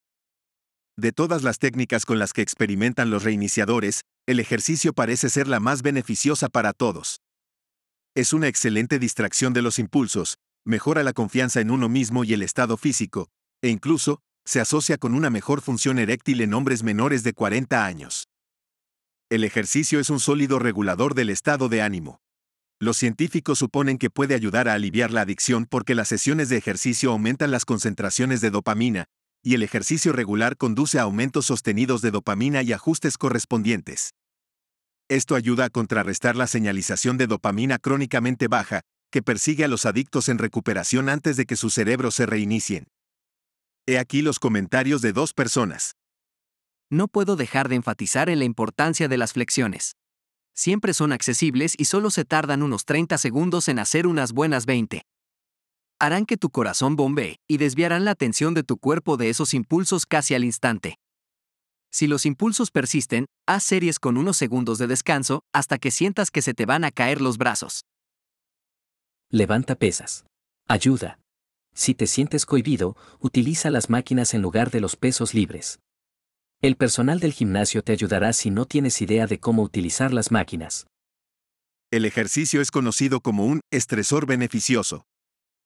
De todas las técnicas con las que experimentan los reiniciadores, el ejercicio parece ser la más beneficiosa para todos. Es una excelente distracción de los impulsos, mejora la confianza en uno mismo y el estado físico, e incluso, se asocia con una mejor función eréctil en hombres menores de 40 años. El ejercicio es un sólido regulador del estado de ánimo. Los científicos suponen que puede ayudar a aliviar la adicción porque las sesiones de ejercicio aumentan las concentraciones de dopamina, y el ejercicio regular conduce a aumentos sostenidos de dopamina y ajustes correspondientes. Esto ayuda a contrarrestar la señalización de dopamina crónicamente baja, que persigue a los adictos en recuperación antes de que sus cerebros se reinicien. He aquí los comentarios de dos personas. No puedo dejar de enfatizar en la importancia de las flexiones siempre son accesibles y solo se tardan unos 30 segundos en hacer unas buenas 20. Harán que tu corazón bombee y desviarán la atención de tu cuerpo de esos impulsos casi al instante. Si los impulsos persisten, haz series con unos segundos de descanso hasta que sientas que se te van a caer los brazos. Levanta pesas. Ayuda. Si te sientes cohibido, utiliza las máquinas en lugar de los pesos libres. El personal del gimnasio te ayudará si no tienes idea de cómo utilizar las máquinas. El ejercicio es conocido como un estresor beneficioso.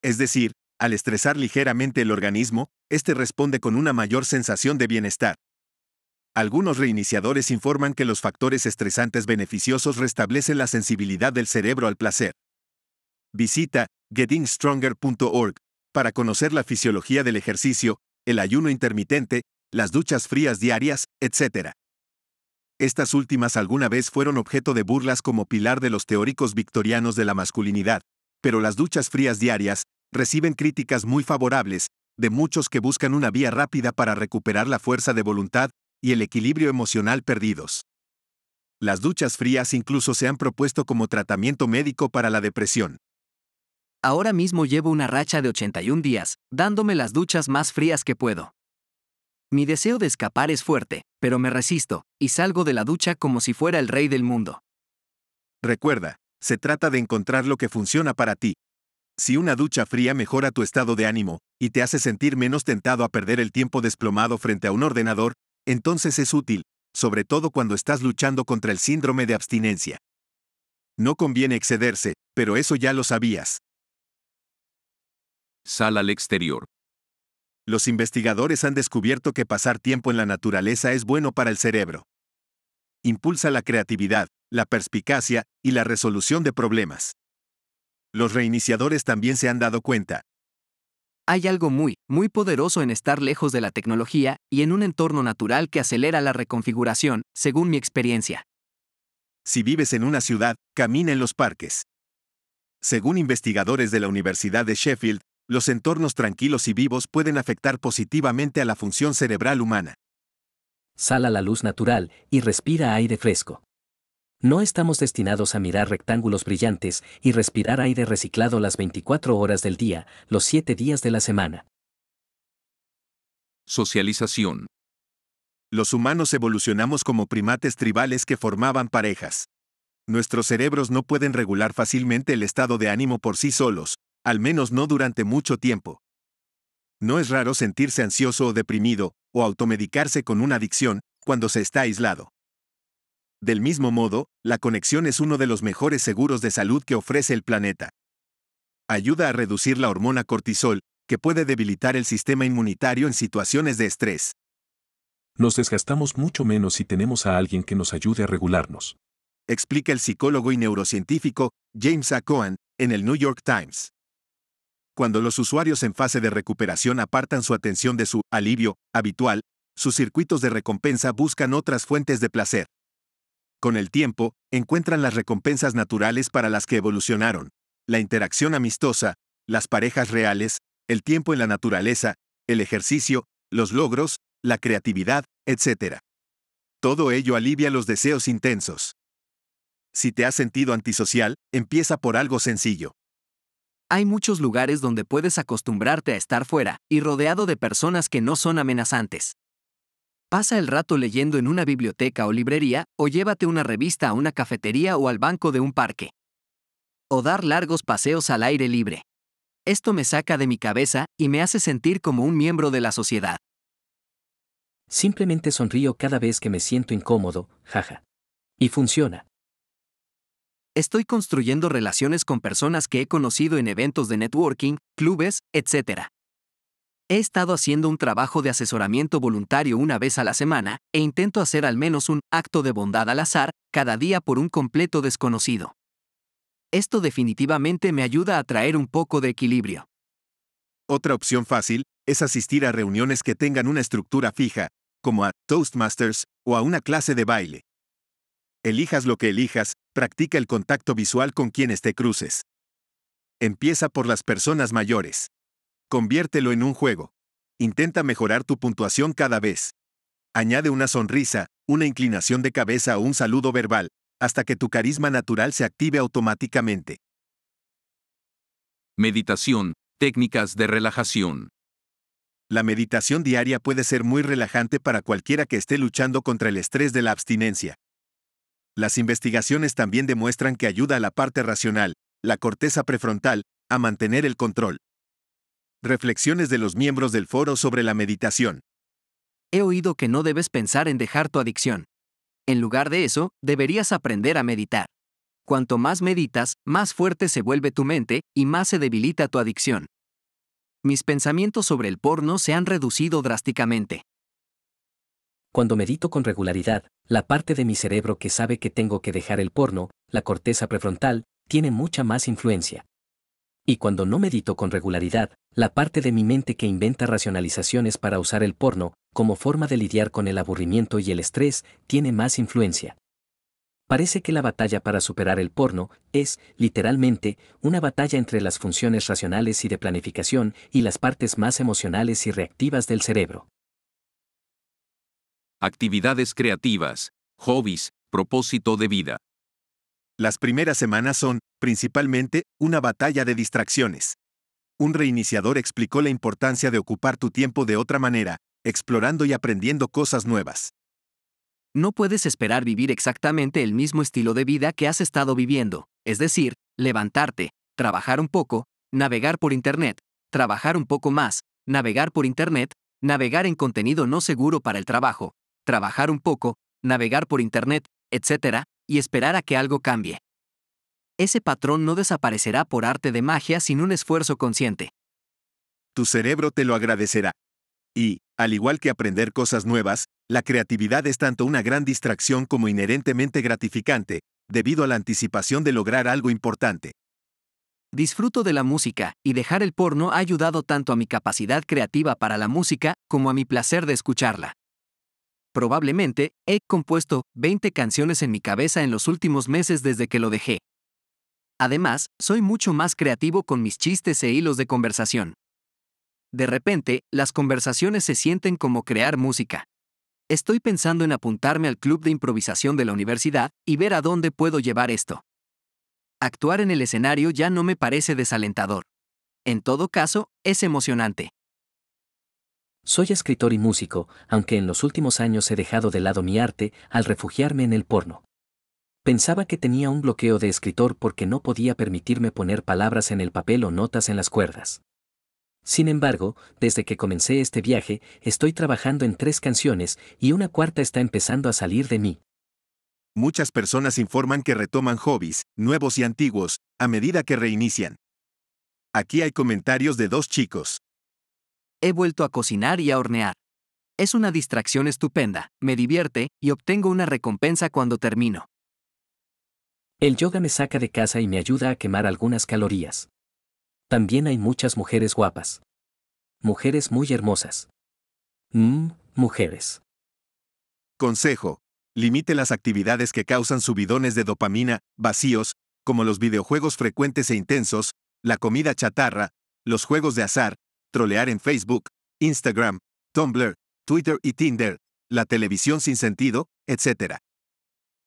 Es decir, al estresar ligeramente el organismo, este responde con una mayor sensación de bienestar. Algunos reiniciadores informan que los factores estresantes beneficiosos restablecen la sensibilidad del cerebro al placer. Visita gettingstronger.org para conocer la fisiología del ejercicio, el ayuno intermitente las duchas frías diarias, etc. Estas últimas alguna vez fueron objeto de burlas como pilar de los teóricos victorianos de la masculinidad, pero las duchas frías diarias reciben críticas muy favorables de muchos que buscan una vía rápida para recuperar la fuerza de voluntad y el equilibrio emocional perdidos. Las duchas frías incluso se han propuesto como tratamiento médico para la depresión. Ahora mismo llevo una racha de 81 días, dándome las duchas más frías que puedo. Mi deseo de escapar es fuerte, pero me resisto, y salgo de la ducha como si fuera el rey del mundo. Recuerda, se trata de encontrar lo que funciona para ti. Si una ducha fría mejora tu estado de ánimo y te hace sentir menos tentado a perder el tiempo desplomado frente a un ordenador, entonces es útil, sobre todo cuando estás luchando contra el síndrome de abstinencia. No conviene excederse, pero eso ya lo sabías. Sal al exterior. Los investigadores han descubierto que pasar tiempo en la naturaleza es bueno para el cerebro. Impulsa la creatividad, la perspicacia y la resolución de problemas. Los reiniciadores también se han dado cuenta. Hay algo muy, muy poderoso en estar lejos de la tecnología y en un entorno natural que acelera la reconfiguración, según mi experiencia. Si vives en una ciudad, camina en los parques. Según investigadores de la Universidad de Sheffield, los entornos tranquilos y vivos pueden afectar positivamente a la función cerebral humana. Sal a la luz natural y respira aire fresco. No estamos destinados a mirar rectángulos brillantes y respirar aire reciclado las 24 horas del día, los 7 días de la semana. Socialización. Los humanos evolucionamos como primates tribales que formaban parejas. Nuestros cerebros no pueden regular fácilmente el estado de ánimo por sí solos, al menos no durante mucho tiempo. No es raro sentirse ansioso o deprimido, o automedicarse con una adicción, cuando se está aislado. Del mismo modo, la conexión es uno de los mejores seguros de salud que ofrece el planeta. Ayuda a reducir la hormona cortisol, que puede debilitar el sistema inmunitario en situaciones de estrés. Nos desgastamos mucho menos si tenemos a alguien que nos ayude a regularnos. Explica el psicólogo y neurocientífico James A. Cohen en el New York Times. Cuando los usuarios en fase de recuperación apartan su atención de su alivio habitual, sus circuitos de recompensa buscan otras fuentes de placer. Con el tiempo, encuentran las recompensas naturales para las que evolucionaron. La interacción amistosa, las parejas reales, el tiempo en la naturaleza, el ejercicio, los logros, la creatividad, etc. Todo ello alivia los deseos intensos. Si te has sentido antisocial, empieza por algo sencillo. Hay muchos lugares donde puedes acostumbrarte a estar fuera y rodeado de personas que no son amenazantes. Pasa el rato leyendo en una biblioteca o librería, o llévate una revista a una cafetería o al banco de un parque. O dar largos paseos al aire libre. Esto me saca de mi cabeza y me hace sentir como un miembro de la sociedad. Simplemente sonrío cada vez que me siento incómodo, jaja. Y funciona. Estoy construyendo relaciones con personas que he conocido en eventos de networking, clubes, etc. He estado haciendo un trabajo de asesoramiento voluntario una vez a la semana e intento hacer al menos un acto de bondad al azar cada día por un completo desconocido. Esto definitivamente me ayuda a traer un poco de equilibrio. Otra opción fácil es asistir a reuniones que tengan una estructura fija, como a Toastmasters o a una clase de baile. Elijas lo que elijas, practica el contacto visual con quienes te cruces. Empieza por las personas mayores. Conviértelo en un juego. Intenta mejorar tu puntuación cada vez. Añade una sonrisa, una inclinación de cabeza o un saludo verbal, hasta que tu carisma natural se active automáticamente. Meditación, técnicas de relajación. La meditación diaria puede ser muy relajante para cualquiera que esté luchando contra el estrés de la abstinencia. Las investigaciones también demuestran que ayuda a la parte racional, la corteza prefrontal, a mantener el control. Reflexiones de los miembros del foro sobre la meditación. He oído que no debes pensar en dejar tu adicción. En lugar de eso, deberías aprender a meditar. Cuanto más meditas, más fuerte se vuelve tu mente y más se debilita tu adicción. Mis pensamientos sobre el porno se han reducido drásticamente. Cuando medito con regularidad, la parte de mi cerebro que sabe que tengo que dejar el porno, la corteza prefrontal, tiene mucha más influencia. Y cuando no medito con regularidad, la parte de mi mente que inventa racionalizaciones para usar el porno, como forma de lidiar con el aburrimiento y el estrés, tiene más influencia. Parece que la batalla para superar el porno es, literalmente, una batalla entre las funciones racionales y de planificación y las partes más emocionales y reactivas del cerebro actividades creativas, hobbies, propósito de vida. Las primeras semanas son, principalmente, una batalla de distracciones. Un reiniciador explicó la importancia de ocupar tu tiempo de otra manera, explorando y aprendiendo cosas nuevas. No puedes esperar vivir exactamente el mismo estilo de vida que has estado viviendo, es decir, levantarte, trabajar un poco, navegar por Internet, trabajar un poco más, navegar por Internet, navegar en contenido no seguro para el trabajo, trabajar un poco, navegar por Internet, etc., y esperar a que algo cambie. Ese patrón no desaparecerá por arte de magia sin un esfuerzo consciente. Tu cerebro te lo agradecerá. Y, al igual que aprender cosas nuevas, la creatividad es tanto una gran distracción como inherentemente gratificante, debido a la anticipación de lograr algo importante. Disfruto de la música, y dejar el porno ha ayudado tanto a mi capacidad creativa para la música como a mi placer de escucharla. Probablemente, he compuesto 20 canciones en mi cabeza en los últimos meses desde que lo dejé. Además, soy mucho más creativo con mis chistes e hilos de conversación. De repente, las conversaciones se sienten como crear música. Estoy pensando en apuntarme al club de improvisación de la universidad y ver a dónde puedo llevar esto. Actuar en el escenario ya no me parece desalentador. En todo caso, es emocionante. Soy escritor y músico, aunque en los últimos años he dejado de lado mi arte al refugiarme en el porno. Pensaba que tenía un bloqueo de escritor porque no podía permitirme poner palabras en el papel o notas en las cuerdas. Sin embargo, desde que comencé este viaje, estoy trabajando en tres canciones y una cuarta está empezando a salir de mí. Muchas personas informan que retoman hobbies, nuevos y antiguos, a medida que reinician. Aquí hay comentarios de dos chicos he vuelto a cocinar y a hornear. Es una distracción estupenda, me divierte y obtengo una recompensa cuando termino. El yoga me saca de casa y me ayuda a quemar algunas calorías. También hay muchas mujeres guapas. Mujeres muy hermosas. Mmm, mujeres. Consejo. Limite las actividades que causan subidones de dopamina, vacíos, como los videojuegos frecuentes e intensos, la comida chatarra, los juegos de azar, trolear en Facebook, Instagram, Tumblr, Twitter y Tinder, la televisión sin sentido, etc.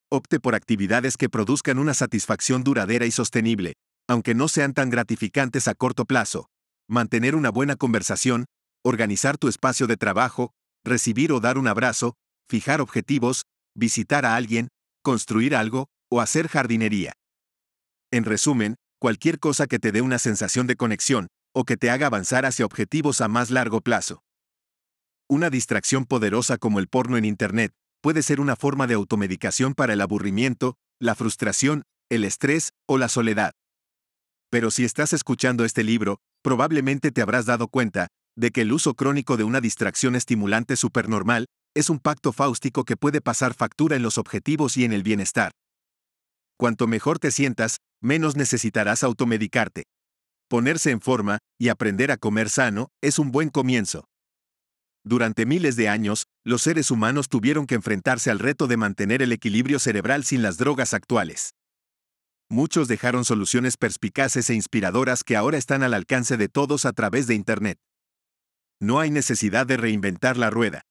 Opte por actividades que produzcan una satisfacción duradera y sostenible, aunque no sean tan gratificantes a corto plazo. Mantener una buena conversación, organizar tu espacio de trabajo, recibir o dar un abrazo, fijar objetivos, visitar a alguien, construir algo o hacer jardinería. En resumen, cualquier cosa que te dé una sensación de conexión, o que te haga avanzar hacia objetivos a más largo plazo. Una distracción poderosa como el porno en Internet puede ser una forma de automedicación para el aburrimiento, la frustración, el estrés o la soledad. Pero si estás escuchando este libro, probablemente te habrás dado cuenta de que el uso crónico de una distracción estimulante supernormal es un pacto fáustico que puede pasar factura en los objetivos y en el bienestar. Cuanto mejor te sientas, menos necesitarás automedicarte ponerse en forma y aprender a comer sano es un buen comienzo. Durante miles de años, los seres humanos tuvieron que enfrentarse al reto de mantener el equilibrio cerebral sin las drogas actuales. Muchos dejaron soluciones perspicaces e inspiradoras que ahora están al alcance de todos a través de Internet. No hay necesidad de reinventar la rueda.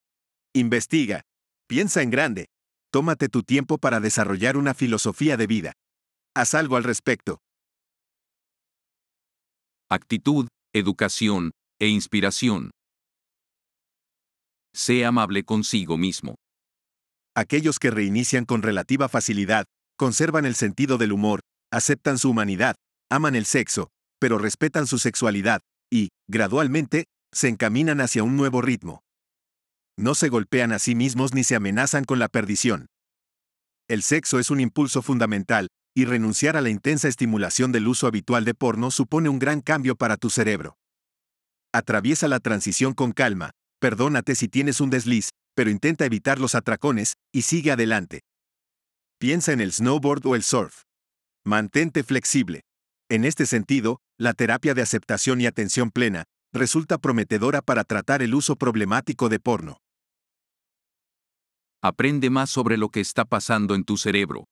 Investiga. Piensa en grande. Tómate tu tiempo para desarrollar una filosofía de vida. Haz algo al respecto actitud, educación e inspiración. Sé amable consigo mismo. Aquellos que reinician con relativa facilidad, conservan el sentido del humor, aceptan su humanidad, aman el sexo, pero respetan su sexualidad, y, gradualmente, se encaminan hacia un nuevo ritmo. No se golpean a sí mismos ni se amenazan con la perdición. El sexo es un impulso fundamental, y renunciar a la intensa estimulación del uso habitual de porno supone un gran cambio para tu cerebro. Atraviesa la transición con calma, perdónate si tienes un desliz, pero intenta evitar los atracones y sigue adelante. Piensa en el snowboard o el surf. Mantente flexible. En este sentido, la terapia de aceptación y atención plena resulta prometedora para tratar el uso problemático de porno. Aprende más sobre lo que está pasando en tu cerebro.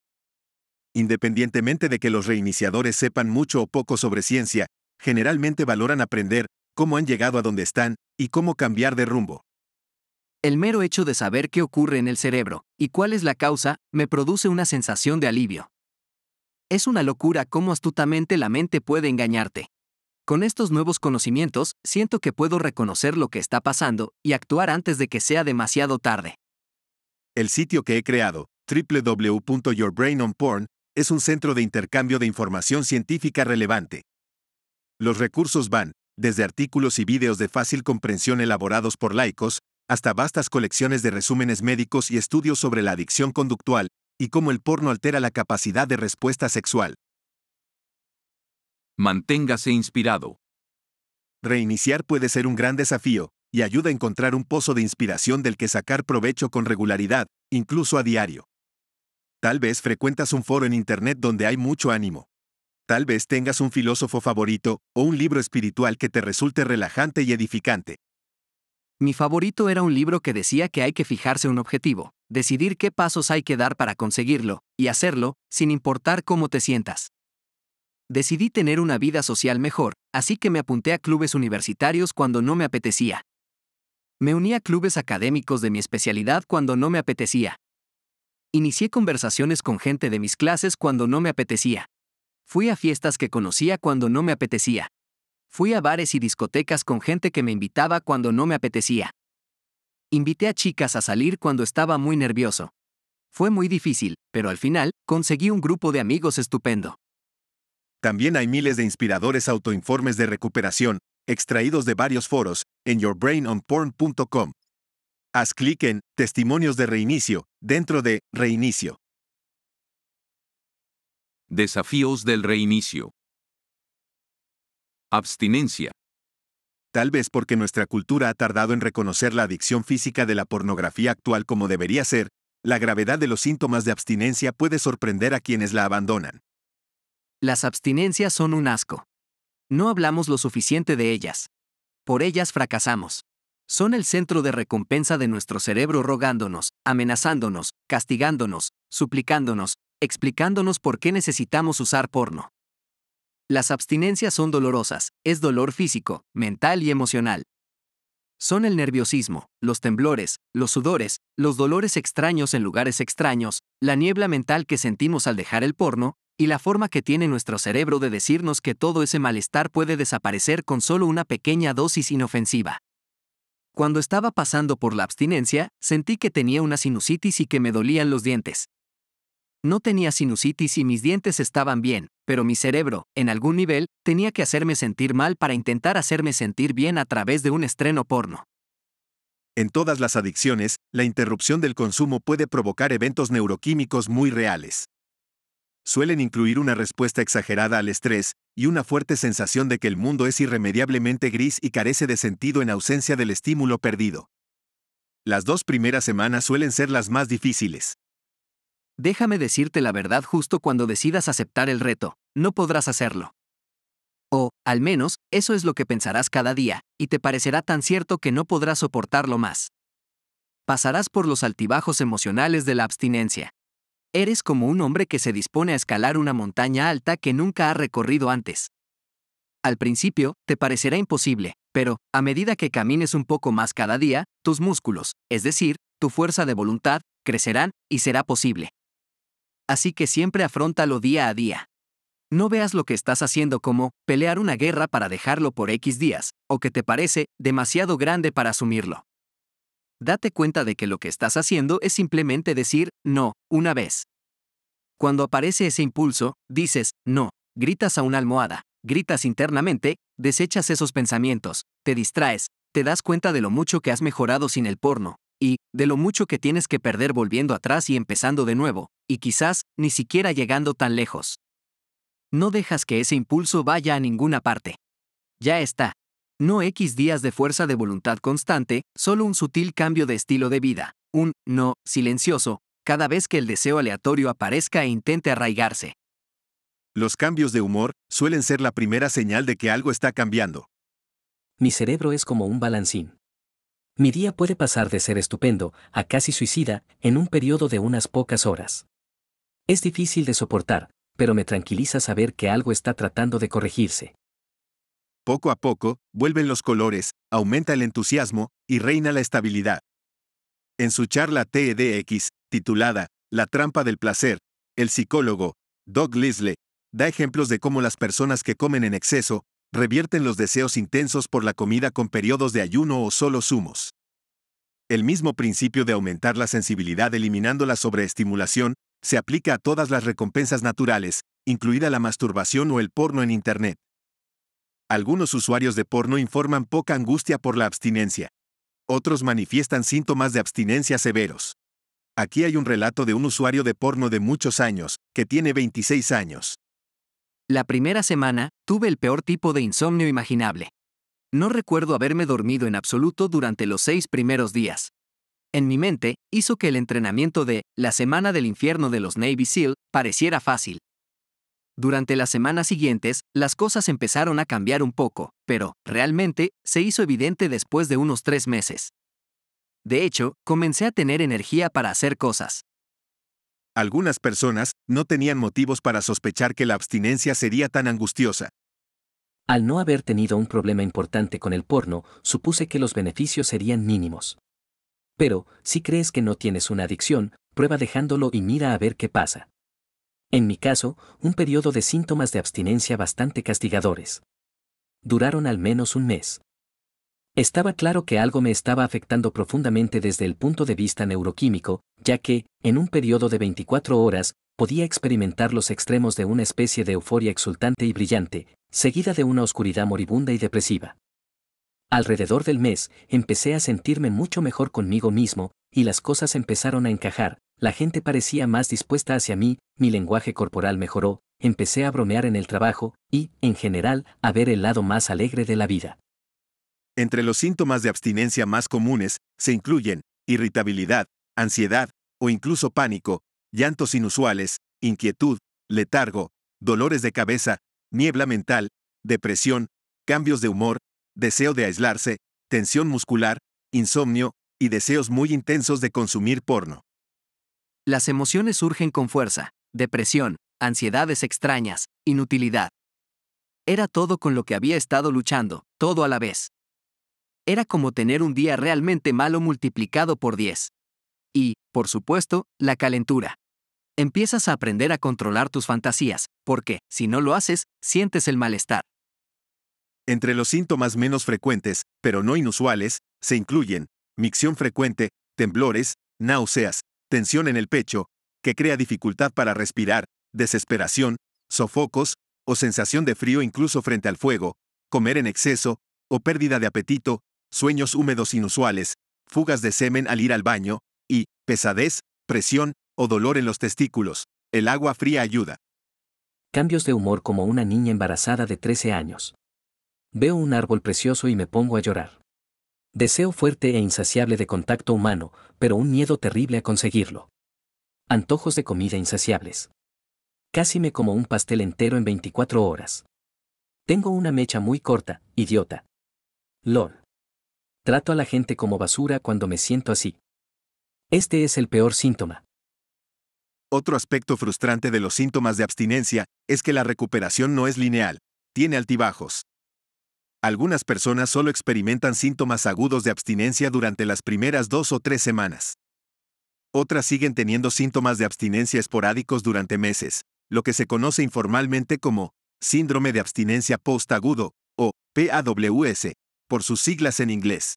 Independientemente de que los reiniciadores sepan mucho o poco sobre ciencia, generalmente valoran aprender cómo han llegado a donde están y cómo cambiar de rumbo. El mero hecho de saber qué ocurre en el cerebro y cuál es la causa me produce una sensación de alivio. Es una locura cómo astutamente la mente puede engañarte. Con estos nuevos conocimientos, siento que puedo reconocer lo que está pasando y actuar antes de que sea demasiado tarde. El sitio que he creado, www.yourbrainonporn, es un centro de intercambio de información científica relevante. Los recursos van, desde artículos y vídeos de fácil comprensión elaborados por laicos, hasta vastas colecciones de resúmenes médicos y estudios sobre la adicción conductual, y cómo el porno altera la capacidad de respuesta sexual. Manténgase inspirado. Reiniciar puede ser un gran desafío, y ayuda a encontrar un pozo de inspiración del que sacar provecho con regularidad, incluso a diario. Tal vez frecuentas un foro en Internet donde hay mucho ánimo. Tal vez tengas un filósofo favorito o un libro espiritual que te resulte relajante y edificante. Mi favorito era un libro que decía que hay que fijarse un objetivo, decidir qué pasos hay que dar para conseguirlo, y hacerlo, sin importar cómo te sientas. Decidí tener una vida social mejor, así que me apunté a clubes universitarios cuando no me apetecía. Me uní a clubes académicos de mi especialidad cuando no me apetecía. Inicié conversaciones con gente de mis clases cuando no me apetecía. Fui a fiestas que conocía cuando no me apetecía. Fui a bares y discotecas con gente que me invitaba cuando no me apetecía. Invité a chicas a salir cuando estaba muy nervioso. Fue muy difícil, pero al final conseguí un grupo de amigos estupendo. También hay miles de inspiradores autoinformes de recuperación, extraídos de varios foros, en yourbrainonporn.com. Haz clic en Testimonios de reinicio dentro de Reinicio. Desafíos del reinicio. Abstinencia. Tal vez porque nuestra cultura ha tardado en reconocer la adicción física de la pornografía actual como debería ser, la gravedad de los síntomas de abstinencia puede sorprender a quienes la abandonan. Las abstinencias son un asco. No hablamos lo suficiente de ellas. Por ellas fracasamos. Son el centro de recompensa de nuestro cerebro rogándonos, amenazándonos, castigándonos, suplicándonos, explicándonos por qué necesitamos usar porno. Las abstinencias son dolorosas, es dolor físico, mental y emocional. Son el nerviosismo, los temblores, los sudores, los dolores extraños en lugares extraños, la niebla mental que sentimos al dejar el porno, y la forma que tiene nuestro cerebro de decirnos que todo ese malestar puede desaparecer con solo una pequeña dosis inofensiva. Cuando estaba pasando por la abstinencia, sentí que tenía una sinusitis y que me dolían los dientes. No tenía sinusitis y mis dientes estaban bien, pero mi cerebro, en algún nivel, tenía que hacerme sentir mal para intentar hacerme sentir bien a través de un estreno porno. En todas las adicciones, la interrupción del consumo puede provocar eventos neuroquímicos muy reales. Suelen incluir una respuesta exagerada al estrés, y una fuerte sensación de que el mundo es irremediablemente gris y carece de sentido en ausencia del estímulo perdido. Las dos primeras semanas suelen ser las más difíciles. Déjame decirte la verdad justo cuando decidas aceptar el reto, no podrás hacerlo. O, al menos, eso es lo que pensarás cada día, y te parecerá tan cierto que no podrás soportarlo más. Pasarás por los altibajos emocionales de la abstinencia, Eres como un hombre que se dispone a escalar una montaña alta que nunca ha recorrido antes. Al principio, te parecerá imposible, pero, a medida que camines un poco más cada día, tus músculos, es decir, tu fuerza de voluntad, crecerán y será posible. Así que siempre afrontalo día a día. No veas lo que estás haciendo como pelear una guerra para dejarlo por X días, o que te parece demasiado grande para asumirlo date cuenta de que lo que estás haciendo es simplemente decir no una vez. Cuando aparece ese impulso, dices no, gritas a una almohada, gritas internamente, desechas esos pensamientos, te distraes, te das cuenta de lo mucho que has mejorado sin el porno, y, de lo mucho que tienes que perder volviendo atrás y empezando de nuevo, y quizás, ni siquiera llegando tan lejos. No dejas que ese impulso vaya a ninguna parte. Ya está, no X días de fuerza de voluntad constante, solo un sutil cambio de estilo de vida, un no silencioso, cada vez que el deseo aleatorio aparezca e intente arraigarse. Los cambios de humor suelen ser la primera señal de que algo está cambiando. Mi cerebro es como un balancín. Mi día puede pasar de ser estupendo a casi suicida en un periodo de unas pocas horas. Es difícil de soportar, pero me tranquiliza saber que algo está tratando de corregirse. Poco a poco, vuelven los colores, aumenta el entusiasmo y reina la estabilidad. En su charla TEDx, titulada La trampa del placer, el psicólogo Doug Lisle da ejemplos de cómo las personas que comen en exceso revierten los deseos intensos por la comida con periodos de ayuno o solo zumos. El mismo principio de aumentar la sensibilidad eliminando la sobreestimulación se aplica a todas las recompensas naturales, incluida la masturbación o el porno en Internet. Algunos usuarios de porno informan poca angustia por la abstinencia. Otros manifiestan síntomas de abstinencia severos. Aquí hay un relato de un usuario de porno de muchos años, que tiene 26 años. La primera semana, tuve el peor tipo de insomnio imaginable. No recuerdo haberme dormido en absoluto durante los seis primeros días. En mi mente, hizo que el entrenamiento de la Semana del Infierno de los Navy SEAL pareciera fácil. Durante las semanas siguientes, las cosas empezaron a cambiar un poco, pero, realmente, se hizo evidente después de unos tres meses. De hecho, comencé a tener energía para hacer cosas. Algunas personas no tenían motivos para sospechar que la abstinencia sería tan angustiosa. Al no haber tenido un problema importante con el porno, supuse que los beneficios serían mínimos. Pero, si crees que no tienes una adicción, prueba dejándolo y mira a ver qué pasa. En mi caso, un periodo de síntomas de abstinencia bastante castigadores. Duraron al menos un mes. Estaba claro que algo me estaba afectando profundamente desde el punto de vista neuroquímico, ya que, en un periodo de 24 horas, podía experimentar los extremos de una especie de euforia exultante y brillante, seguida de una oscuridad moribunda y depresiva. Alrededor del mes, empecé a sentirme mucho mejor conmigo mismo, y las cosas empezaron a encajar, la gente parecía más dispuesta hacia mí, mi lenguaje corporal mejoró, empecé a bromear en el trabajo y, en general, a ver el lado más alegre de la vida. Entre los síntomas de abstinencia más comunes se incluyen irritabilidad, ansiedad o incluso pánico, llantos inusuales, inquietud, letargo, dolores de cabeza, niebla mental, depresión, cambios de humor, deseo de aislarse, tensión muscular, insomnio y deseos muy intensos de consumir porno. Las emociones surgen con fuerza, depresión, ansiedades extrañas, inutilidad. Era todo con lo que había estado luchando, todo a la vez. Era como tener un día realmente malo multiplicado por 10. Y, por supuesto, la calentura. Empiezas a aprender a controlar tus fantasías, porque, si no lo haces, sientes el malestar. Entre los síntomas menos frecuentes, pero no inusuales, se incluyen micción frecuente, temblores, náuseas, tensión en el pecho, que crea dificultad para respirar, desesperación, sofocos, o sensación de frío incluso frente al fuego, comer en exceso, o pérdida de apetito, sueños húmedos inusuales, fugas de semen al ir al baño, y pesadez, presión o dolor en los testículos. El agua fría ayuda. Cambios de humor como una niña embarazada de 13 años. Veo un árbol precioso y me pongo a llorar. Deseo fuerte e insaciable de contacto humano, pero un miedo terrible a conseguirlo. Antojos de comida insaciables. Casi me como un pastel entero en 24 horas. Tengo una mecha muy corta, idiota. LOL. Trato a la gente como basura cuando me siento así. Este es el peor síntoma. Otro aspecto frustrante de los síntomas de abstinencia es que la recuperación no es lineal, tiene altibajos. Algunas personas solo experimentan síntomas agudos de abstinencia durante las primeras dos o tres semanas. Otras siguen teniendo síntomas de abstinencia esporádicos durante meses, lo que se conoce informalmente como síndrome de abstinencia postagudo, o PAWS, por sus siglas en inglés.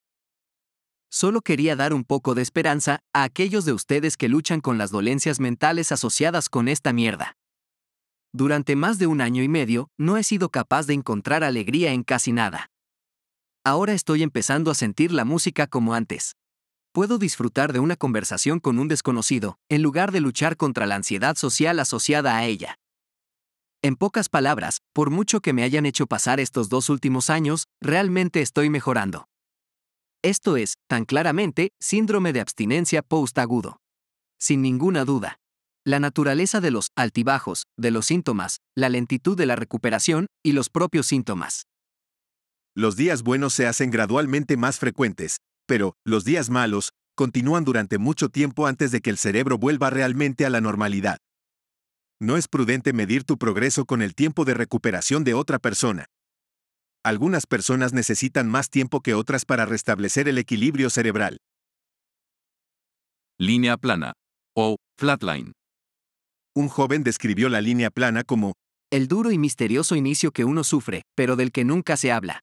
Solo quería dar un poco de esperanza a aquellos de ustedes que luchan con las dolencias mentales asociadas con esta mierda durante más de un año y medio, no he sido capaz de encontrar alegría en casi nada. Ahora estoy empezando a sentir la música como antes. Puedo disfrutar de una conversación con un desconocido, en lugar de luchar contra la ansiedad social asociada a ella. En pocas palabras, por mucho que me hayan hecho pasar estos dos últimos años, realmente estoy mejorando. Esto es, tan claramente, síndrome de abstinencia postagudo. Sin ninguna duda. La naturaleza de los altibajos de los síntomas, la lentitud de la recuperación y los propios síntomas. Los días buenos se hacen gradualmente más frecuentes, pero los días malos continúan durante mucho tiempo antes de que el cerebro vuelva realmente a la normalidad. No es prudente medir tu progreso con el tiempo de recuperación de otra persona. Algunas personas necesitan más tiempo que otras para restablecer el equilibrio cerebral. Línea plana o flatline un joven describió la línea plana como el duro y misterioso inicio que uno sufre, pero del que nunca se habla.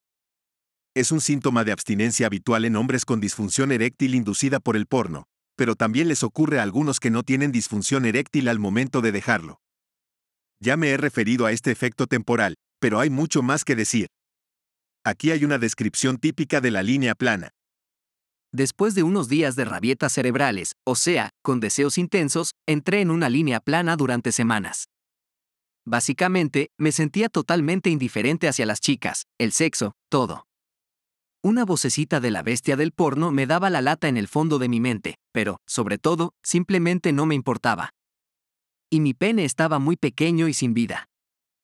Es un síntoma de abstinencia habitual en hombres con disfunción eréctil inducida por el porno, pero también les ocurre a algunos que no tienen disfunción eréctil al momento de dejarlo. Ya me he referido a este efecto temporal, pero hay mucho más que decir. Aquí hay una descripción típica de la línea plana, Después de unos días de rabietas cerebrales, o sea, con deseos intensos, entré en una línea plana durante semanas. Básicamente, me sentía totalmente indiferente hacia las chicas, el sexo, todo. Una vocecita de la bestia del porno me daba la lata en el fondo de mi mente, pero, sobre todo, simplemente no me importaba. Y mi pene estaba muy pequeño y sin vida.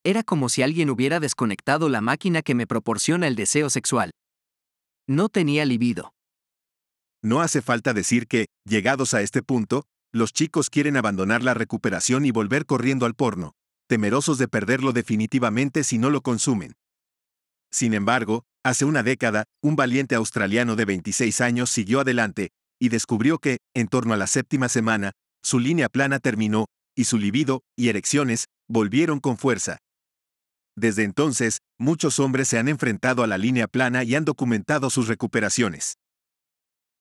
Era como si alguien hubiera desconectado la máquina que me proporciona el deseo sexual. No tenía libido. No hace falta decir que, llegados a este punto, los chicos quieren abandonar la recuperación y volver corriendo al porno, temerosos de perderlo definitivamente si no lo consumen. Sin embargo, hace una década, un valiente australiano de 26 años siguió adelante y descubrió que, en torno a la séptima semana, su línea plana terminó, y su libido y erecciones volvieron con fuerza. Desde entonces, muchos hombres se han enfrentado a la línea plana y han documentado sus recuperaciones.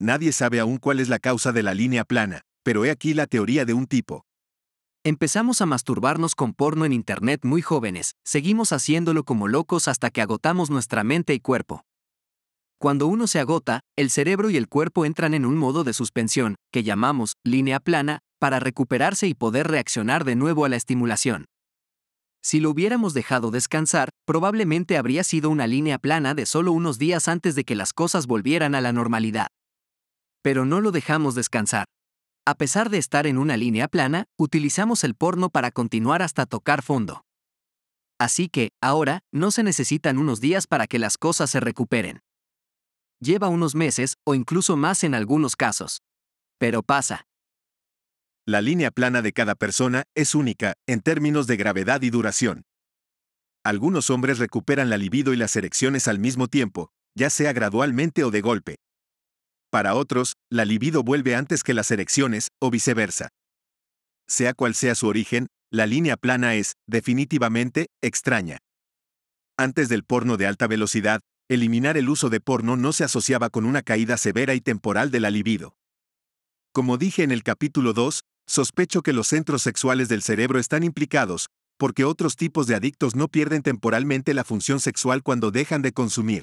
Nadie sabe aún cuál es la causa de la línea plana, pero he aquí la teoría de un tipo. Empezamos a masturbarnos con porno en Internet muy jóvenes, seguimos haciéndolo como locos hasta que agotamos nuestra mente y cuerpo. Cuando uno se agota, el cerebro y el cuerpo entran en un modo de suspensión, que llamamos línea plana, para recuperarse y poder reaccionar de nuevo a la estimulación. Si lo hubiéramos dejado descansar, probablemente habría sido una línea plana de solo unos días antes de que las cosas volvieran a la normalidad pero no lo dejamos descansar. A pesar de estar en una línea plana, utilizamos el porno para continuar hasta tocar fondo. Así que, ahora, no se necesitan unos días para que las cosas se recuperen. Lleva unos meses o incluso más en algunos casos. Pero pasa. La línea plana de cada persona es única en términos de gravedad y duración. Algunos hombres recuperan la libido y las erecciones al mismo tiempo, ya sea gradualmente o de golpe, para otros, la libido vuelve antes que las erecciones, o viceversa. Sea cual sea su origen, la línea plana es, definitivamente, extraña. Antes del porno de alta velocidad, eliminar el uso de porno no se asociaba con una caída severa y temporal de la libido. Como dije en el capítulo 2, sospecho que los centros sexuales del cerebro están implicados, porque otros tipos de adictos no pierden temporalmente la función sexual cuando dejan de consumir.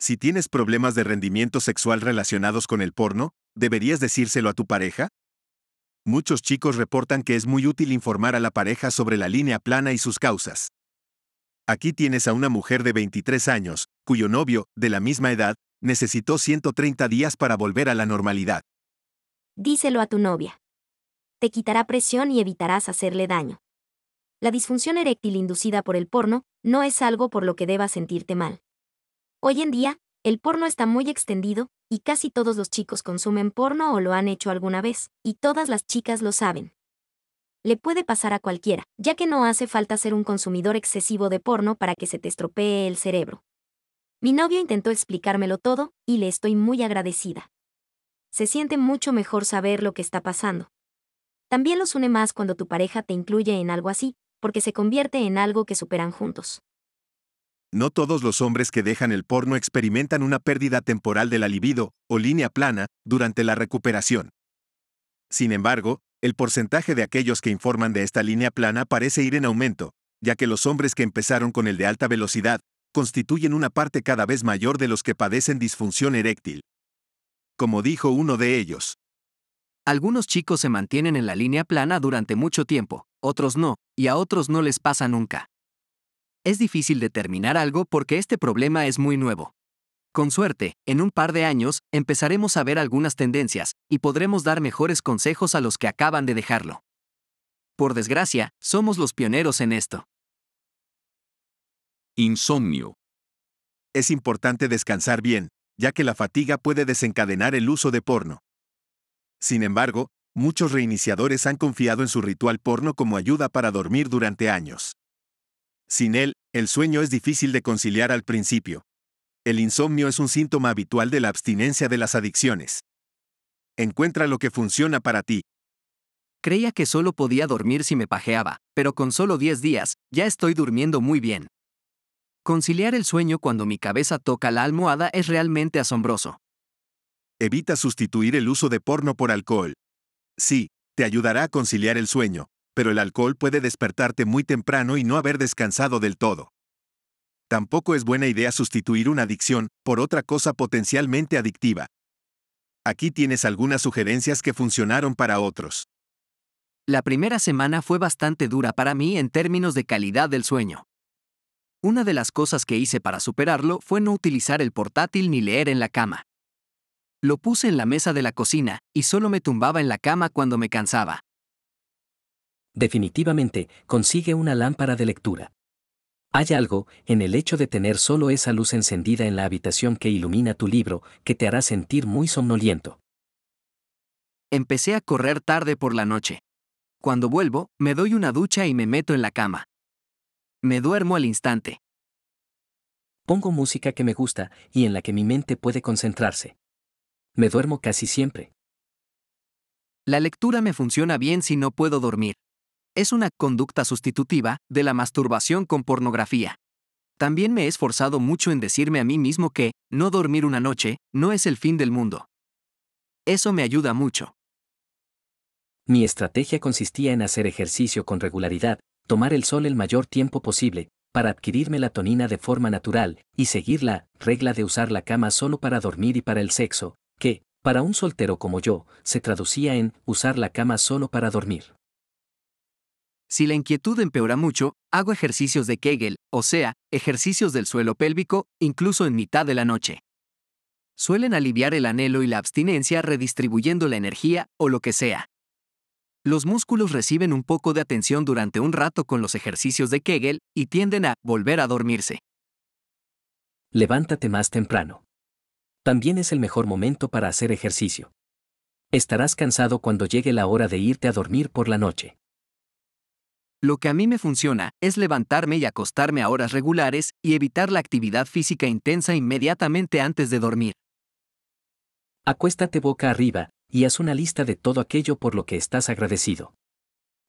Si tienes problemas de rendimiento sexual relacionados con el porno, ¿deberías decírselo a tu pareja? Muchos chicos reportan que es muy útil informar a la pareja sobre la línea plana y sus causas. Aquí tienes a una mujer de 23 años, cuyo novio, de la misma edad, necesitó 130 días para volver a la normalidad. Díselo a tu novia. Te quitará presión y evitarás hacerle daño. La disfunción eréctil inducida por el porno no es algo por lo que debas sentirte mal. Hoy en día, el porno está muy extendido, y casi todos los chicos consumen porno o lo han hecho alguna vez, y todas las chicas lo saben. Le puede pasar a cualquiera, ya que no hace falta ser un consumidor excesivo de porno para que se te estropee el cerebro. Mi novio intentó explicármelo todo, y le estoy muy agradecida. Se siente mucho mejor saber lo que está pasando. También los une más cuando tu pareja te incluye en algo así, porque se convierte en algo que superan juntos. No todos los hombres que dejan el porno experimentan una pérdida temporal de la libido, o línea plana, durante la recuperación. Sin embargo, el porcentaje de aquellos que informan de esta línea plana parece ir en aumento, ya que los hombres que empezaron con el de alta velocidad constituyen una parte cada vez mayor de los que padecen disfunción eréctil. Como dijo uno de ellos. Algunos chicos se mantienen en la línea plana durante mucho tiempo, otros no, y a otros no les pasa nunca es difícil determinar algo porque este problema es muy nuevo. Con suerte, en un par de años, empezaremos a ver algunas tendencias y podremos dar mejores consejos a los que acaban de dejarlo. Por desgracia, somos los pioneros en esto. Insomnio. Es importante descansar bien, ya que la fatiga puede desencadenar el uso de porno. Sin embargo, muchos reiniciadores han confiado en su ritual porno como ayuda para dormir durante años. Sin él, el sueño es difícil de conciliar al principio. El insomnio es un síntoma habitual de la abstinencia de las adicciones. Encuentra lo que funciona para ti. Creía que solo podía dormir si me pajeaba, pero con solo 10 días, ya estoy durmiendo muy bien. Conciliar el sueño cuando mi cabeza toca la almohada es realmente asombroso. Evita sustituir el uso de porno por alcohol. Sí, te ayudará a conciliar el sueño, pero el alcohol puede despertarte muy temprano y no haber descansado del todo. Tampoco es buena idea sustituir una adicción por otra cosa potencialmente adictiva. Aquí tienes algunas sugerencias que funcionaron para otros. La primera semana fue bastante dura para mí en términos de calidad del sueño. Una de las cosas que hice para superarlo fue no utilizar el portátil ni leer en la cama. Lo puse en la mesa de la cocina y solo me tumbaba en la cama cuando me cansaba definitivamente, consigue una lámpara de lectura. Hay algo, en el hecho de tener solo esa luz encendida en la habitación que ilumina tu libro, que te hará sentir muy somnoliento. Empecé a correr tarde por la noche. Cuando vuelvo, me doy una ducha y me meto en la cama. Me duermo al instante. Pongo música que me gusta y en la que mi mente puede concentrarse. Me duermo casi siempre. La lectura me funciona bien si no puedo dormir es una conducta sustitutiva de la masturbación con pornografía. También me he esforzado mucho en decirme a mí mismo que, no dormir una noche, no es el fin del mundo. Eso me ayuda mucho. Mi estrategia consistía en hacer ejercicio con regularidad, tomar el sol el mayor tiempo posible, para adquirir melatonina de forma natural, y seguir la regla de usar la cama solo para dormir y para el sexo, que, para un soltero como yo, se traducía en usar la cama solo para dormir. Si la inquietud empeora mucho, hago ejercicios de Kegel, o sea, ejercicios del suelo pélvico, incluso en mitad de la noche. Suelen aliviar el anhelo y la abstinencia redistribuyendo la energía o lo que sea. Los músculos reciben un poco de atención durante un rato con los ejercicios de Kegel y tienden a volver a dormirse. Levántate más temprano. También es el mejor momento para hacer ejercicio. Estarás cansado cuando llegue la hora de irte a dormir por la noche. Lo que a mí me funciona es levantarme y acostarme a horas regulares y evitar la actividad física intensa inmediatamente antes de dormir. Acuéstate boca arriba y haz una lista de todo aquello por lo que estás agradecido.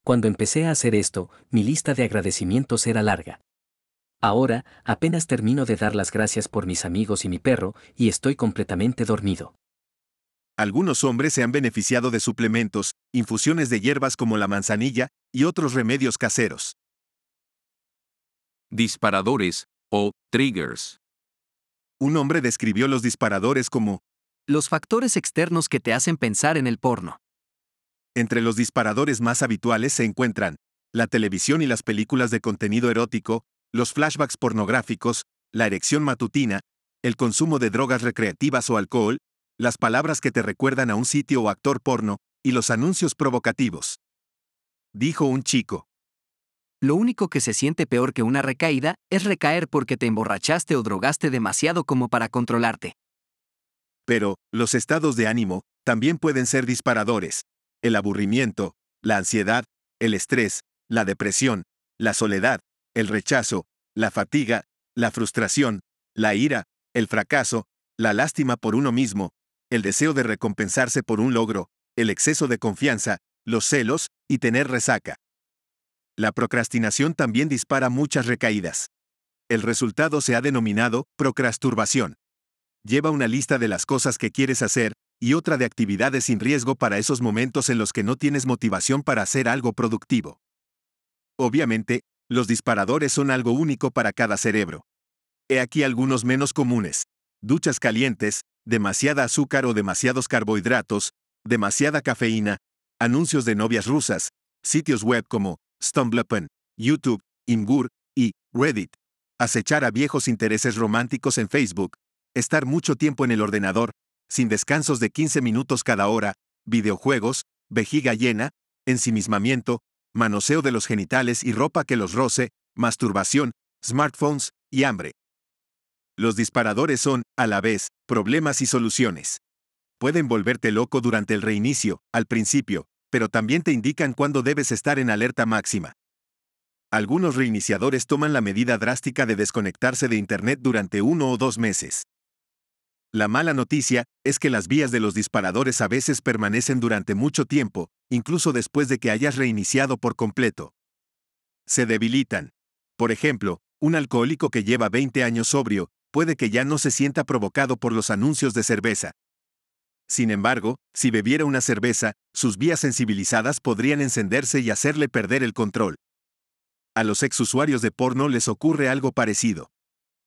Cuando empecé a hacer esto, mi lista de agradecimientos era larga. Ahora, apenas termino de dar las gracias por mis amigos y mi perro, y estoy completamente dormido. Algunos hombres se han beneficiado de suplementos, infusiones de hierbas como la manzanilla y otros remedios caseros. Disparadores o triggers. Un hombre describió los disparadores como los factores externos que te hacen pensar en el porno. Entre los disparadores más habituales se encuentran la televisión y las películas de contenido erótico, los flashbacks pornográficos, la erección matutina, el consumo de drogas recreativas o alcohol, las palabras que te recuerdan a un sitio o actor porno, y los anuncios provocativos. Dijo un chico. Lo único que se siente peor que una recaída es recaer porque te emborrachaste o drogaste demasiado como para controlarte. Pero, los estados de ánimo también pueden ser disparadores. El aburrimiento, la ansiedad, el estrés, la depresión, la soledad, el rechazo, la fatiga, la frustración, la ira, el fracaso, la lástima por uno mismo, el deseo de recompensarse por un logro, el exceso de confianza, los celos y tener resaca. La procrastinación también dispara muchas recaídas. El resultado se ha denominado procrasturbación. Lleva una lista de las cosas que quieres hacer y otra de actividades sin riesgo para esos momentos en los que no tienes motivación para hacer algo productivo. Obviamente, los disparadores son algo único para cada cerebro. He aquí algunos menos comunes. Duchas calientes, demasiada azúcar o demasiados carbohidratos, demasiada cafeína, anuncios de novias rusas, sitios web como StumbleUpon, YouTube, Imgur y Reddit, acechar a viejos intereses románticos en Facebook, estar mucho tiempo en el ordenador, sin descansos de 15 minutos cada hora, videojuegos, vejiga llena, ensimismamiento, manoseo de los genitales y ropa que los roce, masturbación, smartphones y hambre. Los disparadores son, a la vez, problemas y soluciones. Pueden volverte loco durante el reinicio, al principio, pero también te indican cuándo debes estar en alerta máxima. Algunos reiniciadores toman la medida drástica de desconectarse de Internet durante uno o dos meses. La mala noticia es que las vías de los disparadores a veces permanecen durante mucho tiempo, incluso después de que hayas reiniciado por completo. Se debilitan. Por ejemplo, un alcohólico que lleva 20 años sobrio puede que ya no se sienta provocado por los anuncios de cerveza. Sin embargo, si bebiera una cerveza, sus vías sensibilizadas podrían encenderse y hacerle perder el control. A los ex-usuarios de porno les ocurre algo parecido.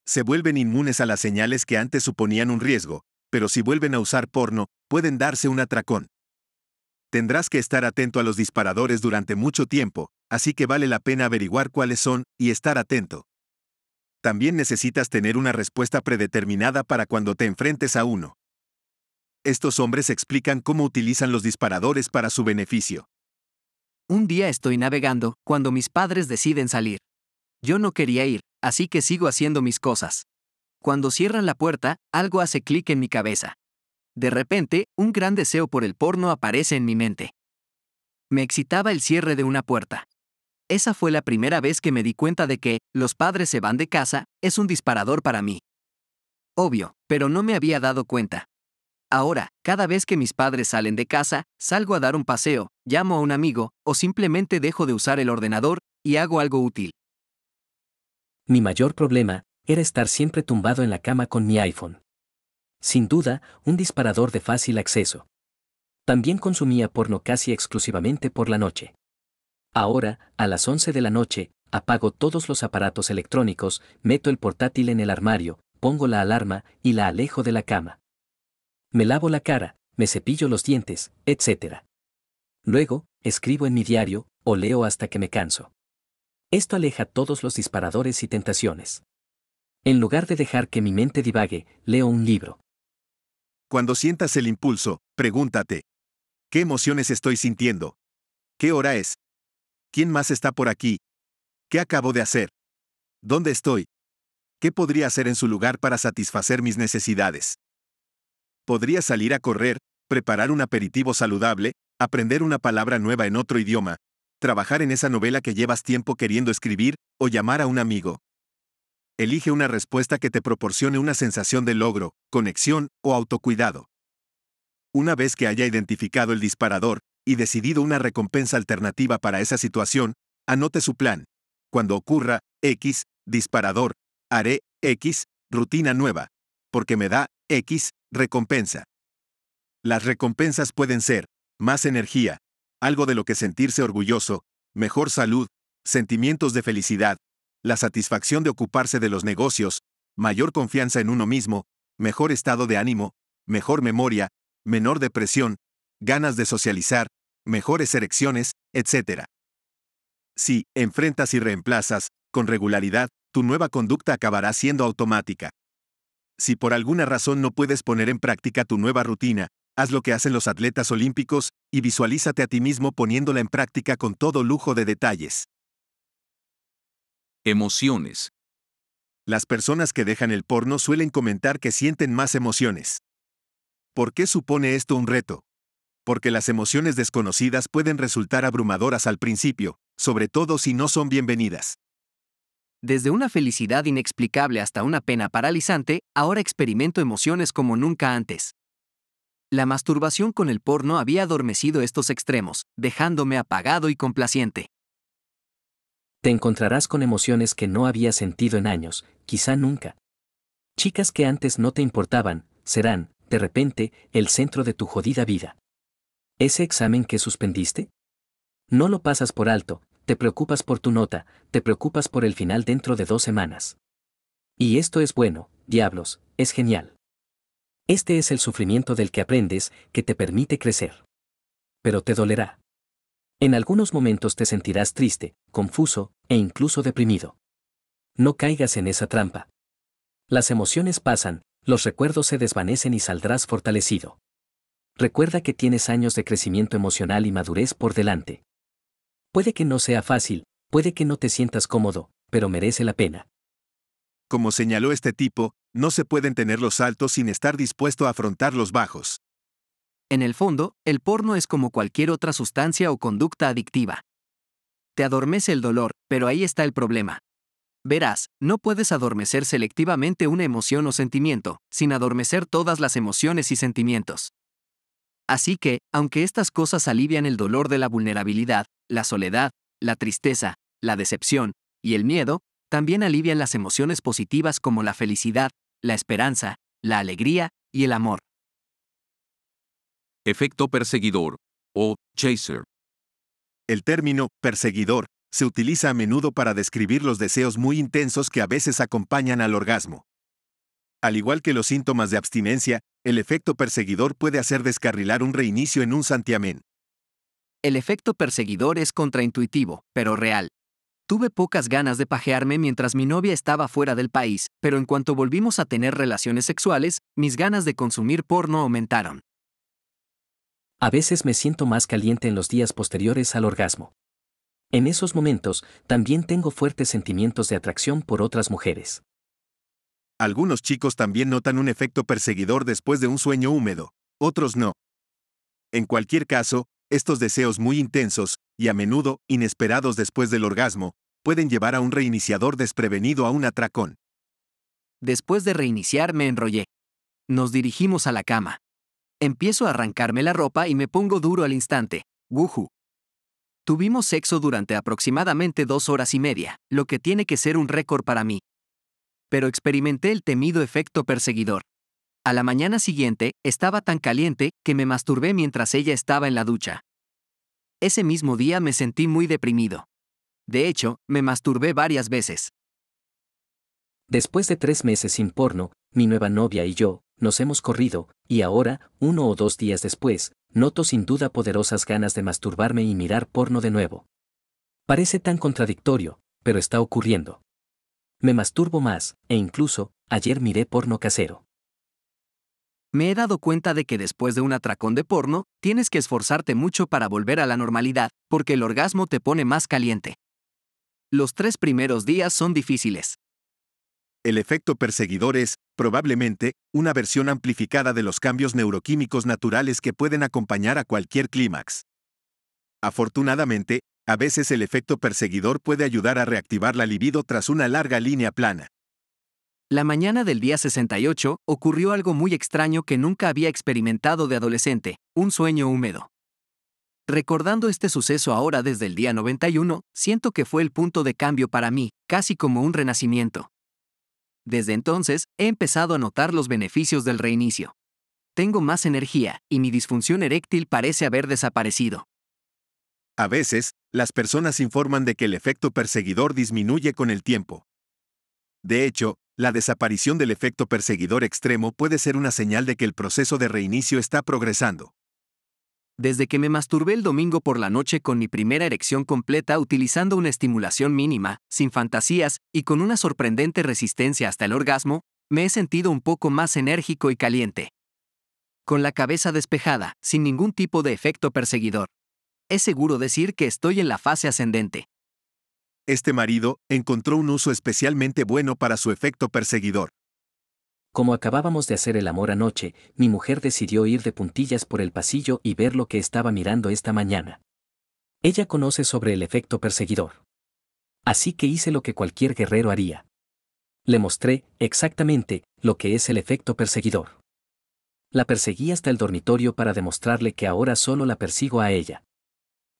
Se vuelven inmunes a las señales que antes suponían un riesgo, pero si vuelven a usar porno, pueden darse un atracón. Tendrás que estar atento a los disparadores durante mucho tiempo, así que vale la pena averiguar cuáles son y estar atento también necesitas tener una respuesta predeterminada para cuando te enfrentes a uno. Estos hombres explican cómo utilizan los disparadores para su beneficio. Un día estoy navegando, cuando mis padres deciden salir. Yo no quería ir, así que sigo haciendo mis cosas. Cuando cierran la puerta, algo hace clic en mi cabeza. De repente, un gran deseo por el porno aparece en mi mente. Me excitaba el cierre de una puerta. Esa fue la primera vez que me di cuenta de que, los padres se van de casa, es un disparador para mí. Obvio, pero no me había dado cuenta. Ahora, cada vez que mis padres salen de casa, salgo a dar un paseo, llamo a un amigo, o simplemente dejo de usar el ordenador, y hago algo útil. Mi mayor problema era estar siempre tumbado en la cama con mi iPhone. Sin duda, un disparador de fácil acceso. También consumía porno casi exclusivamente por la noche. Ahora, a las 11 de la noche, apago todos los aparatos electrónicos, meto el portátil en el armario, pongo la alarma y la alejo de la cama. Me lavo la cara, me cepillo los dientes, etc. Luego, escribo en mi diario o leo hasta que me canso. Esto aleja todos los disparadores y tentaciones. En lugar de dejar que mi mente divague, leo un libro. Cuando sientas el impulso, pregúntate, ¿qué emociones estoy sintiendo? ¿Qué hora es? ¿Quién más está por aquí? ¿Qué acabo de hacer? ¿Dónde estoy? ¿Qué podría hacer en su lugar para satisfacer mis necesidades? Podría salir a correr, preparar un aperitivo saludable, aprender una palabra nueva en otro idioma, trabajar en esa novela que llevas tiempo queriendo escribir o llamar a un amigo. Elige una respuesta que te proporcione una sensación de logro, conexión o autocuidado. Una vez que haya identificado el disparador, y decidido una recompensa alternativa para esa situación, anote su plan. Cuando ocurra X, disparador, haré X, rutina nueva, porque me da X, recompensa. Las recompensas pueden ser más energía, algo de lo que sentirse orgulloso, mejor salud, sentimientos de felicidad, la satisfacción de ocuparse de los negocios, mayor confianza en uno mismo, mejor estado de ánimo, mejor memoria, menor depresión, ganas de socializar, mejores erecciones, etc. Si enfrentas y reemplazas, con regularidad, tu nueva conducta acabará siendo automática. Si por alguna razón no puedes poner en práctica tu nueva rutina, haz lo que hacen los atletas olímpicos y visualízate a ti mismo poniéndola en práctica con todo lujo de detalles. Emociones. Las personas que dejan el porno suelen comentar que sienten más emociones. ¿Por qué supone esto un reto? porque las emociones desconocidas pueden resultar abrumadoras al principio, sobre todo si no son bienvenidas. Desde una felicidad inexplicable hasta una pena paralizante, ahora experimento emociones como nunca antes. La masturbación con el porno había adormecido estos extremos, dejándome apagado y complaciente. Te encontrarás con emociones que no había sentido en años, quizá nunca. Chicas que antes no te importaban, serán, de repente, el centro de tu jodida vida. ¿Ese examen que suspendiste? No lo pasas por alto, te preocupas por tu nota, te preocupas por el final dentro de dos semanas. Y esto es bueno, diablos, es genial. Este es el sufrimiento del que aprendes, que te permite crecer. Pero te dolerá. En algunos momentos te sentirás triste, confuso e incluso deprimido. No caigas en esa trampa. Las emociones pasan, los recuerdos se desvanecen y saldrás fortalecido. Recuerda que tienes años de crecimiento emocional y madurez por delante. Puede que no sea fácil, puede que no te sientas cómodo, pero merece la pena. Como señaló este tipo, no se pueden tener los altos sin estar dispuesto a afrontar los bajos. En el fondo, el porno es como cualquier otra sustancia o conducta adictiva. Te adormece el dolor, pero ahí está el problema. Verás, no puedes adormecer selectivamente una emoción o sentimiento, sin adormecer todas las emociones y sentimientos. Así que, aunque estas cosas alivian el dolor de la vulnerabilidad, la soledad, la tristeza, la decepción y el miedo, también alivian las emociones positivas como la felicidad, la esperanza, la alegría y el amor. Efecto perseguidor o chaser. El término perseguidor se utiliza a menudo para describir los deseos muy intensos que a veces acompañan al orgasmo. Al igual que los síntomas de abstinencia, el efecto perseguidor puede hacer descarrilar un reinicio en un santiamén. El efecto perseguidor es contraintuitivo, pero real. Tuve pocas ganas de pajearme mientras mi novia estaba fuera del país, pero en cuanto volvimos a tener relaciones sexuales, mis ganas de consumir porno aumentaron. A veces me siento más caliente en los días posteriores al orgasmo. En esos momentos, también tengo fuertes sentimientos de atracción por otras mujeres. Algunos chicos también notan un efecto perseguidor después de un sueño húmedo, otros no. En cualquier caso, estos deseos muy intensos, y a menudo inesperados después del orgasmo, pueden llevar a un reiniciador desprevenido a un atracón. Después de reiniciar me enrollé. Nos dirigimos a la cama. Empiezo a arrancarme la ropa y me pongo duro al instante. Wuhu. Tuvimos sexo durante aproximadamente dos horas y media, lo que tiene que ser un récord para mí pero experimenté el temido efecto perseguidor. A la mañana siguiente, estaba tan caliente que me masturbé mientras ella estaba en la ducha. Ese mismo día me sentí muy deprimido. De hecho, me masturbé varias veces. Después de tres meses sin porno, mi nueva novia y yo, nos hemos corrido, y ahora, uno o dos días después, noto sin duda poderosas ganas de masturbarme y mirar porno de nuevo. Parece tan contradictorio, pero está ocurriendo me masturbo más, e incluso, ayer miré porno casero. Me he dado cuenta de que después de un atracón de porno, tienes que esforzarte mucho para volver a la normalidad, porque el orgasmo te pone más caliente. Los tres primeros días son difíciles. El efecto perseguidor es, probablemente, una versión amplificada de los cambios neuroquímicos naturales que pueden acompañar a cualquier clímax. Afortunadamente, a veces el efecto perseguidor puede ayudar a reactivar la libido tras una larga línea plana. La mañana del día 68 ocurrió algo muy extraño que nunca había experimentado de adolescente, un sueño húmedo. Recordando este suceso ahora desde el día 91, siento que fue el punto de cambio para mí, casi como un renacimiento. Desde entonces, he empezado a notar los beneficios del reinicio. Tengo más energía, y mi disfunción eréctil parece haber desaparecido. A veces, las personas informan de que el efecto perseguidor disminuye con el tiempo. De hecho, la desaparición del efecto perseguidor extremo puede ser una señal de que el proceso de reinicio está progresando. Desde que me masturbé el domingo por la noche con mi primera erección completa utilizando una estimulación mínima, sin fantasías y con una sorprendente resistencia hasta el orgasmo, me he sentido un poco más enérgico y caliente. Con la cabeza despejada, sin ningún tipo de efecto perseguidor es seguro decir que estoy en la fase ascendente. Este marido encontró un uso especialmente bueno para su efecto perseguidor. Como acabábamos de hacer el amor anoche, mi mujer decidió ir de puntillas por el pasillo y ver lo que estaba mirando esta mañana. Ella conoce sobre el efecto perseguidor. Así que hice lo que cualquier guerrero haría. Le mostré, exactamente, lo que es el efecto perseguidor. La perseguí hasta el dormitorio para demostrarle que ahora solo la persigo a ella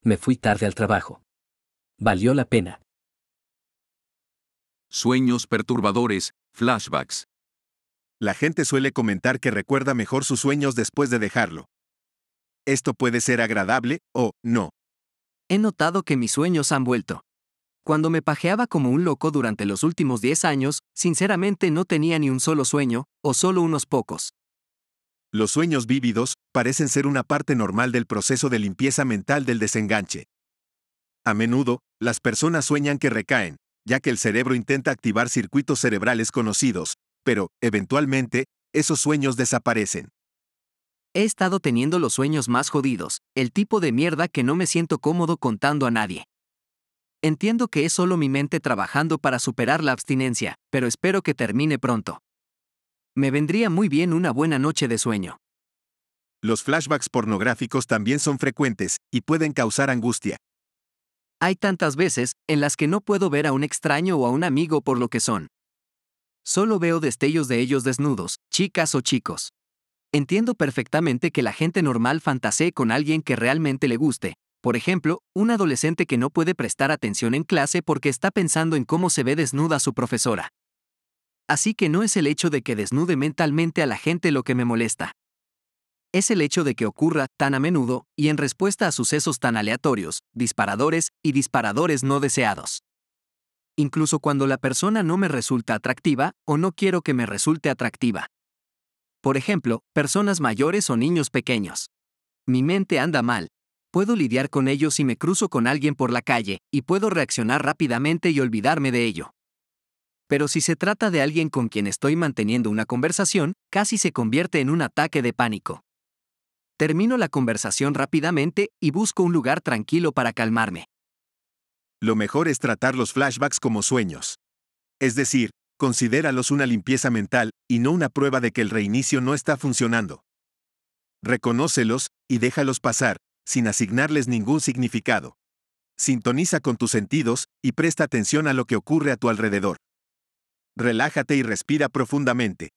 me fui tarde al trabajo. Valió la pena. Sueños perturbadores, flashbacks. La gente suele comentar que recuerda mejor sus sueños después de dejarlo. Esto puede ser agradable o no. He notado que mis sueños han vuelto. Cuando me pajeaba como un loco durante los últimos 10 años, sinceramente no tenía ni un solo sueño, o solo unos pocos. Los sueños vívidos parecen ser una parte normal del proceso de limpieza mental del desenganche. A menudo, las personas sueñan que recaen, ya que el cerebro intenta activar circuitos cerebrales conocidos, pero, eventualmente, esos sueños desaparecen. He estado teniendo los sueños más jodidos, el tipo de mierda que no me siento cómodo contando a nadie. Entiendo que es solo mi mente trabajando para superar la abstinencia, pero espero que termine pronto. Me vendría muy bien una buena noche de sueño. Los flashbacks pornográficos también son frecuentes y pueden causar angustia. Hay tantas veces en las que no puedo ver a un extraño o a un amigo por lo que son. Solo veo destellos de ellos desnudos, chicas o chicos. Entiendo perfectamente que la gente normal fantasee con alguien que realmente le guste. Por ejemplo, un adolescente que no puede prestar atención en clase porque está pensando en cómo se ve desnuda su profesora. Así que no es el hecho de que desnude mentalmente a la gente lo que me molesta. Es el hecho de que ocurra tan a menudo y en respuesta a sucesos tan aleatorios, disparadores y disparadores no deseados. Incluso cuando la persona no me resulta atractiva o no quiero que me resulte atractiva. Por ejemplo, personas mayores o niños pequeños. Mi mente anda mal. Puedo lidiar con ellos si me cruzo con alguien por la calle, y puedo reaccionar rápidamente y olvidarme de ello pero si se trata de alguien con quien estoy manteniendo una conversación, casi se convierte en un ataque de pánico. Termino la conversación rápidamente y busco un lugar tranquilo para calmarme. Lo mejor es tratar los flashbacks como sueños. Es decir, considéralos una limpieza mental y no una prueba de que el reinicio no está funcionando. Reconócelos y déjalos pasar, sin asignarles ningún significado. Sintoniza con tus sentidos y presta atención a lo que ocurre a tu alrededor relájate y respira profundamente.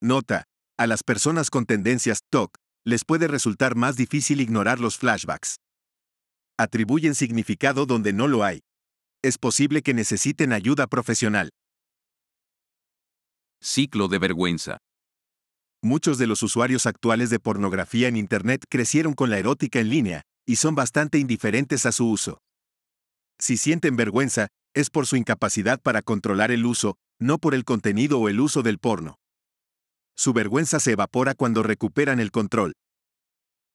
Nota, a las personas con tendencias TOC les puede resultar más difícil ignorar los flashbacks. Atribuyen significado donde no lo hay. Es posible que necesiten ayuda profesional. Ciclo de vergüenza. Muchos de los usuarios actuales de pornografía en Internet crecieron con la erótica en línea, y son bastante indiferentes a su uso. Si sienten vergüenza, es por su incapacidad para controlar el uso, no por el contenido o el uso del porno. Su vergüenza se evapora cuando recuperan el control.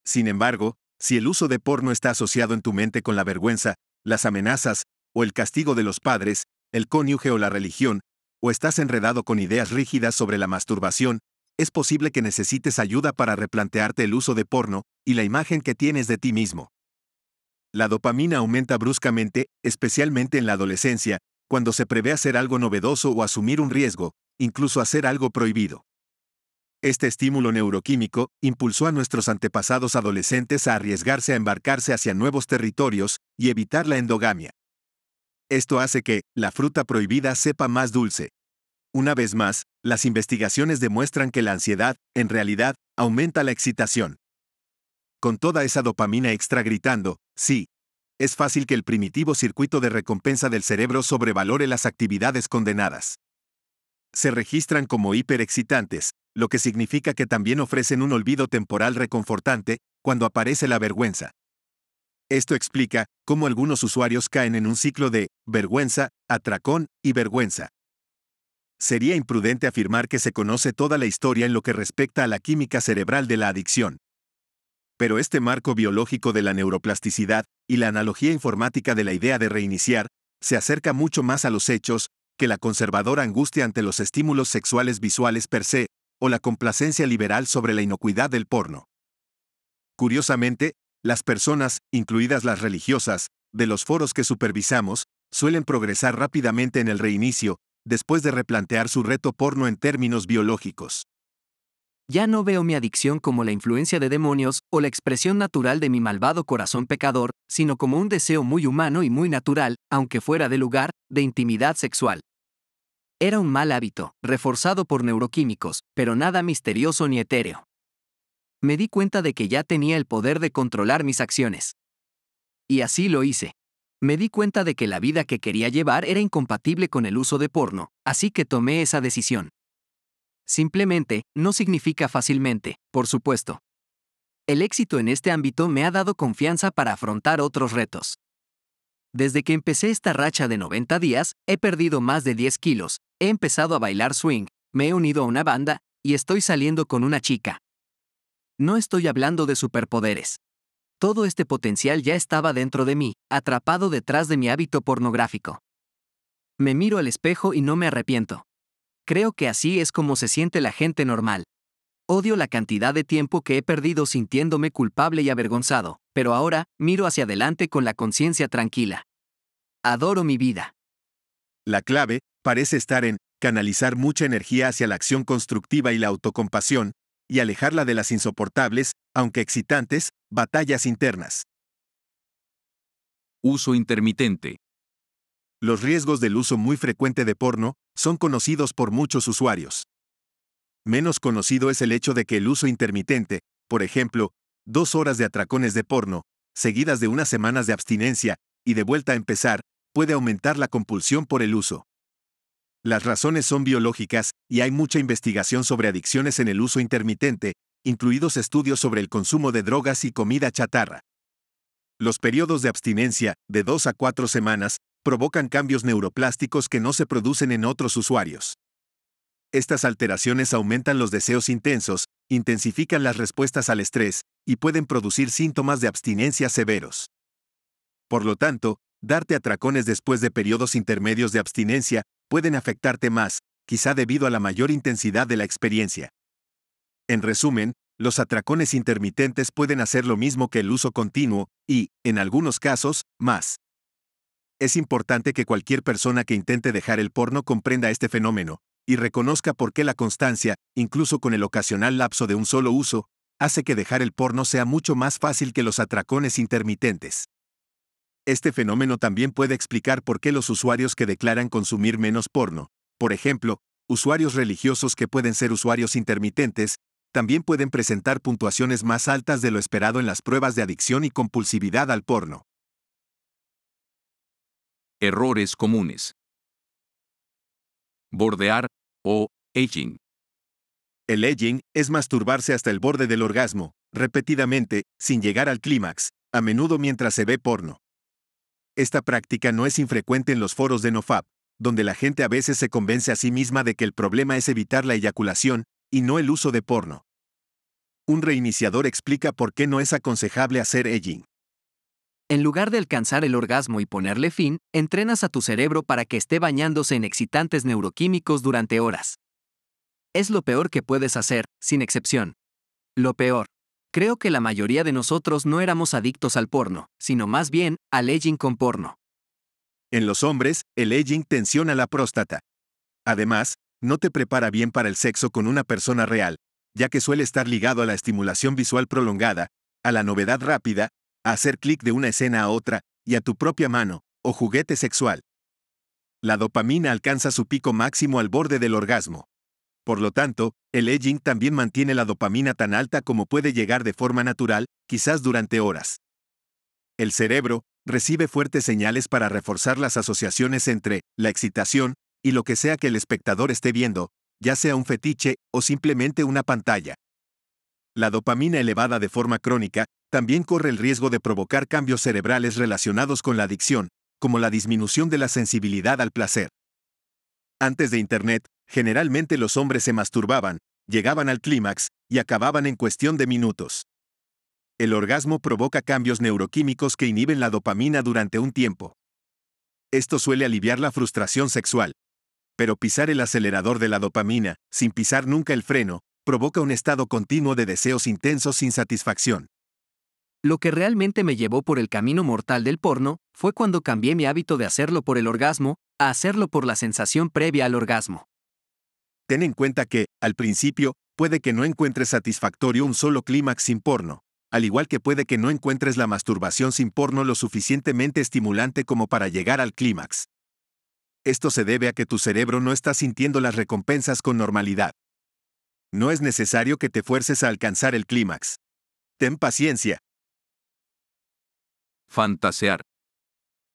Sin embargo, si el uso de porno está asociado en tu mente con la vergüenza, las amenazas, o el castigo de los padres, el cónyuge o la religión, o estás enredado con ideas rígidas sobre la masturbación, es posible que necesites ayuda para replantearte el uso de porno y la imagen que tienes de ti mismo. La dopamina aumenta bruscamente, especialmente en la adolescencia, cuando se prevé hacer algo novedoso o asumir un riesgo, incluso hacer algo prohibido. Este estímulo neuroquímico impulsó a nuestros antepasados adolescentes a arriesgarse a embarcarse hacia nuevos territorios y evitar la endogamia. Esto hace que la fruta prohibida sepa más dulce. Una vez más, las investigaciones demuestran que la ansiedad, en realidad, aumenta la excitación. Con toda esa dopamina extra gritando, Sí. Es fácil que el primitivo circuito de recompensa del cerebro sobrevalore las actividades condenadas. Se registran como hiperexcitantes, lo que significa que también ofrecen un olvido temporal reconfortante cuando aparece la vergüenza. Esto explica cómo algunos usuarios caen en un ciclo de vergüenza, atracón y vergüenza. Sería imprudente afirmar que se conoce toda la historia en lo que respecta a la química cerebral de la adicción pero este marco biológico de la neuroplasticidad y la analogía informática de la idea de reiniciar se acerca mucho más a los hechos que la conservadora angustia ante los estímulos sexuales visuales per se o la complacencia liberal sobre la inocuidad del porno. Curiosamente, las personas, incluidas las religiosas, de los foros que supervisamos, suelen progresar rápidamente en el reinicio, después de replantear su reto porno en términos biológicos. Ya no veo mi adicción como la influencia de demonios o la expresión natural de mi malvado corazón pecador, sino como un deseo muy humano y muy natural, aunque fuera de lugar, de intimidad sexual. Era un mal hábito, reforzado por neuroquímicos, pero nada misterioso ni etéreo. Me di cuenta de que ya tenía el poder de controlar mis acciones. Y así lo hice. Me di cuenta de que la vida que quería llevar era incompatible con el uso de porno, así que tomé esa decisión. Simplemente, no significa fácilmente, por supuesto. El éxito en este ámbito me ha dado confianza para afrontar otros retos. Desde que empecé esta racha de 90 días, he perdido más de 10 kilos, he empezado a bailar swing, me he unido a una banda, y estoy saliendo con una chica. No estoy hablando de superpoderes. Todo este potencial ya estaba dentro de mí, atrapado detrás de mi hábito pornográfico. Me miro al espejo y no me arrepiento. Creo que así es como se siente la gente normal. Odio la cantidad de tiempo que he perdido sintiéndome culpable y avergonzado, pero ahora miro hacia adelante con la conciencia tranquila. Adoro mi vida. La clave parece estar en canalizar mucha energía hacia la acción constructiva y la autocompasión, y alejarla de las insoportables, aunque excitantes, batallas internas. Uso intermitente. Los riesgos del uso muy frecuente de porno son conocidos por muchos usuarios. Menos conocido es el hecho de que el uso intermitente, por ejemplo, dos horas de atracones de porno, seguidas de unas semanas de abstinencia y de vuelta a empezar, puede aumentar la compulsión por el uso. Las razones son biológicas y hay mucha investigación sobre adicciones en el uso intermitente, incluidos estudios sobre el consumo de drogas y comida chatarra. Los periodos de abstinencia, de dos a cuatro semanas, provocan cambios neuroplásticos que no se producen en otros usuarios. Estas alteraciones aumentan los deseos intensos, intensifican las respuestas al estrés y pueden producir síntomas de abstinencia severos. Por lo tanto, darte atracones después de periodos intermedios de abstinencia pueden afectarte más, quizá debido a la mayor intensidad de la experiencia. En resumen, los atracones intermitentes pueden hacer lo mismo que el uso continuo, y, en algunos casos, más. Es importante que cualquier persona que intente dejar el porno comprenda este fenómeno y reconozca por qué la constancia, incluso con el ocasional lapso de un solo uso, hace que dejar el porno sea mucho más fácil que los atracones intermitentes. Este fenómeno también puede explicar por qué los usuarios que declaran consumir menos porno, por ejemplo, usuarios religiosos que pueden ser usuarios intermitentes, también pueden presentar puntuaciones más altas de lo esperado en las pruebas de adicción y compulsividad al porno. Errores comunes. Bordear o edging. El edging es masturbarse hasta el borde del orgasmo, repetidamente, sin llegar al clímax, a menudo mientras se ve porno. Esta práctica no es infrecuente en los foros de NoFap, donde la gente a veces se convence a sí misma de que el problema es evitar la eyaculación y no el uso de porno. Un reiniciador explica por qué no es aconsejable hacer edging. En lugar de alcanzar el orgasmo y ponerle fin, entrenas a tu cerebro para que esté bañándose en excitantes neuroquímicos durante horas. Es lo peor que puedes hacer, sin excepción. Lo peor. Creo que la mayoría de nosotros no éramos adictos al porno, sino más bien al edging con porno. En los hombres, el edging tensiona la próstata. Además, no te prepara bien para el sexo con una persona real, ya que suele estar ligado a la estimulación visual prolongada, a la novedad rápida hacer clic de una escena a otra y a tu propia mano, o juguete sexual. La dopamina alcanza su pico máximo al borde del orgasmo. Por lo tanto, el edging también mantiene la dopamina tan alta como puede llegar de forma natural, quizás durante horas. El cerebro recibe fuertes señales para reforzar las asociaciones entre la excitación y lo que sea que el espectador esté viendo, ya sea un fetiche o simplemente una pantalla. La dopamina elevada de forma crónica también corre el riesgo de provocar cambios cerebrales relacionados con la adicción, como la disminución de la sensibilidad al placer. Antes de Internet, generalmente los hombres se masturbaban, llegaban al clímax y acababan en cuestión de minutos. El orgasmo provoca cambios neuroquímicos que inhiben la dopamina durante un tiempo. Esto suele aliviar la frustración sexual. Pero pisar el acelerador de la dopamina, sin pisar nunca el freno, provoca un estado continuo de deseos intensos sin satisfacción. Lo que realmente me llevó por el camino mortal del porno fue cuando cambié mi hábito de hacerlo por el orgasmo a hacerlo por la sensación previa al orgasmo. Ten en cuenta que, al principio, puede que no encuentres satisfactorio un solo clímax sin porno, al igual que puede que no encuentres la masturbación sin porno lo suficientemente estimulante como para llegar al clímax. Esto se debe a que tu cerebro no está sintiendo las recompensas con normalidad. No es necesario que te fuerces a alcanzar el clímax. Ten paciencia, Fantasear.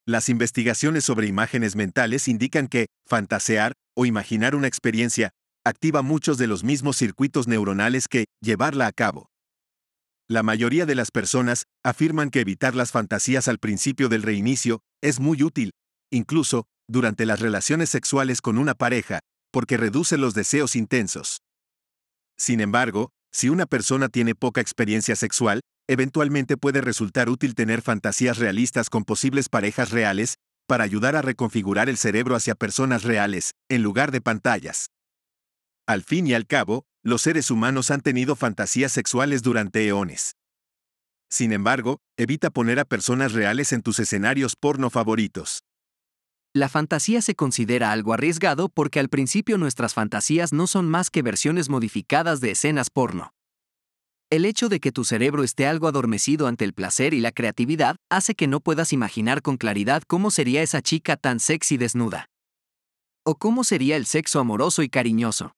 Las investigaciones sobre imágenes mentales indican que fantasear o imaginar una experiencia activa muchos de los mismos circuitos neuronales que llevarla a cabo. La mayoría de las personas afirman que evitar las fantasías al principio del reinicio es muy útil, incluso durante las relaciones sexuales con una pareja, porque reduce los deseos intensos. Sin embargo, si una persona tiene poca experiencia sexual, eventualmente puede resultar útil tener fantasías realistas con posibles parejas reales, para ayudar a reconfigurar el cerebro hacia personas reales, en lugar de pantallas. Al fin y al cabo, los seres humanos han tenido fantasías sexuales durante eones. Sin embargo, evita poner a personas reales en tus escenarios porno favoritos. La fantasía se considera algo arriesgado porque al principio nuestras fantasías no son más que versiones modificadas de escenas porno. El hecho de que tu cerebro esté algo adormecido ante el placer y la creatividad hace que no puedas imaginar con claridad cómo sería esa chica tan sexy desnuda. O cómo sería el sexo amoroso y cariñoso.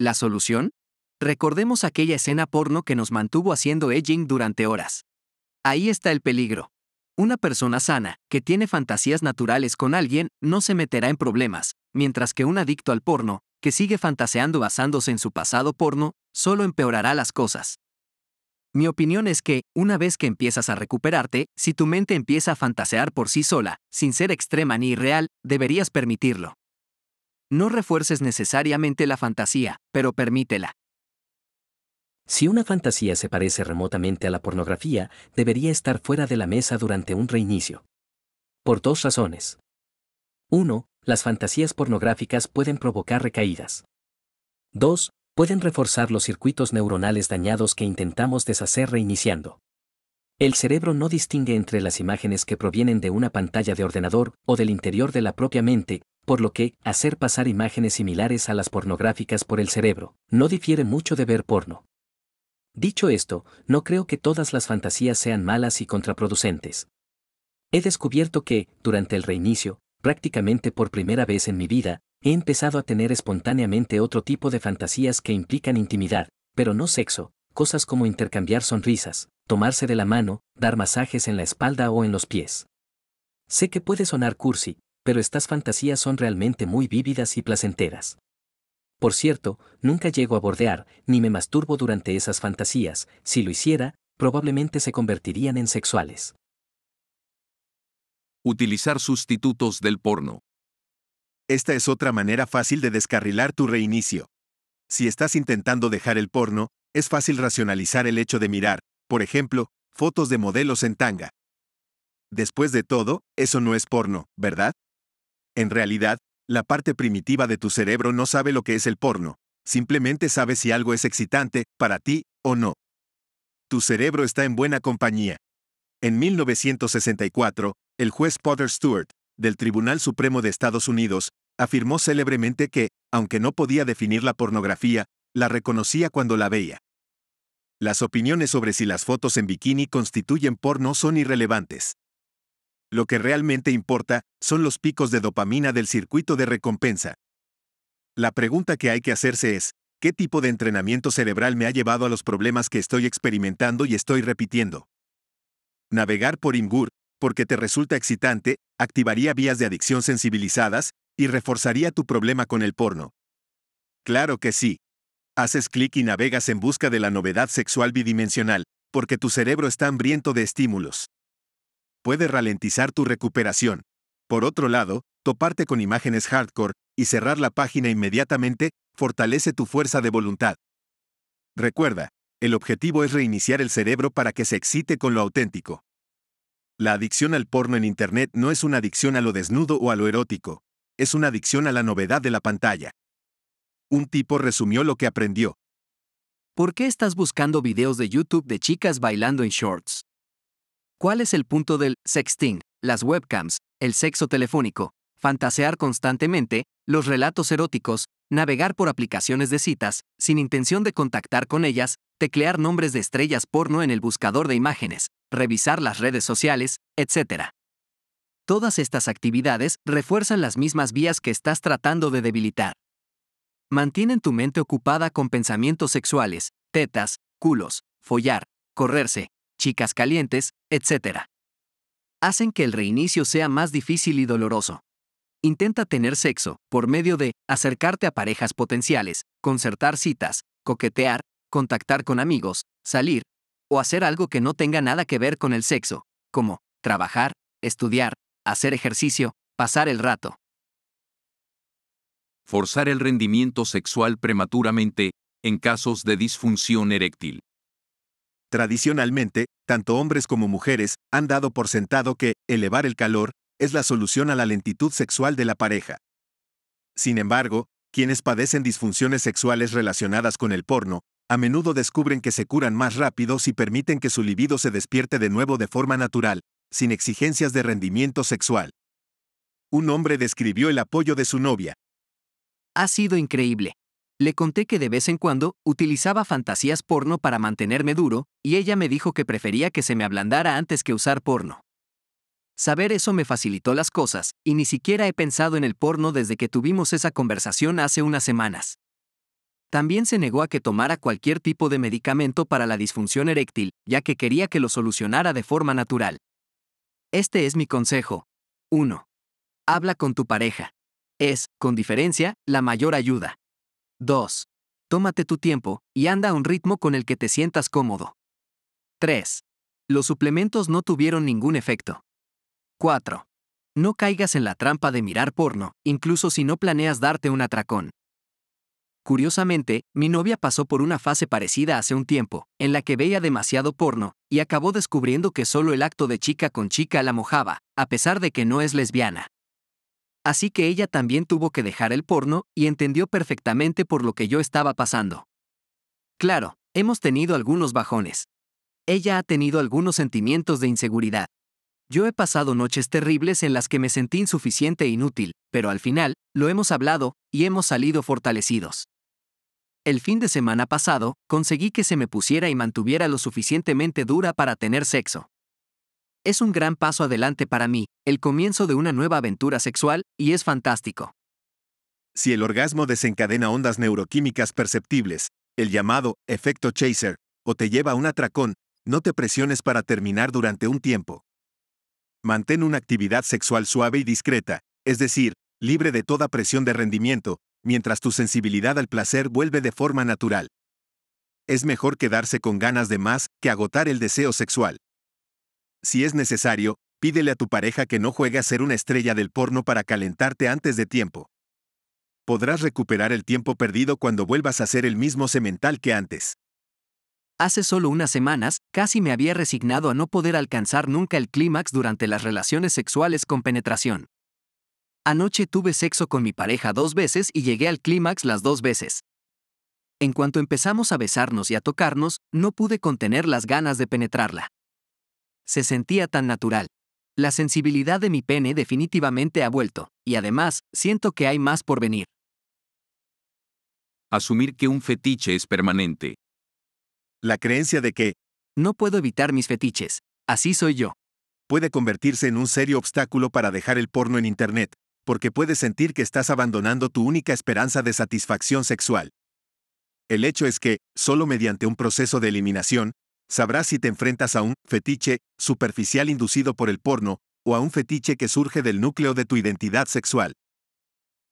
¿La solución? Recordemos aquella escena porno que nos mantuvo haciendo edging durante horas. Ahí está el peligro. Una persona sana, que tiene fantasías naturales con alguien, no se meterá en problemas, mientras que un adicto al porno, que sigue fantaseando basándose en su pasado porno, solo empeorará las cosas. Mi opinión es que, una vez que empiezas a recuperarte, si tu mente empieza a fantasear por sí sola, sin ser extrema ni irreal, deberías permitirlo. No refuerces necesariamente la fantasía, pero permítela. Si una fantasía se parece remotamente a la pornografía, debería estar fuera de la mesa durante un reinicio. Por dos razones. 1. Las fantasías pornográficas pueden provocar recaídas. 2 pueden reforzar los circuitos neuronales dañados que intentamos deshacer reiniciando. El cerebro no distingue entre las imágenes que provienen de una pantalla de ordenador o del interior de la propia mente, por lo que hacer pasar imágenes similares a las pornográficas por el cerebro no difiere mucho de ver porno. Dicho esto, no creo que todas las fantasías sean malas y contraproducentes. He descubierto que, durante el reinicio, prácticamente por primera vez en mi vida, He empezado a tener espontáneamente otro tipo de fantasías que implican intimidad, pero no sexo, cosas como intercambiar sonrisas, tomarse de la mano, dar masajes en la espalda o en los pies. Sé que puede sonar cursi, pero estas fantasías son realmente muy vívidas y placenteras. Por cierto, nunca llego a bordear, ni me masturbo durante esas fantasías, si lo hiciera, probablemente se convertirían en sexuales. Utilizar sustitutos del porno. Esta es otra manera fácil de descarrilar tu reinicio. Si estás intentando dejar el porno, es fácil racionalizar el hecho de mirar, por ejemplo, fotos de modelos en tanga. Después de todo, eso no es porno, ¿verdad? En realidad, la parte primitiva de tu cerebro no sabe lo que es el porno, simplemente sabe si algo es excitante, para ti, o no. Tu cerebro está en buena compañía. En 1964, el juez Potter Stewart, del Tribunal Supremo de Estados Unidos, afirmó célebremente que, aunque no podía definir la pornografía, la reconocía cuando la veía. Las opiniones sobre si las fotos en bikini constituyen porno son irrelevantes. Lo que realmente importa son los picos de dopamina del circuito de recompensa. La pregunta que hay que hacerse es, ¿qué tipo de entrenamiento cerebral me ha llevado a los problemas que estoy experimentando y estoy repitiendo? Navegar por Imgur, porque te resulta excitante, activaría vías de adicción sensibilizadas y reforzaría tu problema con el porno. Claro que sí. Haces clic y navegas en busca de la novedad sexual bidimensional, porque tu cerebro está hambriento de estímulos. Puede ralentizar tu recuperación. Por otro lado, toparte con imágenes hardcore y cerrar la página inmediatamente fortalece tu fuerza de voluntad. Recuerda, el objetivo es reiniciar el cerebro para que se excite con lo auténtico. La adicción al porno en Internet no es una adicción a lo desnudo o a lo erótico, es una adicción a la novedad de la pantalla. Un tipo resumió lo que aprendió. ¿Por qué estás buscando videos de YouTube de chicas bailando en shorts? ¿Cuál es el punto del sexting, las webcams, el sexo telefónico, fantasear constantemente, los relatos eróticos, navegar por aplicaciones de citas, sin intención de contactar con ellas, teclear nombres de estrellas porno en el buscador de imágenes, revisar las redes sociales, etc. Todas estas actividades refuerzan las mismas vías que estás tratando de debilitar. Mantienen tu mente ocupada con pensamientos sexuales, tetas, culos, follar, correrse, chicas calientes, etc. Hacen que el reinicio sea más difícil y doloroso. Intenta tener sexo por medio de acercarte a parejas potenciales, concertar citas, coquetear, contactar con amigos, salir, o hacer algo que no tenga nada que ver con el sexo, como trabajar, estudiar, hacer ejercicio, pasar el rato. Forzar el rendimiento sexual prematuramente, en casos de disfunción eréctil. Tradicionalmente, tanto hombres como mujeres han dado por sentado que elevar el calor es la solución a la lentitud sexual de la pareja. Sin embargo, quienes padecen disfunciones sexuales relacionadas con el porno a menudo descubren que se curan más rápido si permiten que su libido se despierte de nuevo de forma natural, sin exigencias de rendimiento sexual. Un hombre describió el apoyo de su novia. Ha sido increíble. Le conté que de vez en cuando utilizaba fantasías porno para mantenerme duro, y ella me dijo que prefería que se me ablandara antes que usar porno. Saber eso me facilitó las cosas, y ni siquiera he pensado en el porno desde que tuvimos esa conversación hace unas semanas. También se negó a que tomara cualquier tipo de medicamento para la disfunción eréctil, ya que quería que lo solucionara de forma natural. Este es mi consejo. 1. Habla con tu pareja. Es, con diferencia, la mayor ayuda. 2. Tómate tu tiempo y anda a un ritmo con el que te sientas cómodo. 3. Los suplementos no tuvieron ningún efecto. 4. No caigas en la trampa de mirar porno, incluso si no planeas darte un atracón. Curiosamente, mi novia pasó por una fase parecida hace un tiempo, en la que veía demasiado porno, y acabó descubriendo que solo el acto de chica con chica la mojaba, a pesar de que no es lesbiana. Así que ella también tuvo que dejar el porno y entendió perfectamente por lo que yo estaba pasando. Claro, hemos tenido algunos bajones. Ella ha tenido algunos sentimientos de inseguridad. Yo he pasado noches terribles en las que me sentí insuficiente e inútil, pero al final, lo hemos hablado, y hemos salido fortalecidos. El fin de semana pasado, conseguí que se me pusiera y mantuviera lo suficientemente dura para tener sexo. Es un gran paso adelante para mí, el comienzo de una nueva aventura sexual, y es fantástico. Si el orgasmo desencadena ondas neuroquímicas perceptibles, el llamado efecto chaser, o te lleva a un atracón, no te presiones para terminar durante un tiempo. Mantén una actividad sexual suave y discreta, es decir, libre de toda presión de rendimiento, mientras tu sensibilidad al placer vuelve de forma natural. Es mejor quedarse con ganas de más que agotar el deseo sexual. Si es necesario, pídele a tu pareja que no juegue a ser una estrella del porno para calentarte antes de tiempo. Podrás recuperar el tiempo perdido cuando vuelvas a ser el mismo semental que antes. Hace solo unas semanas, casi me había resignado a no poder alcanzar nunca el clímax durante las relaciones sexuales con penetración. Anoche tuve sexo con mi pareja dos veces y llegué al clímax las dos veces. En cuanto empezamos a besarnos y a tocarnos, no pude contener las ganas de penetrarla. Se sentía tan natural. La sensibilidad de mi pene definitivamente ha vuelto, y además, siento que hay más por venir. Asumir que un fetiche es permanente. La creencia de que no puedo evitar mis fetiches, así soy yo, puede convertirse en un serio obstáculo para dejar el porno en Internet porque puedes sentir que estás abandonando tu única esperanza de satisfacción sexual. El hecho es que, solo mediante un proceso de eliminación, sabrás si te enfrentas a un fetiche superficial inducido por el porno o a un fetiche que surge del núcleo de tu identidad sexual.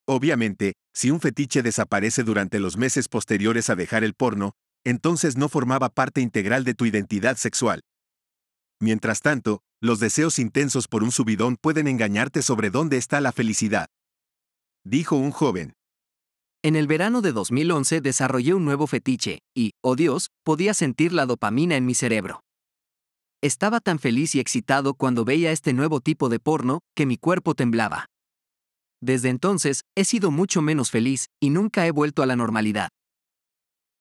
Obviamente, si un fetiche desaparece durante los meses posteriores a dejar el porno, entonces no formaba parte integral de tu identidad sexual. Mientras tanto, los deseos intensos por un subidón pueden engañarte sobre dónde está la felicidad. Dijo un joven. En el verano de 2011 desarrollé un nuevo fetiche, y, oh Dios, podía sentir la dopamina en mi cerebro. Estaba tan feliz y excitado cuando veía este nuevo tipo de porno, que mi cuerpo temblaba. Desde entonces, he sido mucho menos feliz, y nunca he vuelto a la normalidad.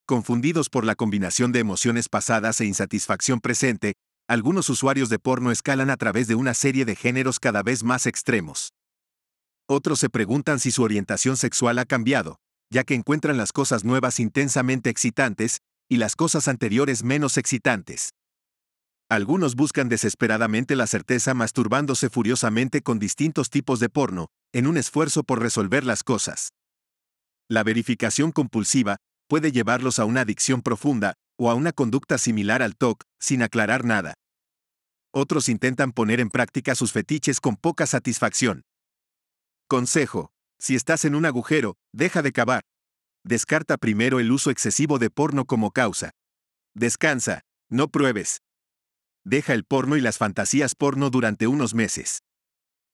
Confundidos por la combinación de emociones pasadas e insatisfacción presente, algunos usuarios de porno escalan a través de una serie de géneros cada vez más extremos. Otros se preguntan si su orientación sexual ha cambiado, ya que encuentran las cosas nuevas intensamente excitantes y las cosas anteriores menos excitantes. Algunos buscan desesperadamente la certeza masturbándose furiosamente con distintos tipos de porno, en un esfuerzo por resolver las cosas. La verificación compulsiva puede llevarlos a una adicción profunda, o a una conducta similar al TOC, sin aclarar nada. Otros intentan poner en práctica sus fetiches con poca satisfacción. Consejo. Si estás en un agujero, deja de cavar. Descarta primero el uso excesivo de porno como causa. Descansa, no pruebes. Deja el porno y las fantasías porno durante unos meses.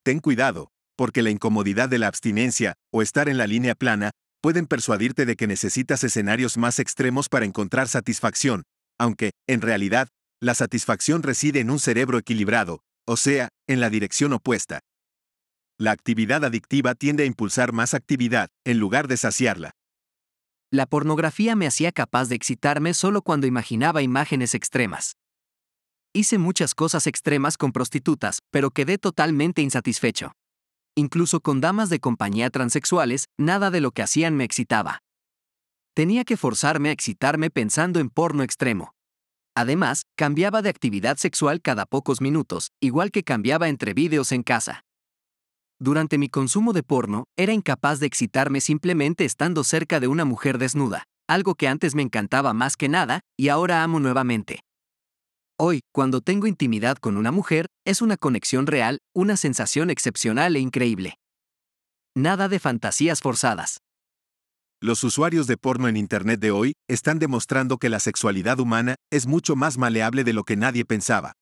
Ten cuidado, porque la incomodidad de la abstinencia, o estar en la línea plana, pueden persuadirte de que necesitas escenarios más extremos para encontrar satisfacción, aunque, en realidad, la satisfacción reside en un cerebro equilibrado, o sea, en la dirección opuesta. La actividad adictiva tiende a impulsar más actividad, en lugar de saciarla. La pornografía me hacía capaz de excitarme solo cuando imaginaba imágenes extremas. Hice muchas cosas extremas con prostitutas, pero quedé totalmente insatisfecho. Incluso con damas de compañía transexuales, nada de lo que hacían me excitaba. Tenía que forzarme a excitarme pensando en porno extremo. Además, cambiaba de actividad sexual cada pocos minutos, igual que cambiaba entre vídeos en casa. Durante mi consumo de porno, era incapaz de excitarme simplemente estando cerca de una mujer desnuda, algo que antes me encantaba más que nada, y ahora amo nuevamente. Hoy, cuando tengo intimidad con una mujer, es una conexión real, una sensación excepcional e increíble. Nada de fantasías forzadas. Los usuarios de porno en Internet de hoy están demostrando que la sexualidad humana es mucho más maleable de lo que nadie pensaba.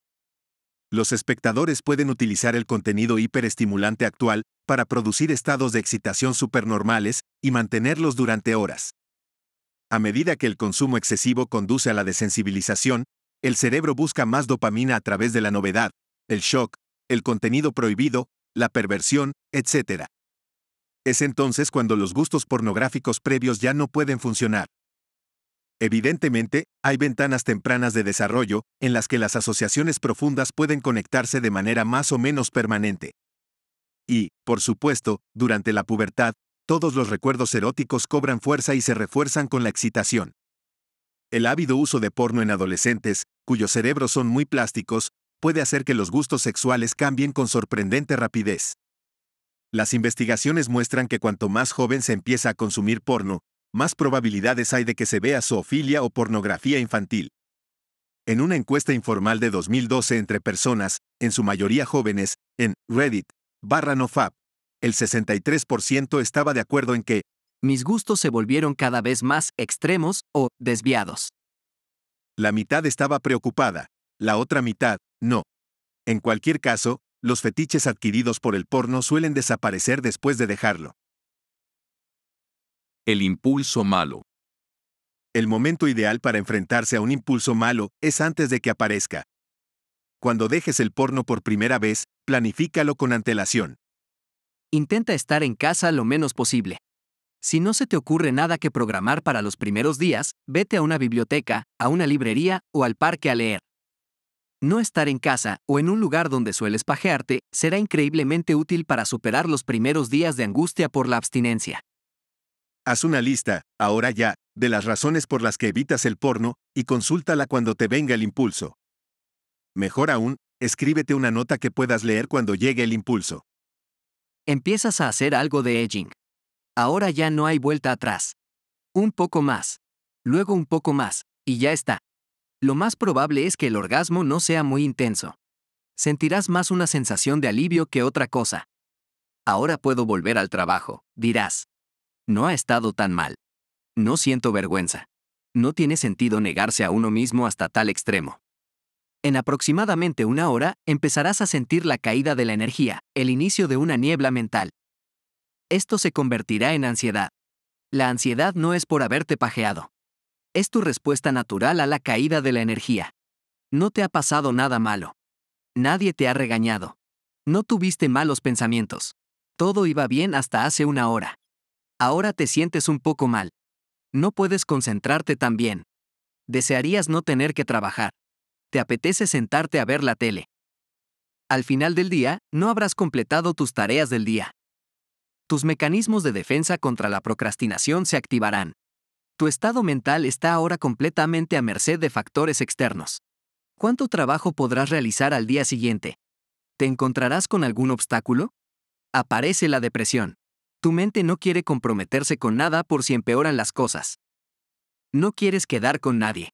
Los espectadores pueden utilizar el contenido hiperestimulante actual para producir estados de excitación supernormales y mantenerlos durante horas. A medida que el consumo excesivo conduce a la desensibilización, el cerebro busca más dopamina a través de la novedad, el shock, el contenido prohibido, la perversión, etc. Es entonces cuando los gustos pornográficos previos ya no pueden funcionar. Evidentemente, hay ventanas tempranas de desarrollo en las que las asociaciones profundas pueden conectarse de manera más o menos permanente. Y, por supuesto, durante la pubertad, todos los recuerdos eróticos cobran fuerza y se refuerzan con la excitación. El ávido uso de porno en adolescentes, cuyos cerebros son muy plásticos, puede hacer que los gustos sexuales cambien con sorprendente rapidez. Las investigaciones muestran que cuanto más joven se empieza a consumir porno, más probabilidades hay de que se vea zoofilia o pornografía infantil. En una encuesta informal de 2012 entre personas, en su mayoría jóvenes, en Reddit, barra nofap, el 63% estaba de acuerdo en que mis gustos se volvieron cada vez más extremos o desviados. La mitad estaba preocupada, la otra mitad, no. En cualquier caso, los fetiches adquiridos por el porno suelen desaparecer después de dejarlo. El impulso malo. El momento ideal para enfrentarse a un impulso malo es antes de que aparezca. Cuando dejes el porno por primera vez, planifícalo con antelación. Intenta estar en casa lo menos posible. Si no se te ocurre nada que programar para los primeros días, vete a una biblioteca, a una librería o al parque a leer. No estar en casa o en un lugar donde sueles pajearte será increíblemente útil para superar los primeros días de angustia por la abstinencia. Haz una lista, ahora ya, de las razones por las que evitas el porno y consúltala cuando te venga el impulso. Mejor aún, escríbete una nota que puedas leer cuando llegue el impulso. Empiezas a hacer algo de edging. Ahora ya no hay vuelta atrás. Un poco más. Luego un poco más, y ya está. Lo más probable es que el orgasmo no sea muy intenso. Sentirás más una sensación de alivio que otra cosa. Ahora puedo volver al trabajo, dirás. No ha estado tan mal. No siento vergüenza. No tiene sentido negarse a uno mismo hasta tal extremo. En aproximadamente una hora, empezarás a sentir la caída de la energía, el inicio de una niebla mental esto se convertirá en ansiedad. La ansiedad no es por haberte pajeado. Es tu respuesta natural a la caída de la energía. No te ha pasado nada malo. Nadie te ha regañado. No tuviste malos pensamientos. Todo iba bien hasta hace una hora. Ahora te sientes un poco mal. No puedes concentrarte tan bien. Desearías no tener que trabajar. Te apetece sentarte a ver la tele. Al final del día, no habrás completado tus tareas del día tus mecanismos de defensa contra la procrastinación se activarán. Tu estado mental está ahora completamente a merced de factores externos. ¿Cuánto trabajo podrás realizar al día siguiente? ¿Te encontrarás con algún obstáculo? Aparece la depresión. Tu mente no quiere comprometerse con nada por si empeoran las cosas. No quieres quedar con nadie.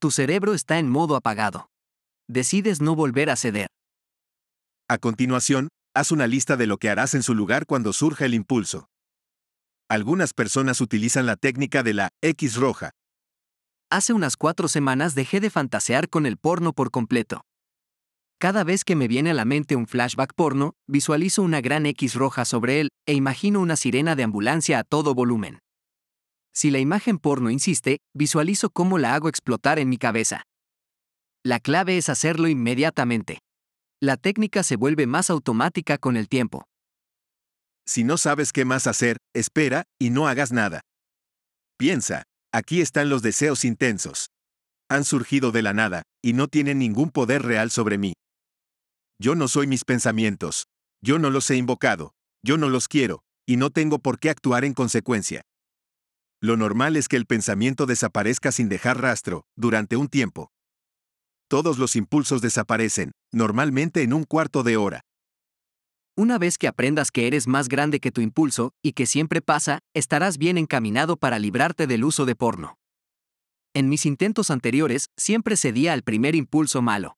Tu cerebro está en modo apagado. Decides no volver a ceder. A continuación, haz una lista de lo que harás en su lugar cuando surja el impulso. Algunas personas utilizan la técnica de la X roja. Hace unas cuatro semanas dejé de fantasear con el porno por completo. Cada vez que me viene a la mente un flashback porno, visualizo una gran X roja sobre él e imagino una sirena de ambulancia a todo volumen. Si la imagen porno insiste, visualizo cómo la hago explotar en mi cabeza. La clave es hacerlo inmediatamente la técnica se vuelve más automática con el tiempo. Si no sabes qué más hacer, espera y no hagas nada. Piensa, aquí están los deseos intensos. Han surgido de la nada, y no tienen ningún poder real sobre mí. Yo no soy mis pensamientos. Yo no los he invocado. Yo no los quiero, y no tengo por qué actuar en consecuencia. Lo normal es que el pensamiento desaparezca sin dejar rastro, durante un tiempo todos los impulsos desaparecen, normalmente en un cuarto de hora. Una vez que aprendas que eres más grande que tu impulso, y que siempre pasa, estarás bien encaminado para librarte del uso de porno. En mis intentos anteriores, siempre cedía al primer impulso malo.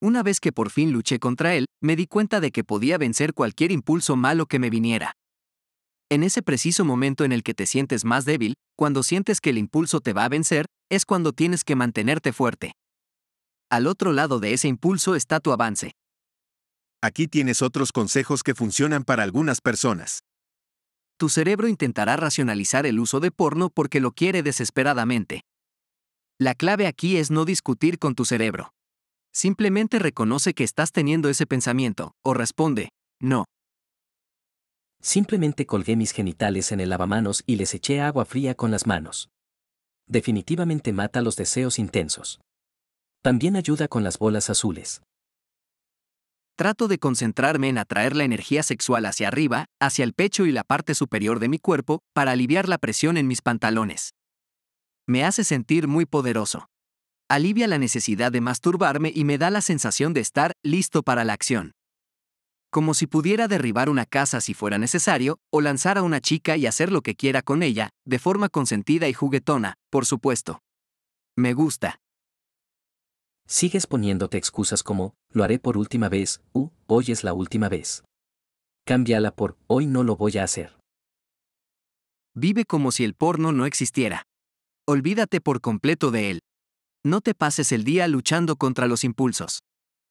Una vez que por fin luché contra él, me di cuenta de que podía vencer cualquier impulso malo que me viniera. En ese preciso momento en el que te sientes más débil, cuando sientes que el impulso te va a vencer, es cuando tienes que mantenerte fuerte. Al otro lado de ese impulso está tu avance. Aquí tienes otros consejos que funcionan para algunas personas. Tu cerebro intentará racionalizar el uso de porno porque lo quiere desesperadamente. La clave aquí es no discutir con tu cerebro. Simplemente reconoce que estás teniendo ese pensamiento, o responde, no. Simplemente colgué mis genitales en el lavamanos y les eché agua fría con las manos. Definitivamente mata los deseos intensos. También ayuda con las bolas azules. Trato de concentrarme en atraer la energía sexual hacia arriba, hacia el pecho y la parte superior de mi cuerpo, para aliviar la presión en mis pantalones. Me hace sentir muy poderoso. Alivia la necesidad de masturbarme y me da la sensación de estar listo para la acción. Como si pudiera derribar una casa si fuera necesario, o lanzar a una chica y hacer lo que quiera con ella, de forma consentida y juguetona, por supuesto. Me gusta. Sigues poniéndote excusas como, lo haré por última vez, u, hoy es la última vez. Cámbiala por, hoy no lo voy a hacer. Vive como si el porno no existiera. Olvídate por completo de él. No te pases el día luchando contra los impulsos.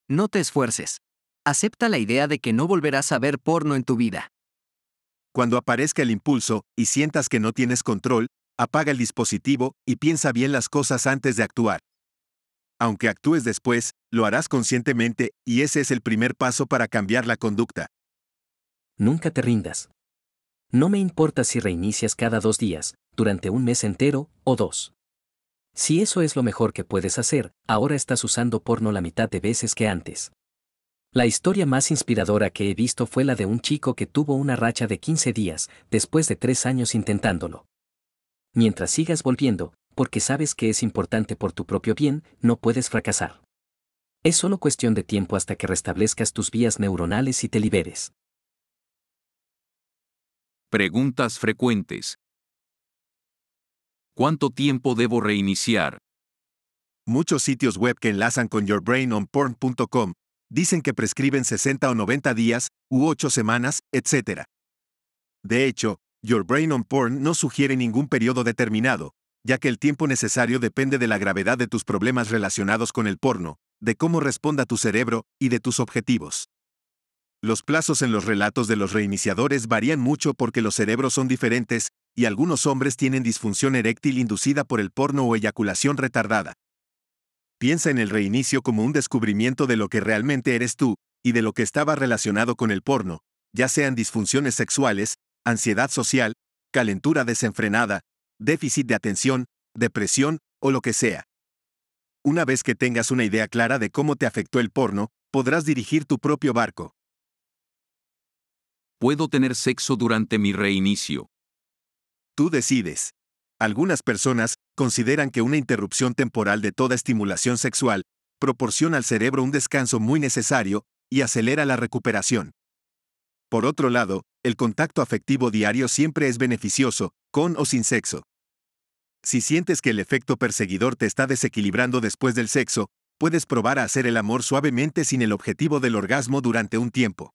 No te esfuerces. Acepta la idea de que no volverás a ver porno en tu vida. Cuando aparezca el impulso y sientas que no tienes control, apaga el dispositivo y piensa bien las cosas antes de actuar aunque actúes después, lo harás conscientemente, y ese es el primer paso para cambiar la conducta. Nunca te rindas. No me importa si reinicias cada dos días, durante un mes entero, o dos. Si eso es lo mejor que puedes hacer, ahora estás usando porno la mitad de veces que antes. La historia más inspiradora que he visto fue la de un chico que tuvo una racha de 15 días, después de tres años intentándolo. Mientras sigas volviendo, porque sabes que es importante por tu propio bien, no puedes fracasar. Es solo cuestión de tiempo hasta que restablezcas tus vías neuronales y te liberes. Preguntas frecuentes. ¿Cuánto tiempo debo reiniciar? Muchos sitios web que enlazan con yourbrainonporn.com dicen que prescriben 60 o 90 días, u 8 semanas, etc. De hecho, Your Brain on Porn no sugiere ningún periodo determinado, ya que el tiempo necesario depende de la gravedad de tus problemas relacionados con el porno, de cómo responda tu cerebro y de tus objetivos. Los plazos en los relatos de los reiniciadores varían mucho porque los cerebros son diferentes, y algunos hombres tienen disfunción eréctil inducida por el porno o eyaculación retardada. Piensa en el reinicio como un descubrimiento de lo que realmente eres tú, y de lo que estaba relacionado con el porno, ya sean disfunciones sexuales, ansiedad social, calentura desenfrenada, déficit de atención, depresión o lo que sea. Una vez que tengas una idea clara de cómo te afectó el porno, podrás dirigir tu propio barco. Puedo tener sexo durante mi reinicio. Tú decides. Algunas personas consideran que una interrupción temporal de toda estimulación sexual proporciona al cerebro un descanso muy necesario y acelera la recuperación. Por otro lado, el contacto afectivo diario siempre es beneficioso, con o sin sexo. Si sientes que el efecto perseguidor te está desequilibrando después del sexo, puedes probar a hacer el amor suavemente sin el objetivo del orgasmo durante un tiempo.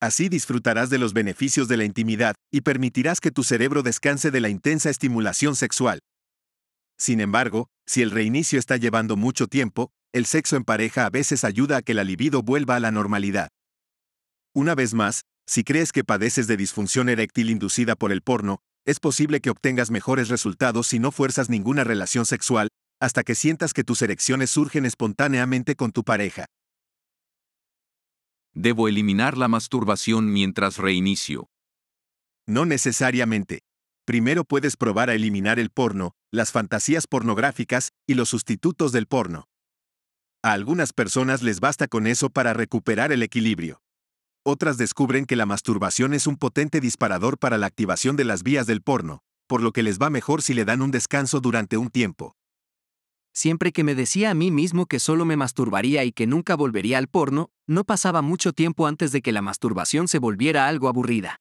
Así disfrutarás de los beneficios de la intimidad y permitirás que tu cerebro descanse de la intensa estimulación sexual. Sin embargo, si el reinicio está llevando mucho tiempo, el sexo en pareja a veces ayuda a que la libido vuelva a la normalidad. Una vez más, si crees que padeces de disfunción eréctil inducida por el porno, es posible que obtengas mejores resultados si no fuerzas ninguna relación sexual, hasta que sientas que tus erecciones surgen espontáneamente con tu pareja. Debo eliminar la masturbación mientras reinicio. No necesariamente. Primero puedes probar a eliminar el porno, las fantasías pornográficas y los sustitutos del porno. A algunas personas les basta con eso para recuperar el equilibrio. Otras descubren que la masturbación es un potente disparador para la activación de las vías del porno, por lo que les va mejor si le dan un descanso durante un tiempo. Siempre que me decía a mí mismo que solo me masturbaría y que nunca volvería al porno, no pasaba mucho tiempo antes de que la masturbación se volviera algo aburrida.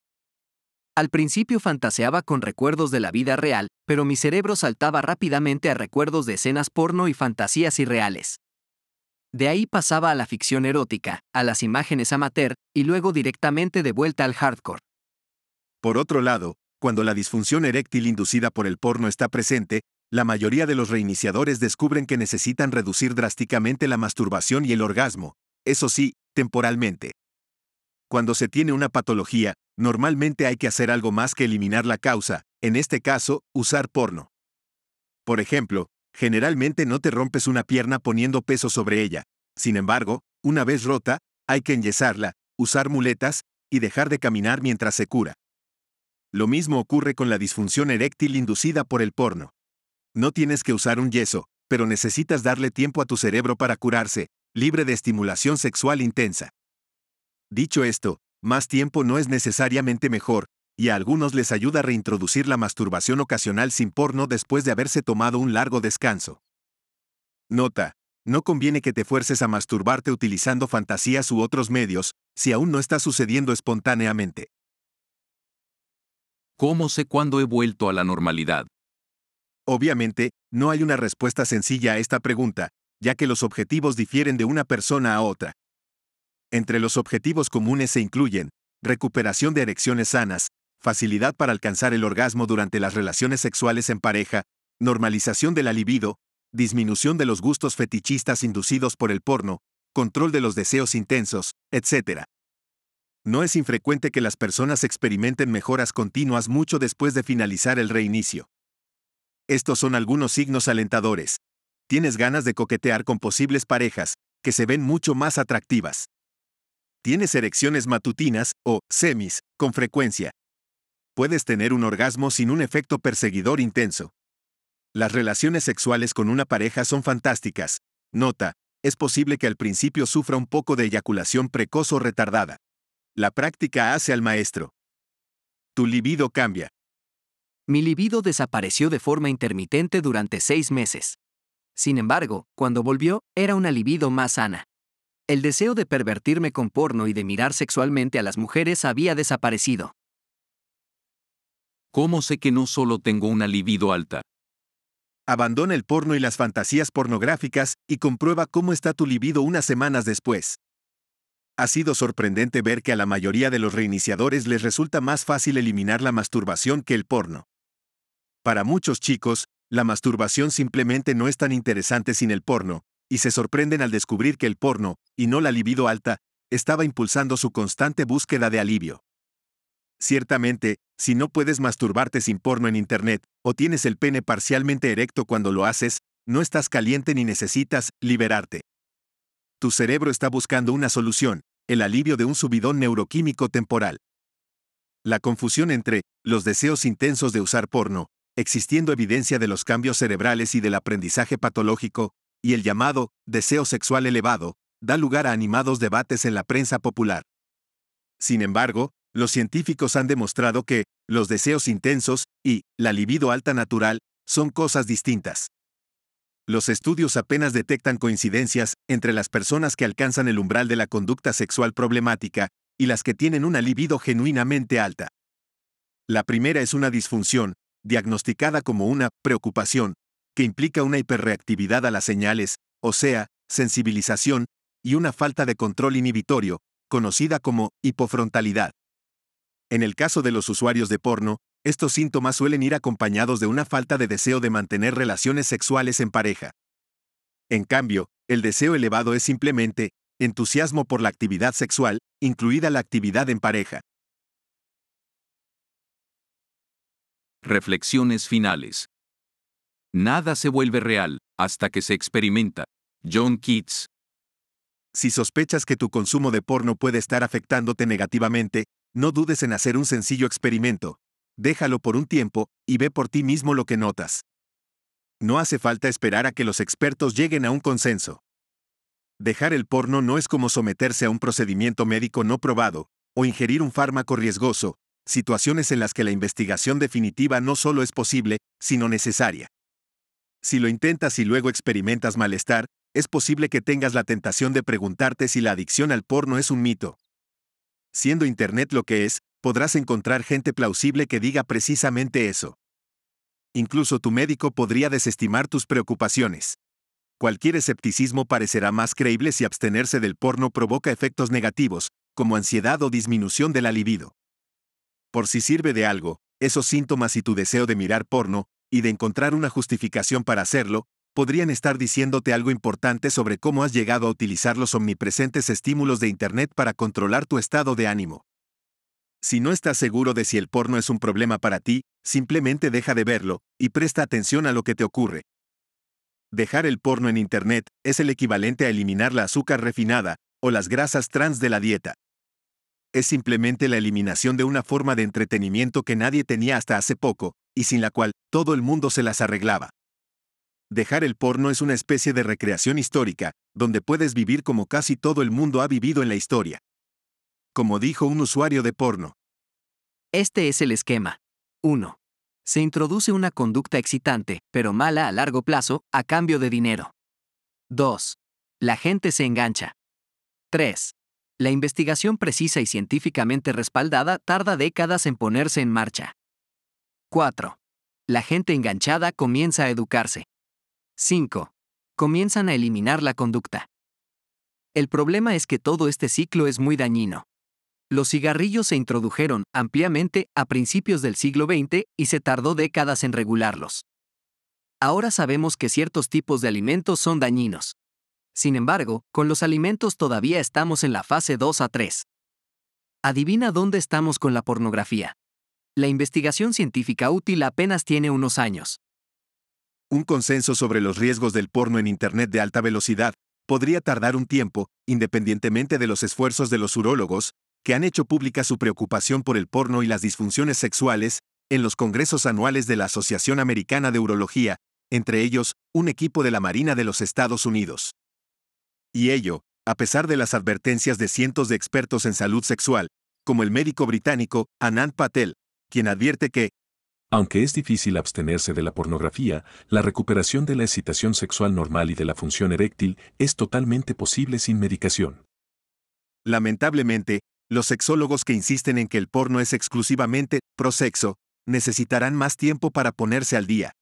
Al principio fantaseaba con recuerdos de la vida real, pero mi cerebro saltaba rápidamente a recuerdos de escenas porno y fantasías irreales. De ahí pasaba a la ficción erótica, a las imágenes amateur, y luego directamente de vuelta al hardcore. Por otro lado, cuando la disfunción eréctil inducida por el porno está presente, la mayoría de los reiniciadores descubren que necesitan reducir drásticamente la masturbación y el orgasmo, eso sí, temporalmente. Cuando se tiene una patología, normalmente hay que hacer algo más que eliminar la causa, en este caso, usar porno. Por ejemplo, Generalmente no te rompes una pierna poniendo peso sobre ella. Sin embargo, una vez rota, hay que enyesarla, usar muletas y dejar de caminar mientras se cura. Lo mismo ocurre con la disfunción eréctil inducida por el porno. No tienes que usar un yeso, pero necesitas darle tiempo a tu cerebro para curarse, libre de estimulación sexual intensa. Dicho esto, más tiempo no es necesariamente mejor, y a algunos les ayuda a reintroducir la masturbación ocasional sin porno después de haberse tomado un largo descanso. Nota. No conviene que te fuerces a masturbarte utilizando fantasías u otros medios, si aún no está sucediendo espontáneamente. ¿Cómo sé cuándo he vuelto a la normalidad? Obviamente, no hay una respuesta sencilla a esta pregunta, ya que los objetivos difieren de una persona a otra. Entre los objetivos comunes se incluyen recuperación de erecciones sanas, facilidad para alcanzar el orgasmo durante las relaciones sexuales en pareja, normalización de la libido, disminución de los gustos fetichistas inducidos por el porno, control de los deseos intensos, etc. No es infrecuente que las personas experimenten mejoras continuas mucho después de finalizar el reinicio. Estos son algunos signos alentadores. Tienes ganas de coquetear con posibles parejas, que se ven mucho más atractivas. Tienes erecciones matutinas, o semis, con frecuencia, puedes tener un orgasmo sin un efecto perseguidor intenso. Las relaciones sexuales con una pareja son fantásticas. Nota, es posible que al principio sufra un poco de eyaculación precoz o retardada. La práctica hace al maestro. Tu libido cambia. Mi libido desapareció de forma intermitente durante seis meses. Sin embargo, cuando volvió, era una libido más sana. El deseo de pervertirme con porno y de mirar sexualmente a las mujeres había desaparecido. ¿Cómo sé que no solo tengo una libido alta? Abandona el porno y las fantasías pornográficas y comprueba cómo está tu libido unas semanas después. Ha sido sorprendente ver que a la mayoría de los reiniciadores les resulta más fácil eliminar la masturbación que el porno. Para muchos chicos, la masturbación simplemente no es tan interesante sin el porno, y se sorprenden al descubrir que el porno, y no la libido alta, estaba impulsando su constante búsqueda de alivio. Ciertamente, si no puedes masturbarte sin porno en Internet, o tienes el pene parcialmente erecto cuando lo haces, no estás caliente ni necesitas liberarte. Tu cerebro está buscando una solución, el alivio de un subidón neuroquímico temporal. La confusión entre los deseos intensos de usar porno, existiendo evidencia de los cambios cerebrales y del aprendizaje patológico, y el llamado deseo sexual elevado, da lugar a animados debates en la prensa popular. Sin embargo, los científicos han demostrado que los deseos intensos y la libido alta natural son cosas distintas. Los estudios apenas detectan coincidencias entre las personas que alcanzan el umbral de la conducta sexual problemática y las que tienen una libido genuinamente alta. La primera es una disfunción, diagnosticada como una preocupación, que implica una hiperreactividad a las señales, o sea, sensibilización, y una falta de control inhibitorio, conocida como hipofrontalidad. En el caso de los usuarios de porno, estos síntomas suelen ir acompañados de una falta de deseo de mantener relaciones sexuales en pareja. En cambio, el deseo elevado es simplemente entusiasmo por la actividad sexual, incluida la actividad en pareja. Reflexiones finales. Nada se vuelve real hasta que se experimenta. John Keats. Si sospechas que tu consumo de porno puede estar afectándote negativamente, no dudes en hacer un sencillo experimento. Déjalo por un tiempo y ve por ti mismo lo que notas. No hace falta esperar a que los expertos lleguen a un consenso. Dejar el porno no es como someterse a un procedimiento médico no probado, o ingerir un fármaco riesgoso, situaciones en las que la investigación definitiva no solo es posible, sino necesaria. Si lo intentas y luego experimentas malestar, es posible que tengas la tentación de preguntarte si la adicción al porno es un mito, siendo Internet lo que es, podrás encontrar gente plausible que diga precisamente eso. Incluso tu médico podría desestimar tus preocupaciones. Cualquier escepticismo parecerá más creíble si abstenerse del porno provoca efectos negativos, como ansiedad o disminución de la libido. Por si sirve de algo, esos síntomas y tu deseo de mirar porno, y de encontrar una justificación para hacerlo, podrían estar diciéndote algo importante sobre cómo has llegado a utilizar los omnipresentes estímulos de Internet para controlar tu estado de ánimo. Si no estás seguro de si el porno es un problema para ti, simplemente deja de verlo y presta atención a lo que te ocurre. Dejar el porno en Internet es el equivalente a eliminar la azúcar refinada o las grasas trans de la dieta. Es simplemente la eliminación de una forma de entretenimiento que nadie tenía hasta hace poco, y sin la cual todo el mundo se las arreglaba. Dejar el porno es una especie de recreación histórica, donde puedes vivir como casi todo el mundo ha vivido en la historia. Como dijo un usuario de porno. Este es el esquema. 1. Se introduce una conducta excitante, pero mala a largo plazo, a cambio de dinero. 2. La gente se engancha. 3. La investigación precisa y científicamente respaldada tarda décadas en ponerse en marcha. 4. La gente enganchada comienza a educarse. 5. Comienzan a eliminar la conducta. El problema es que todo este ciclo es muy dañino. Los cigarrillos se introdujeron ampliamente a principios del siglo XX y se tardó décadas en regularlos. Ahora sabemos que ciertos tipos de alimentos son dañinos. Sin embargo, con los alimentos todavía estamos en la fase 2 a 3. Adivina dónde estamos con la pornografía. La investigación científica útil apenas tiene unos años un consenso sobre los riesgos del porno en Internet de alta velocidad podría tardar un tiempo, independientemente de los esfuerzos de los urólogos, que han hecho pública su preocupación por el porno y las disfunciones sexuales, en los congresos anuales de la Asociación Americana de Urología, entre ellos, un equipo de la Marina de los Estados Unidos. Y ello, a pesar de las advertencias de cientos de expertos en salud sexual, como el médico británico Anand Patel, quien advierte que, aunque es difícil abstenerse de la pornografía, la recuperación de la excitación sexual normal y de la función eréctil es totalmente posible sin medicación. Lamentablemente, los sexólogos que insisten en que el porno es exclusivamente prosexo necesitarán más tiempo para ponerse al día.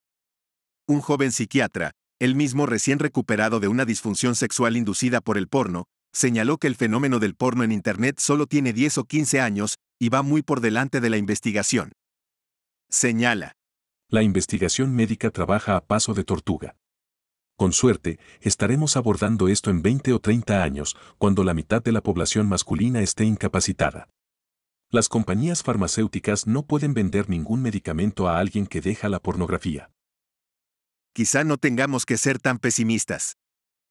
Un joven psiquiatra, el mismo recién recuperado de una disfunción sexual inducida por el porno, señaló que el fenómeno del porno en Internet solo tiene 10 o 15 años y va muy por delante de la investigación. Señala. La investigación médica trabaja a paso de tortuga. Con suerte, estaremos abordando esto en 20 o 30 años, cuando la mitad de la población masculina esté incapacitada. Las compañías farmacéuticas no pueden vender ningún medicamento a alguien que deja la pornografía. Quizá no tengamos que ser tan pesimistas.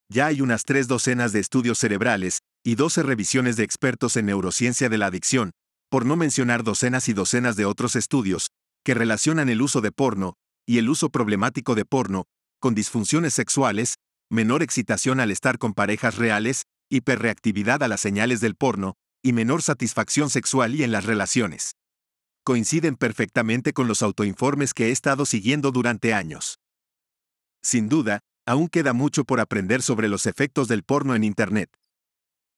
Ya hay unas tres docenas de estudios cerebrales y 12 revisiones de expertos en neurociencia de la adicción, por no mencionar docenas y docenas de otros estudios, que relacionan el uso de porno y el uso problemático de porno con disfunciones sexuales, menor excitación al estar con parejas reales, hiperreactividad a las señales del porno y menor satisfacción sexual y en las relaciones. Coinciden perfectamente con los autoinformes que he estado siguiendo durante años. Sin duda, aún queda mucho por aprender sobre los efectos del porno en Internet.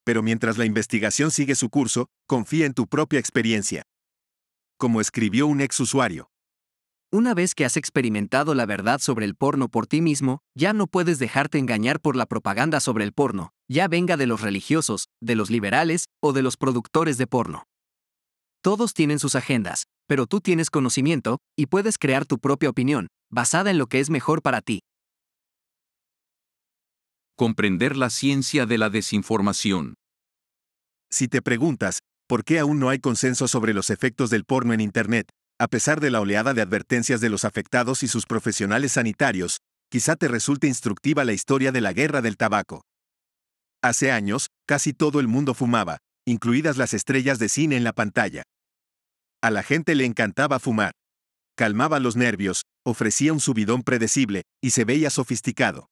Pero mientras la investigación sigue su curso, confía en tu propia experiencia como escribió un ex usuario. Una vez que has experimentado la verdad sobre el porno por ti mismo, ya no puedes dejarte engañar por la propaganda sobre el porno, ya venga de los religiosos, de los liberales o de los productores de porno. Todos tienen sus agendas, pero tú tienes conocimiento y puedes crear tu propia opinión, basada en lo que es mejor para ti. Comprender la ciencia de la desinformación. Si te preguntas, ¿por qué aún no hay consenso sobre los efectos del porno en Internet? A pesar de la oleada de advertencias de los afectados y sus profesionales sanitarios, quizá te resulte instructiva la historia de la guerra del tabaco. Hace años, casi todo el mundo fumaba, incluidas las estrellas de cine en la pantalla. A la gente le encantaba fumar. Calmaba los nervios, ofrecía un subidón predecible, y se veía sofisticado.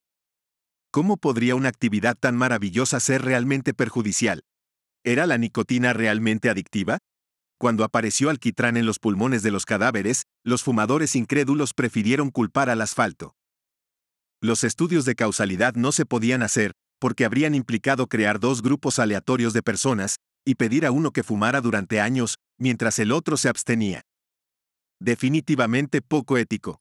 ¿Cómo podría una actividad tan maravillosa ser realmente perjudicial? ¿Era la nicotina realmente adictiva? Cuando apareció alquitrán en los pulmones de los cadáveres, los fumadores incrédulos prefirieron culpar al asfalto. Los estudios de causalidad no se podían hacer, porque habrían implicado crear dos grupos aleatorios de personas, y pedir a uno que fumara durante años, mientras el otro se abstenía. Definitivamente poco ético.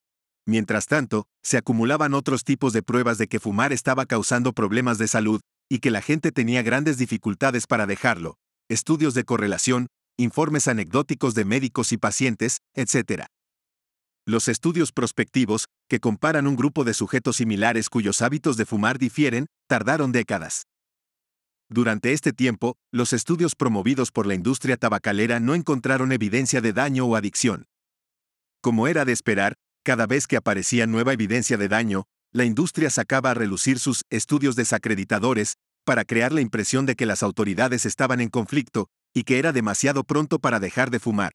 Mientras tanto, se acumulaban otros tipos de pruebas de que fumar estaba causando problemas de salud, y que la gente tenía grandes dificultades para dejarlo, estudios de correlación, informes anecdóticos de médicos y pacientes, etc. Los estudios prospectivos, que comparan un grupo de sujetos similares cuyos hábitos de fumar difieren, tardaron décadas. Durante este tiempo, los estudios promovidos por la industria tabacalera no encontraron evidencia de daño o adicción. Como era de esperar, cada vez que aparecía nueva evidencia de daño, la industria sacaba a relucir sus estudios desacreditadores para crear la impresión de que las autoridades estaban en conflicto y que era demasiado pronto para dejar de fumar.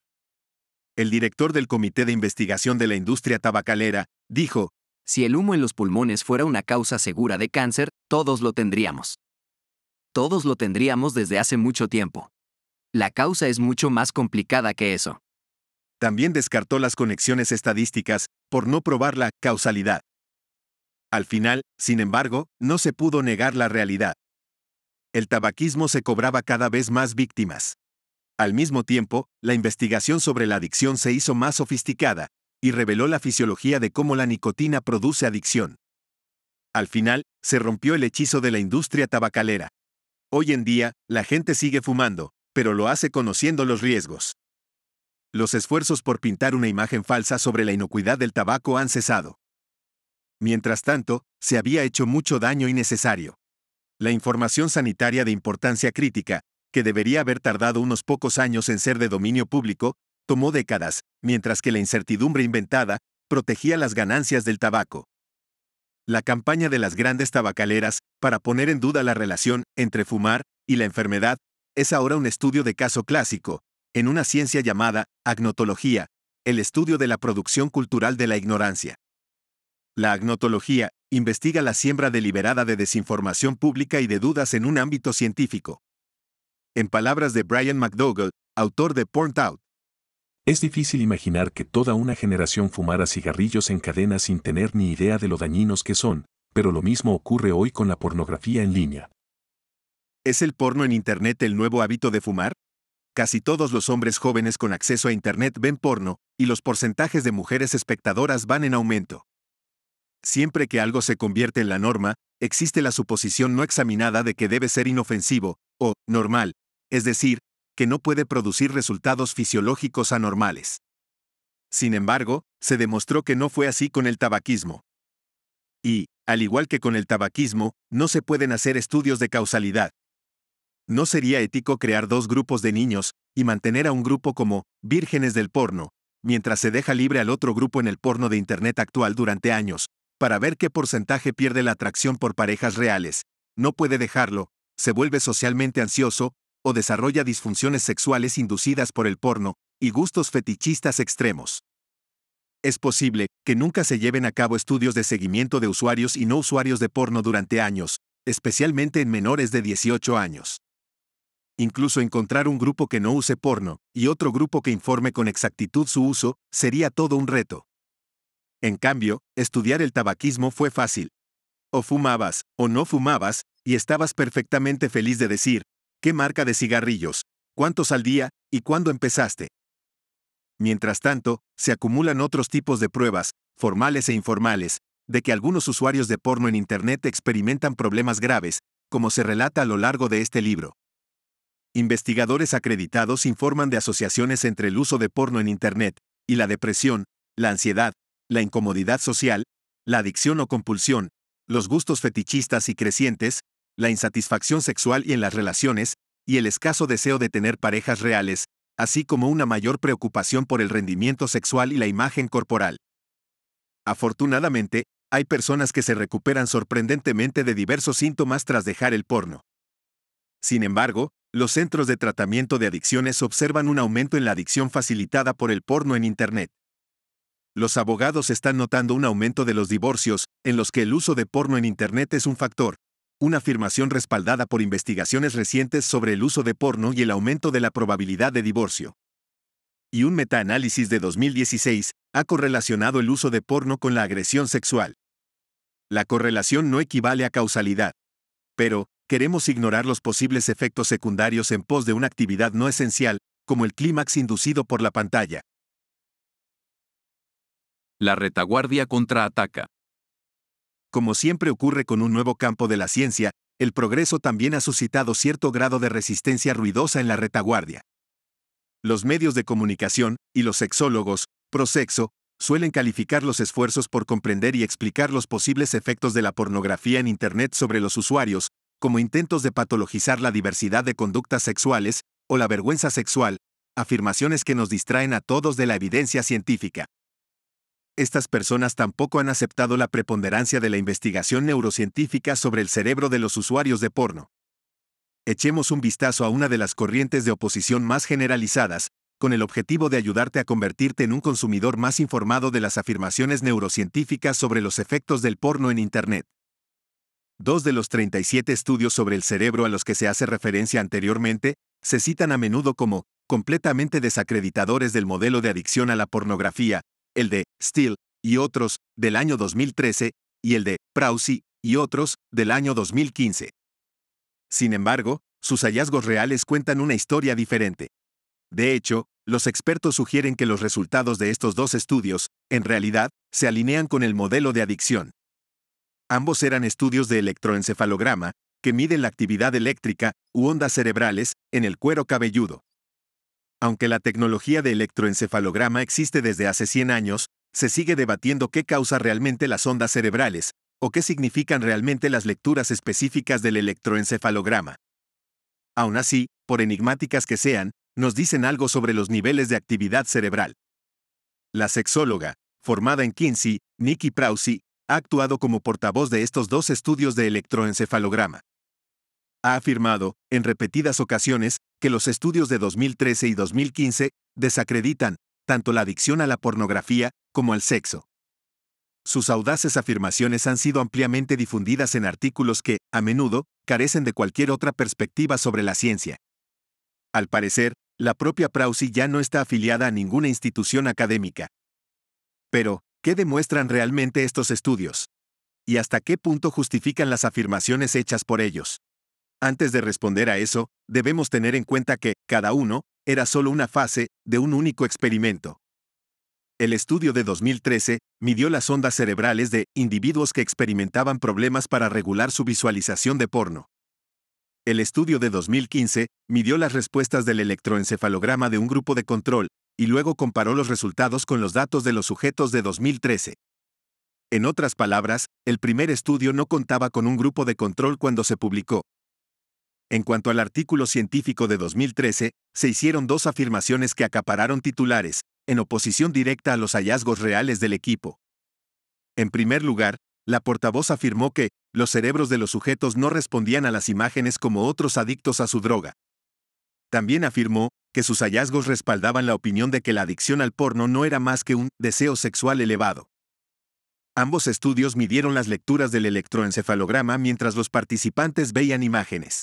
El director del Comité de Investigación de la Industria Tabacalera dijo, Si el humo en los pulmones fuera una causa segura de cáncer, todos lo tendríamos. Todos lo tendríamos desde hace mucho tiempo. La causa es mucho más complicada que eso. También descartó las conexiones estadísticas por no probar la causalidad. Al final, sin embargo, no se pudo negar la realidad. El tabaquismo se cobraba cada vez más víctimas. Al mismo tiempo, la investigación sobre la adicción se hizo más sofisticada y reveló la fisiología de cómo la nicotina produce adicción. Al final, se rompió el hechizo de la industria tabacalera. Hoy en día, la gente sigue fumando, pero lo hace conociendo los riesgos. Los esfuerzos por pintar una imagen falsa sobre la inocuidad del tabaco han cesado. Mientras tanto, se había hecho mucho daño innecesario. La información sanitaria de importancia crítica, que debería haber tardado unos pocos años en ser de dominio público, tomó décadas, mientras que la incertidumbre inventada protegía las ganancias del tabaco. La campaña de las grandes tabacaleras para poner en duda la relación entre fumar y la enfermedad es ahora un estudio de caso clásico, en una ciencia llamada agnotología, el estudio de la producción cultural de la ignorancia. La agnotología investiga la siembra deliberada de desinformación pública y de dudas en un ámbito científico. En palabras de Brian McDougall, autor de Porn Out, es difícil imaginar que toda una generación fumara cigarrillos en cadena sin tener ni idea de lo dañinos que son, pero lo mismo ocurre hoy con la pornografía en línea. ¿Es el porno en Internet el nuevo hábito de fumar? Casi todos los hombres jóvenes con acceso a Internet ven porno, y los porcentajes de mujeres espectadoras van en aumento. Siempre que algo se convierte en la norma, existe la suposición no examinada de que debe ser inofensivo, o normal, es decir, que no puede producir resultados fisiológicos anormales. Sin embargo, se demostró que no fue así con el tabaquismo. Y, al igual que con el tabaquismo, no se pueden hacer estudios de causalidad. No sería ético crear dos grupos de niños y mantener a un grupo como vírgenes del porno, mientras se deja libre al otro grupo en el porno de Internet actual durante años, para ver qué porcentaje pierde la atracción por parejas reales, no puede dejarlo, se vuelve socialmente ansioso, o desarrolla disfunciones sexuales inducidas por el porno, y gustos fetichistas extremos. Es posible que nunca se lleven a cabo estudios de seguimiento de usuarios y no usuarios de porno durante años, especialmente en menores de 18 años. Incluso encontrar un grupo que no use porno, y otro grupo que informe con exactitud su uso, sería todo un reto. En cambio, estudiar el tabaquismo fue fácil. O fumabas, o no fumabas, y estabas perfectamente feliz de decir, ¿qué marca de cigarrillos? ¿Cuántos al día? ¿Y cuándo empezaste? Mientras tanto, se acumulan otros tipos de pruebas, formales e informales, de que algunos usuarios de porno en Internet experimentan problemas graves, como se relata a lo largo de este libro. Investigadores acreditados informan de asociaciones entre el uso de porno en Internet y la depresión, la ansiedad, la incomodidad social, la adicción o compulsión, los gustos fetichistas y crecientes, la insatisfacción sexual y en las relaciones, y el escaso deseo de tener parejas reales, así como una mayor preocupación por el rendimiento sexual y la imagen corporal. Afortunadamente, hay personas que se recuperan sorprendentemente de diversos síntomas tras dejar el porno. Sin embargo, los centros de tratamiento de adicciones observan un aumento en la adicción facilitada por el porno en Internet. Los abogados están notando un aumento de los divorcios, en los que el uso de porno en Internet es un factor, una afirmación respaldada por investigaciones recientes sobre el uso de porno y el aumento de la probabilidad de divorcio. Y un metaanálisis de 2016 ha correlacionado el uso de porno con la agresión sexual. La correlación no equivale a causalidad. Pero, queremos ignorar los posibles efectos secundarios en pos de una actividad no esencial, como el clímax inducido por la pantalla. La retaguardia contraataca. Como siempre ocurre con un nuevo campo de la ciencia, el progreso también ha suscitado cierto grado de resistencia ruidosa en la retaguardia. Los medios de comunicación, y los sexólogos, prosexo, suelen calificar los esfuerzos por comprender y explicar los posibles efectos de la pornografía en Internet sobre los usuarios, como intentos de patologizar la diversidad de conductas sexuales, o la vergüenza sexual, afirmaciones que nos distraen a todos de la evidencia científica estas personas tampoco han aceptado la preponderancia de la investigación neurocientífica sobre el cerebro de los usuarios de porno. Echemos un vistazo a una de las corrientes de oposición más generalizadas, con el objetivo de ayudarte a convertirte en un consumidor más informado de las afirmaciones neurocientíficas sobre los efectos del porno en Internet. Dos de los 37 estudios sobre el cerebro a los que se hace referencia anteriormente se citan a menudo como completamente desacreditadores del modelo de adicción a la pornografía, el de Steele y otros del año 2013 y el de Prowsey y otros del año 2015. Sin embargo, sus hallazgos reales cuentan una historia diferente. De hecho, los expertos sugieren que los resultados de estos dos estudios, en realidad, se alinean con el modelo de adicción. Ambos eran estudios de electroencefalograma, que miden la actividad eléctrica u ondas cerebrales en el cuero cabelludo. Aunque la tecnología de electroencefalograma existe desde hace 100 años, se sigue debatiendo qué causa realmente las ondas cerebrales, o qué significan realmente las lecturas específicas del electroencefalograma. Aún así, por enigmáticas que sean, nos dicen algo sobre los niveles de actividad cerebral. La sexóloga, formada en Quincy, Nikki Prausi, ha actuado como portavoz de estos dos estudios de electroencefalograma ha afirmado, en repetidas ocasiones, que los estudios de 2013 y 2015 desacreditan tanto la adicción a la pornografía como al sexo. Sus audaces afirmaciones han sido ampliamente difundidas en artículos que, a menudo, carecen de cualquier otra perspectiva sobre la ciencia. Al parecer, la propia Prausi ya no está afiliada a ninguna institución académica. Pero, ¿qué demuestran realmente estos estudios? ¿Y hasta qué punto justifican las afirmaciones hechas por ellos? Antes de responder a eso, debemos tener en cuenta que, cada uno, era solo una fase, de un único experimento. El estudio de 2013 midió las ondas cerebrales de individuos que experimentaban problemas para regular su visualización de porno. El estudio de 2015 midió las respuestas del electroencefalograma de un grupo de control y luego comparó los resultados con los datos de los sujetos de 2013. En otras palabras, el primer estudio no contaba con un grupo de control cuando se publicó, en cuanto al artículo científico de 2013, se hicieron dos afirmaciones que acapararon titulares, en oposición directa a los hallazgos reales del equipo. En primer lugar, la portavoz afirmó que, los cerebros de los sujetos no respondían a las imágenes como otros adictos a su droga. También afirmó, que sus hallazgos respaldaban la opinión de que la adicción al porno no era más que un deseo sexual elevado. Ambos estudios midieron las lecturas del electroencefalograma mientras los participantes veían imágenes.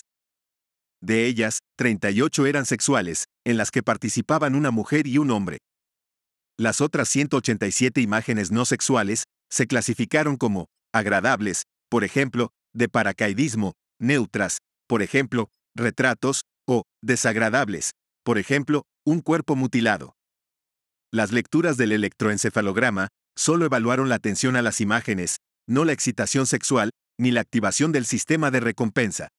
De ellas, 38 eran sexuales, en las que participaban una mujer y un hombre. Las otras 187 imágenes no sexuales se clasificaron como agradables, por ejemplo, de paracaidismo, neutras, por ejemplo, retratos, o desagradables, por ejemplo, un cuerpo mutilado. Las lecturas del electroencefalograma solo evaluaron la atención a las imágenes, no la excitación sexual, ni la activación del sistema de recompensa.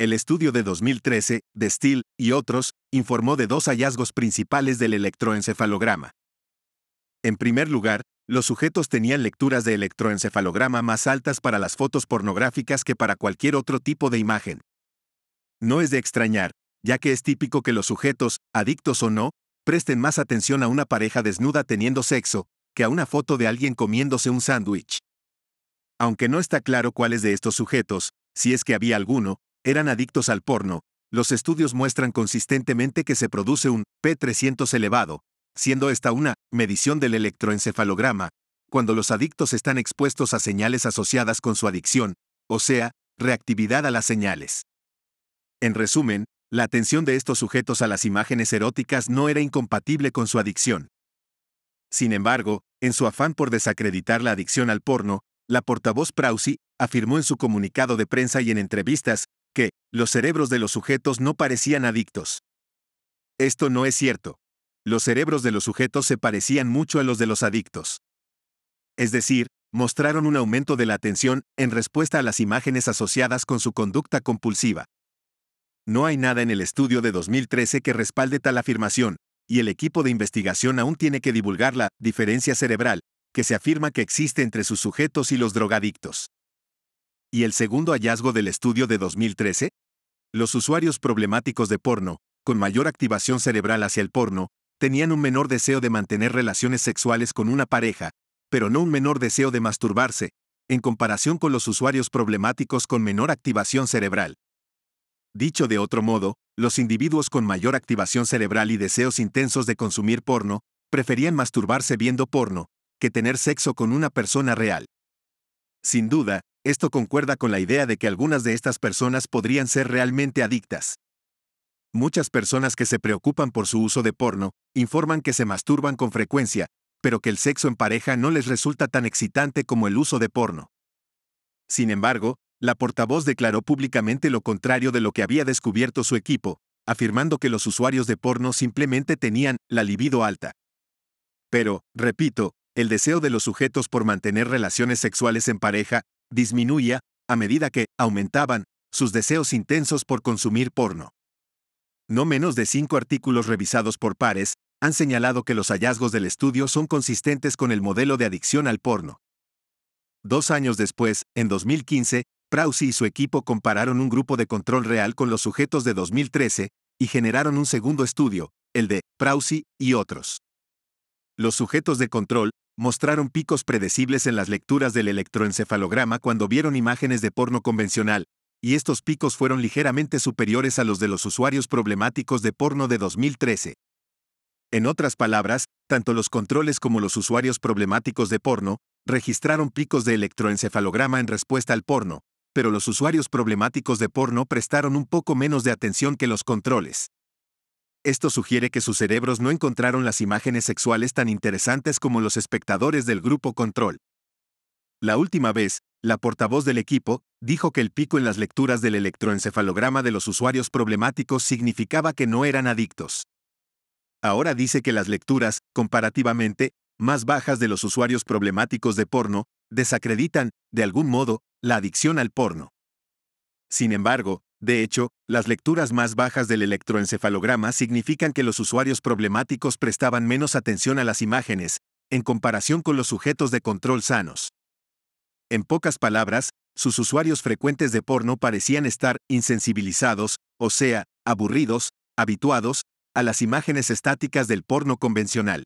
El estudio de 2013, de Steele y otros, informó de dos hallazgos principales del electroencefalograma. En primer lugar, los sujetos tenían lecturas de electroencefalograma más altas para las fotos pornográficas que para cualquier otro tipo de imagen. No es de extrañar, ya que es típico que los sujetos, adictos o no, presten más atención a una pareja desnuda teniendo sexo, que a una foto de alguien comiéndose un sándwich. Aunque no está claro cuáles de estos sujetos, si es que había alguno, eran adictos al porno, los estudios muestran consistentemente que se produce un P300 elevado, siendo esta una medición del electroencefalograma, cuando los adictos están expuestos a señales asociadas con su adicción, o sea, reactividad a las señales. En resumen, la atención de estos sujetos a las imágenes eróticas no era incompatible con su adicción. Sin embargo, en su afán por desacreditar la adicción al porno, la portavoz Prausi afirmó en su comunicado de prensa y en entrevistas que los cerebros de los sujetos no parecían adictos. Esto no es cierto. Los cerebros de los sujetos se parecían mucho a los de los adictos. Es decir, mostraron un aumento de la atención en respuesta a las imágenes asociadas con su conducta compulsiva. No hay nada en el estudio de 2013 que respalde tal afirmación, y el equipo de investigación aún tiene que divulgar la diferencia cerebral, que se afirma que existe entre sus sujetos y los drogadictos y el segundo hallazgo del estudio de 2013? Los usuarios problemáticos de porno, con mayor activación cerebral hacia el porno, tenían un menor deseo de mantener relaciones sexuales con una pareja, pero no un menor deseo de masturbarse, en comparación con los usuarios problemáticos con menor activación cerebral. Dicho de otro modo, los individuos con mayor activación cerebral y deseos intensos de consumir porno, preferían masturbarse viendo porno, que tener sexo con una persona real. Sin duda, esto concuerda con la idea de que algunas de estas personas podrían ser realmente adictas. Muchas personas que se preocupan por su uso de porno informan que se masturban con frecuencia, pero que el sexo en pareja no les resulta tan excitante como el uso de porno. Sin embargo, la portavoz declaró públicamente lo contrario de lo que había descubierto su equipo, afirmando que los usuarios de porno simplemente tenían la libido alta. Pero, repito, el deseo de los sujetos por mantener relaciones sexuales en pareja disminuía a medida que aumentaban sus deseos intensos por consumir porno. No menos de cinco artículos revisados por pares han señalado que los hallazgos del estudio son consistentes con el modelo de adicción al porno. Dos años después, en 2015, Prausi y su equipo compararon un grupo de control real con los sujetos de 2013 y generaron un segundo estudio, el de Prausi y otros. Los sujetos de control mostraron picos predecibles en las lecturas del electroencefalograma cuando vieron imágenes de porno convencional, y estos picos fueron ligeramente superiores a los de los usuarios problemáticos de porno de 2013. En otras palabras, tanto los controles como los usuarios problemáticos de porno registraron picos de electroencefalograma en respuesta al porno, pero los usuarios problemáticos de porno prestaron un poco menos de atención que los controles. Esto sugiere que sus cerebros no encontraron las imágenes sexuales tan interesantes como los espectadores del grupo control. La última vez, la portavoz del equipo dijo que el pico en las lecturas del electroencefalograma de los usuarios problemáticos significaba que no eran adictos. Ahora dice que las lecturas, comparativamente, más bajas de los usuarios problemáticos de porno, desacreditan, de algún modo, la adicción al porno. Sin embargo, de hecho, las lecturas más bajas del electroencefalograma significan que los usuarios problemáticos prestaban menos atención a las imágenes, en comparación con los sujetos de control sanos. En pocas palabras, sus usuarios frecuentes de porno parecían estar insensibilizados, o sea, aburridos, habituados, a las imágenes estáticas del porno convencional.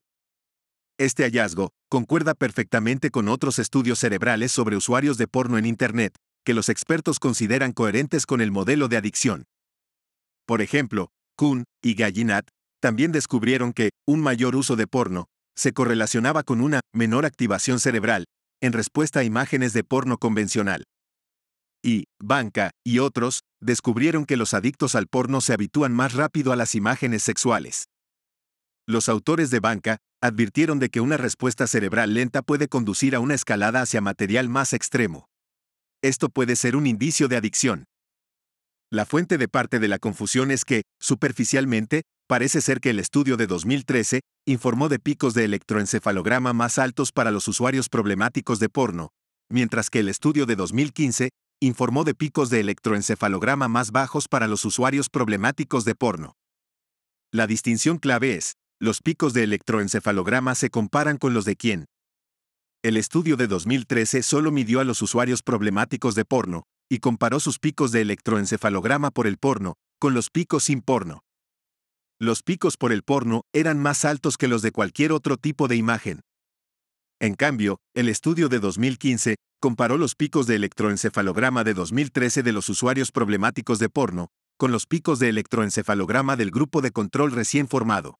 Este hallazgo concuerda perfectamente con otros estudios cerebrales sobre usuarios de porno en Internet, que los expertos consideran coherentes con el modelo de adicción. Por ejemplo, Kuhn y Gallinat también descubrieron que un mayor uso de porno se correlacionaba con una menor activación cerebral en respuesta a imágenes de porno convencional. Y Banca y otros descubrieron que los adictos al porno se habitúan más rápido a las imágenes sexuales. Los autores de Banca advirtieron de que una respuesta cerebral lenta puede conducir a una escalada hacia material más extremo esto puede ser un indicio de adicción. La fuente de parte de la confusión es que, superficialmente, parece ser que el estudio de 2013 informó de picos de electroencefalograma más altos para los usuarios problemáticos de porno, mientras que el estudio de 2015 informó de picos de electroencefalograma más bajos para los usuarios problemáticos de porno. La distinción clave es, los picos de electroencefalograma se comparan con los de quién? El estudio de 2013 solo midió a los usuarios problemáticos de porno, y comparó sus picos de electroencefalograma por el porno, con los picos sin porno. Los picos por el porno eran más altos que los de cualquier otro tipo de imagen. En cambio, el estudio de 2015 comparó los picos de electroencefalograma de 2013 de los usuarios problemáticos de porno, con los picos de electroencefalograma del grupo de control recién formado.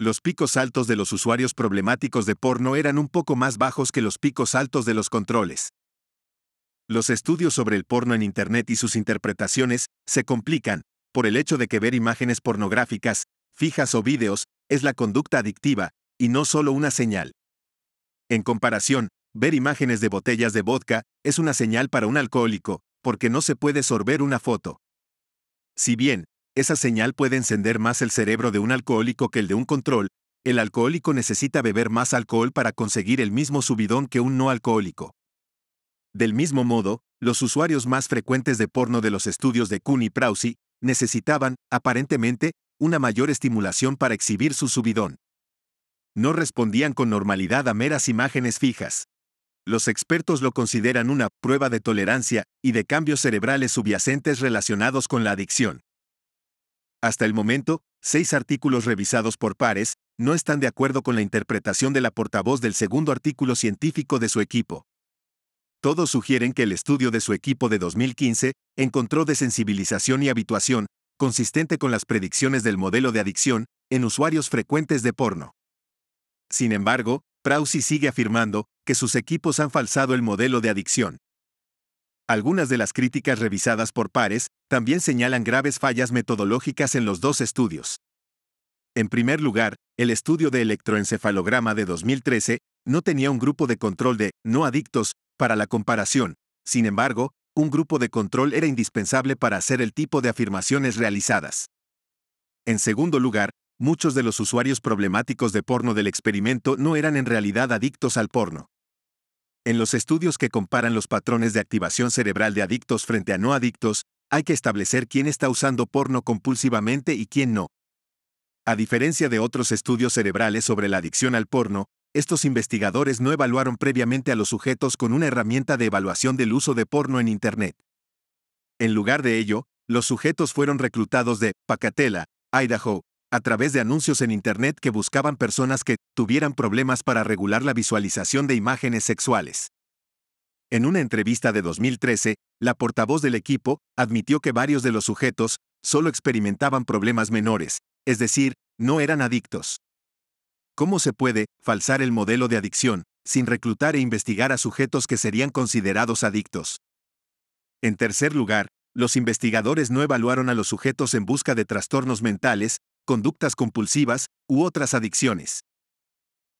Los picos altos de los usuarios problemáticos de porno eran un poco más bajos que los picos altos de los controles. Los estudios sobre el porno en Internet y sus interpretaciones se complican por el hecho de que ver imágenes pornográficas, fijas o vídeos, es la conducta adictiva, y no solo una señal. En comparación, ver imágenes de botellas de vodka es una señal para un alcohólico, porque no se puede sorber una foto. Si bien, esa señal puede encender más el cerebro de un alcohólico que el de un control, el alcohólico necesita beber más alcohol para conseguir el mismo subidón que un no alcohólico. Del mismo modo, los usuarios más frecuentes de porno de los estudios de Kuhn y Prausi necesitaban, aparentemente, una mayor estimulación para exhibir su subidón. No respondían con normalidad a meras imágenes fijas. Los expertos lo consideran una prueba de tolerancia y de cambios cerebrales subyacentes relacionados con la adicción. Hasta el momento, seis artículos revisados por pares no están de acuerdo con la interpretación de la portavoz del segundo artículo científico de su equipo. Todos sugieren que el estudio de su equipo de 2015 encontró desensibilización y habituación, consistente con las predicciones del modelo de adicción, en usuarios frecuentes de porno. Sin embargo, Prausi sigue afirmando que sus equipos han falsado el modelo de adicción. Algunas de las críticas revisadas por pares también señalan graves fallas metodológicas en los dos estudios. En primer lugar, el estudio de electroencefalograma de 2013 no tenía un grupo de control de no adictos para la comparación. Sin embargo, un grupo de control era indispensable para hacer el tipo de afirmaciones realizadas. En segundo lugar, muchos de los usuarios problemáticos de porno del experimento no eran en realidad adictos al porno. En los estudios que comparan los patrones de activación cerebral de adictos frente a no adictos, hay que establecer quién está usando porno compulsivamente y quién no. A diferencia de otros estudios cerebrales sobre la adicción al porno, estos investigadores no evaluaron previamente a los sujetos con una herramienta de evaluación del uso de porno en Internet. En lugar de ello, los sujetos fueron reclutados de Pacatela, Idaho, a través de anuncios en Internet que buscaban personas que tuvieran problemas para regular la visualización de imágenes sexuales. En una entrevista de 2013, la portavoz del equipo admitió que varios de los sujetos solo experimentaban problemas menores, es decir, no eran adictos. ¿Cómo se puede falsar el modelo de adicción sin reclutar e investigar a sujetos que serían considerados adictos? En tercer lugar, los investigadores no evaluaron a los sujetos en busca de trastornos mentales conductas compulsivas u otras adicciones.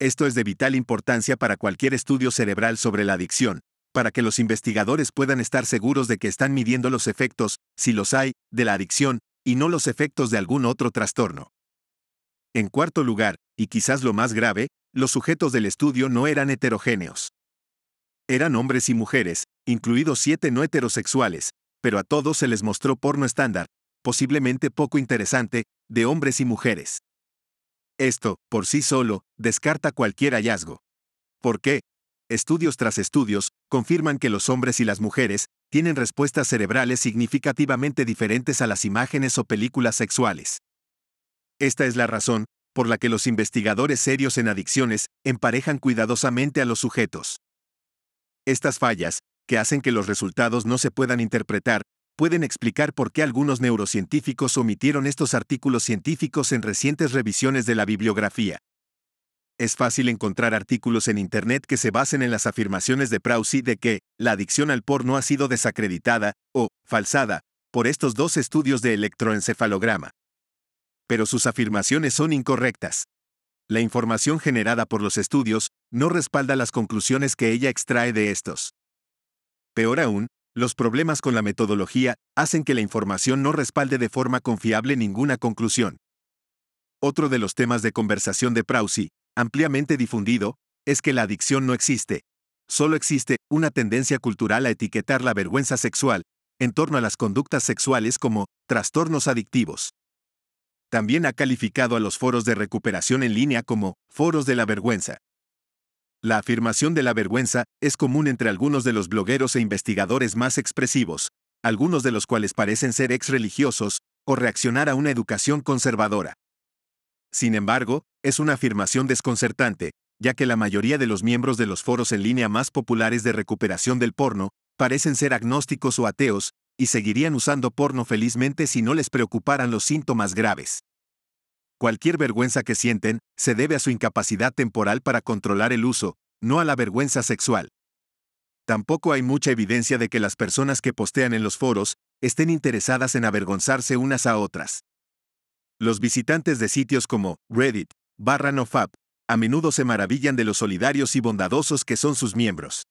Esto es de vital importancia para cualquier estudio cerebral sobre la adicción, para que los investigadores puedan estar seguros de que están midiendo los efectos, si los hay, de la adicción, y no los efectos de algún otro trastorno. En cuarto lugar, y quizás lo más grave, los sujetos del estudio no eran heterogéneos. Eran hombres y mujeres, incluidos siete no heterosexuales, pero a todos se les mostró porno estándar, posiblemente poco interesante, de hombres y mujeres. Esto, por sí solo, descarta cualquier hallazgo. ¿Por qué? Estudios tras estudios confirman que los hombres y las mujeres tienen respuestas cerebrales significativamente diferentes a las imágenes o películas sexuales. Esta es la razón por la que los investigadores serios en adicciones emparejan cuidadosamente a los sujetos. Estas fallas, que hacen que los resultados no se puedan interpretar, pueden explicar por qué algunos neurocientíficos omitieron estos artículos científicos en recientes revisiones de la bibliografía. Es fácil encontrar artículos en Internet que se basen en las afirmaciones de Prausi de que la adicción al porno ha sido desacreditada o falsada por estos dos estudios de electroencefalograma. Pero sus afirmaciones son incorrectas. La información generada por los estudios no respalda las conclusiones que ella extrae de estos. Peor aún, los problemas con la metodología hacen que la información no respalde de forma confiable ninguna conclusión. Otro de los temas de conversación de proust ampliamente difundido, es que la adicción no existe. Solo existe una tendencia cultural a etiquetar la vergüenza sexual en torno a las conductas sexuales como trastornos adictivos. También ha calificado a los foros de recuperación en línea como foros de la vergüenza. La afirmación de la vergüenza es común entre algunos de los blogueros e investigadores más expresivos, algunos de los cuales parecen ser ex religiosos o reaccionar a una educación conservadora. Sin embargo, es una afirmación desconcertante, ya que la mayoría de los miembros de los foros en línea más populares de recuperación del porno parecen ser agnósticos o ateos, y seguirían usando porno felizmente si no les preocuparan los síntomas graves. Cualquier vergüenza que sienten se debe a su incapacidad temporal para controlar el uso, no a la vergüenza sexual. Tampoco hay mucha evidencia de que las personas que postean en los foros estén interesadas en avergonzarse unas a otras. Los visitantes de sitios como Reddit, barra nofap, a menudo se maravillan de los solidarios y bondadosos que son sus miembros.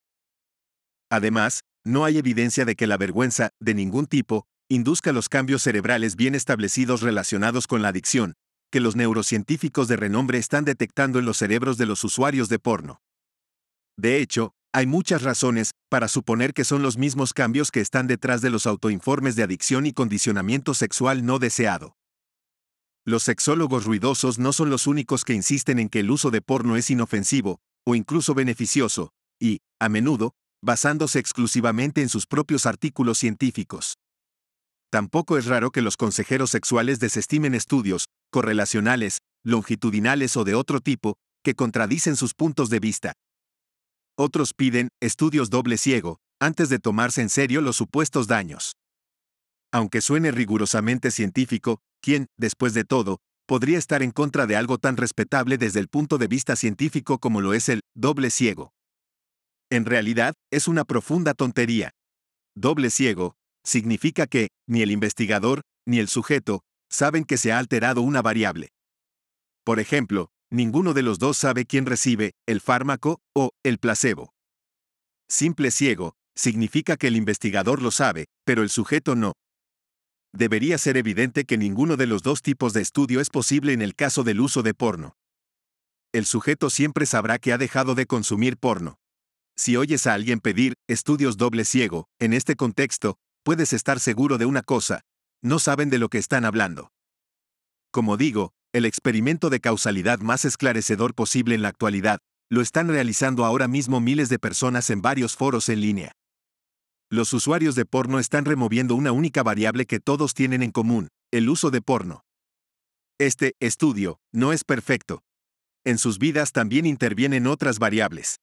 Además, no hay evidencia de que la vergüenza, de ningún tipo, induzca los cambios cerebrales bien establecidos relacionados con la adicción, que los neurocientíficos de renombre están detectando en los cerebros de los usuarios de porno. De hecho, hay muchas razones para suponer que son los mismos cambios que están detrás de los autoinformes de adicción y condicionamiento sexual no deseado. Los sexólogos ruidosos no son los únicos que insisten en que el uso de porno es inofensivo, o incluso beneficioso, y, a menudo, basándose exclusivamente en sus propios artículos científicos. Tampoco es raro que los consejeros sexuales desestimen estudios, correlacionales, longitudinales o de otro tipo, que contradicen sus puntos de vista. Otros piden estudios doble ciego, antes de tomarse en serio los supuestos daños. Aunque suene rigurosamente científico, ¿quién, después de todo, podría estar en contra de algo tan respetable desde el punto de vista científico como lo es el doble ciego? En realidad, es una profunda tontería. Doble ciego significa que, ni el investigador, ni el sujeto, saben que se ha alterado una variable. Por ejemplo, ninguno de los dos sabe quién recibe, el fármaco o el placebo. Simple ciego, significa que el investigador lo sabe, pero el sujeto no. Debería ser evidente que ninguno de los dos tipos de estudio es posible en el caso del uso de porno. El sujeto siempre sabrá que ha dejado de consumir porno. Si oyes a alguien pedir estudios doble ciego, en este contexto, puedes estar seguro de una cosa, no saben de lo que están hablando. Como digo, el experimento de causalidad más esclarecedor posible en la actualidad, lo están realizando ahora mismo miles de personas en varios foros en línea. Los usuarios de porno están removiendo una única variable que todos tienen en común, el uso de porno. Este estudio no es perfecto. En sus vidas también intervienen otras variables.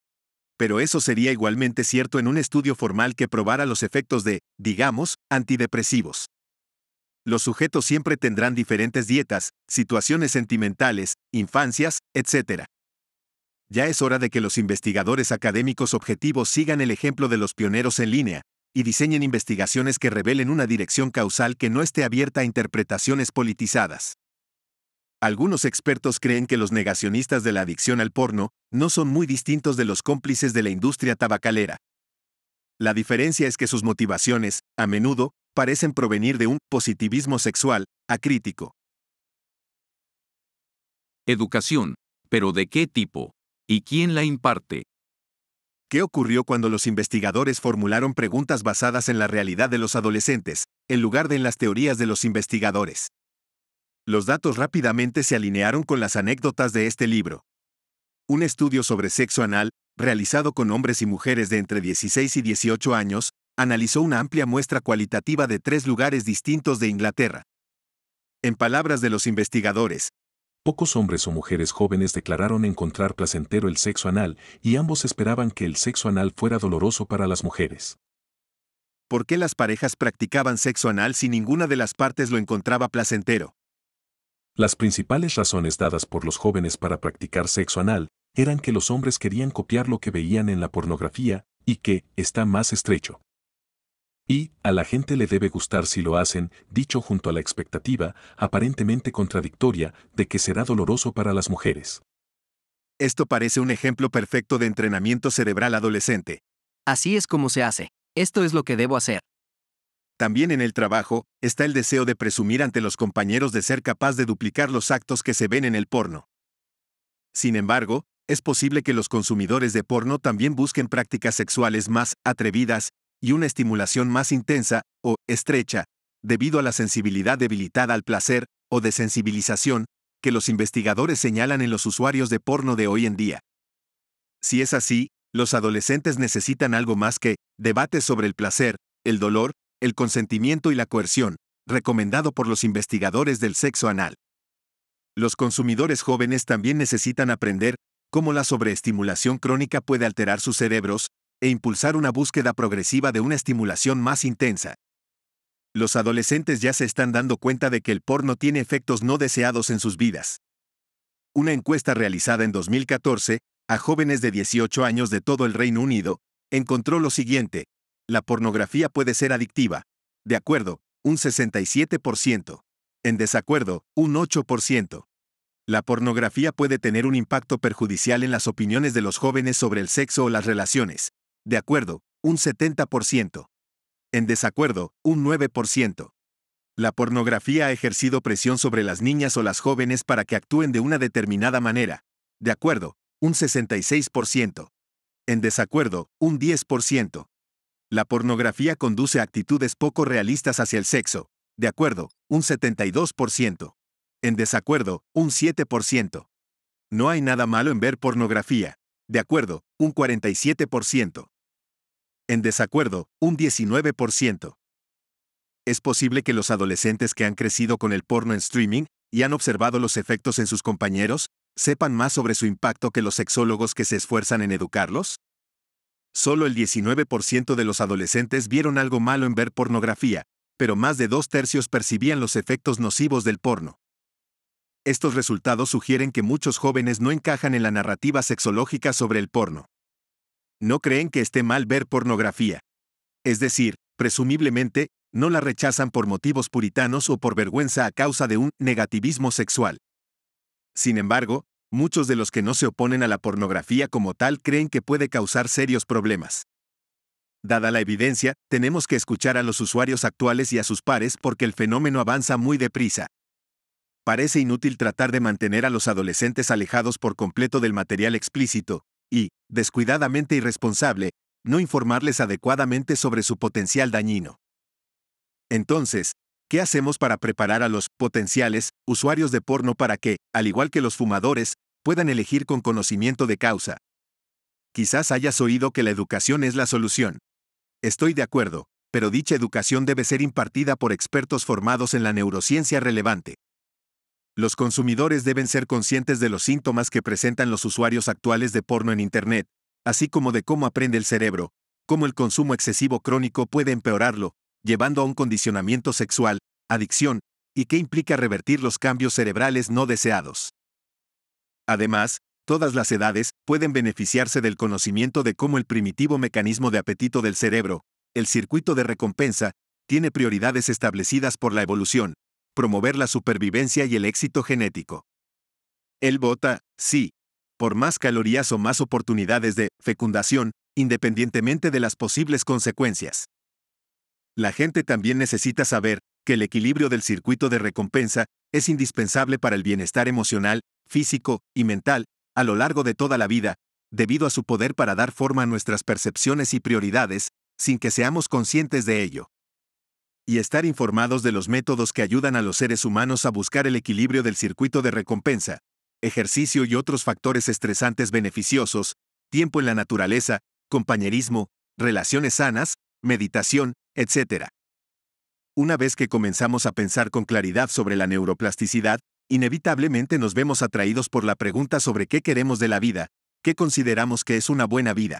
Pero eso sería igualmente cierto en un estudio formal que probara los efectos de, digamos, antidepresivos los sujetos siempre tendrán diferentes dietas, situaciones sentimentales, infancias, etc. Ya es hora de que los investigadores académicos objetivos sigan el ejemplo de los pioneros en línea y diseñen investigaciones que revelen una dirección causal que no esté abierta a interpretaciones politizadas. Algunos expertos creen que los negacionistas de la adicción al porno no son muy distintos de los cómplices de la industria tabacalera. La diferencia es que sus motivaciones, a menudo, parecen provenir de un positivismo sexual, acrítico. Educación, pero ¿de qué tipo? ¿Y quién la imparte? ¿Qué ocurrió cuando los investigadores formularon preguntas basadas en la realidad de los adolescentes, en lugar de en las teorías de los investigadores? Los datos rápidamente se alinearon con las anécdotas de este libro. Un estudio sobre sexo anal, realizado con hombres y mujeres de entre 16 y 18 años, analizó una amplia muestra cualitativa de tres lugares distintos de Inglaterra. En palabras de los investigadores, Pocos hombres o mujeres jóvenes declararon encontrar placentero el sexo anal y ambos esperaban que el sexo anal fuera doloroso para las mujeres. ¿Por qué las parejas practicaban sexo anal si ninguna de las partes lo encontraba placentero? Las principales razones dadas por los jóvenes para practicar sexo anal eran que los hombres querían copiar lo que veían en la pornografía y que está más estrecho. Y, a la gente le debe gustar si lo hacen, dicho junto a la expectativa, aparentemente contradictoria, de que será doloroso para las mujeres. Esto parece un ejemplo perfecto de entrenamiento cerebral adolescente. Así es como se hace. Esto es lo que debo hacer. También en el trabajo está el deseo de presumir ante los compañeros de ser capaz de duplicar los actos que se ven en el porno. Sin embargo, es posible que los consumidores de porno también busquen prácticas sexuales más atrevidas y una estimulación más intensa o estrecha, debido a la sensibilidad debilitada al placer o desensibilización que los investigadores señalan en los usuarios de porno de hoy en día. Si es así, los adolescentes necesitan algo más que debates sobre el placer, el dolor, el consentimiento y la coerción, recomendado por los investigadores del sexo anal. Los consumidores jóvenes también necesitan aprender cómo la sobreestimulación crónica puede alterar sus cerebros, e impulsar una búsqueda progresiva de una estimulación más intensa. Los adolescentes ya se están dando cuenta de que el porno tiene efectos no deseados en sus vidas. Una encuesta realizada en 2014 a jóvenes de 18 años de todo el Reino Unido encontró lo siguiente, la pornografía puede ser adictiva. De acuerdo, un 67%. En desacuerdo, un 8%. La pornografía puede tener un impacto perjudicial en las opiniones de los jóvenes sobre el sexo o las relaciones. De acuerdo, un 70%. En desacuerdo, un 9%. La pornografía ha ejercido presión sobre las niñas o las jóvenes para que actúen de una determinada manera. De acuerdo, un 66%. En desacuerdo, un 10%. La pornografía conduce a actitudes poco realistas hacia el sexo. De acuerdo, un 72%. En desacuerdo, un 7%. No hay nada malo en ver pornografía. De acuerdo, un 47%. En desacuerdo, un 19%. Es posible que los adolescentes que han crecido con el porno en streaming y han observado los efectos en sus compañeros, sepan más sobre su impacto que los sexólogos que se esfuerzan en educarlos? Solo el 19% de los adolescentes vieron algo malo en ver pornografía, pero más de dos tercios percibían los efectos nocivos del porno. Estos resultados sugieren que muchos jóvenes no encajan en la narrativa sexológica sobre el porno no creen que esté mal ver pornografía. Es decir, presumiblemente, no la rechazan por motivos puritanos o por vergüenza a causa de un negativismo sexual. Sin embargo, muchos de los que no se oponen a la pornografía como tal creen que puede causar serios problemas. Dada la evidencia, tenemos que escuchar a los usuarios actuales y a sus pares porque el fenómeno avanza muy deprisa. Parece inútil tratar de mantener a los adolescentes alejados por completo del material explícito, y, descuidadamente irresponsable, no informarles adecuadamente sobre su potencial dañino. Entonces, ¿qué hacemos para preparar a los potenciales usuarios de porno para que, al igual que los fumadores, puedan elegir con conocimiento de causa? Quizás hayas oído que la educación es la solución. Estoy de acuerdo, pero dicha educación debe ser impartida por expertos formados en la neurociencia relevante. Los consumidores deben ser conscientes de los síntomas que presentan los usuarios actuales de porno en Internet, así como de cómo aprende el cerebro, cómo el consumo excesivo crónico puede empeorarlo, llevando a un condicionamiento sexual, adicción, y qué implica revertir los cambios cerebrales no deseados. Además, todas las edades pueden beneficiarse del conocimiento de cómo el primitivo mecanismo de apetito del cerebro, el circuito de recompensa, tiene prioridades establecidas por la evolución, promover la supervivencia y el éxito genético. Él vota, sí, por más calorías o más oportunidades de fecundación, independientemente de las posibles consecuencias. La gente también necesita saber que el equilibrio del circuito de recompensa es indispensable para el bienestar emocional, físico y mental a lo largo de toda la vida, debido a su poder para dar forma a nuestras percepciones y prioridades, sin que seamos conscientes de ello y estar informados de los métodos que ayudan a los seres humanos a buscar el equilibrio del circuito de recompensa, ejercicio y otros factores estresantes beneficiosos, tiempo en la naturaleza, compañerismo, relaciones sanas, meditación, etc. Una vez que comenzamos a pensar con claridad sobre la neuroplasticidad, inevitablemente nos vemos atraídos por la pregunta sobre qué queremos de la vida, qué consideramos que es una buena vida.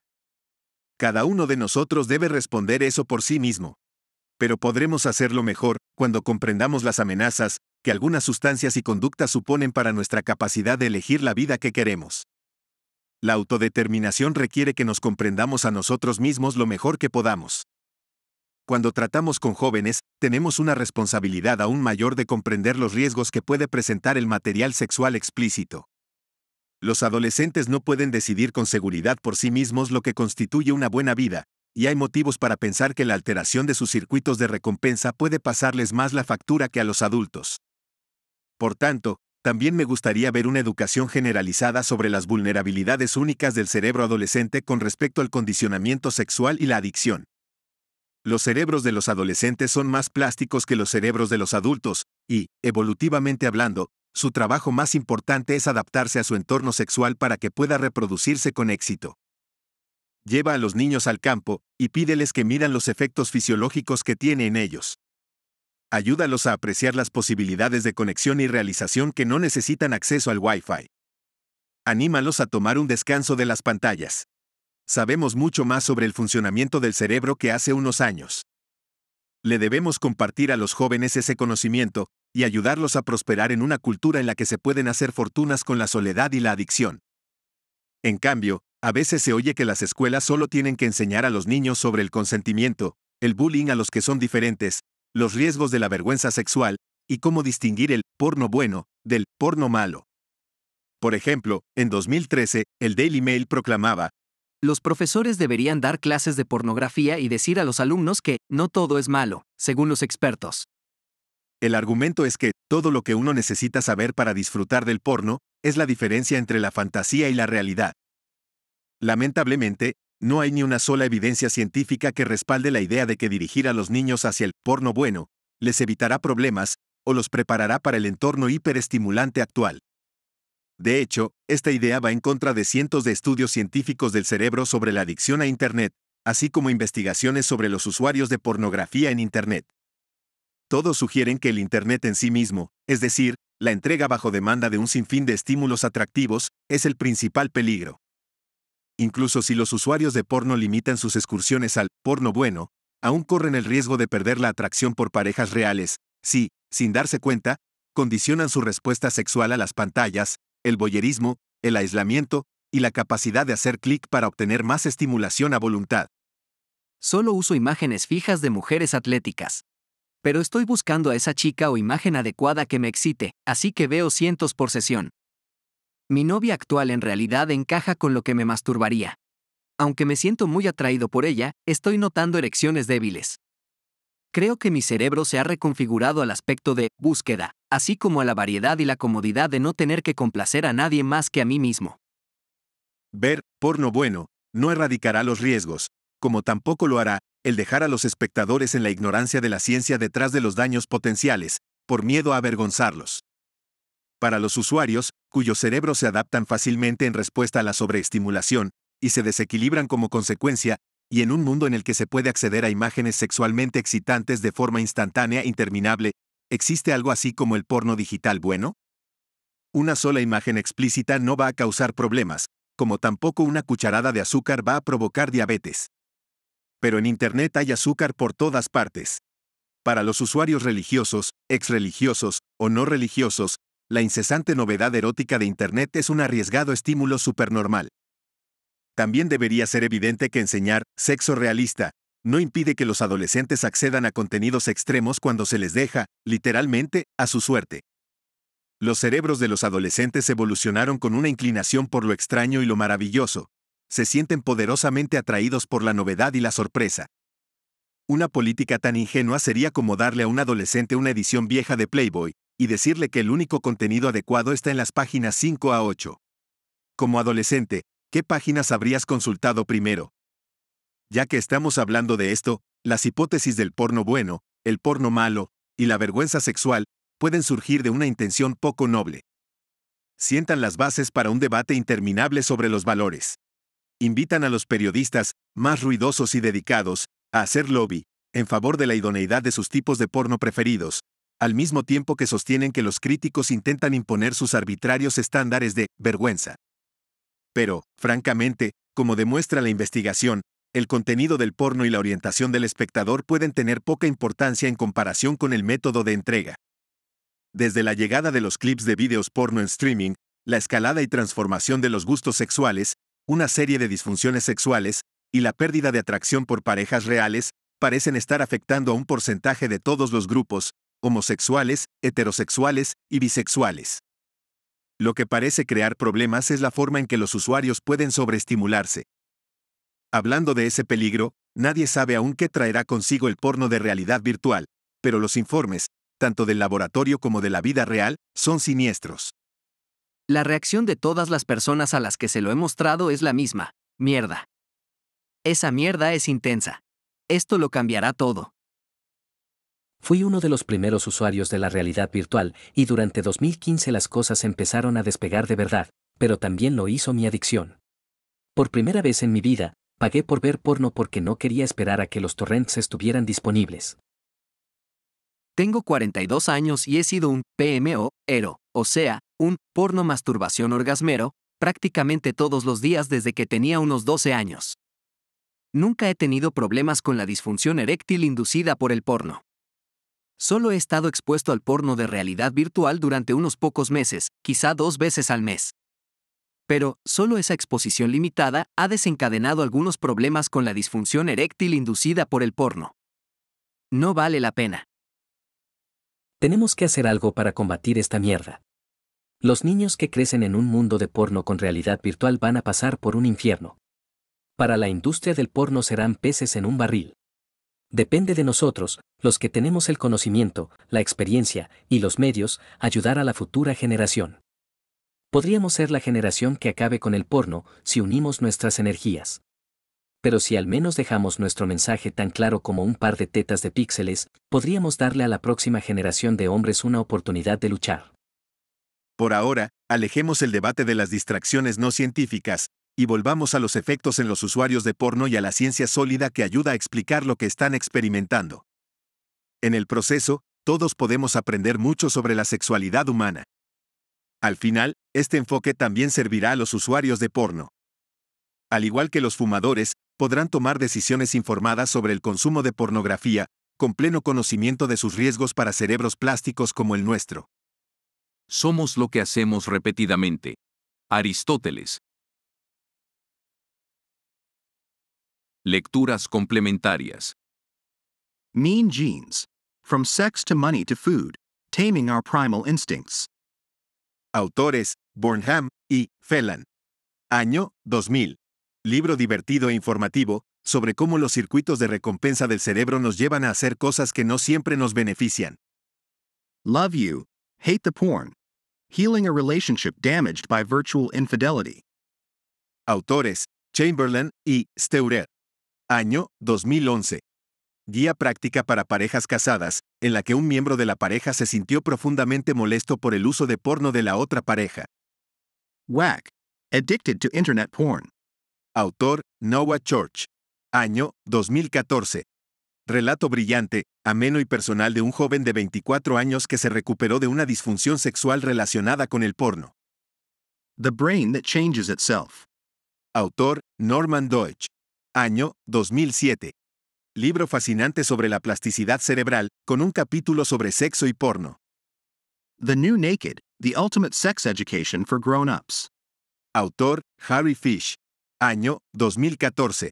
Cada uno de nosotros debe responder eso por sí mismo pero podremos hacerlo mejor cuando comprendamos las amenazas que algunas sustancias y conductas suponen para nuestra capacidad de elegir la vida que queremos. La autodeterminación requiere que nos comprendamos a nosotros mismos lo mejor que podamos. Cuando tratamos con jóvenes, tenemos una responsabilidad aún mayor de comprender los riesgos que puede presentar el material sexual explícito. Los adolescentes no pueden decidir con seguridad por sí mismos lo que constituye una buena vida, y hay motivos para pensar que la alteración de sus circuitos de recompensa puede pasarles más la factura que a los adultos. Por tanto, también me gustaría ver una educación generalizada sobre las vulnerabilidades únicas del cerebro adolescente con respecto al condicionamiento sexual y la adicción. Los cerebros de los adolescentes son más plásticos que los cerebros de los adultos, y, evolutivamente hablando, su trabajo más importante es adaptarse a su entorno sexual para que pueda reproducirse con éxito lleva a los niños al campo y pídeles que miran los efectos fisiológicos que tiene en ellos. Ayúdalos a apreciar las posibilidades de conexión y realización que no necesitan acceso al Wi-Fi. Anímalos a tomar un descanso de las pantallas. Sabemos mucho más sobre el funcionamiento del cerebro que hace unos años. Le debemos compartir a los jóvenes ese conocimiento y ayudarlos a prosperar en una cultura en la que se pueden hacer fortunas con la soledad y la adicción. En cambio, a veces se oye que las escuelas solo tienen que enseñar a los niños sobre el consentimiento, el bullying a los que son diferentes, los riesgos de la vergüenza sexual, y cómo distinguir el porno bueno del porno malo. Por ejemplo, en 2013, el Daily Mail proclamaba, los profesores deberían dar clases de pornografía y decir a los alumnos que no todo es malo, según los expertos. El argumento es que todo lo que uno necesita saber para disfrutar del porno es la diferencia entre la fantasía y la realidad. Lamentablemente, no hay ni una sola evidencia científica que respalde la idea de que dirigir a los niños hacia el porno bueno les evitará problemas o los preparará para el entorno hiperestimulante actual. De hecho, esta idea va en contra de cientos de estudios científicos del cerebro sobre la adicción a Internet, así como investigaciones sobre los usuarios de pornografía en Internet. Todos sugieren que el Internet en sí mismo, es decir, la entrega bajo demanda de un sinfín de estímulos atractivos, es el principal peligro. Incluso si los usuarios de porno limitan sus excursiones al porno bueno, aún corren el riesgo de perder la atracción por parejas reales, si, sin darse cuenta, condicionan su respuesta sexual a las pantallas, el boyerismo, el aislamiento y la capacidad de hacer clic para obtener más estimulación a voluntad. Solo uso imágenes fijas de mujeres atléticas. Pero estoy buscando a esa chica o imagen adecuada que me excite, así que veo cientos por sesión. Mi novia actual en realidad encaja con lo que me masturbaría. Aunque me siento muy atraído por ella, estoy notando erecciones débiles. Creo que mi cerebro se ha reconfigurado al aspecto de búsqueda, así como a la variedad y la comodidad de no tener que complacer a nadie más que a mí mismo. Ver porno bueno no erradicará los riesgos, como tampoco lo hará el dejar a los espectadores en la ignorancia de la ciencia detrás de los daños potenciales, por miedo a avergonzarlos para los usuarios, cuyos cerebros se adaptan fácilmente en respuesta a la sobreestimulación, y se desequilibran como consecuencia, y en un mundo en el que se puede acceder a imágenes sexualmente excitantes de forma instantánea e interminable, ¿existe algo así como el porno digital bueno? Una sola imagen explícita no va a causar problemas, como tampoco una cucharada de azúcar va a provocar diabetes. Pero en Internet hay azúcar por todas partes. Para los usuarios religiosos, exreligiosos o no religiosos, la incesante novedad erótica de Internet es un arriesgado estímulo supernormal. También debería ser evidente que enseñar sexo realista no impide que los adolescentes accedan a contenidos extremos cuando se les deja, literalmente, a su suerte. Los cerebros de los adolescentes evolucionaron con una inclinación por lo extraño y lo maravilloso. Se sienten poderosamente atraídos por la novedad y la sorpresa. Una política tan ingenua sería como darle a un adolescente una edición vieja de Playboy, y decirle que el único contenido adecuado está en las páginas 5 a 8. Como adolescente, ¿qué páginas habrías consultado primero? Ya que estamos hablando de esto, las hipótesis del porno bueno, el porno malo y la vergüenza sexual pueden surgir de una intención poco noble. Sientan las bases para un debate interminable sobre los valores. Invitan a los periodistas, más ruidosos y dedicados, a hacer lobby, en favor de la idoneidad de sus tipos de porno preferidos, al mismo tiempo que sostienen que los críticos intentan imponer sus arbitrarios estándares de vergüenza. Pero, francamente, como demuestra la investigación, el contenido del porno y la orientación del espectador pueden tener poca importancia en comparación con el método de entrega. Desde la llegada de los clips de videos porno en streaming, la escalada y transformación de los gustos sexuales, una serie de disfunciones sexuales, y la pérdida de atracción por parejas reales, parecen estar afectando a un porcentaje de todos los grupos, homosexuales, heterosexuales y bisexuales. Lo que parece crear problemas es la forma en que los usuarios pueden sobreestimularse. Hablando de ese peligro, nadie sabe aún qué traerá consigo el porno de realidad virtual, pero los informes, tanto del laboratorio como de la vida real, son siniestros. La reacción de todas las personas a las que se lo he mostrado es la misma, mierda. Esa mierda es intensa. Esto lo cambiará todo. Fui uno de los primeros usuarios de la realidad virtual y durante 2015 las cosas empezaron a despegar de verdad, pero también lo hizo mi adicción. Por primera vez en mi vida, pagué por ver porno porque no quería esperar a que los torrents estuvieran disponibles. Tengo 42 años y he sido un PMO, ero, o sea, un porno masturbación orgasmero, prácticamente todos los días desde que tenía unos 12 años. Nunca he tenido problemas con la disfunción eréctil inducida por el porno. Solo he estado expuesto al porno de realidad virtual durante unos pocos meses, quizá dos veces al mes. Pero, solo esa exposición limitada ha desencadenado algunos problemas con la disfunción eréctil inducida por el porno. No vale la pena. Tenemos que hacer algo para combatir esta mierda. Los niños que crecen en un mundo de porno con realidad virtual van a pasar por un infierno. Para la industria del porno serán peces en un barril. Depende de nosotros, los que tenemos el conocimiento, la experiencia y los medios, ayudar a la futura generación. Podríamos ser la generación que acabe con el porno si unimos nuestras energías. Pero si al menos dejamos nuestro mensaje tan claro como un par de tetas de píxeles, podríamos darle a la próxima generación de hombres una oportunidad de luchar. Por ahora, alejemos el debate de las distracciones no científicas y volvamos a los efectos en los usuarios de porno y a la ciencia sólida que ayuda a explicar lo que están experimentando. En el proceso, todos podemos aprender mucho sobre la sexualidad humana. Al final, este enfoque también servirá a los usuarios de porno. Al igual que los fumadores, podrán tomar decisiones informadas sobre el consumo de pornografía, con pleno conocimiento de sus riesgos para cerebros plásticos como el nuestro. Somos lo que hacemos repetidamente. Aristóteles, Lecturas complementarias. Mean Genes. From Sex to Money to Food. Taming Our Primal Instincts. Autores, Bornham y Phelan. Año 2000. Libro divertido e informativo sobre cómo los circuitos de recompensa del cerebro nos llevan a hacer cosas que no siempre nos benefician. Love You, Hate the Porn. Healing a Relationship Damaged by Virtual Infidelity. Autores, Chamberlain y Steurer año 2011. Guía práctica para parejas casadas, en la que un miembro de la pareja se sintió profundamente molesto por el uso de porno de la otra pareja. WAC. Addicted to Internet Porn. Autor, Noah Church. Año, 2014. Relato brillante, ameno y personal de un joven de 24 años que se recuperó de una disfunción sexual relacionada con el porno. The Brain That Changes Itself. Autor, Norman Deutsch año 2007. Libro fascinante sobre la plasticidad cerebral, con un capítulo sobre sexo y porno. The New Naked, The Ultimate Sex Education for Grown-Ups. Autor, Harry Fish. Año, 2014.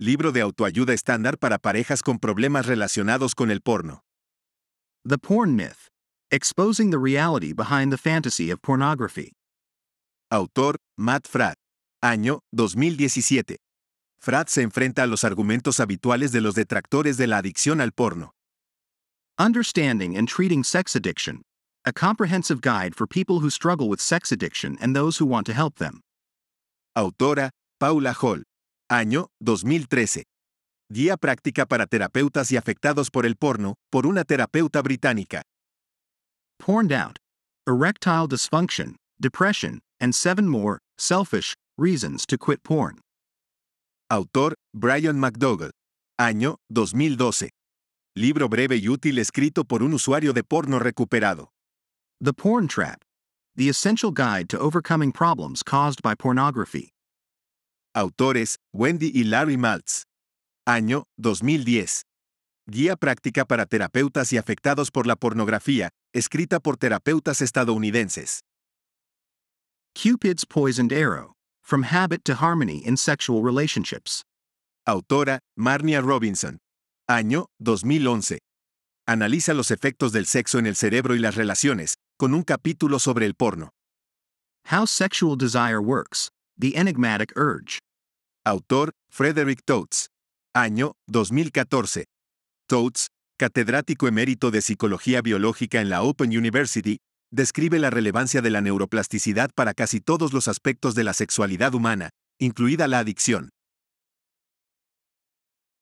Libro de autoayuda estándar para parejas con problemas relacionados con el porno. The Porn Myth. Exposing the Reality Behind the Fantasy of Pornography. Autor, Matt Fratt. Año, 2017. Frat se enfrenta a los argumentos habituales de los detractores de la adicción al porno. Understanding and Treating Sex Addiction, a comprehensive guide for people who struggle with sex addiction and those who want to help them. Autora, Paula Hall. Año, 2013. Guía práctica para terapeutas y afectados por el porno, por una terapeuta británica. Porned out. Erectile dysfunction, depression, and seven more, selfish, reasons to quit porn. Autor, Brian McDougall. Año, 2012. Libro breve y útil escrito por un usuario de porno recuperado. The Porn Trap. The Essential Guide to Overcoming Problems Caused by Pornography. Autores, Wendy y Larry Maltz. Año, 2010. Guía práctica para terapeutas y afectados por la pornografía, escrita por terapeutas estadounidenses. Cupid's Poisoned Arrow. From Habit to Harmony in Sexual Relationships. Autora, Marnia Robinson. Año, 2011. Analiza los efectos del sexo en el cerebro y las relaciones, con un capítulo sobre el porno. How Sexual Desire Works, The Enigmatic Urge. Autor, Frederick Totes. Año, 2014. Totes, catedrático emérito de Psicología Biológica en la Open University, describe la relevancia de la neuroplasticidad para casi todos los aspectos de la sexualidad humana, incluida la adicción.